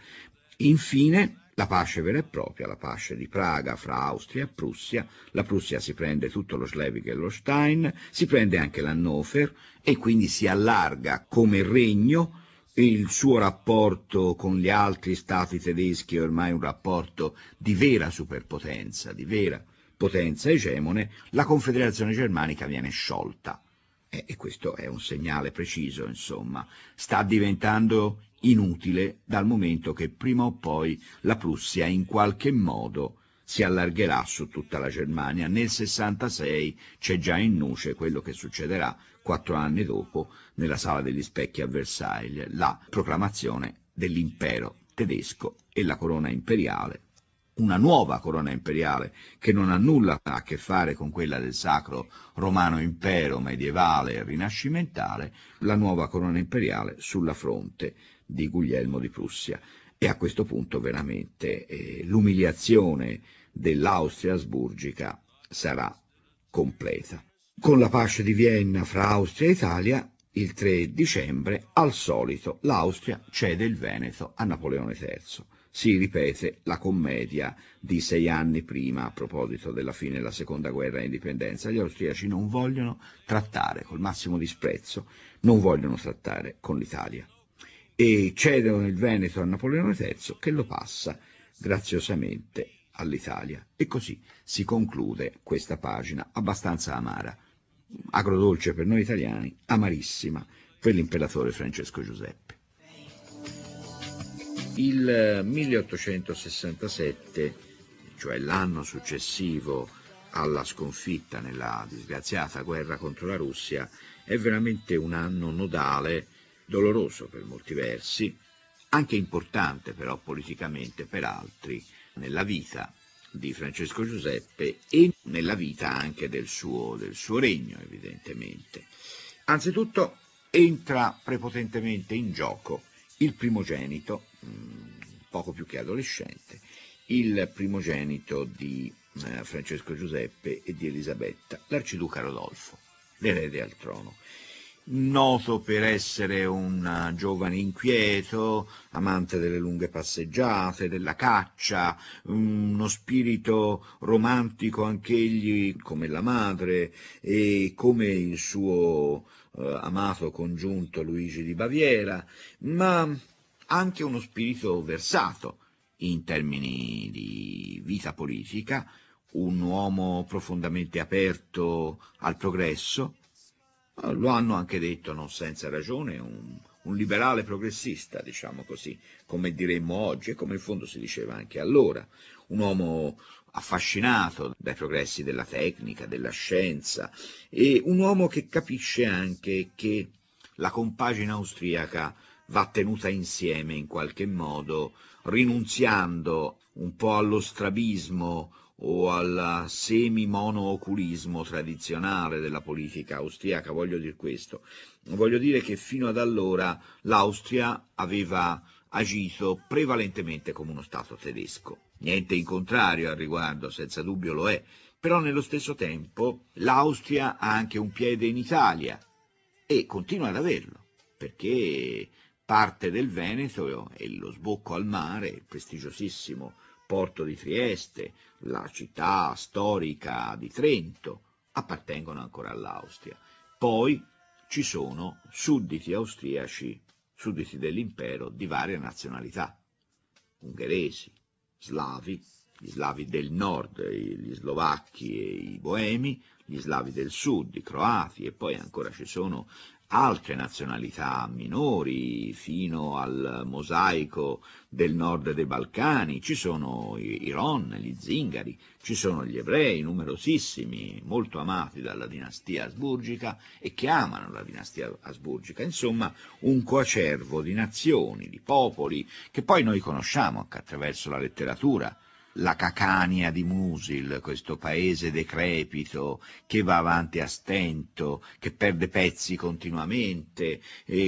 Infine, la pace vera e propria, la pace di Praga fra Austria e Prussia, la Prussia si prende tutto lo Schleswig e lo Stein, si prende anche l'Hannover e quindi si allarga come regno il suo rapporto con gli altri stati tedeschi è ormai un rapporto di vera superpotenza, di vera potenza egemone, la Confederazione Germanica viene sciolta. Eh, e questo è un segnale preciso, insomma, sta diventando inutile dal momento che prima o poi la Prussia in qualche modo si allargherà su tutta la Germania. Nel 66 c'è già in nuce quello che succederà quattro anni dopo nella Sala degli Specchi a Versailles, la proclamazione dell'impero tedesco e la corona imperiale una nuova corona imperiale che non ha nulla a che fare con quella del sacro romano impero medievale e rinascimentale, la nuova corona imperiale sulla fronte di Guglielmo di Prussia e a questo punto veramente eh, l'umiliazione dell'Austria asburgica sarà completa. Con la pace di Vienna fra Austria e Italia, il 3 dicembre, al solito, l'Austria cede il Veneto a Napoleone III. Si ripete la commedia di sei anni prima a proposito della fine della seconda guerra d'indipendenza. Gli austriaci non vogliono trattare, col massimo disprezzo, non vogliono trattare con l'Italia e cedono il Veneto a Napoleone III che lo passa graziosamente all'Italia. E così si conclude questa pagina abbastanza amara, agrodolce per noi italiani, amarissima per l'imperatore Francesco Giuseppe. Il 1867, eh, cioè l'anno successivo alla sconfitta nella disgraziata guerra contro la Russia, è veramente un anno nodale doloroso per molti versi, anche importante però politicamente per altri nella vita di Francesco Giuseppe e nella vita anche del suo, del suo regno evidentemente. Anzitutto entra prepotentemente in gioco il primogenito, mm, poco più che adolescente, il primogenito di eh, Francesco Giuseppe e di Elisabetta, l'arciduca Rodolfo, l'erede al trono noto per essere un eh, giovane inquieto, amante delle lunghe passeggiate, della caccia, uno spirito romantico anch'egli come la madre e come il suo eh, amato congiunto Luigi di Baviera, ma anche uno spirito versato in termini di vita politica, un uomo profondamente aperto al progresso, eh, lo hanno anche detto, non senza ragione, un, un liberale progressista, diciamo così, come diremmo oggi e come in fondo si diceva anche allora, un uomo affascinato dai progressi della tecnica, della scienza e un uomo che capisce anche che la compagine austriaca va tenuta insieme in qualche modo, rinunziando un po' allo strabismo o al semi-monooculismo tradizionale della politica austriaca, voglio dire questo. Voglio dire che fino ad allora l'Austria aveva agito prevalentemente come uno Stato tedesco. Niente in contrario al riguardo, senza dubbio lo è, però nello stesso tempo l'Austria ha anche un piede in Italia e continua ad averlo, perché parte del Veneto e lo sbocco al mare, il prestigiosissimo Porto di Trieste, la città storica di Trento, appartengono ancora all'Austria. Poi ci sono sudditi austriaci, sudditi dell'impero di varie nazionalità, ungheresi, slavi, gli slavi del nord, gli slovacchi e i boemi, gli slavi del sud, i croati e poi ancora ci sono altre nazionalità minori, fino al mosaico del nord dei Balcani, ci sono i Ron, gli Zingari, ci sono gli ebrei numerosissimi, molto amati dalla dinastia asburgica e che amano la dinastia asburgica, insomma un coacervo di nazioni, di popoli, che poi noi conosciamo anche attraverso la letteratura, la Cacania di Musil, questo paese decrepito che va avanti a stento, che perde pezzi continuamente,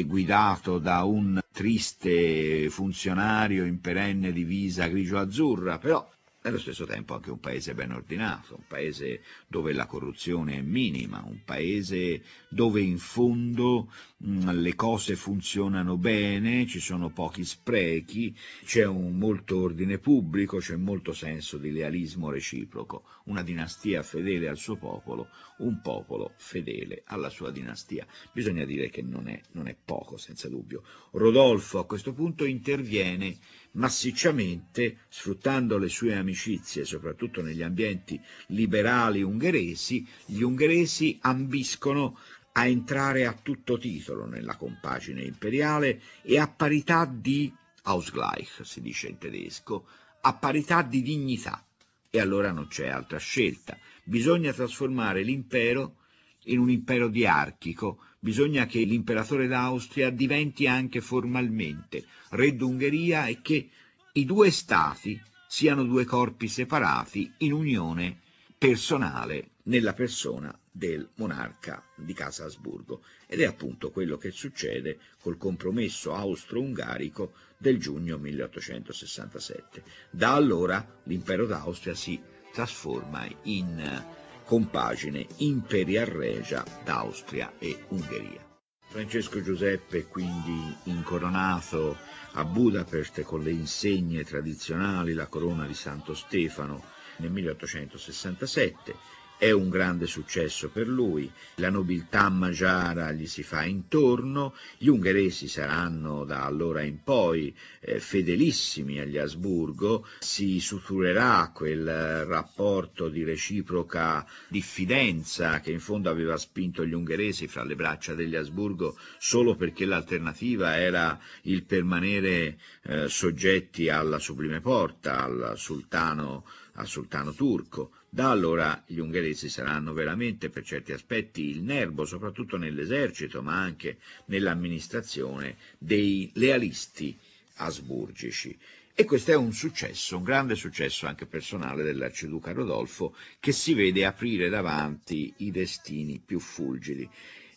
guidato da un triste funzionario in perenne divisa grigio-azzurra, però e allo stesso tempo anche un paese ben ordinato, un paese dove la corruzione è minima, un paese dove in fondo mh, le cose funzionano bene, ci sono pochi sprechi, c'è un molto ordine pubblico, c'è molto senso di lealismo reciproco, una dinastia fedele al suo popolo, un popolo fedele alla sua dinastia. Bisogna dire che non è, non è poco, senza dubbio. Rodolfo a questo punto interviene massicciamente, sfruttando le sue amicizie, soprattutto negli ambienti liberali ungheresi, gli ungheresi ambiscono a entrare a tutto titolo nella compagine imperiale e a parità di Ausgleich, si dice in tedesco, a parità di dignità. E allora non c'è altra scelta. Bisogna trasformare l'impero in un impero diarchico Bisogna che l'imperatore d'Austria diventi anche formalmente re d'Ungheria e che i due stati siano due corpi separati in unione personale nella persona del monarca di Casa Asburgo ed è appunto quello che succede col compromesso austro-ungarico del giugno 1867. Da allora l'impero d'Austria si trasforma in compagine Imperial Regia d'Austria e Ungheria. Francesco Giuseppe quindi incoronato a Budapest con le insegne tradizionali, la corona di Santo Stefano nel 1867, è un grande successo per lui, la nobiltà magiara gli si fa intorno, gli ungheresi saranno da allora in poi eh, fedelissimi agli Asburgo, si suturerà quel rapporto di reciproca diffidenza che in fondo aveva spinto gli ungheresi fra le braccia degli Asburgo solo perché l'alternativa era il permanere eh, soggetti alla sublime porta, al sultano al sultano turco. Da allora gli ungheresi saranno veramente per certi aspetti il nervo, soprattutto nell'esercito, ma anche nell'amministrazione dei lealisti asburgici. E questo è un successo, un grande successo anche personale dell'arciduca Rodolfo, che si vede aprire davanti i destini più fulgidi.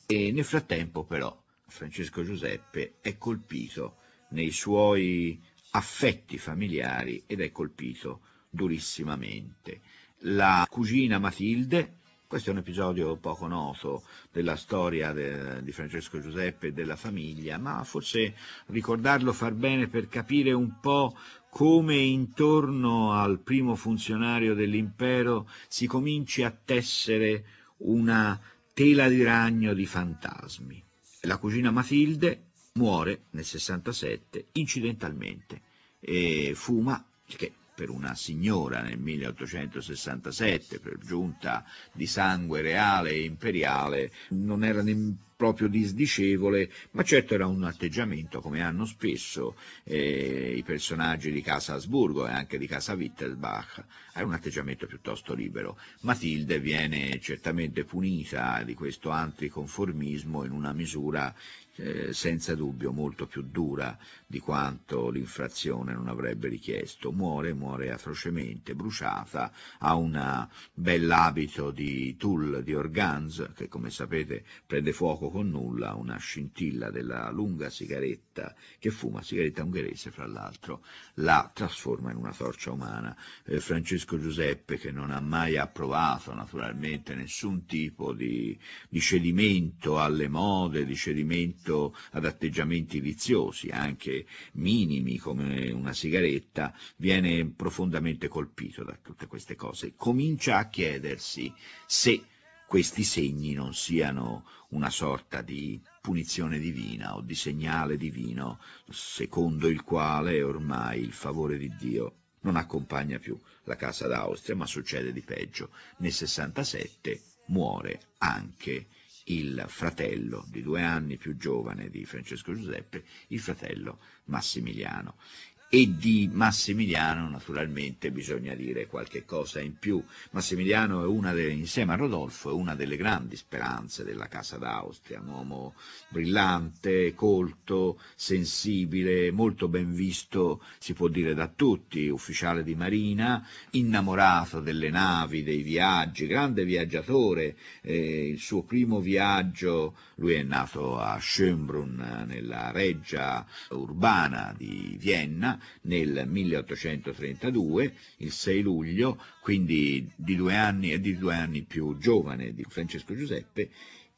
E nel frattempo però Francesco Giuseppe è colpito nei suoi affetti familiari ed è colpito durissimamente la cugina Matilde, questo è un episodio poco noto della storia de, di Francesco Giuseppe e della famiglia, ma forse ricordarlo far bene per capire un po' come intorno al primo funzionario dell'impero si cominci a tessere una tela di ragno di fantasmi. La cugina Matilde muore nel 67 incidentalmente e Fuma, che per una signora nel 1867, per giunta di sangue reale e imperiale, non era nemmeno proprio disdicevole, ma certo era un atteggiamento come hanno spesso eh, i personaggi di casa Asburgo e anche di casa Wittelsbach, era un atteggiamento piuttosto libero. Matilde viene certamente punita di questo anticonformismo in una misura eh, senza dubbio molto più dura di quanto l'infrazione non avrebbe richiesto. Muore, muore atrocemente, bruciata, ha un bell'abito di tulle di organza che come sapete prende fuoco con nulla, una scintilla della lunga sigaretta che fuma, sigaretta ungherese fra l'altro, la trasforma in una torcia umana. Eh, Francesco Giuseppe che non ha mai approvato naturalmente nessun tipo di, di cedimento alle mode, di cedimento adito ad atteggiamenti viziosi, anche minimi come una sigaretta, viene profondamente colpito da tutte queste cose. Comincia a chiedersi se questi segni non siano una sorta di punizione divina o di segnale divino, secondo il quale ormai il favore di Dio non accompagna più la Casa d'Austria, ma succede di peggio. Nel 67 muore anche il fratello di due anni più giovane di Francesco Giuseppe, il fratello Massimiliano e di Massimiliano naturalmente bisogna dire qualche cosa in più. Massimiliano, delle, insieme a Rodolfo, è una delle grandi speranze della Casa d'Austria, un uomo brillante, colto, sensibile, molto ben visto, si può dire da tutti, ufficiale di marina, innamorato delle navi, dei viaggi, grande viaggiatore, eh, il suo primo viaggio, lui è nato a Schönbrunn, nella reggia urbana di Vienna, nel 1832, il 6 luglio, quindi di due anni, di due anni più giovane di Francesco Giuseppe,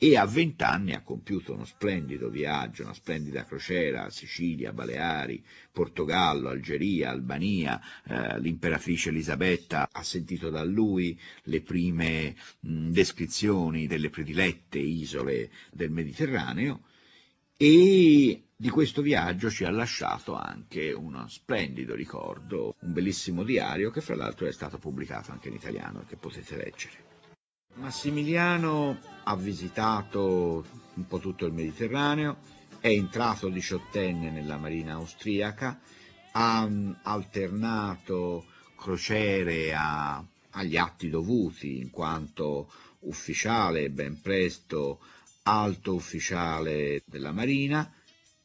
e a vent'anni ha compiuto uno splendido viaggio, una splendida crociera a Sicilia, Baleari, Portogallo, Algeria, Albania, eh, l'imperatrice Elisabetta ha sentito da lui le prime mh, descrizioni delle predilette isole del Mediterraneo e di questo viaggio ci ha lasciato anche uno splendido ricordo, un bellissimo diario che fra l'altro è stato pubblicato anche in italiano e che potete leggere. Massimiliano ha visitato un po' tutto il Mediterraneo, è entrato diciottenne nella marina austriaca, ha mm, alternato crociere a, agli atti dovuti in quanto ufficiale ben presto alto ufficiale della marina,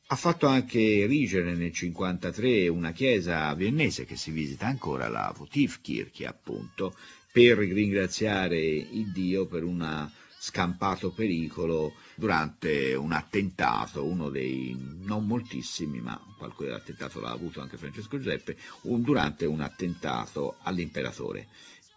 ha fatto anche erigere nel 1953 una chiesa viennese che si visita ancora, la Votivkirche appunto, per ringraziare il Dio per un scampato pericolo durante un attentato, uno dei non moltissimi, ma qualche attentato l'ha avuto anche Francesco Giuseppe, un, durante un attentato all'imperatore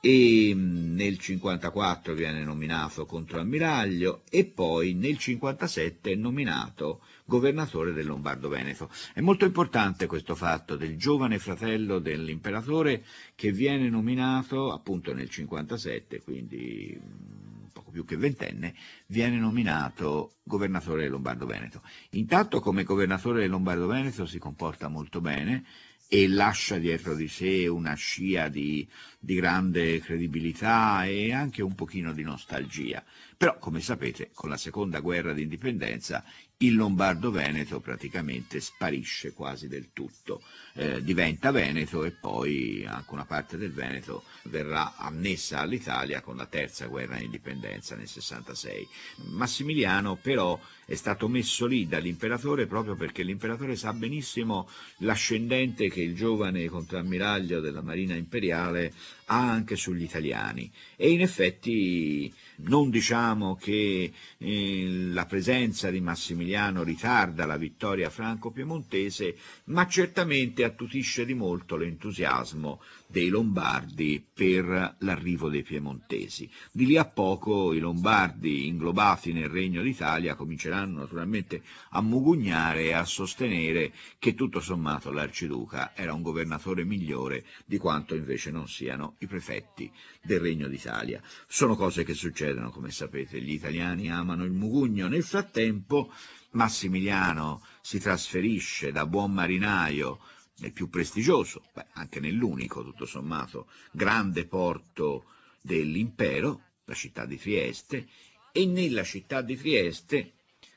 e mm, nel 54 viene nominato controammiraglio e poi nel 57 è nominato governatore del Lombardo Veneto. È molto importante questo fatto del giovane fratello dell'imperatore che viene nominato appunto nel 57, quindi mm, poco più che ventenne, viene nominato governatore del Lombardo Veneto. Intanto come governatore del Lombardo Veneto si comporta molto bene, e lascia dietro di sé una scia di, di, grande credibilità e anche un pochino di nostalgia. Però, come sapete, con la seconda guerra d'indipendenza il Lombardo-Veneto praticamente sparisce quasi del tutto eh, diventa Veneto e poi anche una parte del Veneto verrà annessa all'Italia con la terza guerra d'indipendenza nel 66. Massimiliano però è stato messo lì dall'imperatore proprio perché l'imperatore sa benissimo l'ascendente che il giovane contrammiraglio della Marina imperiale ha anche sugli italiani e in effetti non diciamo che eh, la presenza di Massimiliano ritarda la vittoria franco-piemontese, ma certamente attutisce di molto l'entusiasmo dei Lombardi per l'arrivo dei Piemontesi. Di lì a poco i Lombardi, inglobati nel Regno d'Italia, cominceranno naturalmente a mugugnare e a sostenere che tutto sommato l'Arciduca era un governatore migliore di quanto invece non siano i prefetti del Regno d'Italia. Sono cose che succedono, come sapete, gli italiani amano il mugugno. Nel frattempo Massimiliano si trasferisce da buon marinaio nel più prestigioso, beh, anche nell'unico tutto sommato, grande porto dell'impero, la città di Trieste, e nella città di Trieste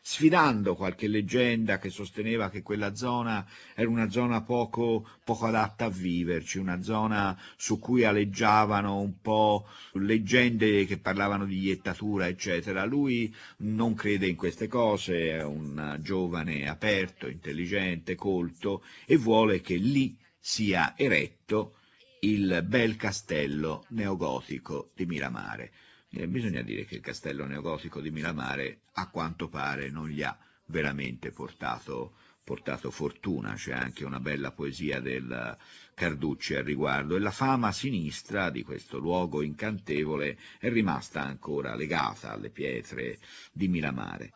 sfidando qualche leggenda che sosteneva che quella zona era una zona poco, poco adatta a viverci, una zona su cui aleggiavano un po' leggende che parlavano di iettatura, eccetera. Lui non crede in queste cose, è un giovane aperto, intelligente, colto e vuole che lì sia eretto il bel castello neogotico di Miramare eh, bisogna dire che il castello neogotico di Milamare a quanto pare non gli ha veramente portato, portato fortuna, c'è anche una bella poesia del Carducci al riguardo e la fama sinistra di questo luogo incantevole è rimasta ancora legata alle pietre di Milamare.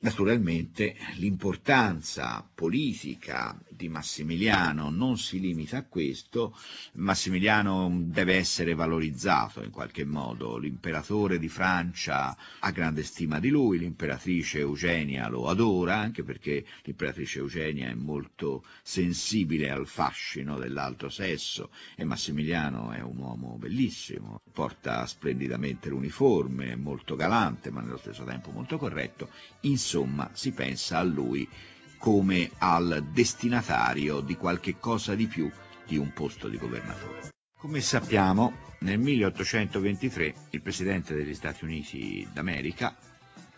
Naturalmente l'importanza politica di Massimiliano non si limita a questo, Massimiliano deve essere valorizzato in qualche modo, l'imperatore di Francia ha grande stima di lui, l'imperatrice Eugenia lo adora, anche perché l'imperatrice Eugenia è molto sensibile al fascino dell'altro sesso e Massimiliano è un uomo bellissimo, porta splendidamente l'uniforme, è molto galante ma nello stesso tempo molto corretto, Ins insomma si pensa a lui come al destinatario di qualche cosa di più di un posto di governatore. Come sappiamo, nel 1823 il presidente degli Stati Uniti d'America,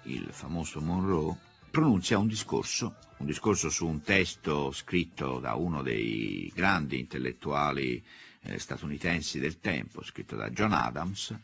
il famoso Monroe, pronuncia un discorso, un discorso su un testo scritto da uno dei grandi intellettuali eh, statunitensi del tempo, scritto da John Adams,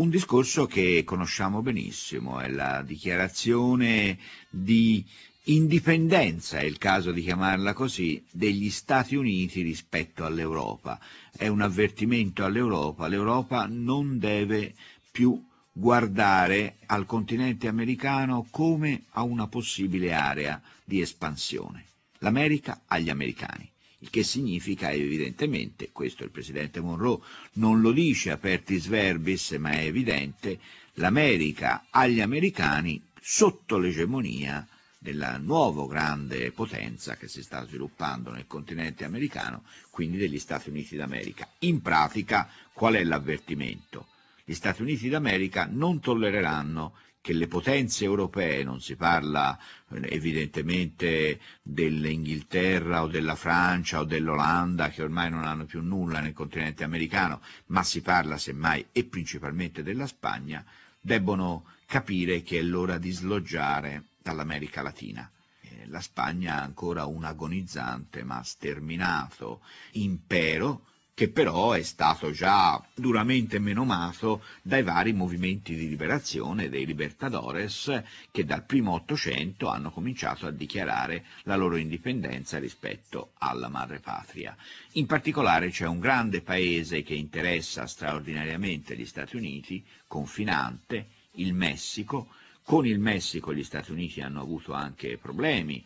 un discorso che conosciamo benissimo, è la dichiarazione di indipendenza, è il caso di chiamarla così, degli Stati Uniti rispetto all'Europa. È un avvertimento all'Europa, l'Europa non deve più guardare al continente americano come a una possibile area di espansione. L'America agli americani il che significa evidentemente, questo il presidente Monroe non lo dice apertis verbis, ma è evidente, l'America agli americani sotto l'egemonia della nuova grande potenza che si sta sviluppando nel continente americano, quindi degli Stati Uniti d'America. In pratica qual è l'avvertimento? Gli Stati Uniti d'America non tollereranno che le potenze europee, non si parla eh, evidentemente dell'Inghilterra o della Francia o dell'Olanda che ormai non hanno più nulla nel continente americano, ma si parla semmai e principalmente della Spagna, debbono capire che è l'ora di sloggiare dall'America Latina. Eh, la Spagna ha ancora un agonizzante ma sterminato impero che però è stato già duramente menomato dai vari movimenti di liberazione dei Libertadores che dal primo Ottocento hanno cominciato a dichiarare la loro indipendenza rispetto alla madrepatria. In particolare c'è un grande paese che interessa straordinariamente gli Stati Uniti, confinante, il Messico, con il Messico gli Stati Uniti hanno avuto anche problemi,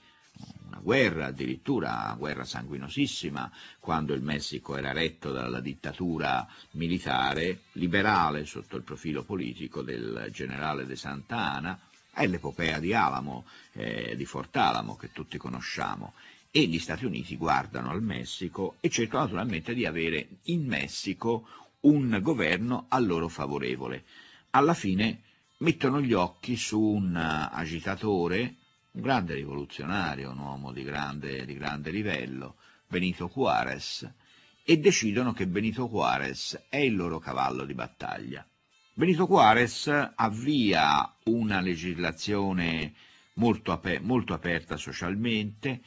una guerra, addirittura una guerra sanguinosissima, quando il Messico era retto dalla dittatura militare, liberale sotto il profilo politico del generale De Santa Ana, è l'epopea di Alamo, eh, di Alamo, che tutti conosciamo. E gli Stati Uniti guardano al Messico e cercano naturalmente di avere in Messico un governo a loro favorevole. Alla fine mettono gli occhi su un agitatore un grande rivoluzionario, un uomo di grande, di grande livello, Benito Juarez, e decidono che Benito Juarez è il loro cavallo di battaglia. Benito Juarez avvia una legislazione molto, aper molto aperta socialmente,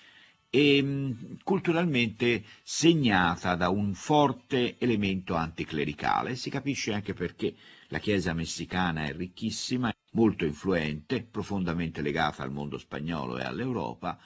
e ehm, culturalmente segnata da un forte elemento anticlericale. Si capisce anche perché la Chiesa messicana è ricchissima, molto influente, profondamente legata al mondo spagnolo e all'Europa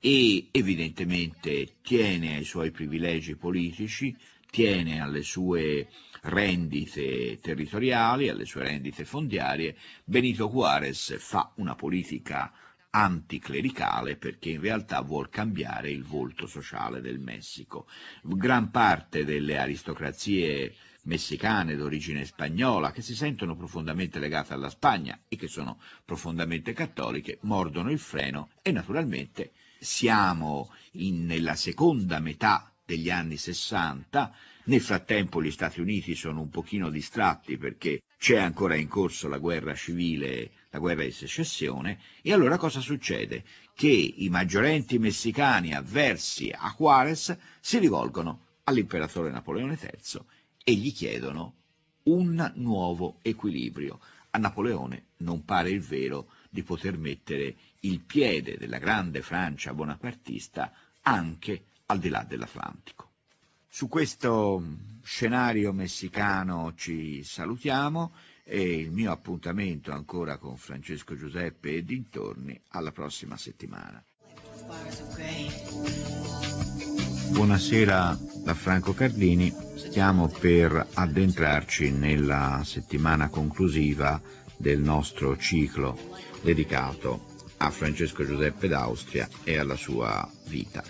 e evidentemente tiene ai suoi privilegi politici, tiene alle sue rendite territoriali, alle sue rendite fondiarie. Benito Juarez fa una politica anticlericale perché in realtà vuol cambiare il volto sociale del Messico. Gran parte delle aristocrazie messicane d'origine spagnola che si sentono profondamente legate alla Spagna e che sono profondamente cattoliche mordono il freno e naturalmente siamo in, nella seconda metà degli anni 60, nel frattempo gli Stati Uniti sono un pochino distratti perché c'è ancora in corso la guerra civile la guerra di secessione, e allora cosa succede? Che i maggiorenti messicani avversi a Juarez si rivolgono all'imperatore Napoleone III e gli chiedono un nuovo equilibrio. A Napoleone non pare il vero di poter mettere il piede della grande Francia bonapartista anche al di là dell'Atlantico. Su questo scenario messicano ci salutiamo e il mio appuntamento ancora con Francesco Giuseppe e dintorni alla prossima settimana. Buonasera da Franco Cardini, stiamo per addentrarci nella settimana conclusiva del nostro ciclo dedicato a Francesco Giuseppe d'Austria e alla sua vita.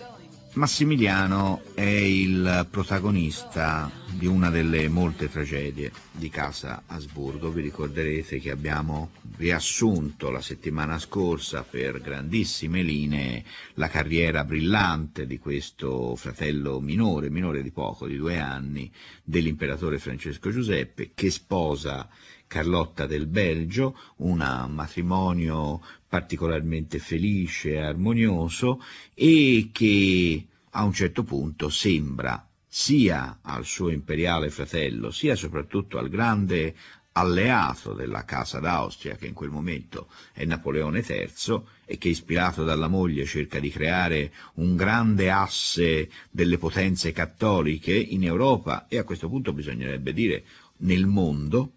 Massimiliano è il protagonista di una delle molte tragedie di Casa Asburgo. Vi ricorderete che abbiamo riassunto la settimana scorsa per grandissime linee la carriera brillante di questo fratello minore, minore di poco, di due anni, dell'imperatore Francesco Giuseppe, che sposa Carlotta del Belgio, un matrimonio particolarmente felice e armonioso e che a un certo punto sembra sia al suo imperiale fratello, sia soprattutto al grande alleato della Casa d'Austria, che in quel momento è Napoleone III, e che ispirato dalla moglie cerca di creare un grande asse delle potenze cattoliche in Europa, e a questo punto bisognerebbe dire nel mondo,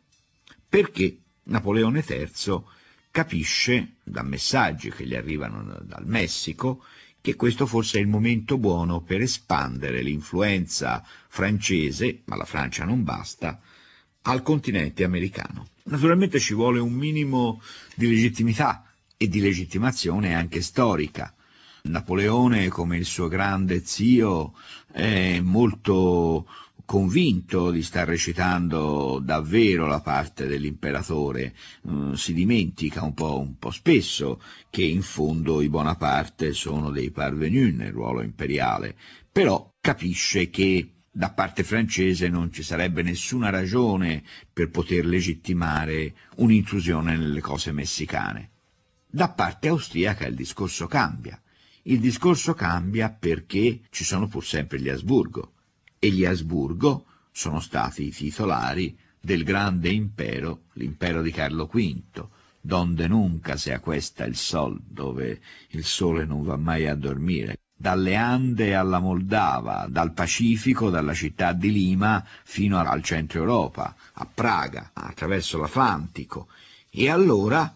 perché Napoleone III capisce, da messaggi che gli arrivano dal Messico, che questo forse è il momento buono per espandere l'influenza francese, ma la Francia non basta, al continente americano. Naturalmente ci vuole un minimo di legittimità e di legittimazione anche storica. Napoleone, come il suo grande zio, è molto convinto di star recitando davvero la parte dell'imperatore, mm, si dimentica un po', un po' spesso che in fondo i Bonaparte sono dei parvenus nel ruolo imperiale, però capisce che da parte francese non ci sarebbe nessuna ragione per poter legittimare un'intrusione nelle cose messicane. Da parte austriaca il discorso cambia. Il discorso cambia perché ci sono pur sempre gli Asburgo e gli Asburgo sono stati i titolari del grande impero, l'impero di Carlo V, donde nunca se questa il sol, dove il sole non va mai a dormire, dalle Ande alla Moldava, dal Pacifico, dalla città di Lima fino al centro Europa, a Praga, attraverso l'Atlantico. E allora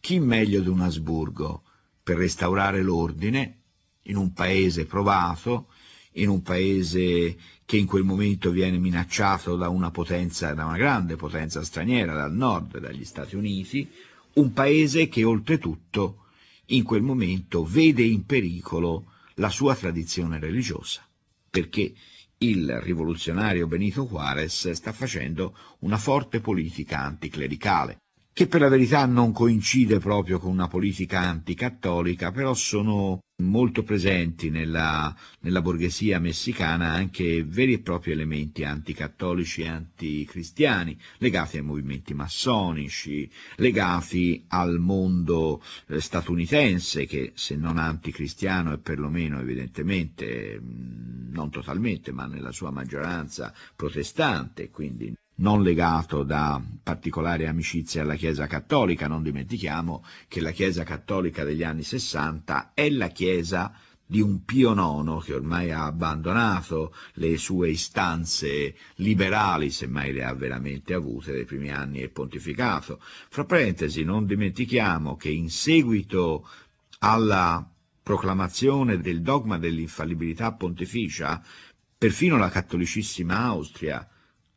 chi meglio di un Asburgo per restaurare l'ordine in un paese provato, in un paese che in quel momento viene minacciato da una potenza, da una grande potenza straniera, dal nord, dagli Stati Uniti, un paese che oltretutto in quel momento vede in pericolo la sua tradizione religiosa, perché il rivoluzionario Benito Juarez sta facendo una forte politica anticlericale che per la verità non coincide proprio con una politica anticattolica, però sono molto presenti nella, nella borghesia messicana anche veri e propri elementi anticattolici e anticristiani, legati ai movimenti massonici, legati al mondo eh, statunitense, che se non anticristiano è perlomeno evidentemente, mm, non totalmente, ma nella sua maggioranza protestante, quindi non legato da particolare amicizia alla Chiesa Cattolica, non dimentichiamo che la Chiesa Cattolica degli anni Sessanta è la Chiesa di un Pio IX che ormai ha abbandonato le sue istanze liberali, semmai le ha veramente avute nei primi anni del pontificato. Fra parentesi, non dimentichiamo che in seguito alla proclamazione del dogma dell'infallibilità pontificia, perfino la cattolicissima Austria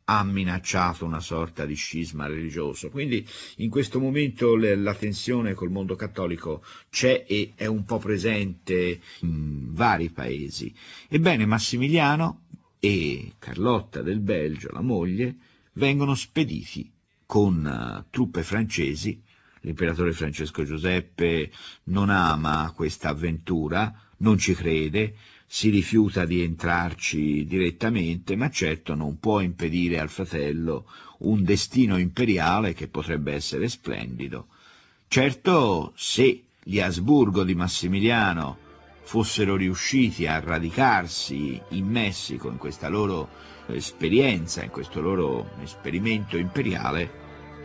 ha minacciato una sorta di scisma religioso. Quindi in questo momento la tensione col mondo cattolico c'è e è un po' presente in vari paesi. Ebbene, Massimiliano e Carlotta del Belgio, la moglie, vengono spediti con eh, truppe francesi. L'imperatore Francesco Giuseppe non ama questa avventura, non ci crede, si rifiuta di entrarci direttamente, ma certo non può impedire al fratello un destino imperiale che potrebbe essere splendido. Certo, se gli Asburgo di Massimiliano fossero riusciti a radicarsi in Messico, in questa loro esperienza, in questo loro esperimento imperiale,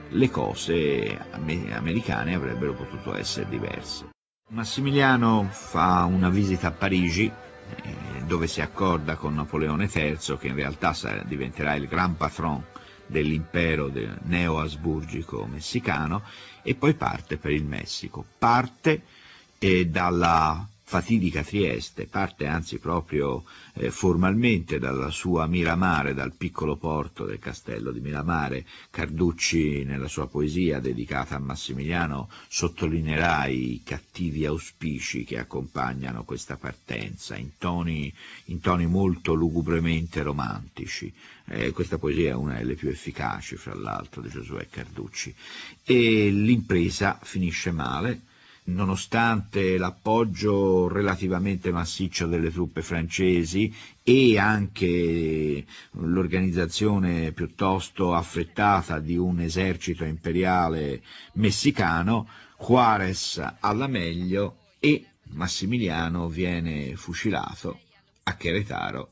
le cose americane avrebbero potuto essere diverse. Massimiliano fa una visita a Parigi eh, dove si accorda con Napoleone III, che in realtà diventerà il gran patron dell'impero neo-asburgico messicano, e poi parte per il Messico. Parte eh, dalla fatidica Trieste, parte anzi proprio eh, formalmente dalla sua Miramare, dal piccolo porto del castello di Miramare. Carducci nella sua poesia dedicata a Massimiliano sottolineerà i cattivi auspici che accompagnano questa partenza, in toni, in toni molto lugubremente romantici. Eh, questa poesia è una delle più efficaci, fra l'altro, di Giosuè Carducci. E l'impresa finisce male, nonostante l'appoggio relativamente massiccio delle truppe francesi e anche l'organizzazione piuttosto affrettata di un esercito imperiale messicano, Juarez alla meglio e Massimiliano viene fucilato a Queretaro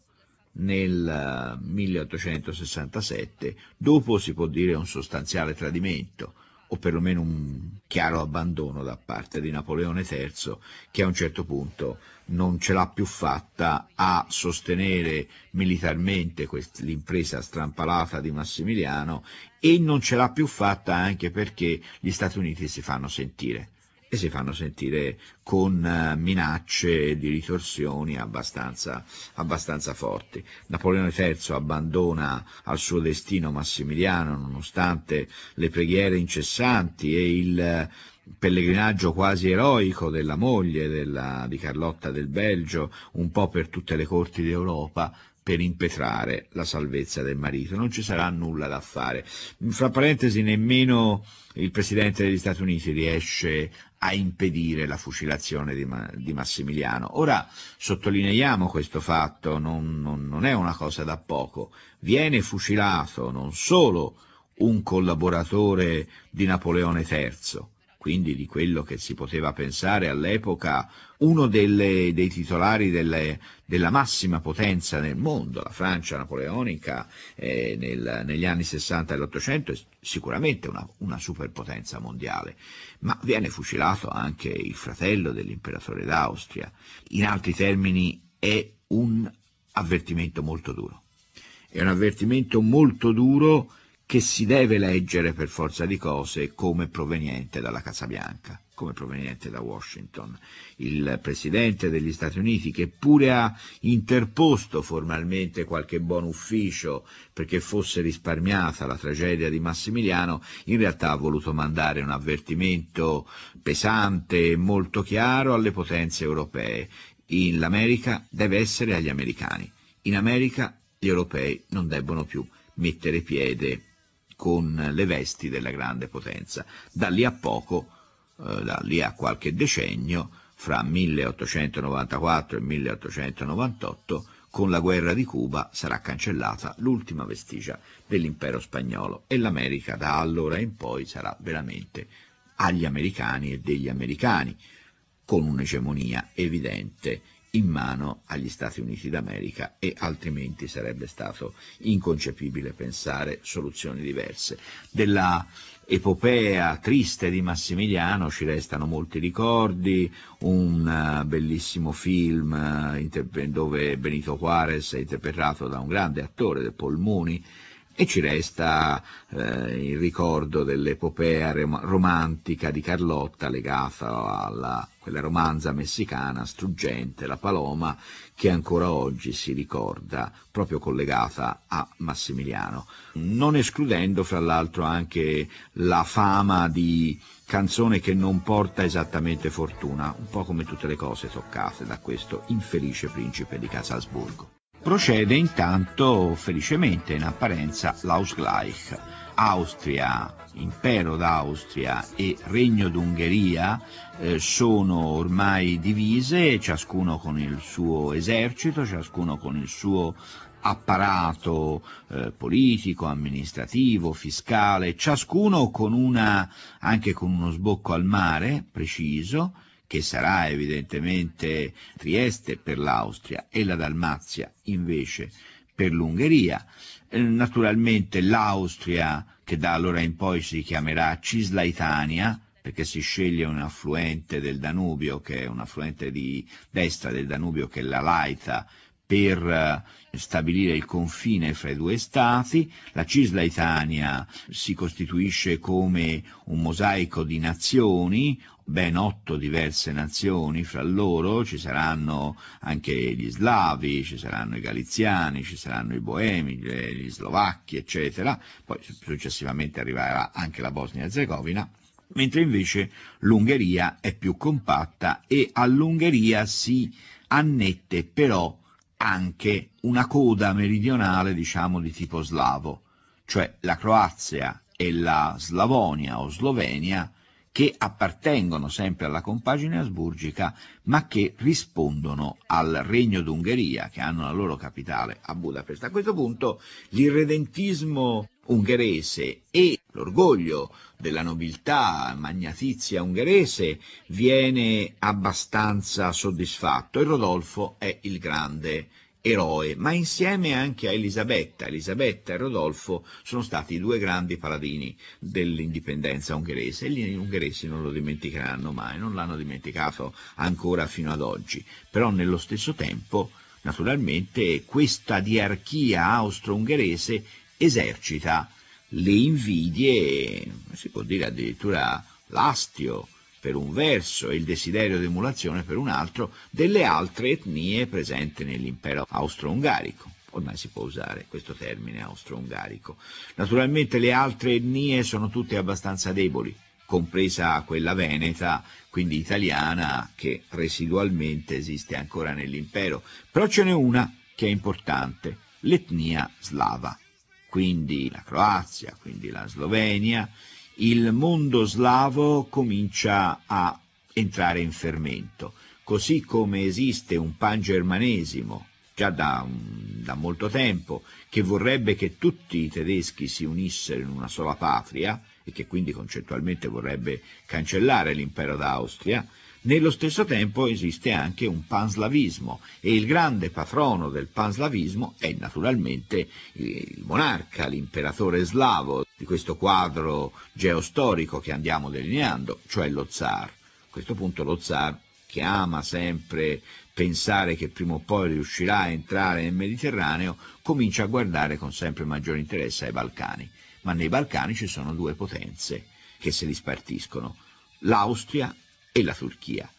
nel 1867, eh, dopo si può dire un sostanziale tradimento o perlomeno un chiaro abbandono da parte di Napoleone III che a un certo punto non ce l'ha più fatta a sostenere militarmente l'impresa strampalata di Massimiliano e non ce l'ha più fatta anche perché gli Stati Uniti si fanno sentire e si fanno sentire con eh, minacce di ritorsioni abbastanza, abbastanza forti. Napoleone III abbandona al suo destino Massimiliano nonostante le preghiere incessanti e il eh, pellegrinaggio quasi eroico della moglie della, di Carlotta del Belgio un po' per tutte le corti d'Europa per impetrare la salvezza del marito, non ci sarà nulla da fare. Fra parentesi, nemmeno il Presidente degli Stati Uniti riesce a impedire la fucilazione di, Ma- di Massimiliano. Ora sottolineiamo questo fatto, non, non, non è una cosa da poco. Viene fucilato non solo un collaboratore di Napoleone III, quindi di quello che si poteva pensare all'epoca, uno delle, dei titolari delle, della massima potenza nel mondo, la Francia napoleonica eh, nel, negli anni 60 e 800 è sicuramente una, una, superpotenza mondiale, ma viene fucilato anche il fratello dell'imperatore d'Austria. In altri termini è un avvertimento molto duro. È un avvertimento molto duro che si deve leggere per forza di cose come proveniente dalla Casa Bianca, come proveniente da Washington. Il Presidente degli Stati Uniti, che pure ha interposto formalmente qualche buon ufficio perché fosse risparmiata la tragedia di Massimiliano, in realtà ha voluto mandare un avvertimento pesante e molto chiaro alle potenze europee. L'America deve essere agli americani. In America gli europei non debbono più mettere piede con le vesti della grande potenza. Da lì a poco, eh, da lì a qualche decennio, fra 1894 e 1898, con la guerra di Cuba sarà cancellata l'ultima vestigia dell'impero spagnolo e l'America da allora in poi sarà veramente agli americani e degli americani, con un'egemonia evidente in mano agli Stati Uniti d'America e altrimenti sarebbe stato inconcepibile pensare soluzioni diverse. Della epopea triste di Massimiliano ci restano molti ricordi, un eh, bellissimo film eh, dove Benito Juarez è interpretato da un grande attore, Paul Muni, e ci resta eh, il ricordo dell'epopea romantica di Carlotta legata a quella romanza messicana struggente, La Paloma, che ancora oggi si ricorda proprio collegata a Massimiliano, non escludendo fra l'altro anche la fama di canzone che non porta esattamente fortuna, un po' come tutte le cose toccate da questo infelice principe di Casalsburgo. Procede intanto felicemente in apparenza l'Ausgleich. Austria, Impero d'Austria e Regno d'Ungheria eh, sono ormai divise, ciascuno con il suo esercito, ciascuno con il suo apparato eh, politico, amministrativo, fiscale, ciascuno con una, anche con uno sbocco al mare preciso, che sarà evidentemente Trieste per l'Austria e la Dalmazia invece per l'Ungheria. Eh, naturalmente l'Austria, che da allora in poi si chiamerà Cislaitania, perché si sceglie un affluente del Danubio, che è un affluente di destra del Danubio, che è la Laita, per eh, stabilire il confine fra i due stati, la Cisleitania si costituisce come un mosaico di nazioni, ben otto diverse nazioni fra loro, ci saranno anche gli slavi, ci saranno i galiziani, ci saranno i boemi, gli slovacchi, eccetera, poi successivamente arriverà anche la Bosnia-Herzegovina, mentre invece l'Ungheria è più compatta e all'Ungheria si annette però anche una coda meridionale diciamo di tipo slavo, cioè la Croazia e la Slavonia o Slovenia che appartengono sempre alla compagine asburgica ma che rispondono al Regno d'Ungheria che hanno la loro capitale a Budapest. A questo punto l'irredentismo ungherese e l'orgoglio della nobiltà magnatizia ungherese viene abbastanza soddisfatto e Rodolfo è il grande eroe, ma insieme anche a Elisabetta. Elisabetta e Rodolfo sono stati i due grandi paladini dell'indipendenza ungherese e gli ungheresi non lo dimenticheranno mai, non l'hanno dimenticato ancora fino ad oggi, però nello stesso tempo naturalmente questa diarchia austro-ungherese esercita le invidie, si può dire addirittura l'astio per un verso e il desiderio di emulazione per un altro delle altre etnie presenti nell'impero austro-ungarico ormai si può usare questo termine austro-ungarico. Naturalmente le altre etnie sono tutte abbastanza deboli, compresa quella veneta, quindi italiana, che residualmente esiste ancora nell'impero, però ce n'è una che è importante, l'etnia slava quindi la Croazia, quindi la Slovenia, il mondo slavo comincia a entrare in fermento, così come esiste un pangermanesimo già da, da, molto tempo, che vorrebbe che tutti i tedeschi si unissero in una sola patria e che quindi concettualmente vorrebbe cancellare l'impero d'Austria, nello stesso tempo esiste anche un panslavismo e il grande patrono del panslavismo è naturalmente eh, il monarca, l'imperatore slavo di questo quadro geostorico che andiamo delineando, cioè lo zar. A questo punto lo zar che ama sempre pensare che prima o poi riuscirà a entrare nel Mediterraneo, comincia a guardare con sempre maggiore interesse ai Balcani. Ma nei Balcani ci sono due potenze che se li spartiscono, l'Austria e la Turchia.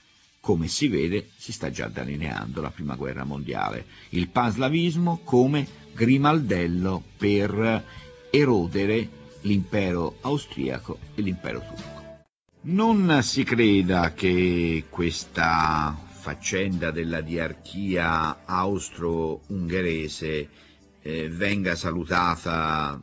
Come si vede si sta già delineando la prima guerra mondiale, il panslavismo come grimaldello per erodere l'impero austriaco e l'impero turco. Non si creda che questa faccenda della diarchia austro-ungherese eh, venga salutata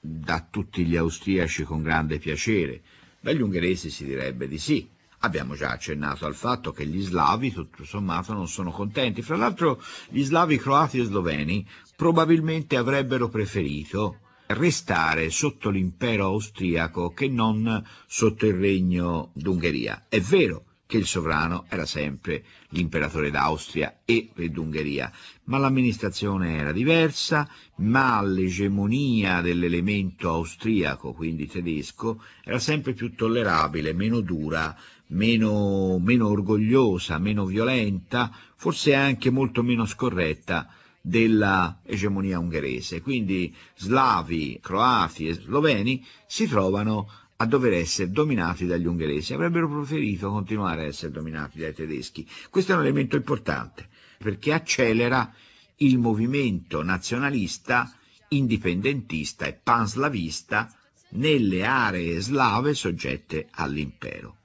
da tutti gli austriaci con grande piacere. Dagli ungheresi si direbbe di sì, Abbiamo già accennato al fatto che gli slavi, tutto sommato, non sono contenti. Fra l'altro gli slavi croati e sloveni probabilmente avrebbero preferito restare sotto l'impero austriaco che non sotto il regno d'Ungheria. È vero che il sovrano era sempre l'imperatore d'Austria e d'Ungheria, ma l'amministrazione era diversa, ma l'egemonia dell'elemento austriaco, quindi tedesco, era sempre più tollerabile, meno dura meno, meno orgogliosa, meno violenta, forse anche molto meno scorretta della egemonia ungherese. Quindi slavi, croati e sloveni si trovano a dover essere dominati dagli ungheresi, avrebbero preferito continuare a essere dominati dai tedeschi. Questo è un elemento importante perché accelera il movimento nazionalista, indipendentista e panslavista nelle aree slave soggette all'impero.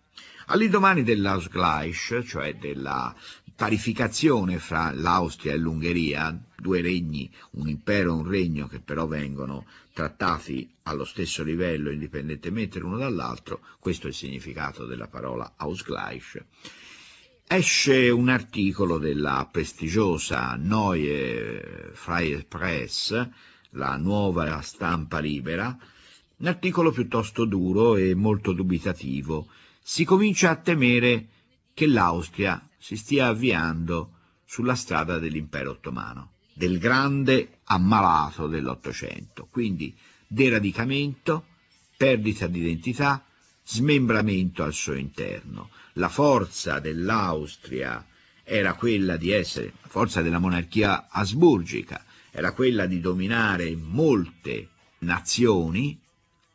All'indomani dell'Ausgleich, cioè della parificazione fra l'Austria e l'Ungheria, due regni, un impero e un regno che però vengono trattati allo stesso livello indipendentemente l'uno dall'altro, questo è il significato della parola Ausgleich. Esce un articolo della prestigiosa Neue Freie Press, la nuova stampa libera, un articolo piuttosto duro e molto dubitativo, si comincia a temere che l'Austria si stia avviando sulla strada dell'impero ottomano, del grande ammalato dell'Ottocento, quindi deradicamento, perdita di identità, smembramento al suo interno. La forza dell'Austria era quella di essere, la forza della monarchia asburgica, era quella di dominare molte nazioni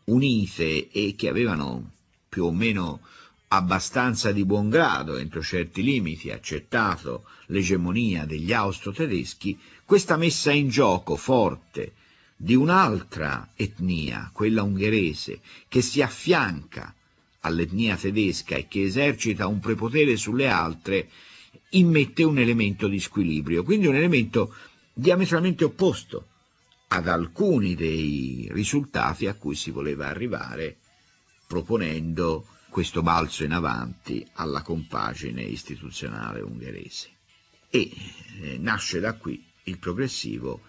unite e che avevano più o meno abbastanza di buon grado, entro certi limiti, accettato l'egemonia degli austro-tedeschi, questa messa in gioco forte di un'altra etnia, quella ungherese, che si affianca all'etnia tedesca e che esercita un prepotere sulle altre, immette un elemento di squilibrio, quindi un elemento diametralmente opposto ad alcuni dei risultati a cui si voleva arrivare proponendo questo balzo in avanti alla compagine istituzionale ungherese. E eh, nasce da qui il progressivo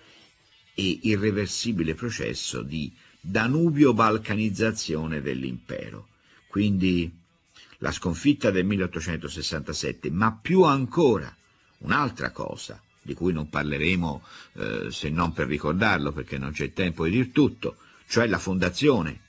e irreversibile processo di Danubio-balcanizzazione dell'impero. Quindi la sconfitta del 1867, ma più ancora un'altra cosa, di cui non parleremo eh, se non per ricordarlo, perché non c'è tempo di dir tutto, cioè la fondazione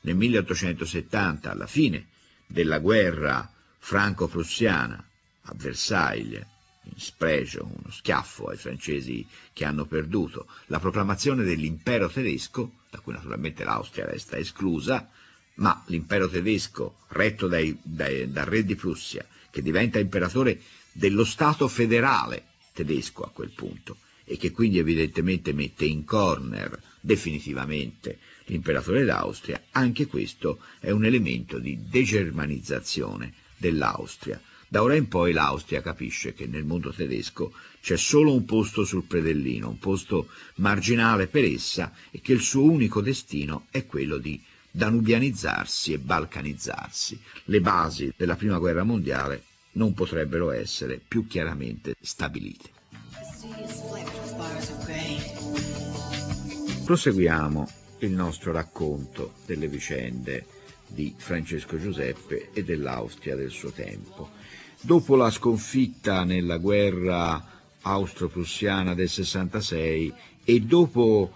nel 1870, alla fine della guerra franco-prussiana a Versailles, in spregio, uno schiaffo ai francesi che hanno perduto, la proclamazione dell'impero tedesco, da cui naturalmente l'Austria resta esclusa, ma l'impero tedesco, retto dai, dai, dal re di Prussia, che diventa imperatore dello Stato federale tedesco a quel punto, e che quindi evidentemente mette in corner definitivamente l'imperatore d'Austria, anche questo è un elemento di degermanizzazione dell'Austria. Da ora in poi l'Austria capisce che nel mondo tedesco c'è solo un posto sul predellino, un posto marginale per essa e che il suo unico destino è quello di danubianizzarsi e balcanizzarsi. Le basi della prima guerra mondiale non potrebbero essere più chiaramente stabilite. Proseguiamo il nostro racconto delle vicende di Francesco Giuseppe e dell'Austria del suo tempo. Dopo la sconfitta nella guerra austro-prussiana del 66 e dopo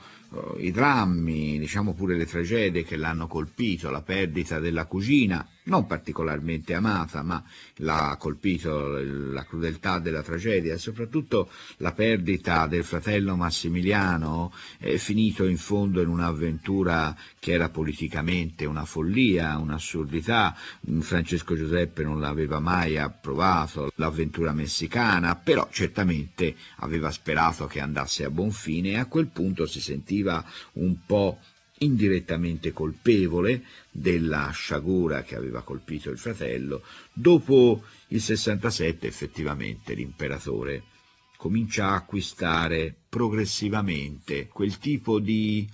eh, i drammi, diciamo pure le tragedie che l'hanno colpito, la perdita della cugina non particolarmente amata, ma l'ha colpito la crudeltà della tragedia, soprattutto la perdita del fratello Massimiliano, eh, finito in fondo in un'avventura che era politicamente una follia, un'assurdità, mm, Francesco Giuseppe non l'aveva mai approvato, l'avventura messicana, però certamente aveva sperato che andasse a buon fine e a quel punto si sentiva un po' indirettamente colpevole della sciagura che aveva colpito il fratello, dopo il 67 effettivamente l'imperatore comincia a acquistare progressivamente quel tipo di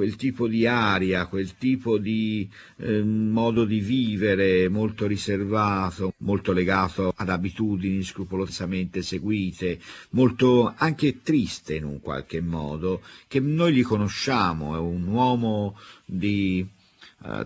quel tipo di aria, quel tipo di eh, modo di vivere molto riservato, molto legato ad abitudini scrupolosamente seguite, molto anche triste in un qualche modo, che noi gli conosciamo, è un uomo di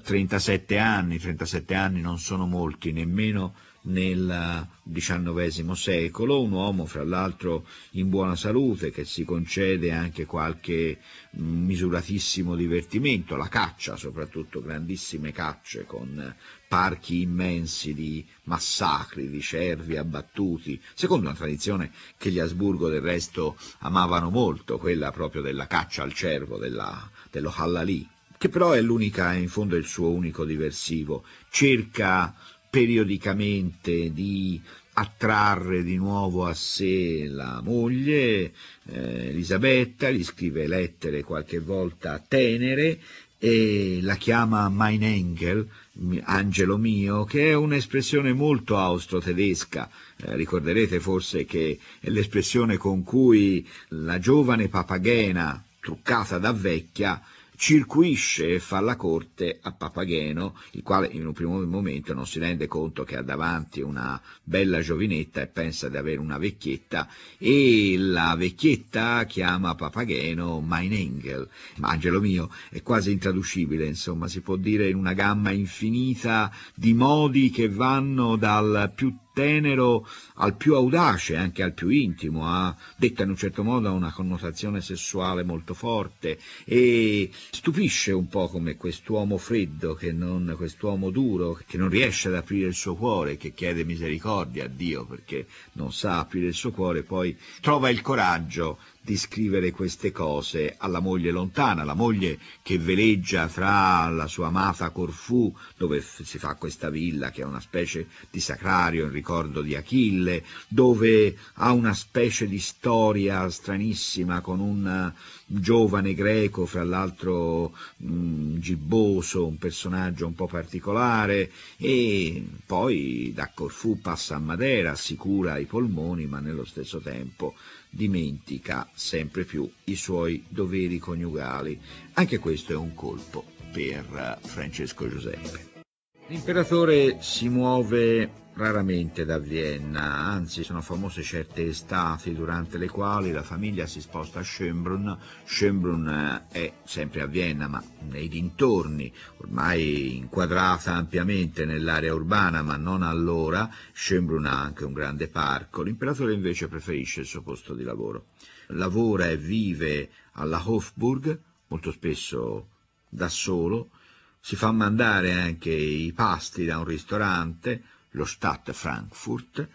37 eh, anni, 37 anni non sono molti, nemmeno nel XIX secolo, un uomo fra l'altro in buona salute che si concede anche qualche mm, misuratissimo divertimento, la caccia soprattutto, grandissime cacce con parchi immensi di massacri, di cervi abbattuti, secondo una tradizione che gli Asburgo del resto amavano molto, quella proprio della caccia al cervo, della, dello hallalì, che però è l'unica, in fondo è il suo unico diversivo, cerca periodicamente di attrarre di nuovo a sé la moglie eh, Elisabetta, gli scrive lettere qualche volta tenere e la chiama Mein Engel, angelo mio, che è un'espressione molto austro-tedesca. Eh, ricorderete forse che è l'espressione con cui la giovane papagena truccata da vecchia circuisce e fa la corte a Papageno, il quale in un primo momento non si rende conto che ha davanti una bella giovinetta e pensa di avere una vecchietta, e la vecchietta chiama Papageno Mein Engel, ma angelo mio, è quasi intraducibile, insomma, si può dire in una gamma infinita di modi che vanno dal più tenero al più audace, anche al più intimo, ha, detta in un certo modo, una connotazione sessuale molto forte e stupisce un po' come quest'uomo freddo, non, quest'uomo duro, che non riesce ad aprire il suo cuore, che chiede misericordia a Dio perché non sa aprire il suo cuore, poi trova il coraggio di scrivere queste cose alla moglie lontana, la moglie che veleggia fra la sua amata Corfù, dove si fa questa villa che è una specie di sacrario in ricordo di Achille, dove ha una specie di storia stranissima con un giovane greco, fra l'altro mh, mm, gibboso, un personaggio un po' particolare, e poi da Corfù passa a Madera, si cura i polmoni, ma nello stesso tempo dimentica sempre più i suoi doveri coniugali. Anche questo è un colpo per Francesco Giuseppe. L'imperatore si muove raramente da Vienna, anzi sono famose certe estati durante le quali la famiglia si sposta a Schönbrunn, Schönbrunn eh, è sempre a Vienna ma nei dintorni, ormai inquadrata ampiamente nell'area urbana ma non allora, Schönbrunn ha anche un grande parco, l'imperatore invece preferisce il suo posto di lavoro, lavora e vive alla Hofburg, molto spesso da solo, si fa mandare anche i pasti da un ristorante, lo Stadt Frankfurt,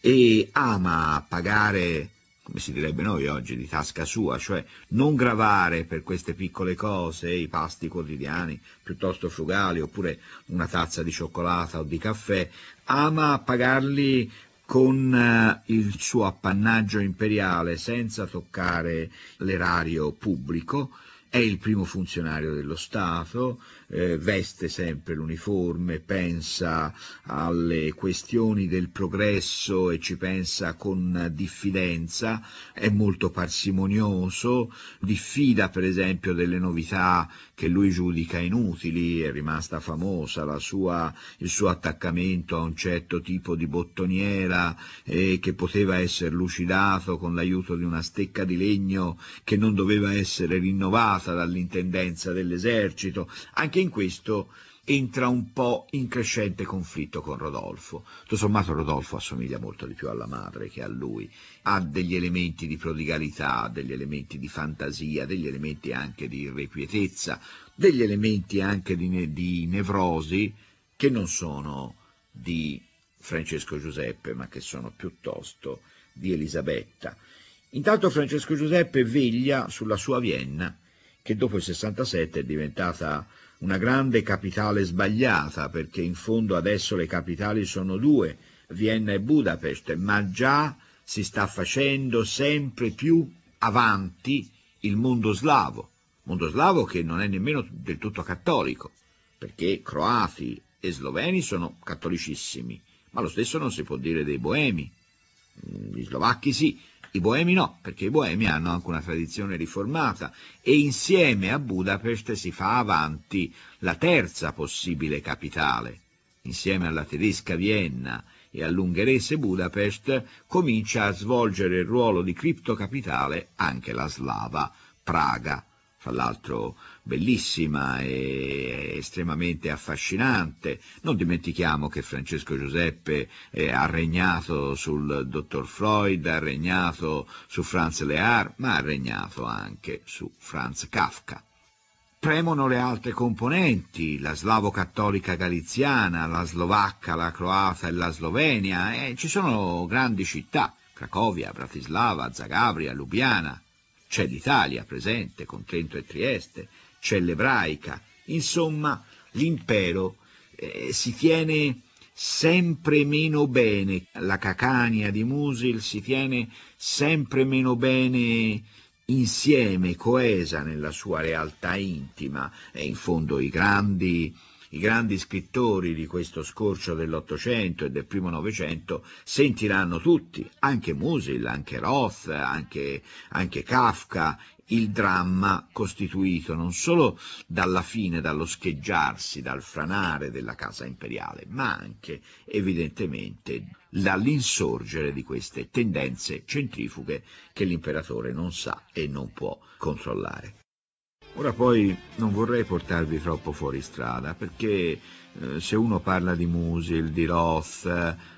e ama pagare, come si direbbe noi oggi, di tasca sua, cioè non gravare per queste piccole cose i pasti quotidiani piuttosto frugali, oppure una tazza di cioccolata o di caffè, ama pagarli con eh, il suo appannaggio imperiale senza toccare l'erario pubblico, è il primo funzionario dello Stato, eh, veste sempre l'uniforme, pensa alle questioni del progresso e ci pensa con diffidenza, è molto parsimonioso, diffida per esempio delle novità che lui giudica inutili, è rimasta famosa sua, il suo attaccamento a un certo tipo di bottoniera eh, che poteva essere lucidato con l'aiuto di una stecca di legno che non doveva essere rinnovata dall'intendenza dell'esercito. Anche in questo entra un po' in crescente conflitto con Rodolfo. Tutto sommato Rodolfo assomiglia molto di più alla madre che a lui, ha degli elementi di prodigalità, degli elementi di fantasia, degli elementi anche di irrequietezza, degli elementi anche di, di nevrosi che non sono di Francesco Giuseppe, ma che sono piuttosto di Elisabetta. Intanto Francesco Giuseppe veglia sulla sua Vienna, che dopo il 67 è diventata una grande capitale sbagliata, perché in fondo adesso le capitali sono due, Vienna e Budapest, ma già si sta facendo sempre più avanti il mondo slavo, mondo slavo che non è nemmeno del tutto cattolico, perché croati e sloveni sono cattolicissimi, ma lo stesso non si può dire dei boemi, gli slovacchi sì, i boemi no, perché i boemi hanno anche una tradizione riformata e insieme a Budapest si fa avanti la terza possibile capitale. Insieme alla tedesca Vienna e all'ungherese Budapest comincia a svolgere il ruolo di criptocapitale anche la slava Praga. Fra l'altro bellissima e estremamente affascinante. Non dimentichiamo che Francesco Giuseppe eh, ha regnato sul dottor Freud, ha regnato su Franz Lear, ma ha regnato anche su Franz Kafka premono le altre componenti, la slavo-cattolica galiziana, la slovacca, la croata e la slovenia, e ci sono grandi città, Cracovia, Bratislava, Zagabria, Lubiana, c'è l'Italia presente con Trento e Trieste, cella ebraica. Insomma, l'impero eh, si tiene sempre meno bene, la Cacania di Musil si tiene sempre meno bene insieme, coesa nella sua realtà intima e in fondo i grandi, i grandi scrittori di questo scorcio dell'Ottocento e del primo Novecento sentiranno tutti, anche Musil, anche Roth, anche, anche Kafka, il dramma costituito non solo dalla fine, dallo scheggiarsi, dal franare della casa imperiale, ma anche evidentemente dall'insorgere di queste tendenze centrifughe che l'imperatore non sa e non può controllare. Ora poi non vorrei portarvi troppo fuori strada, perché eh, se uno parla di Musil, di Roth,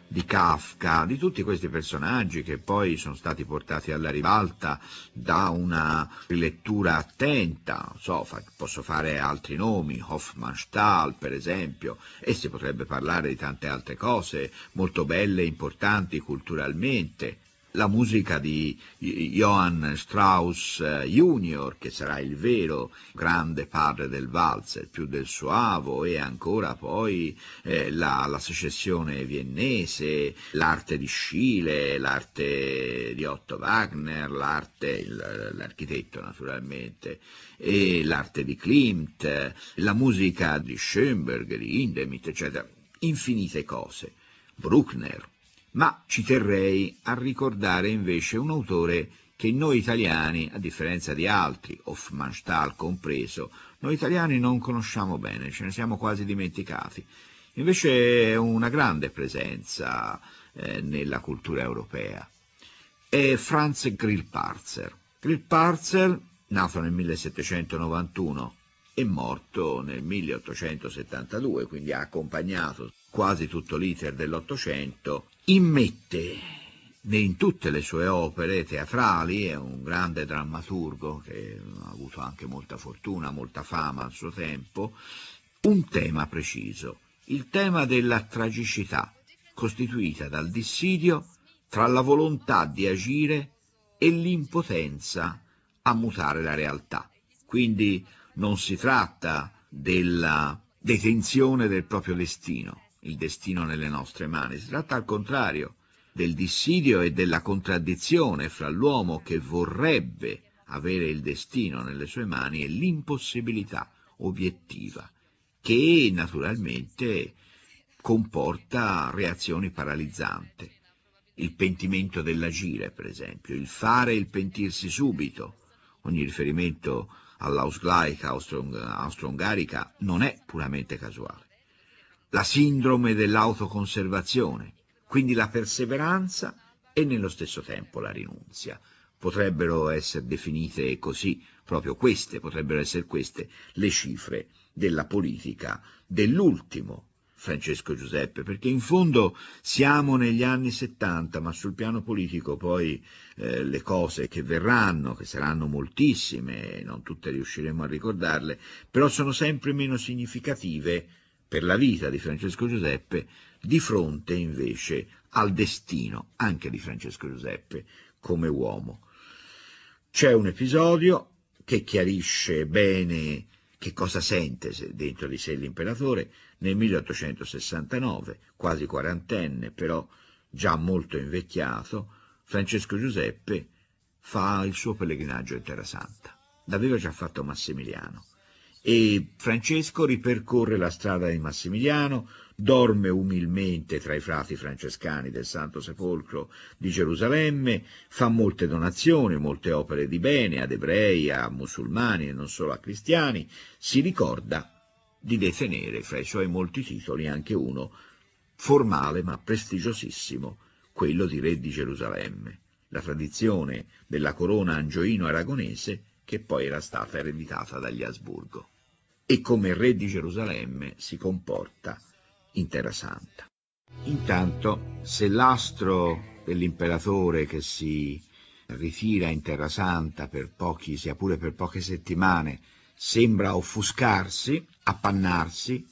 di Kafka, di tutti questi personaggi che poi sono stati portati alla ribalta da una rilettura attenta, so, fa, posso fare altri nomi, Hoffmannsthal per esempio, e si potrebbe parlare di tante altre cose molto belle e importanti culturalmente, la musica di Johann Strauss eh, Jr., che sarà il vero grande padre del valzer, più del suavo, e ancora poi eh, la, la, secessione viennese, l'arte di Schiele, l'arte di Otto Wagner, l'arte, l'architetto naturalmente, e l'arte di Klimt, la musica di Schoenberg, di Hindemith, eccetera, infinite cose. Bruckner, ma ci terrei a ricordare invece un autore che noi italiani, a differenza di altri, Hofmannsthal compreso, noi italiani non conosciamo bene, ce ne siamo quasi dimenticati. Invece è una grande presenza eh, nella cultura europea. È Franz Grillparzer. Grillparzer, nato nel 1791 e morto nel 1872, quindi ha accompagnato quasi tutto l'iter dell'Ottocento immette in tutte le sue opere teatrali, è un grande drammaturgo che ha avuto anche molta fortuna, molta fama al suo tempo, un tema preciso, il tema della tragicità, costituita dal dissidio tra la volontà di agire e l'impotenza a mutare la realtà. Quindi non si tratta della detenzione del proprio destino, il destino nelle nostre mani, si tratta al contrario del dissidio e della contraddizione fra l'uomo che vorrebbe avere il destino nelle sue mani e l'impossibilità obiettiva, che naturalmente comporta reazioni paralizzanti. Il pentimento dell'agire, per esempio, il fare e il pentirsi subito, ogni riferimento all'ausgleich austro-ungarica non è puramente casuale la sindrome dell'autoconservazione, quindi la perseveranza e nello stesso tempo la rinunzia. Potrebbero essere definite così, proprio queste, potrebbero essere queste le cifre della politica dell'ultimo Francesco Giuseppe, perché in fondo siamo negli anni 70, ma sul piano politico poi eh, le cose che verranno, che saranno moltissime, non tutte riusciremo a ricordarle, però sono sempre meno significative per la vita di Francesco Giuseppe, di fronte invece al destino anche di Francesco Giuseppe come uomo. C'è un episodio che chiarisce bene che cosa sente dentro di sé l'imperatore nel 1869, quasi quarantenne, però già molto invecchiato, Francesco Giuseppe fa il suo pellegrinaggio in Terra Santa. L'aveva già fatto Massimiliano e Francesco ripercorre la strada di Massimiliano, dorme umilmente tra i frati francescani del Santo Sepolcro di Gerusalemme, fa molte donazioni, molte opere di bene ad ebrei, a musulmani e non solo a cristiani, si ricorda di detenere fra i suoi molti titoli anche uno formale ma prestigiosissimo, quello di re di Gerusalemme, la tradizione della corona angioino-aragonese che poi era stata ereditata dagli Asburgo e come re di Gerusalemme si comporta in Terra Santa. Intanto, se l'astro dell'imperatore che si ritira in Terra Santa per pochi, sia pure per poche settimane, sembra offuscarsi, appannarsi,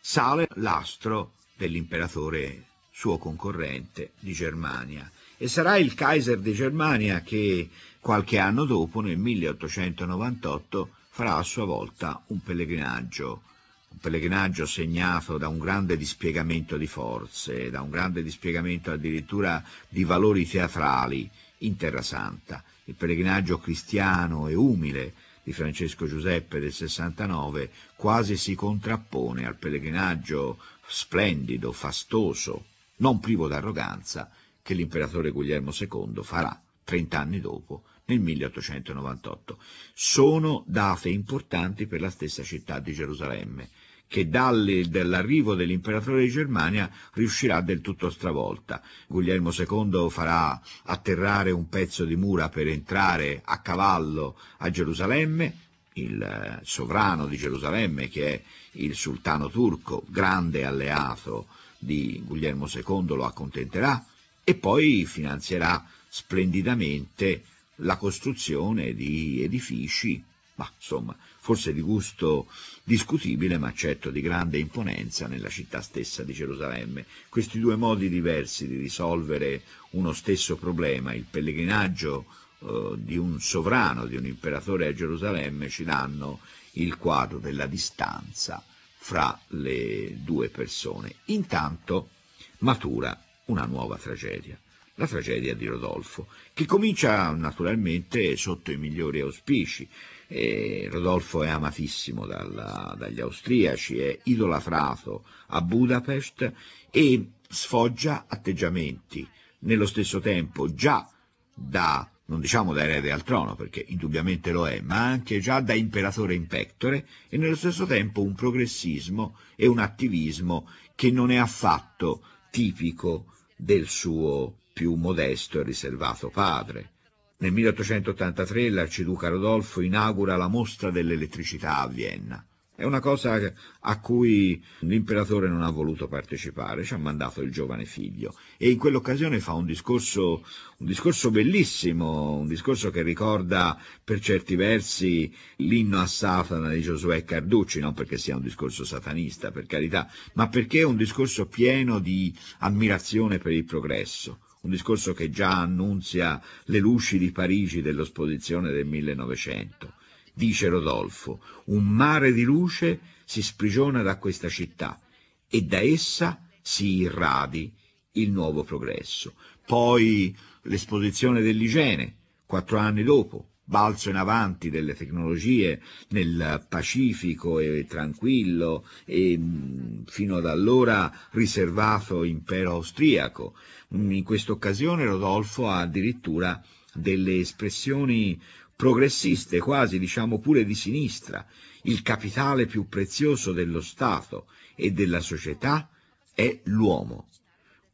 sale l'astro dell'imperatore suo concorrente di Germania e sarà il Kaiser di Germania che qualche anno dopo, nel 1898, farà a sua volta un pellegrinaggio, un pellegrinaggio segnato da un grande dispiegamento di forze, da un grande dispiegamento addirittura di valori teatrali in Terra Santa. Il pellegrinaggio cristiano e umile di Francesco Giuseppe del 69 quasi si contrappone al pellegrinaggio splendido, fastoso, non privo d'arroganza che l'imperatore Guglielmo II farà trent'anni dopo nel 1898. Sono date importanti per la stessa città di Gerusalemme, che dall'arrivo dell'imperatore di Germania riuscirà del tutto stravolta. Guglielmo II farà atterrare un pezzo di mura per entrare a cavallo a Gerusalemme, il eh, sovrano di Gerusalemme che è il sultano turco, grande alleato di Guglielmo II, lo accontenterà e poi finanzierà splendidamente la costruzione di edifici, ma insomma, forse di gusto discutibile, ma certo di grande imponenza nella città stessa di Gerusalemme. Questi due modi diversi di risolvere uno stesso problema, il pellegrinaggio eh, di un sovrano, di un imperatore a Gerusalemme, ci danno il quadro della distanza fra le due persone. Intanto matura una nuova tragedia la tragedia di Rodolfo, che comincia naturalmente sotto i migliori auspici. E Rodolfo è amatissimo dalla, dagli austriaci, è idolatrato a Budapest e sfoggia atteggiamenti nello stesso tempo già da, non diciamo da erede al trono, perché indubbiamente lo è, ma anche già da imperatore in pectore e nello stesso tempo un progressismo e un attivismo che non è affatto tipico del suo più modesto e riservato padre. Nel 1883 l'arciduca Rodolfo inaugura la mostra dell'elettricità a Vienna. È una cosa a cui l'imperatore non ha voluto partecipare, ci ha mandato il giovane figlio e in quell'occasione fa un discorso, un discorso bellissimo, un discorso che ricorda per certi versi l'inno a Satana di Giosuè Carducci, non perché sia un discorso satanista, per carità, ma perché è un discorso pieno di ammirazione per il progresso un discorso che già annunzia le luci di Parigi dell'esposizione del 1900. Dice Rodolfo, un mare di luce si sprigiona da questa città e da essa si irradi il nuovo progresso. Poi l'esposizione dell'igiene, quattro anni dopo, balzo in avanti delle tecnologie nel pacifico e tranquillo e mm, fino ad allora riservato impero austriaco. Mm, in questa occasione Rodolfo ha addirittura delle espressioni progressiste, quasi diciamo pure di sinistra. Il capitale più prezioso dello Stato e della società è l'uomo.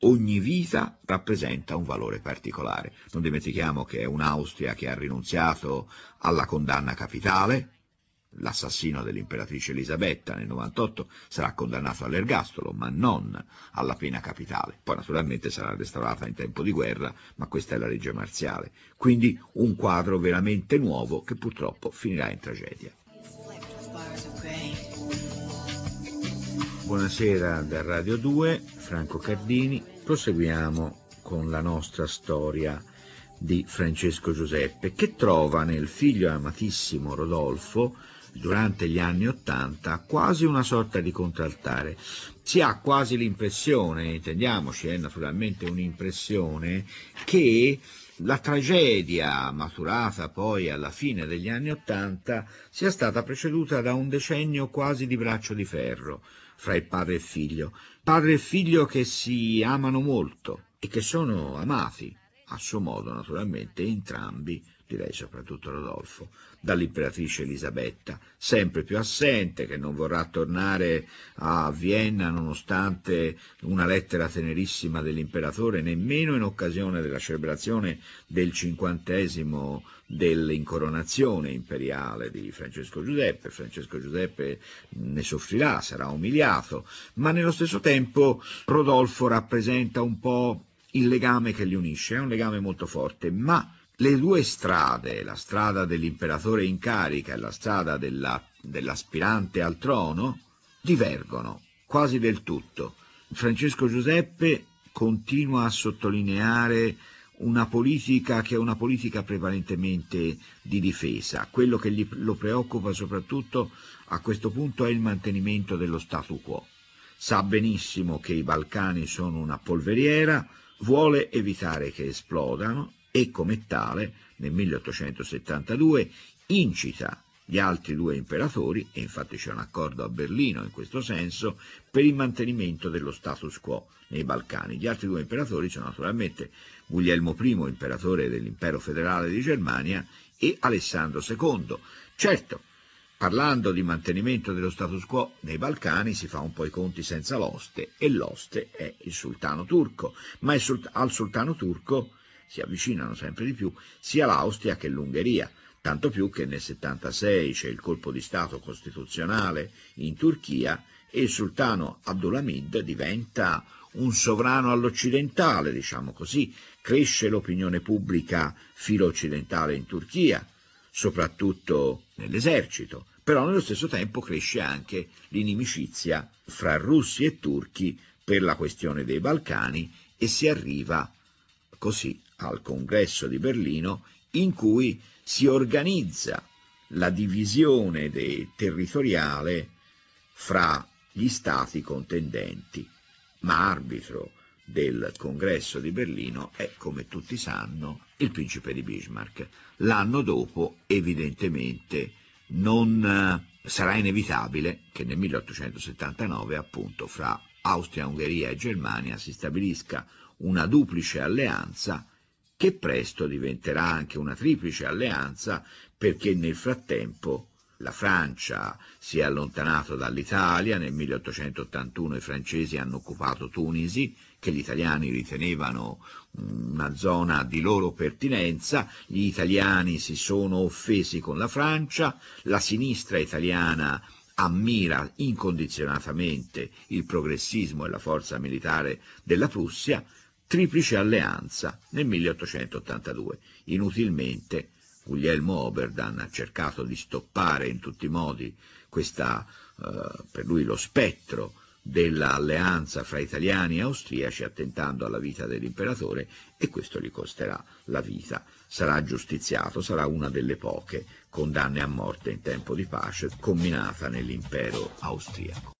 Ogni vita rappresenta un valore particolare. Non dimentichiamo che è un'Austria che ha rinunziato alla condanna capitale, L'assassino dell'imperatrice Elisabetta nel 98 sarà condannato all'ergastolo, ma non alla pena capitale. Poi naturalmente sarà restaurata in tempo di guerra, ma questa è la legge marziale. Quindi un quadro veramente nuovo che purtroppo finirà in tragedia. Buonasera da Radio 2, Franco Cardini. Proseguiamo con la nostra storia di Francesco Giuseppe, che trova nel figlio amatissimo Rodolfo durante gli anni Ottanta quasi una sorta di contraltare. Si ha quasi l'impressione, intendiamoci, è naturalmente un'impressione, che la tragedia maturata poi alla fine degli anni Ottanta sia stata preceduta da un decennio quasi di braccio di ferro fra il padre e figlio, padre e figlio che si amano molto e che sono amati, a suo modo naturalmente, entrambi, direi soprattutto Rodolfo, dall'imperatrice Elisabetta, sempre più assente, che non vorrà tornare a Vienna nonostante una lettera tenerissima dell'imperatore, nemmeno in occasione della celebrazione del cinquantesimo dell'incoronazione imperiale di Francesco Giuseppe. Francesco Giuseppe ne soffrirà, sarà umiliato, ma nello stesso tempo Rodolfo rappresenta un po' il legame che li unisce, è un legame molto forte, ma le due strade, la strada dell'imperatore in carica e la strada della, dell'aspirante al trono, divergono quasi del tutto. Francesco Giuseppe continua a sottolineare una politica che è una politica prevalentemente di difesa. Quello che gli, lo preoccupa soprattutto a questo punto è il mantenimento dello statu quo. Sa benissimo che i Balcani sono una polveriera, vuole evitare che esplodano e come tale nel 1872 incita gli altri due imperatori, e infatti c'è un accordo a Berlino in questo senso, per il mantenimento dello status quo nei Balcani. Gli altri due imperatori sono naturalmente Guglielmo I, imperatore dell'impero federale di Germania, e Alessandro II. Certo, parlando di mantenimento dello status quo nei Balcani si fa un po' i conti senza l'oste, e l'oste è il sultano turco, ma sul- al sultano turco si avvicinano sempre di più sia l'Austria che l'Ungheria, tanto più che nel 76 c'è il colpo di Stato costituzionale in Turchia e il sultano Abdulhamid diventa un sovrano all'occidentale, diciamo così, cresce l'opinione pubblica filo-occidentale in Turchia, soprattutto nell'esercito, però nello stesso tempo cresce anche l'inimicizia fra russi e turchi per la questione dei Balcani e si arriva così al congresso di Berlino in cui si organizza la divisione territoriale fra gli stati contendenti, ma arbitro del congresso di Berlino è, come tutti sanno, il principe di Bismarck. L'anno dopo, evidentemente, non eh, sarà inevitabile che nel 1879, appunto, fra Austria, Ungheria e Germania si stabilisca una duplice alleanza che presto diventerà anche una triplice alleanza perché nel frattempo la Francia si è allontanata dall'Italia, nel 1881 i francesi hanno occupato Tunisi, che gli italiani ritenevano una zona di loro pertinenza, gli italiani si sono offesi con la Francia, la sinistra italiana ammira incondizionatamente il progressismo e la forza militare della Prussia triplice alleanza nel 1882. Inutilmente Guglielmo Oberdan ha cercato di stoppare in tutti i modi questa, eh, per lui lo spettro dell'alleanza fra italiani e austriaci attentando alla vita dell'imperatore e questo gli costerà la vita. Sarà giustiziato, sarà una delle poche condanne a morte in tempo di pace combinata nell'impero austriaco.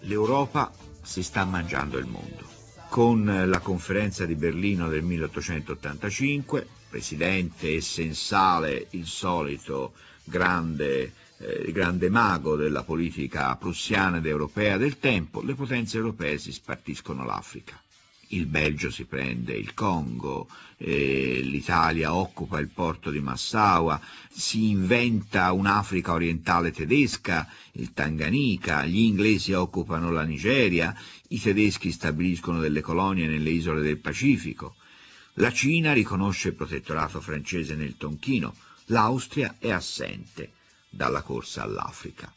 L'Europa si sta mangiando il mondo con la conferenza di Berlino del 1885, presidente e sensale il solito grande, eh, grande mago della politica prussiana ed europea del tempo, le potenze europee si spartiscono l'Africa il Belgio si prende il Congo, eh, l'Italia occupa il porto di Massawa, si inventa un'Africa orientale tedesca, il Tanganica, gli inglesi occupano la Nigeria, i tedeschi stabiliscono delle colonie nelle isole del Pacifico, la Cina riconosce il protettorato francese nel Tonchino, l'Austria è assente dalla corsa all'Africa.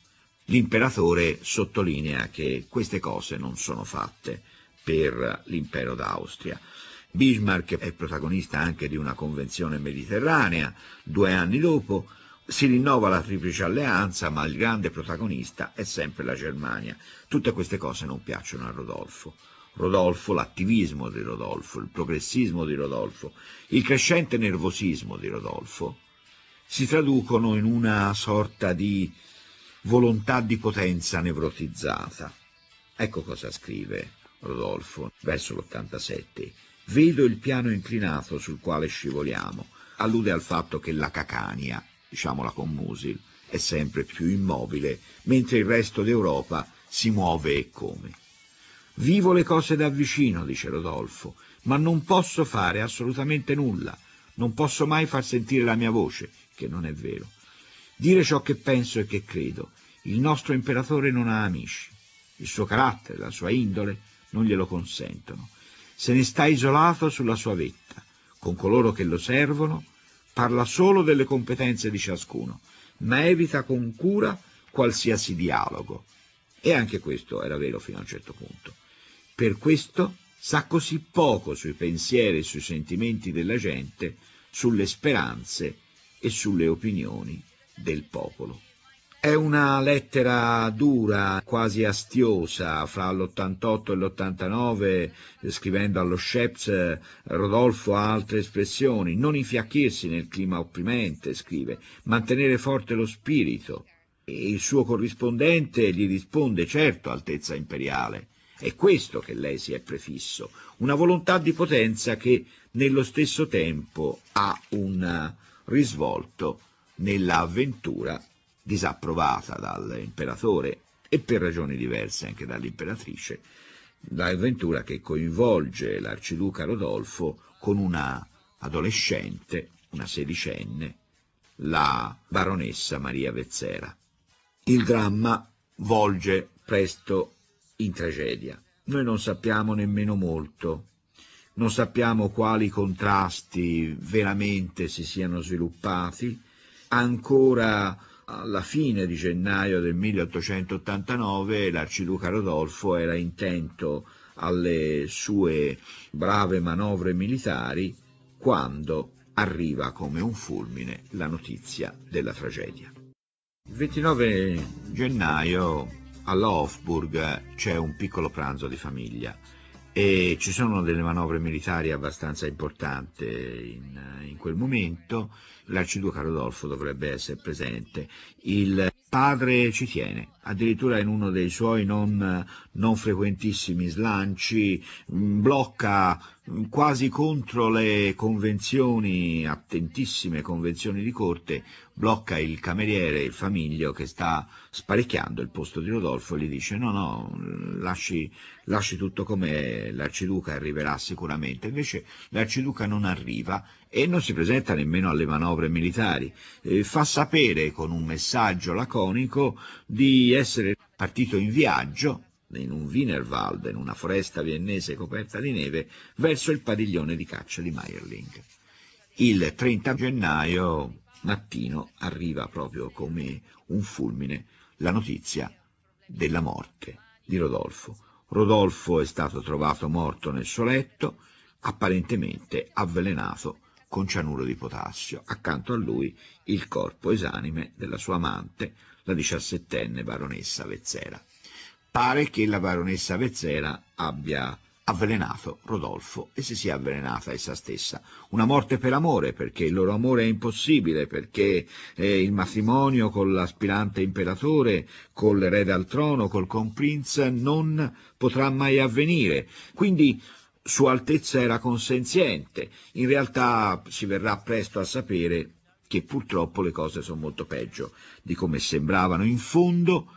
L'imperatore sottolinea che queste cose non sono fatte per l'impero d'Austria. Bismarck è protagonista anche di una convenzione mediterranea due anni dopo, si rinnova la triplice alleanza, ma il grande protagonista è sempre la Germania. Tutte queste cose non piacciono a Rodolfo. Rodolfo, l'attivismo di Rodolfo, il progressismo di Rodolfo, il crescente nervosismo di Rodolfo, si traducono in una sorta di volontà di potenza nevrotizzata. Ecco cosa scrive Rodolfo verso l'87. Vedo il piano inclinato sul quale scivoliamo. Allude al fatto che la Cacania diciamola con Musil, è sempre più immobile, mentre il resto d'Europa si muove e come. Vivo le cose da vicino, dice Rodolfo, ma non posso fare assolutamente nulla, non posso mai far sentire la mia voce, che non è vero. Dire ciò che penso e che credo. Il nostro imperatore non ha amici. Il suo carattere, la sua indole non glielo consentono. Se ne sta isolato sulla sua vetta, con coloro che lo servono parla solo delle competenze di ciascuno, ma evita con cura qualsiasi dialogo. E anche questo era vero fino a un certo punto. Per questo sa così poco sui pensieri e sui sentimenti della gente, sulle speranze e sulle opinioni del popolo. È una lettera dura, quasi astiosa, fra l'88 e l'89, scrivendo allo Sheps, Rodolfo ha altre espressioni, non infiacchirsi nel clima opprimente, scrive, mantenere forte lo spirito. E il suo corrispondente gli risponde, certo, Altezza Imperiale. È questo che lei si è prefisso, una volontà di potenza che nello stesso tempo ha un risvolto nell'avventura disapprovata dall'imperatore e per ragioni diverse anche dall'imperatrice, l'avventura che coinvolge l'arciduca Rodolfo con una adolescente, una sedicenne, la baronessa Maria Vezzera. Il dramma volge presto in tragedia. Noi non sappiamo nemmeno molto, non sappiamo quali contrasti veramente si siano sviluppati, ancora alla fine di gennaio del 1889 l'arciduca Rodolfo era intento alle sue brave manovre militari quando arriva come un fulmine la notizia della tragedia. Il 29 gennaio all'Hofburg c'è un piccolo pranzo di famiglia e ci sono delle manovre militari abbastanza importanti in, in quel momento, l'arciduca Rodolfo dovrebbe essere presente, il padre ci tiene, addirittura in uno dei suoi non, non frequentissimi slanci mm, blocca mm, quasi contro le convenzioni, attentissime convenzioni di corte, blocca il cameriere, il famiglio che sta sparecchiando il posto di Rodolfo e gli dice no no lasci, lasci tutto come l'arciduca arriverà sicuramente, invece l'arciduca non arriva e non si presenta nemmeno alle manovre militari, eh, fa sapere con un messaggio laconico di essere partito in viaggio in un Wienerwald, in una foresta viennese coperta di neve, verso il padiglione di caccia di Meierling. Il 30 gennaio mattino arriva proprio come un fulmine la notizia della morte di Rodolfo. Rodolfo è stato trovato morto nel suo letto, apparentemente avvelenato con cianuro di potassio. Accanto a lui il corpo esanime della sua amante, la diciassettenne baronessa Vezzera. Pare che la baronessa Vezzera abbia avvelenato Rodolfo e si sia avvelenata essa stessa. Una morte per amore, perché il loro amore è impossibile, perché eh, il matrimonio con l'aspirante imperatore, con l'erede al trono, col comprince non potrà mai avvenire. Quindi Sua Altezza era consenziente. In realtà si verrà presto a sapere che purtroppo le cose sono molto peggio di come sembravano. In fondo,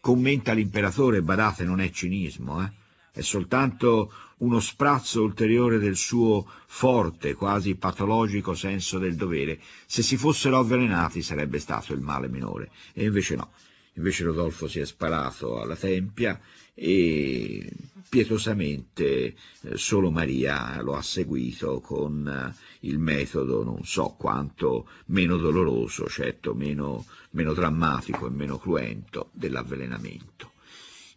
commenta l'imperatore, badate non è cinismo, eh? è soltanto uno sprazzo ulteriore del suo forte, quasi patologico senso del dovere. Se si fossero avvelenati sarebbe stato il male minore, e invece no. Invece Rodolfo si è sparato alla tempia e pietosamente eh, solo Maria lo ha seguito con eh, il metodo non so quanto meno doloroso, certo meno, meno drammatico e meno cruento dell'avvelenamento.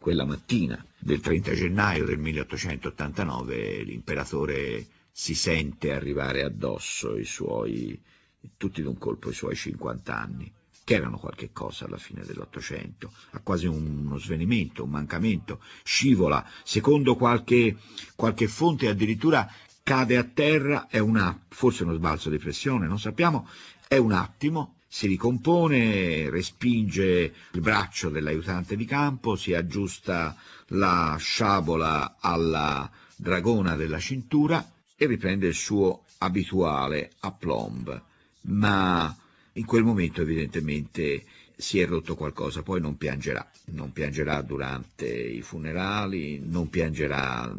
Quella mattina del 30 gennaio del 1889 l'imperatore si sente arrivare addosso suoi, tutti d'un colpo i suoi 50 anni, che erano qualche cosa alla fine dell'Ottocento, ha quasi uno svenimento, un mancamento, scivola, secondo qualche, qualche fonte addirittura cade a terra, è una, forse uno sbalzo di pressione, non sappiamo, è un attimo, si ricompone, respinge il braccio dell'aiutante di campo, si aggiusta la sciabola alla dragona della cintura e riprende il suo abituale aplomb. Ma in quel momento evidentemente si è rotto qualcosa, poi non piangerà, non piangerà durante i funerali, non piangerà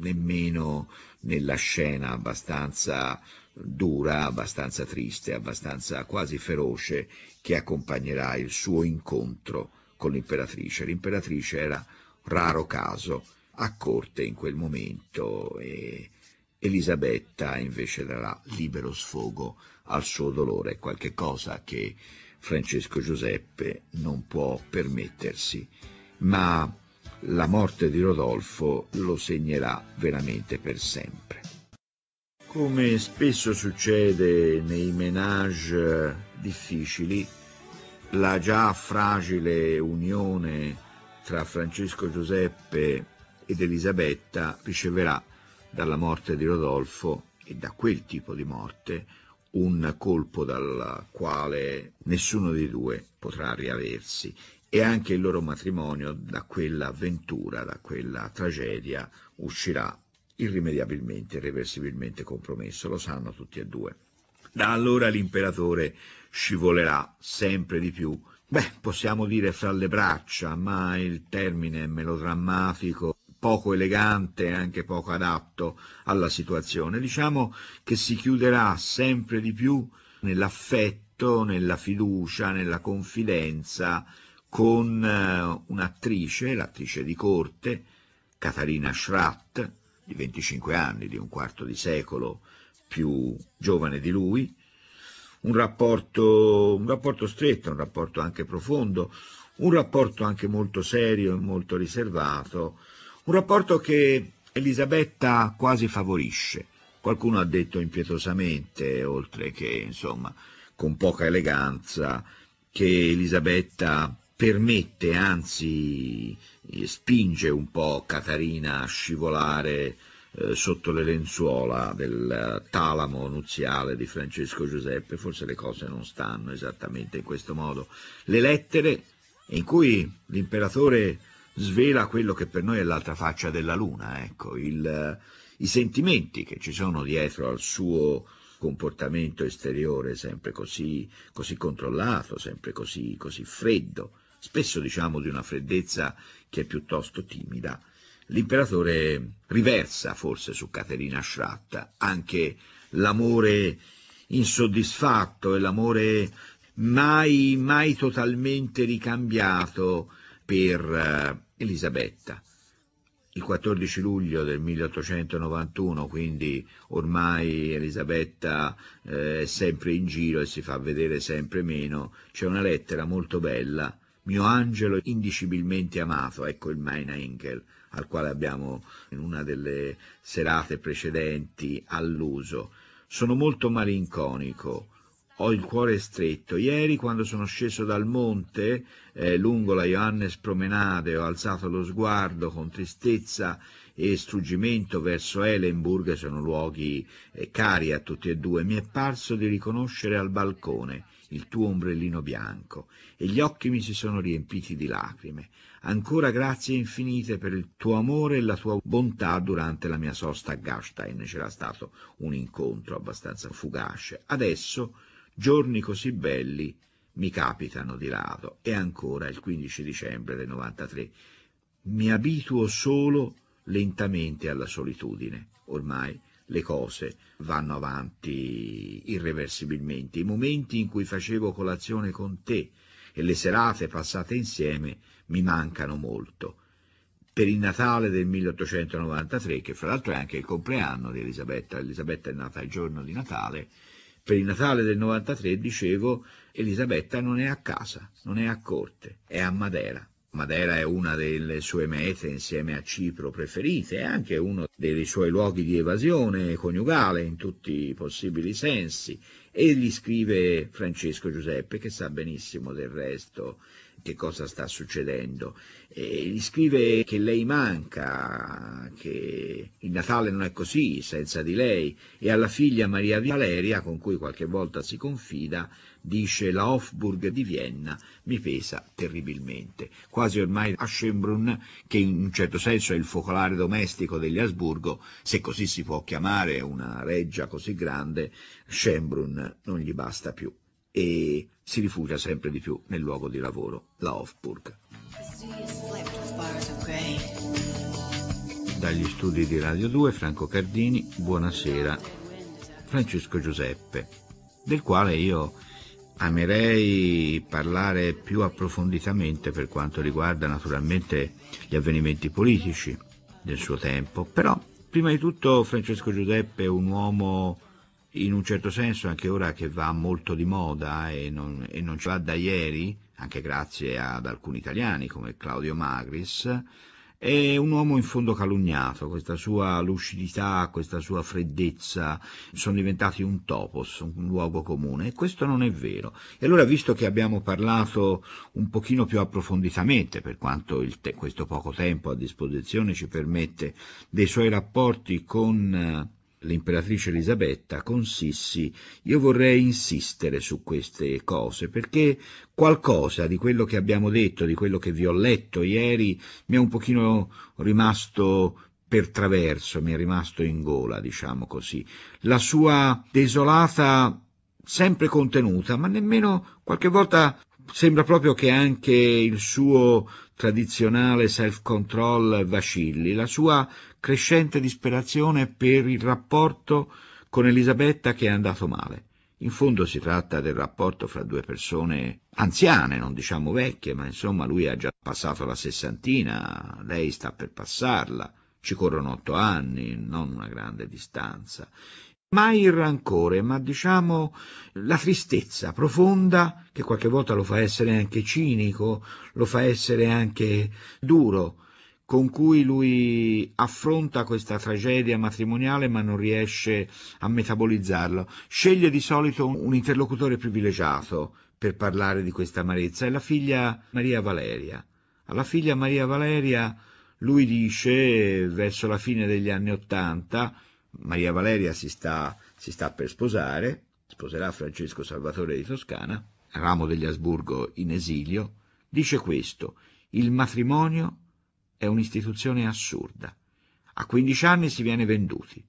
nemmeno nella scena abbastanza dura, abbastanza triste, abbastanza quasi feroce, che accompagnerà il suo incontro con l'imperatrice. L'imperatrice era raro caso a corte in quel momento e Elisabetta invece darà libero sfogo al suo dolore, qualche cosa che Francesco Giuseppe non può permettersi, ma la morte di Rodolfo lo segnerà veramente per sempre. Come spesso succede nei menage eh, difficili, la già fragile unione tra Francesco Giuseppe ed Elisabetta riceverà dalla morte di Rodolfo e da quel tipo di morte un colpo dal quale nessuno dei due potrà riaversi e anche il loro matrimonio da quella avventura, da quella tragedia uscirà irrimediabilmente, irreversibilmente compromesso, lo sanno tutti e due. Da allora l'imperatore scivolerà sempre di più, beh, possiamo dire fra le braccia, ma il termine è melodrammatico, poco elegante e anche poco adatto alla situazione. Diciamo che si chiuderà sempre di più nell'affetto, nella fiducia, nella confidenza con eh, un'attrice, l'attrice di corte, Catarina Schratt, di 25 anni, di un quarto di secolo più giovane di lui, un rapporto, un rapporto stretto, un rapporto anche profondo, un rapporto anche molto serio e molto riservato, un rapporto che Elisabetta quasi favorisce. Qualcuno ha detto impietosamente, oltre che insomma con poca eleganza, che Elisabetta permette, anzi spinge un po' Catarina a scivolare eh, sotto le lenzuola del eh, talamo nuziale di Francesco Giuseppe, forse le cose non stanno esattamente in questo modo. Le lettere in cui l'imperatore svela quello che per noi è l'altra faccia della luna, ecco, il, eh, i sentimenti che ci sono dietro al suo comportamento esteriore sempre così, così controllato, sempre così, così freddo spesso diciamo di una freddezza che è piuttosto timida, l'imperatore riversa forse su Caterina Schratt anche l'amore insoddisfatto e l'amore mai, mai totalmente ricambiato per eh, Elisabetta. Il 14 luglio del 1891, quindi ormai Elisabetta eh, è sempre in giro e si fa vedere sempre meno, c'è una lettera molto bella mio angelo indicibilmente amato, ecco il Mein Engel, al quale abbiamo in una delle serate precedenti alluso. Sono molto malinconico, ho il cuore stretto. Ieri, quando sono sceso dal monte, eh, lungo la Johannes Promenade, ho alzato lo sguardo con tristezza e struggimento verso Ellenburg, sono luoghi eh, cari a tutti e due, mi è parso di riconoscere al balcone il tuo ombrellino bianco, e gli occhi mi si sono riempiti di lacrime. Ancora grazie infinite per il tuo amore e la tua bontà durante la mia sosta a Gastein. C'era stato un incontro abbastanza fugace. Adesso, giorni così belli mi capitano di lato. E ancora il 15 dicembre del 93. Mi abituo solo lentamente alla solitudine. Ormai le cose vanno avanti irreversibilmente. I momenti in cui facevo colazione con te e le serate passate insieme mi mancano molto. Per il Natale del 1893, che fra l'altro è anche il compleanno di Elisabetta, Elisabetta è nata il giorno di Natale, per il Natale del 93 dicevo Elisabetta non è a casa, non è a corte, è a Madera. Madeira è una delle sue mete insieme a Cipro preferite, è anche uno dei suoi luoghi di evasione coniugale in tutti i possibili sensi e gli scrive Francesco Giuseppe che sa benissimo del resto che cosa sta succedendo. E gli scrive che lei manca, che il Natale non è così senza di lei e alla figlia Maria Valeria, con cui qualche volta si confida, dice la Hofburg di Vienna mi pesa terribilmente, quasi ormai a Aschenbrunn, che in un certo senso è il focolare domestico degli Asburgo, se così si può chiamare una reggia così grande, Schembrunn non gli basta più e si rifugia sempre di più nel luogo di lavoro, la Hofburg. Dagli studi di Radio 2, Franco Cardini, buonasera, Francesco Giuseppe, del quale io amerei parlare più approfonditamente per quanto riguarda naturalmente gli avvenimenti politici del suo tempo, però prima di tutto Francesco Giuseppe è un uomo in un certo senso anche ora che va molto di moda e non, e non ci va da ieri, anche grazie ad alcuni italiani come Claudio Magris, è un uomo in fondo calunniato, questa sua lucidità, questa sua freddezza sono diventati un topos, un luogo comune e questo non è vero. E allora visto che abbiamo parlato un pochino più approfonditamente, per quanto te- questo poco tempo a disposizione ci permette, dei suoi rapporti con eh, l'imperatrice Elisabetta con Sissi, io vorrei insistere su queste cose perché qualcosa di quello che abbiamo detto, di quello che vi ho letto ieri, mi è un pochino rimasto per traverso, mi è rimasto in gola, diciamo così. La sua desolata, sempre contenuta, ma nemmeno qualche volta sembra proprio che anche il suo tradizionale self-control vacilli, la sua crescente disperazione per il rapporto con Elisabetta che è andato male. In fondo si tratta del rapporto fra due persone anziane, non diciamo vecchie, ma insomma lui ha già passato la sessantina, lei sta per passarla, ci corrono otto anni, non una grande distanza. Mai il rancore, ma diciamo la tristezza profonda, che qualche volta lo fa essere anche cinico, lo fa essere anche duro, con cui lui affronta questa tragedia matrimoniale ma non riesce a metabolizzarlo. Sceglie di solito un interlocutore privilegiato per parlare di questa amarezza, è la figlia Maria Valeria. Alla figlia Maria Valeria lui dice, verso la fine degli anni Ottanta, Maria Valeria si sta, si sta per sposare, sposerà Francesco Salvatore di Toscana, ramo degli Asburgo in esilio, dice questo, il matrimonio è un'istituzione assurda. A 15 anni si viene venduti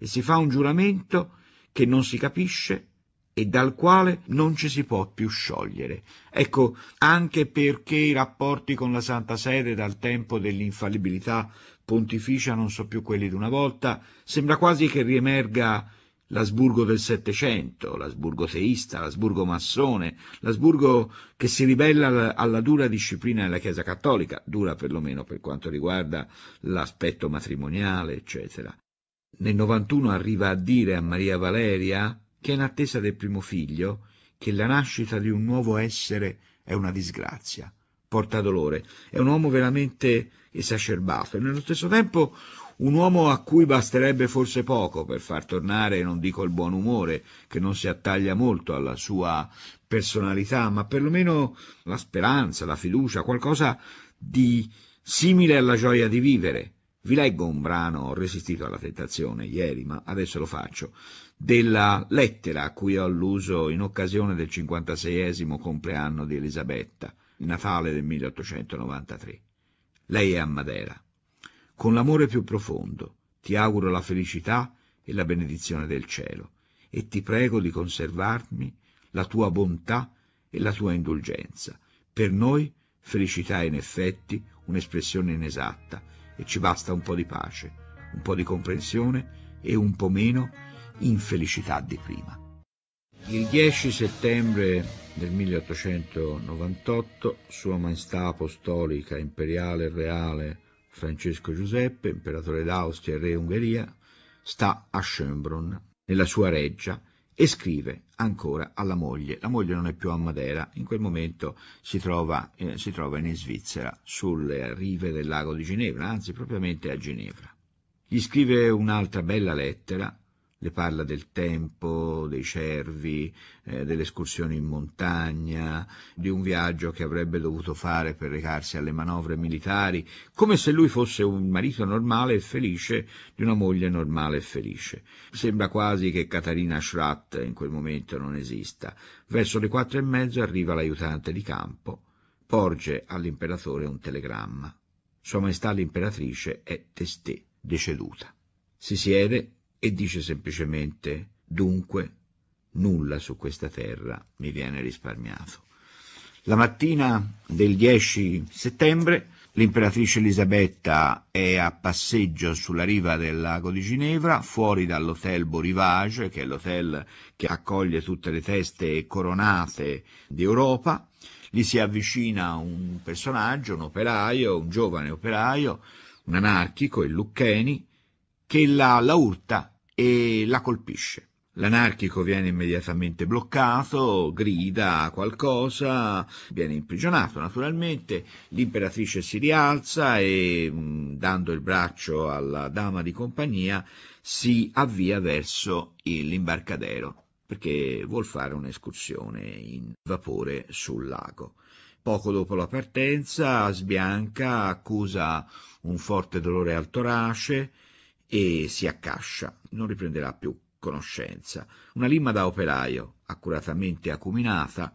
e si fa un giuramento che non si capisce e dal quale non ci si può più sciogliere. Ecco, anche perché i rapporti con la Santa Sede dal tempo dell'infallibilità pontificia non sono più quelli di una volta, sembra quasi che riemerga l'Asburgo del Settecento, l'Asburgo teista, l'Asburgo massone, l'Asburgo che si ribella alla dura disciplina della Chiesa Cattolica, dura perlomeno per quanto riguarda l'aspetto matrimoniale, eccetera. Nel 91 arriva a dire a Maria Valeria, che è in attesa del primo figlio, che la nascita di un nuovo essere è una disgrazia, porta dolore. È un uomo veramente esacerbato e nello stesso tempo un uomo a cui basterebbe forse poco per far tornare, non dico il buon umore, che non si attaglia molto alla sua personalità, ma perlomeno la speranza, la fiducia, qualcosa di simile alla gioia di vivere. Vi leggo un brano, ho resistito alla tentazione ieri, ma adesso lo faccio, della lettera a cui ho alluso in occasione del 56 compleanno di Elisabetta, Natale del 1893. Lei è a Madera con l'amore più profondo, ti auguro la felicità e la benedizione del cielo, e ti prego di conservarmi la tua bontà e la tua indulgenza. Per noi felicità è in effetti un'espressione inesatta e ci basta un po' di pace, un po' di comprensione e un po' meno infelicità di prima. Il 10 settembre del 1898 Sua Maestà Apostolica Imperiale Reale Francesco Giuseppe, imperatore d'Austria e re Ungheria, sta a Schönbrunn, nella sua reggia, e scrive ancora alla moglie. La moglie non è più a Matera, in quel momento si trova, eh, si trova in Svizzera, sulle rive del lago di Ginevra, anzi propriamente a Ginevra. Gli scrive un'altra bella lettera le parla del tempo, dei cervi, eh, delle escursioni in montagna, di un viaggio che avrebbe dovuto fare per recarsi alle manovre militari, come se lui fosse un marito normale e felice di una moglie normale e felice. Sembra quasi che Caterina Schratt in quel momento non esista. Verso le quattro e mezzo arriva l'aiutante di campo, porge all'imperatore un telegramma. Sua Maestà l'imperatrice è testé deceduta. Si siede e dice semplicemente dunque nulla su questa terra mi viene risparmiato. La mattina del 10 settembre l'imperatrice Elisabetta è a passeggio sulla riva del lago di Ginevra, fuori dall'hotel Borivage, che è l'hotel che accoglie tutte le teste coronate d'Europa. Gli si avvicina un personaggio, un operaio, un giovane operaio, un anarchico, il Luccheni, che la, la urta e la colpisce. L'anarchico viene immediatamente bloccato, grida qualcosa, viene imprigionato naturalmente, l'imperatrice si rialza e, mm, dando il braccio alla dama di compagnia, si avvia verso l'imbarcadero, perché vuol fare un'escursione in vapore sul lago. Poco dopo la partenza, sbianca, accusa un forte dolore al torace, e si accascia, non riprenderà più conoscenza. Una limma da operaio, accuratamente acuminata,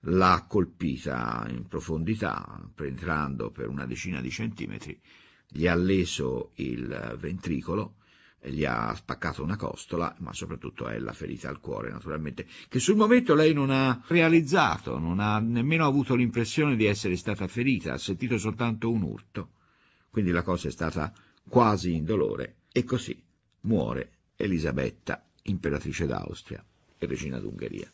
l'ha colpita in profondità, penetrando per una decina di centimetri, gli ha leso il ventricolo, gli ha spaccato una costola, ma soprattutto è la ferita al cuore, naturalmente, che sul momento lei non ha realizzato, non ha nemmeno avuto l'impressione di essere stata ferita, ha sentito soltanto un urto. Quindi la cosa è stata quasi indolore e così muore Elisabetta, imperatrice d'Austria e regina d'Ungheria.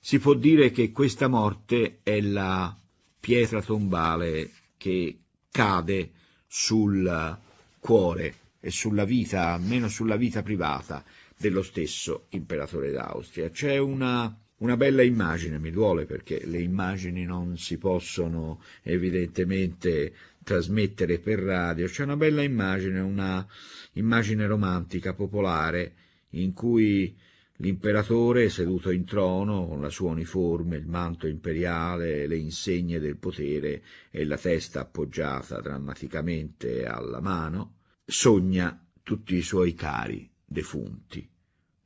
Si può dire che questa morte è la pietra tombale che cade sul cuore e sulla vita, almeno sulla vita privata, dello stesso imperatore d'Austria. C'è una, una, bella immagine, mi duole perché le immagini non si possono evidentemente trasmettere per radio. C'è una bella immagine, una immagine romantica, popolare, in cui l'imperatore seduto in trono con la sua uniforme, il manto imperiale, le insegne del potere e la testa appoggiata drammaticamente alla mano, sogna tutti i suoi cari defunti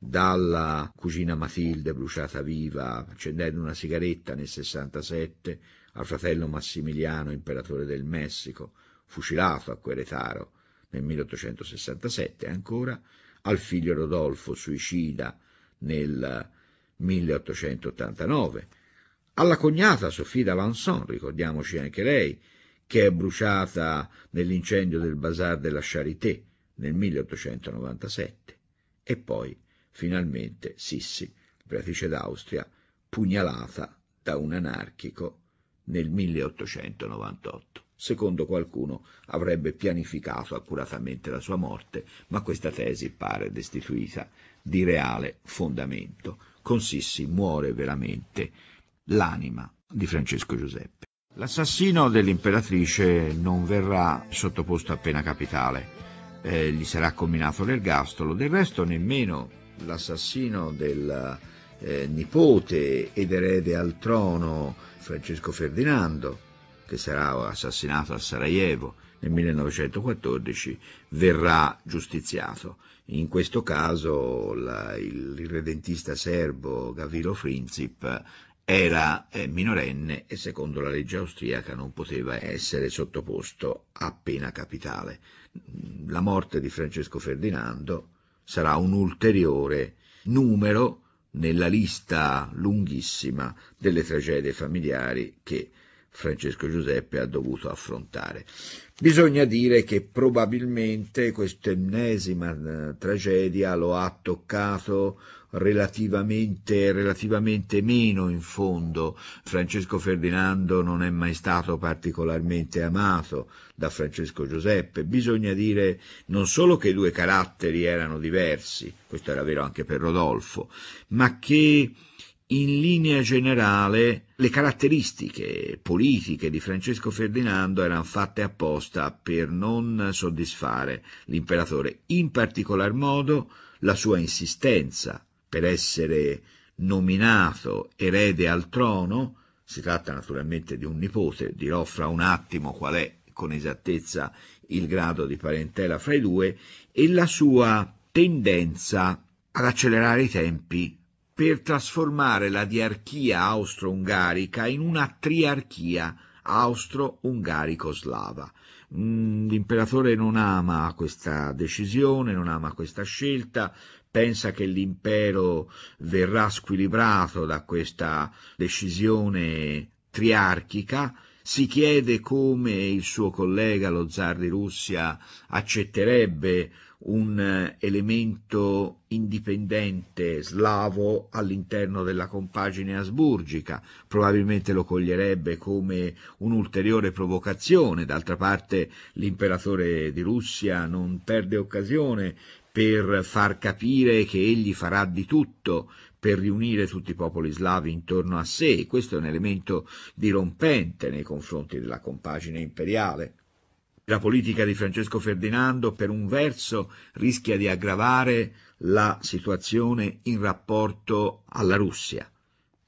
dalla cugina Matilde bruciata viva, accendendo una sigaretta nel 67, al fratello Massimiliano, imperatore del Messico, fucilato a Queretaro nel 1867, ancora al figlio Rodolfo, suicida nel 1889, alla cognata Sophie d'Avanson, ricordiamoci anche lei, che è bruciata nell'incendio del Bazar della Charité nel 1897, e poi finalmente Sissi, beatrice d'Austria, pugnalata da un anarchico nel 1898. Secondo qualcuno avrebbe pianificato accuratamente la sua morte, ma questa tesi pare destituita di reale fondamento. Consissi muore veramente l'anima di Francesco Giuseppe. L'assassino dell'imperatrice non verrà sottoposto a pena capitale, eh, gli sarà combinato l'ergastolo, del resto nemmeno l'assassino del eh, nipote ed erede al trono Francesco Ferdinando, che sarà assassinato a Sarajevo nel 1914, verrà giustiziato. In questo caso la, il, il serbo Gavilo Princip era minorenne e secondo la legge austriaca non poteva essere sottoposto a pena capitale. La morte di Francesco Ferdinando sarà un ulteriore numero nella lista lunghissima delle tragedie familiari che Francesco Giuseppe ha dovuto affrontare. Bisogna dire che probabilmente questa ennesima eh, tragedia lo ha toccato relativamente, relativamente meno in fondo. Francesco Ferdinando non è mai stato particolarmente amato da Francesco Giuseppe. Bisogna dire non solo che i due caratteri erano diversi, questo era vero anche per Rodolfo, ma che in linea generale le caratteristiche politiche di Francesco Ferdinando erano fatte apposta per non soddisfare l'imperatore, in particolar modo la sua insistenza per essere nominato erede al trono, si tratta naturalmente di un nipote, dirò fra un attimo qual è con esattezza il grado di parentela fra i due, e la sua tendenza ad accelerare i tempi per trasformare la diarchia austro-ungarica in una triarchia austro-ungarico-slava. Mm, l'imperatore non ama questa decisione, non ama questa scelta, pensa che l'impero verrà squilibrato da questa decisione triarchica, si chiede come il suo collega, lo zar di Russia, accetterebbe un elemento indipendente slavo all'interno della compagine asburgica, probabilmente lo coglierebbe come un'ulteriore provocazione, d'altra parte l'imperatore di Russia non perde occasione per far capire che egli farà di tutto per riunire tutti i popoli slavi intorno a sé. Questo è un elemento dirompente nei confronti della compagine imperiale. La politica di Francesco Ferdinando, per un verso, rischia di aggravare la situazione in rapporto alla Russia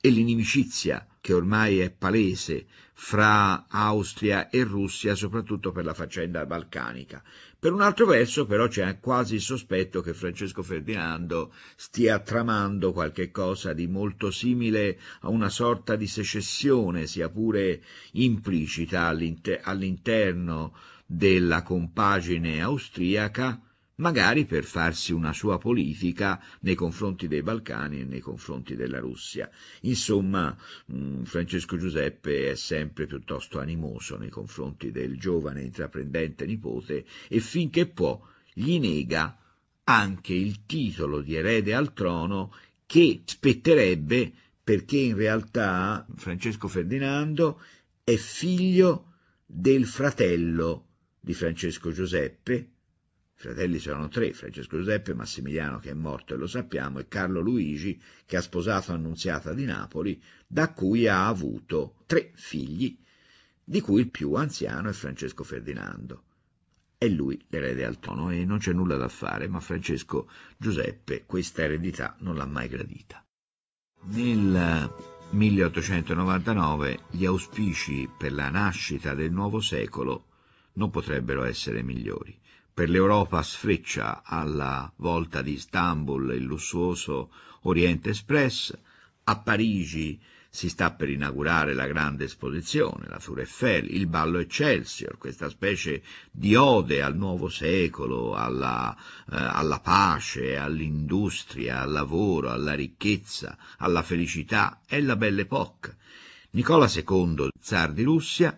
e l'inimicizia che ormai è palese fra Austria e Russia, soprattutto per la faccenda balcanica. Per un altro verso però c'è quasi il sospetto che Francesco Ferdinando stia tramando qualche cosa di molto simile a una sorta di secessione, sia pure implicita all'interno della compagine austriaca, magari per farsi una sua politica nei confronti dei Balcani e nei confronti della Russia. Insomma, mm, Francesco Giuseppe è sempre piuttosto animoso nei confronti del giovane intraprendente nipote e finché può gli nega anche il titolo di erede al trono che spetterebbe perché in realtà Francesco Ferdinando è figlio del fratello di Francesco Giuseppe, i fratelli sono tre, Francesco Giuseppe, Massimiliano che è morto e lo sappiamo, e Carlo Luigi che ha sposato Annunziata di Napoli, da cui ha avuto tre figli, di cui il più anziano è Francesco Ferdinando. È lui l'erede al tono e non c'è nulla da fare, ma Francesco Giuseppe questa eredità non l'ha mai gradita. Nel 1899 gli auspici per la nascita del nuovo secolo non potrebbero essere migliori per l'Europa sfreccia alla volta di Istanbul il lussuoso Oriente Express, a Parigi si sta per inaugurare la grande esposizione, la Tour Eiffel, il ballo Excelsior, questa specie di ode al nuovo secolo, alla, eh, alla pace, all'industria, al lavoro, alla ricchezza, alla felicità, è la Belle Époque. Nicola II, zar di Russia,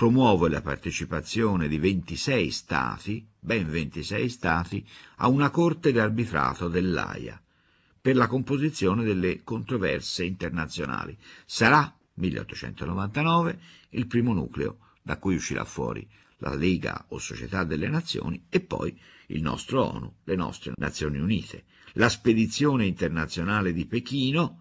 promuove la partecipazione di 26 Stati, ben 26 Stati, a una Corte d'arbitrato dell'AIA per la composizione delle controverse internazionali. Sarà 1899 il primo nucleo da cui uscirà fuori la Lega o Società delle Nazioni e poi il nostro ONU, le nostre Nazioni Unite. La spedizione internazionale di Pechino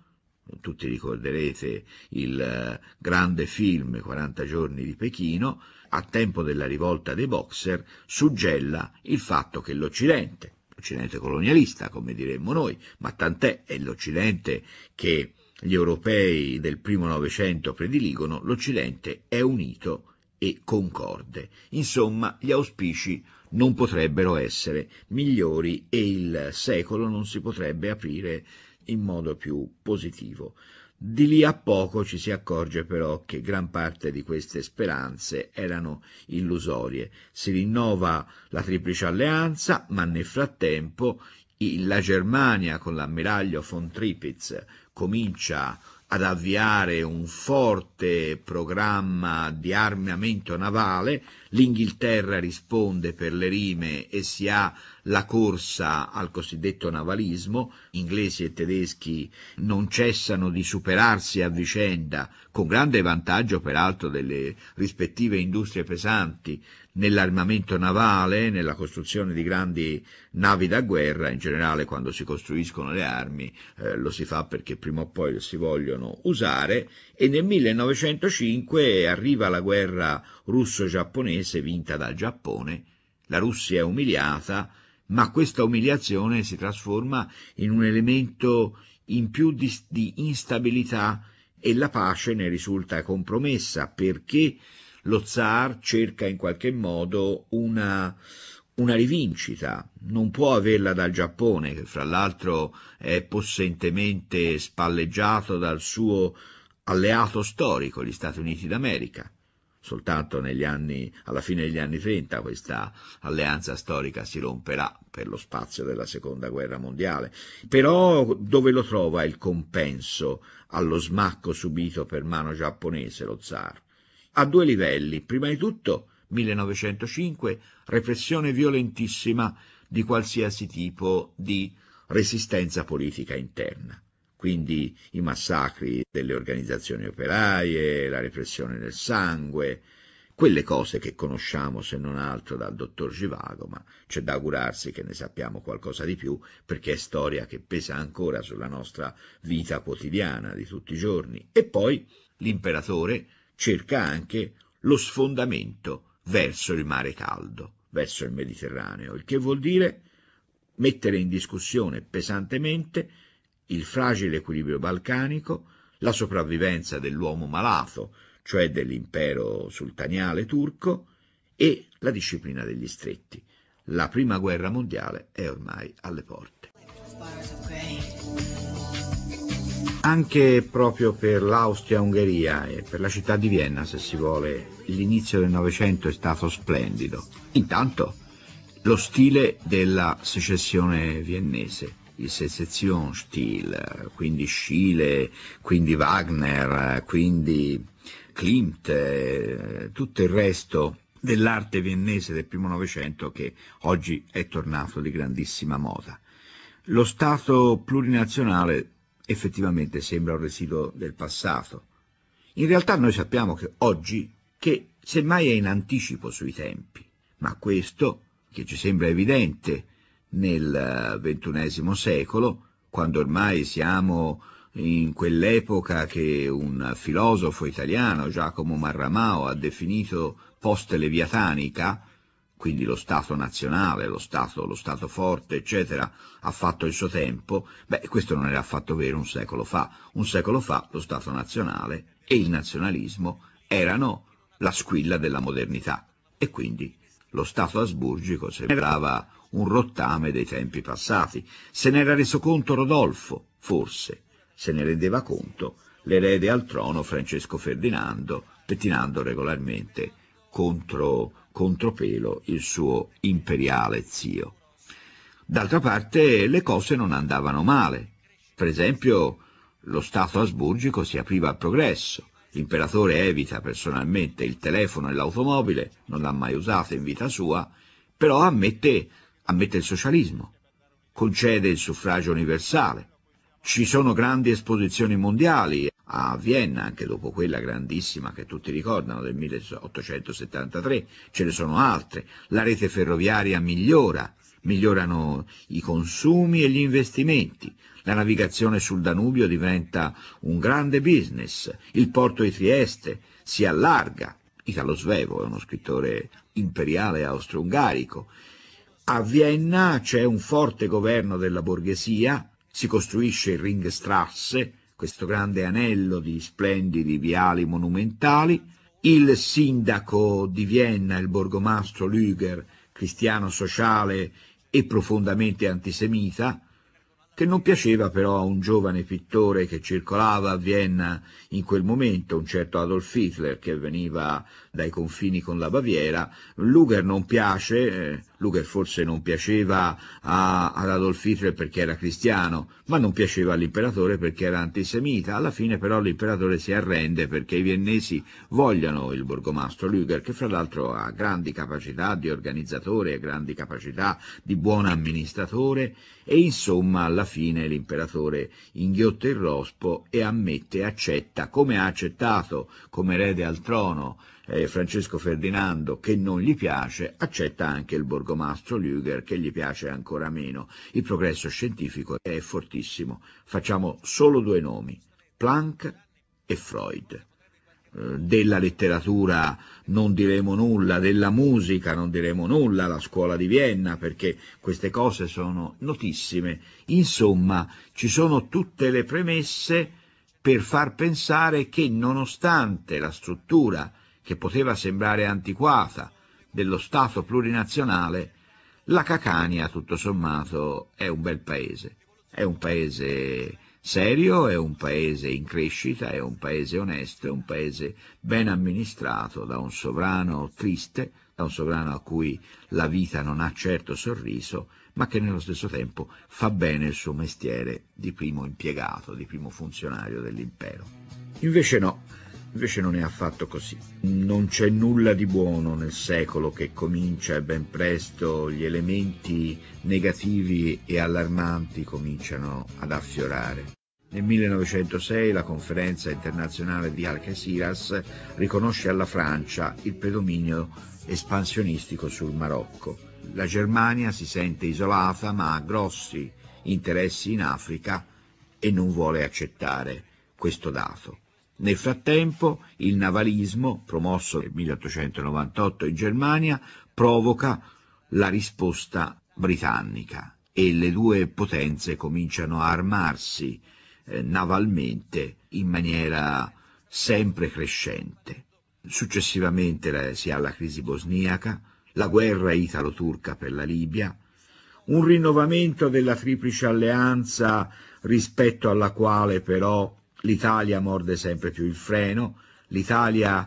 tutti ricorderete il eh, grande film 40 giorni di Pechino, a tempo della rivolta dei boxer, suggella il fatto che l'Occidente, l'Occidente colonialista come diremmo noi, ma tant'è è l'Occidente che gli europei del primo Novecento prediligono, l'Occidente è unito e concorde. Insomma, gli auspici non potrebbero essere migliori e il secolo non si potrebbe aprire in modo più positivo. Di lì a poco ci si accorge però che gran parte di queste speranze erano illusorie. Si rinnova la triplice alleanza, ma nel frattempo la Germania con l'ammiraglio von Tripitz comincia ad avviare un forte programma di armamento navale, l'Inghilterra risponde per le rime e si ha la corsa al cosiddetto navalismo, inglesi e tedeschi non cessano di superarsi a vicenda, con grande vantaggio peraltro delle rispettive industrie pesanti nell'armamento navale, nella costruzione di grandi navi da guerra, in generale quando si costruiscono le armi eh, lo si fa perché prima o poi si vogliono usare e nel 1905 arriva la guerra russo-giapponese giapponese vinta dal Giappone, la Russia è umiliata, ma questa umiliazione si trasforma in un elemento in più di, di instabilità e la pace ne risulta compromessa perché lo zar cerca in qualche modo una, una rivincita, non può averla dal Giappone, che fra l'altro è possentemente spalleggiato dal suo alleato storico, gli Stati Uniti d'America soltanto anni, alla fine degli anni 30 questa alleanza storica si romperà per lo spazio della seconda guerra mondiale, però dove lo trova il compenso allo smacco subito per mano giapponese lo zar? A due livelli, prima di tutto 1905, repressione violentissima di qualsiasi tipo di resistenza politica interna quindi i massacri delle organizzazioni operaie, la repressione del sangue, quelle cose che conosciamo se non altro dal dottor Givago, ma c'è da augurarsi che ne sappiamo qualcosa di più, perché è storia che pesa ancora sulla nostra vita quotidiana di tutti i giorni. E poi l'imperatore cerca anche lo sfondamento verso il mare caldo, verso il Mediterraneo, il che vuol dire mettere in discussione pesantemente il fragile equilibrio balcanico, la sopravvivenza dell'uomo malato, cioè dell'impero sultaniale turco, e la disciplina degli stretti. La prima guerra mondiale è ormai alle porte. Anche proprio per l'Austria-Ungheria e per la città di Vienna, se si vuole, l'inizio del Novecento è stato splendido. Intanto lo stile della secessione viennese, il Stil, quindi Schiele, quindi Wagner, quindi Klimt, eh, tutto il resto dell'arte viennese del primo Novecento che oggi è tornato di grandissima moda. Lo Stato plurinazionale effettivamente sembra un residuo del passato. In realtà noi sappiamo che oggi, che semmai è in anticipo sui tempi, ma questo, che ci sembra evidente, nel XXI eh, secolo, quando ormai siamo in quell'epoca che un filosofo italiano, Giacomo Marramao, ha definito post-leviatanica, quindi lo Stato nazionale, lo Stato, lo Stato forte, eccetera, ha fatto il suo tempo, beh, questo non era affatto vero un secolo fa. Un secolo fa lo Stato nazionale e il nazionalismo erano la squilla della modernità e quindi lo Stato asburgico sembrava un rottame dei tempi passati. Se n'era reso conto Rodolfo, forse, se ne rendeva conto l'erede al trono Francesco Ferdinando, pettinando regolarmente contro, contropelo il suo imperiale zio. D'altra parte le cose non andavano male. Per esempio lo Stato asburgico si apriva al progresso, l'imperatore evita personalmente il telefono e l'automobile, non l'ha mai usato in vita sua, però ammette ammette il socialismo, concede il suffragio universale. Ci sono grandi esposizioni mondiali a Vienna, anche dopo quella grandissima che tutti ricordano del 1873, ce ne sono altre. La rete ferroviaria migliora, migliorano i consumi e gli investimenti. La navigazione sul Danubio diventa un grande business. Il porto di Trieste si allarga. Italo Svevo è uno scrittore imperiale austro-ungarico a Vienna c'è un forte governo della borghesia, si costruisce il Ringstrasse, questo grande anello di splendidi viali monumentali, il sindaco di Vienna, il borgomastro Lüger, cristiano sociale e profondamente antisemita, che non piaceva però a un giovane pittore che circolava a Vienna in quel momento, un certo Adolf Hitler, che veniva dai confini con la Baviera. Luger non piace, eh, Luger forse non piaceva a, ad Adolf Hitler perché era cristiano, ma non piaceva all'imperatore perché era antisemita. Alla fine però l'imperatore si arrende perché i viennesi vogliono il borgomastro Luger, che fra l'altro ha grandi capacità di organizzatore, grandi capacità di buon amministratore e insomma alla fine l'imperatore inghiotta il rospo e ammette accetta, come ha accettato come erede al trono eh, Francesco Ferdinando che non gli piace, accetta anche il borgomastro Lüger che gli piace ancora meno. Il progresso scientifico è fortissimo. Facciamo solo due nomi, Planck e Freud eh, della letteratura non diremo nulla, della musica non diremo nulla, la scuola di Vienna, perché queste cose sono notissime. Insomma, ci sono tutte le premesse per far pensare che nonostante la struttura che poteva sembrare antiquata, dello Stato plurinazionale, la Cacania, tutto sommato, è un bel paese. È un paese serio, è un paese in crescita, è un paese onesto, è un paese ben amministrato da un sovrano triste, da un sovrano a cui la vita non ha certo sorriso, ma che nello stesso tempo fa bene il suo mestiere di primo impiegato, di primo funzionario dell'impero. Invece no, Invece non è affatto così. Non c'è nulla di buono nel secolo che comincia e ben presto gli elementi negativi e allarmanti cominciano ad affiorare. Nel 1906 la conferenza internazionale di Algeciras riconosce alla Francia il predominio espansionistico sul Marocco. La Germania si sente isolata ma ha grossi interessi in Africa e non vuole accettare questo dato. Nel frattempo il navalismo, promosso nel 1898 in Germania, provoca la risposta britannica e le due potenze cominciano a armarsi eh, navalmente in maniera sempre crescente. Successivamente la, si ha la crisi bosniaca, la guerra italo-turca per la Libia, un rinnovamento della triplice alleanza rispetto alla quale però l'Italia morde sempre più il freno, l'Italia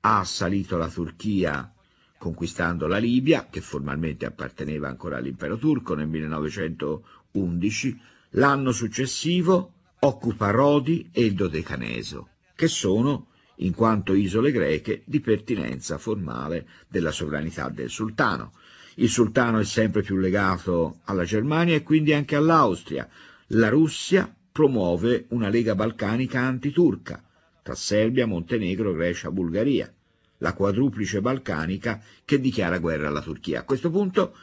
ha assalito la Turchia conquistando la Libia, che formalmente apparteneva ancora all'impero turco nel 1911, l'anno successivo occupa Rodi e il Dodecaneso, che sono, in quanto isole greche, di pertinenza formale della sovranità del sultano. Il sultano è sempre più legato alla Germania e quindi anche all'Austria. La Russia promuove una lega balcanica antiturca tra Serbia, Montenegro, Grecia, Bulgaria, la quadruplice balcanica che dichiara guerra alla Turchia. A questo punto,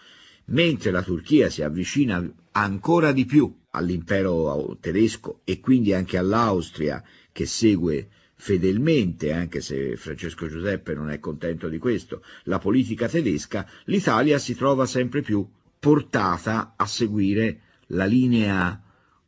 mentre la Turchia si avvicina ancora di più all'impero tedesco e quindi anche all'Austria che segue fedelmente, anche se Francesco Giuseppe non è contento di questo, la politica tedesca, l'Italia si trova sempre più portata a seguire la linea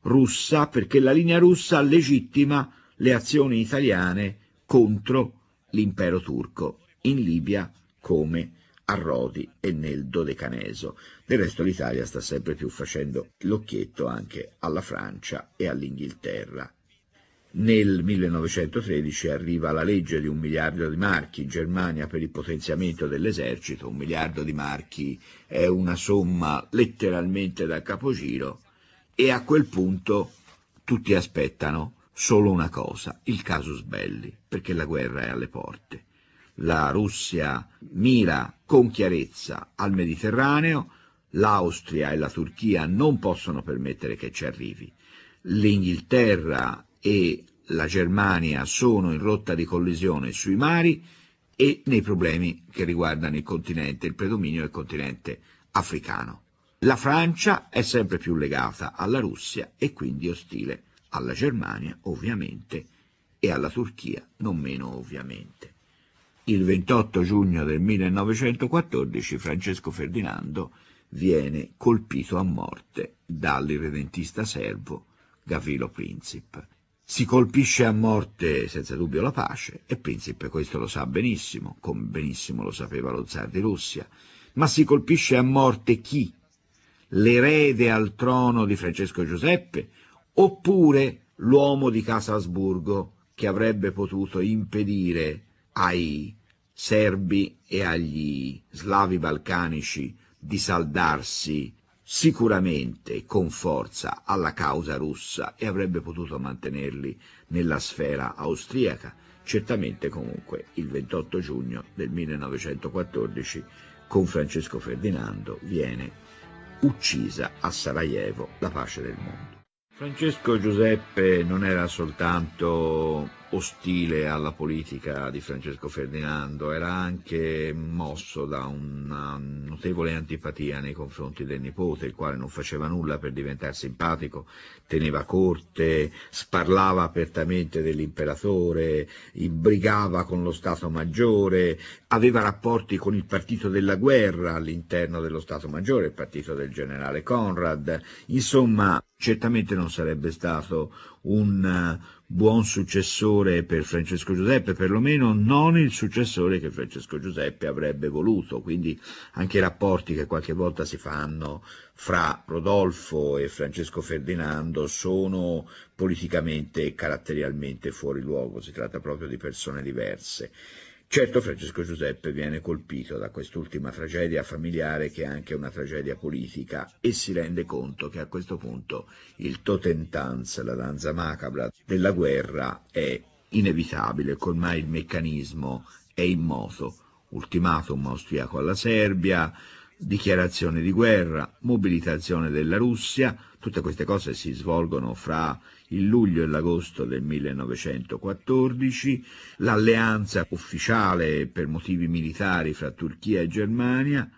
russa perché la linea russa legittima le azioni italiane contro l'impero turco in Libia come a Rodi e nel Dodecaneso. Del resto l'Italia sta sempre più facendo l'occhietto anche alla Francia e all'Inghilterra. Nel 1913 arriva la legge di un miliardo di marchi in Germania per il potenziamento dell'esercito, un miliardo di marchi è una somma letteralmente da capogiro, e a quel punto tutti aspettano solo una cosa, il casus belli, perché la guerra è alle porte. La Russia mira con chiarezza al Mediterraneo, l'Austria e la Turchia non possono permettere che ci arrivi. L'Inghilterra e la Germania sono in rotta di collisione sui mari e nei problemi che riguardano il continente, il predominio del continente africano. La Francia è sempre più legata alla Russia e quindi ostile alla Germania, ovviamente, e alla Turchia, non meno ovviamente. Il 28 giugno del 1914 Francesco Ferdinando viene colpito a morte dall'irredentista servo Gavrilo Princip. Si colpisce a morte senza dubbio la pace e Princip questo lo sa benissimo, come benissimo lo sapeva lo zar di Russia, ma si colpisce a morte chi l'erede al trono di Francesco Giuseppe, oppure l'uomo di casa Asburgo che avrebbe potuto impedire ai serbi e agli slavi balcanici di saldarsi sicuramente con forza alla causa russa e avrebbe potuto mantenerli nella sfera austriaca. Certamente comunque il 28 giugno del 1914 con Francesco Ferdinando viene uccisa a Sarajevo la pace del mondo. Francesco Giuseppe non era soltanto ostile alla politica di Francesco Ferdinando, era anche mosso da una notevole antipatia nei confronti del nipote, il quale non faceva nulla per diventare simpatico, teneva corte, sparlava apertamente dell'imperatore, imbrigava con lo Stato Maggiore, aveva rapporti con il partito della guerra all'interno dello Stato Maggiore, il partito del generale Conrad, insomma certamente non sarebbe stato un eh, buon successore per Francesco Giuseppe, perlomeno non il successore che Francesco Giuseppe avrebbe voluto, quindi anche i rapporti che qualche volta si fanno fra Rodolfo e Francesco Ferdinando sono politicamente e caratterialmente fuori luogo, si tratta proprio di persone diverse. Certo Francesco Giuseppe viene colpito da quest'ultima tragedia familiare che è anche una tragedia politica e si rende conto che a questo punto il totentanz, la danza macabra della guerra è inevitabile, colmai il meccanismo è in moto, ultimatum austriaco alla Serbia, dichiarazione di guerra, mobilitazione della Russia, tutte queste cose si svolgono fra il luglio e l'agosto del 1914, l'alleanza ufficiale per motivi militari fra Turchia e Germania,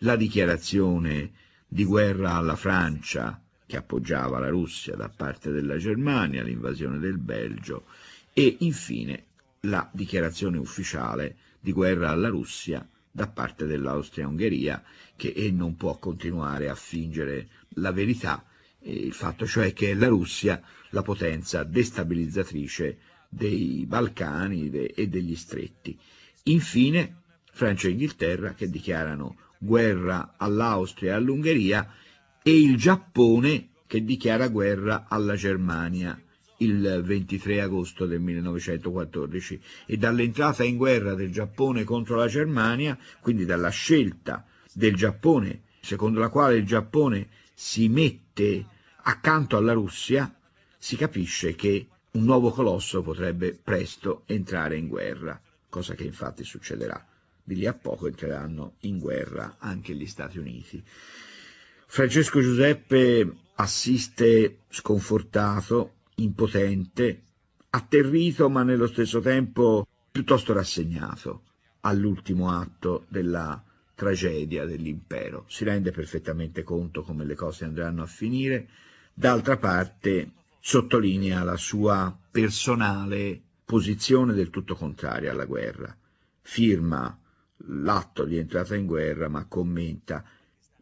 la dichiarazione di guerra alla Francia che appoggiava la Russia da parte della Germania, l'invasione del Belgio e infine la dichiarazione ufficiale di guerra alla Russia da parte dell'Austria-Ungheria che non può continuare a fingere la verità il fatto cioè che è la Russia la potenza destabilizzatrice dei Balcani e degli stretti. Infine Francia e Inghilterra che dichiarano guerra all'Austria e all'Ungheria e il Giappone che dichiara guerra alla Germania il 23 agosto del 1914 e dall'entrata in guerra del Giappone contro la Germania, quindi dalla scelta del Giappone, secondo la quale il Giappone si mette accanto alla Russia si capisce che un nuovo colosso potrebbe presto entrare in guerra, cosa che infatti succederà. Di lì a poco entreranno in guerra anche gli Stati Uniti. Francesco Giuseppe assiste sconfortato, impotente, atterrito ma nello stesso tempo piuttosto rassegnato all'ultimo atto della tragedia dell'impero. Si rende perfettamente conto come le cose andranno a finire, d'altra parte sottolinea la sua personale posizione del tutto contraria alla guerra. Firma l'atto di entrata in guerra ma commenta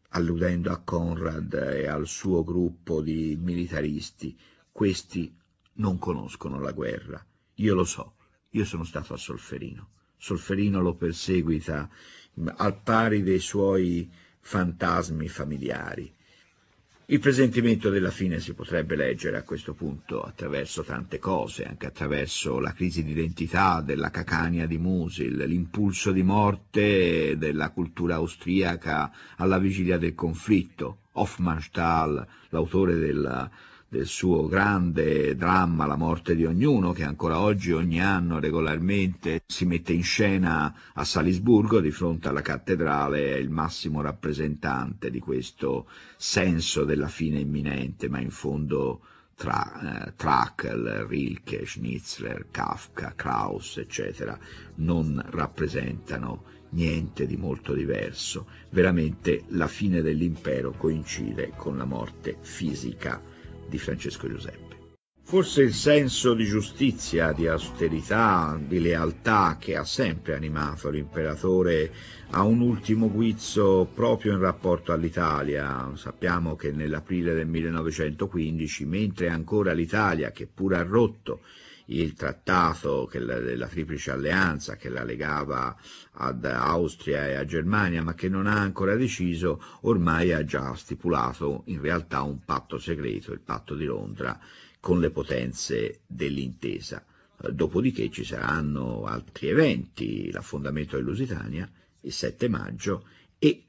alludendo a Conrad e al suo gruppo di militaristi, questi non conoscono la guerra. Io lo so, io sono stato a Solferino. Solferino lo perseguita al pari dei suoi fantasmi familiari. Il presentimento della fine si potrebbe leggere a questo punto attraverso tante cose, anche attraverso la crisi d'identità della Cacania di Musil, l'impulso di morte della cultura austriaca alla vigilia del conflitto. Hoffmannsthal, l'autore della del suo grande dramma La morte di ognuno, che ancora oggi ogni anno regolarmente si mette in scena a Salisburgo di fronte alla cattedrale, è il massimo rappresentante di questo senso della fine imminente, ma in fondo tra, eh, Trakl, Rilke, Schnitzler, Kafka, Kraus, eccetera, non rappresentano niente di molto diverso. Veramente la fine dell'impero coincide con la morte fisica di Francesco Giuseppe. Forse il senso di giustizia, di austerità, di lealtà che ha sempre animato l'imperatore a un ultimo guizzo proprio in rapporto all'Italia. Sappiamo che nell'aprile del 1915, mentre ancora l'Italia, che pur ha rotto il trattato la, della Triplice Alleanza che la legava ad Austria e a Germania, ma che non ha ancora deciso, ormai ha già stipulato in realtà un patto segreto, il patto di Londra, con le potenze dell'intesa. Dopodiché ci saranno altri eventi, l'affondamento dell'Usitania il 7 maggio e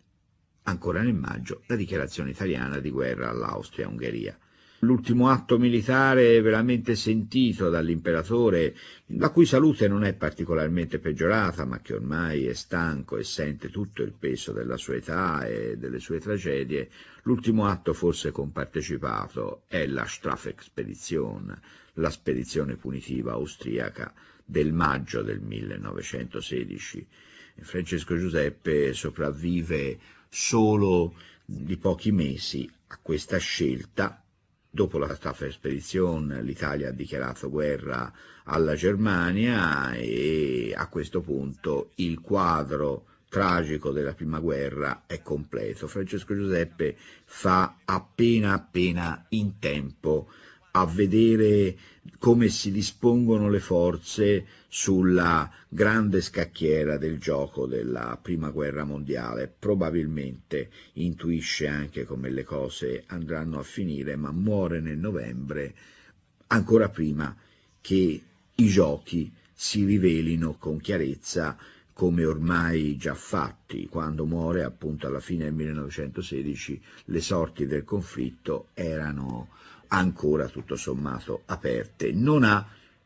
ancora nel maggio la dichiarazione italiana di guerra all'Austria-Ungheria l'ultimo atto militare veramente sentito dall'imperatore, la cui salute non è particolarmente peggiorata, ma che ormai è stanco e sente tutto il peso della sua età e delle sue tragedie, l'ultimo atto forse compartecipato è la Strafexpedition, la spedizione punitiva austriaca del maggio del 1916. Francesco Giuseppe sopravvive solo di pochi mesi a questa scelta Dopo la Staffel Spedition l'Italia ha dichiarato guerra alla Germania e a questo punto il quadro tragico della prima guerra è completo. Francesco Giuseppe fa appena appena in tempo a vedere come si dispongono le forze sulla grande scacchiera del gioco della prima guerra mondiale. Probabilmente intuisce anche come le cose andranno a finire, ma muore nel novembre ancora prima che i giochi si rivelino con chiarezza come ormai già fatti, quando muore appunto alla fine del 1916 le sorti del conflitto erano ancora tutto sommato aperte. Non ha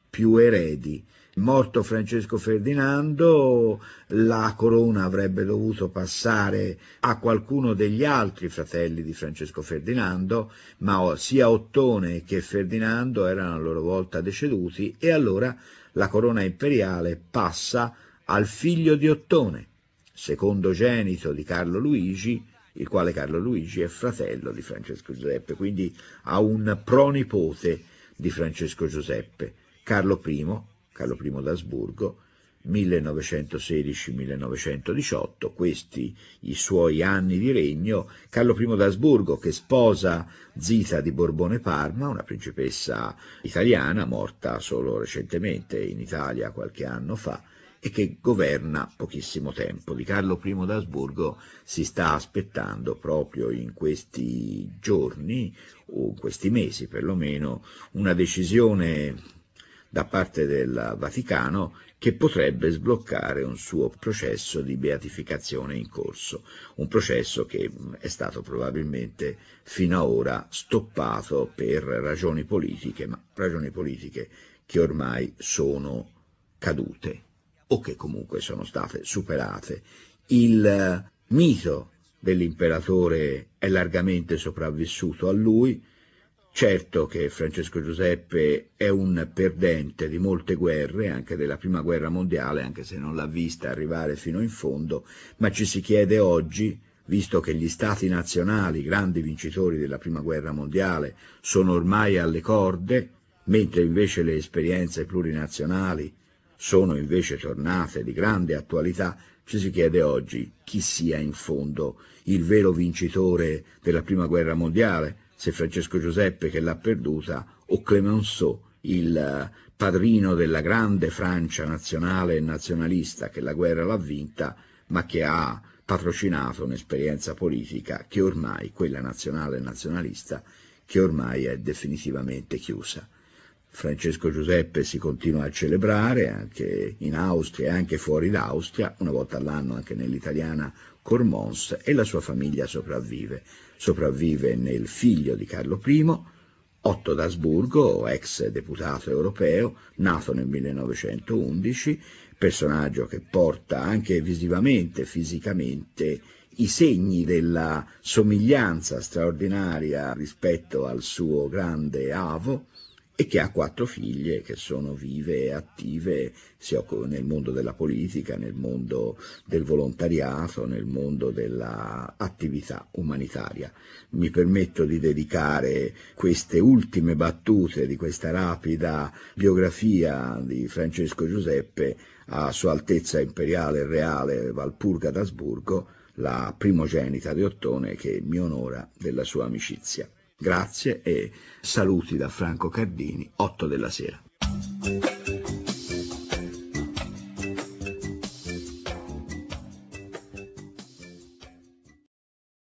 più eredi. Morto Francesco Ferdinando, la corona avrebbe dovuto passare a qualcuno degli altri fratelli di Francesco Ferdinando, ma sia Ottone che Ferdinando erano a loro volta deceduti e allora la corona imperiale passa al figlio di Ottone, secondogenito di Carlo Luigi, il quale Carlo Luigi è fratello di Francesco Giuseppe, quindi ha un pronipote di Francesco Giuseppe, Carlo I, Carlo I d'Asburgo, 1916-1918, questi i suoi anni di regno, Carlo I d'Asburgo che sposa Zita di Borbone Parma, una principessa italiana morta solo recentemente in Italia qualche anno fa, e che governa pochissimo tempo. Di Carlo I d'Asburgo si sta aspettando proprio in questi giorni o in questi mesi perlomeno una decisione da parte del Vaticano che potrebbe sbloccare un suo processo di beatificazione in corso, un processo che è stato probabilmente fino ad ora stoppato per ragioni politiche, ma ragioni politiche che ormai sono cadute o che comunque sono state superate. Il eh, mito dell'imperatore è largamente sopravvissuto a lui, certo che Francesco Giuseppe è un perdente di molte guerre, anche della prima guerra mondiale, anche se non l'ha vista arrivare fino in fondo, ma ci si chiede oggi, visto che gli stati nazionali, grandi vincitori della prima guerra mondiale, sono ormai alle corde, mentre invece le esperienze plurinazionali sono invece tornate di grande attualità, ci si chiede oggi chi sia in fondo il vero vincitore della Prima Guerra Mondiale, se Francesco Giuseppe che l'ha perduta o Clemenceau, il eh, padrino della grande Francia nazionale e nazionalista che la guerra l'ha vinta, ma che ha patrocinato un'esperienza politica che ormai, quella nazionale e nazionalista, che ormai è definitivamente chiusa. Francesco Giuseppe si continua a celebrare anche in Austria e anche fuori d'Austria, una volta all'anno anche nell'italiana Cormons e la sua famiglia sopravvive. Sopravvive nel figlio di Carlo I, Otto d'Asburgo, ex deputato europeo, nato nel 1911, personaggio che porta anche visivamente, fisicamente, i segni della somiglianza straordinaria rispetto al suo grande avo, e che ha quattro figlie che sono vive e attive nel mondo della politica, nel mondo del volontariato, nel mondo dell'attività umanitaria. Mi permetto di dedicare queste ultime battute di questa rapida biografia di Francesco Giuseppe a Sua Altezza Imperiale Reale Valpurga d'Asburgo, la primogenita di Ottone che mi onora della sua amicizia. Grazie e saluti da Franco Cardini, 8 della sera.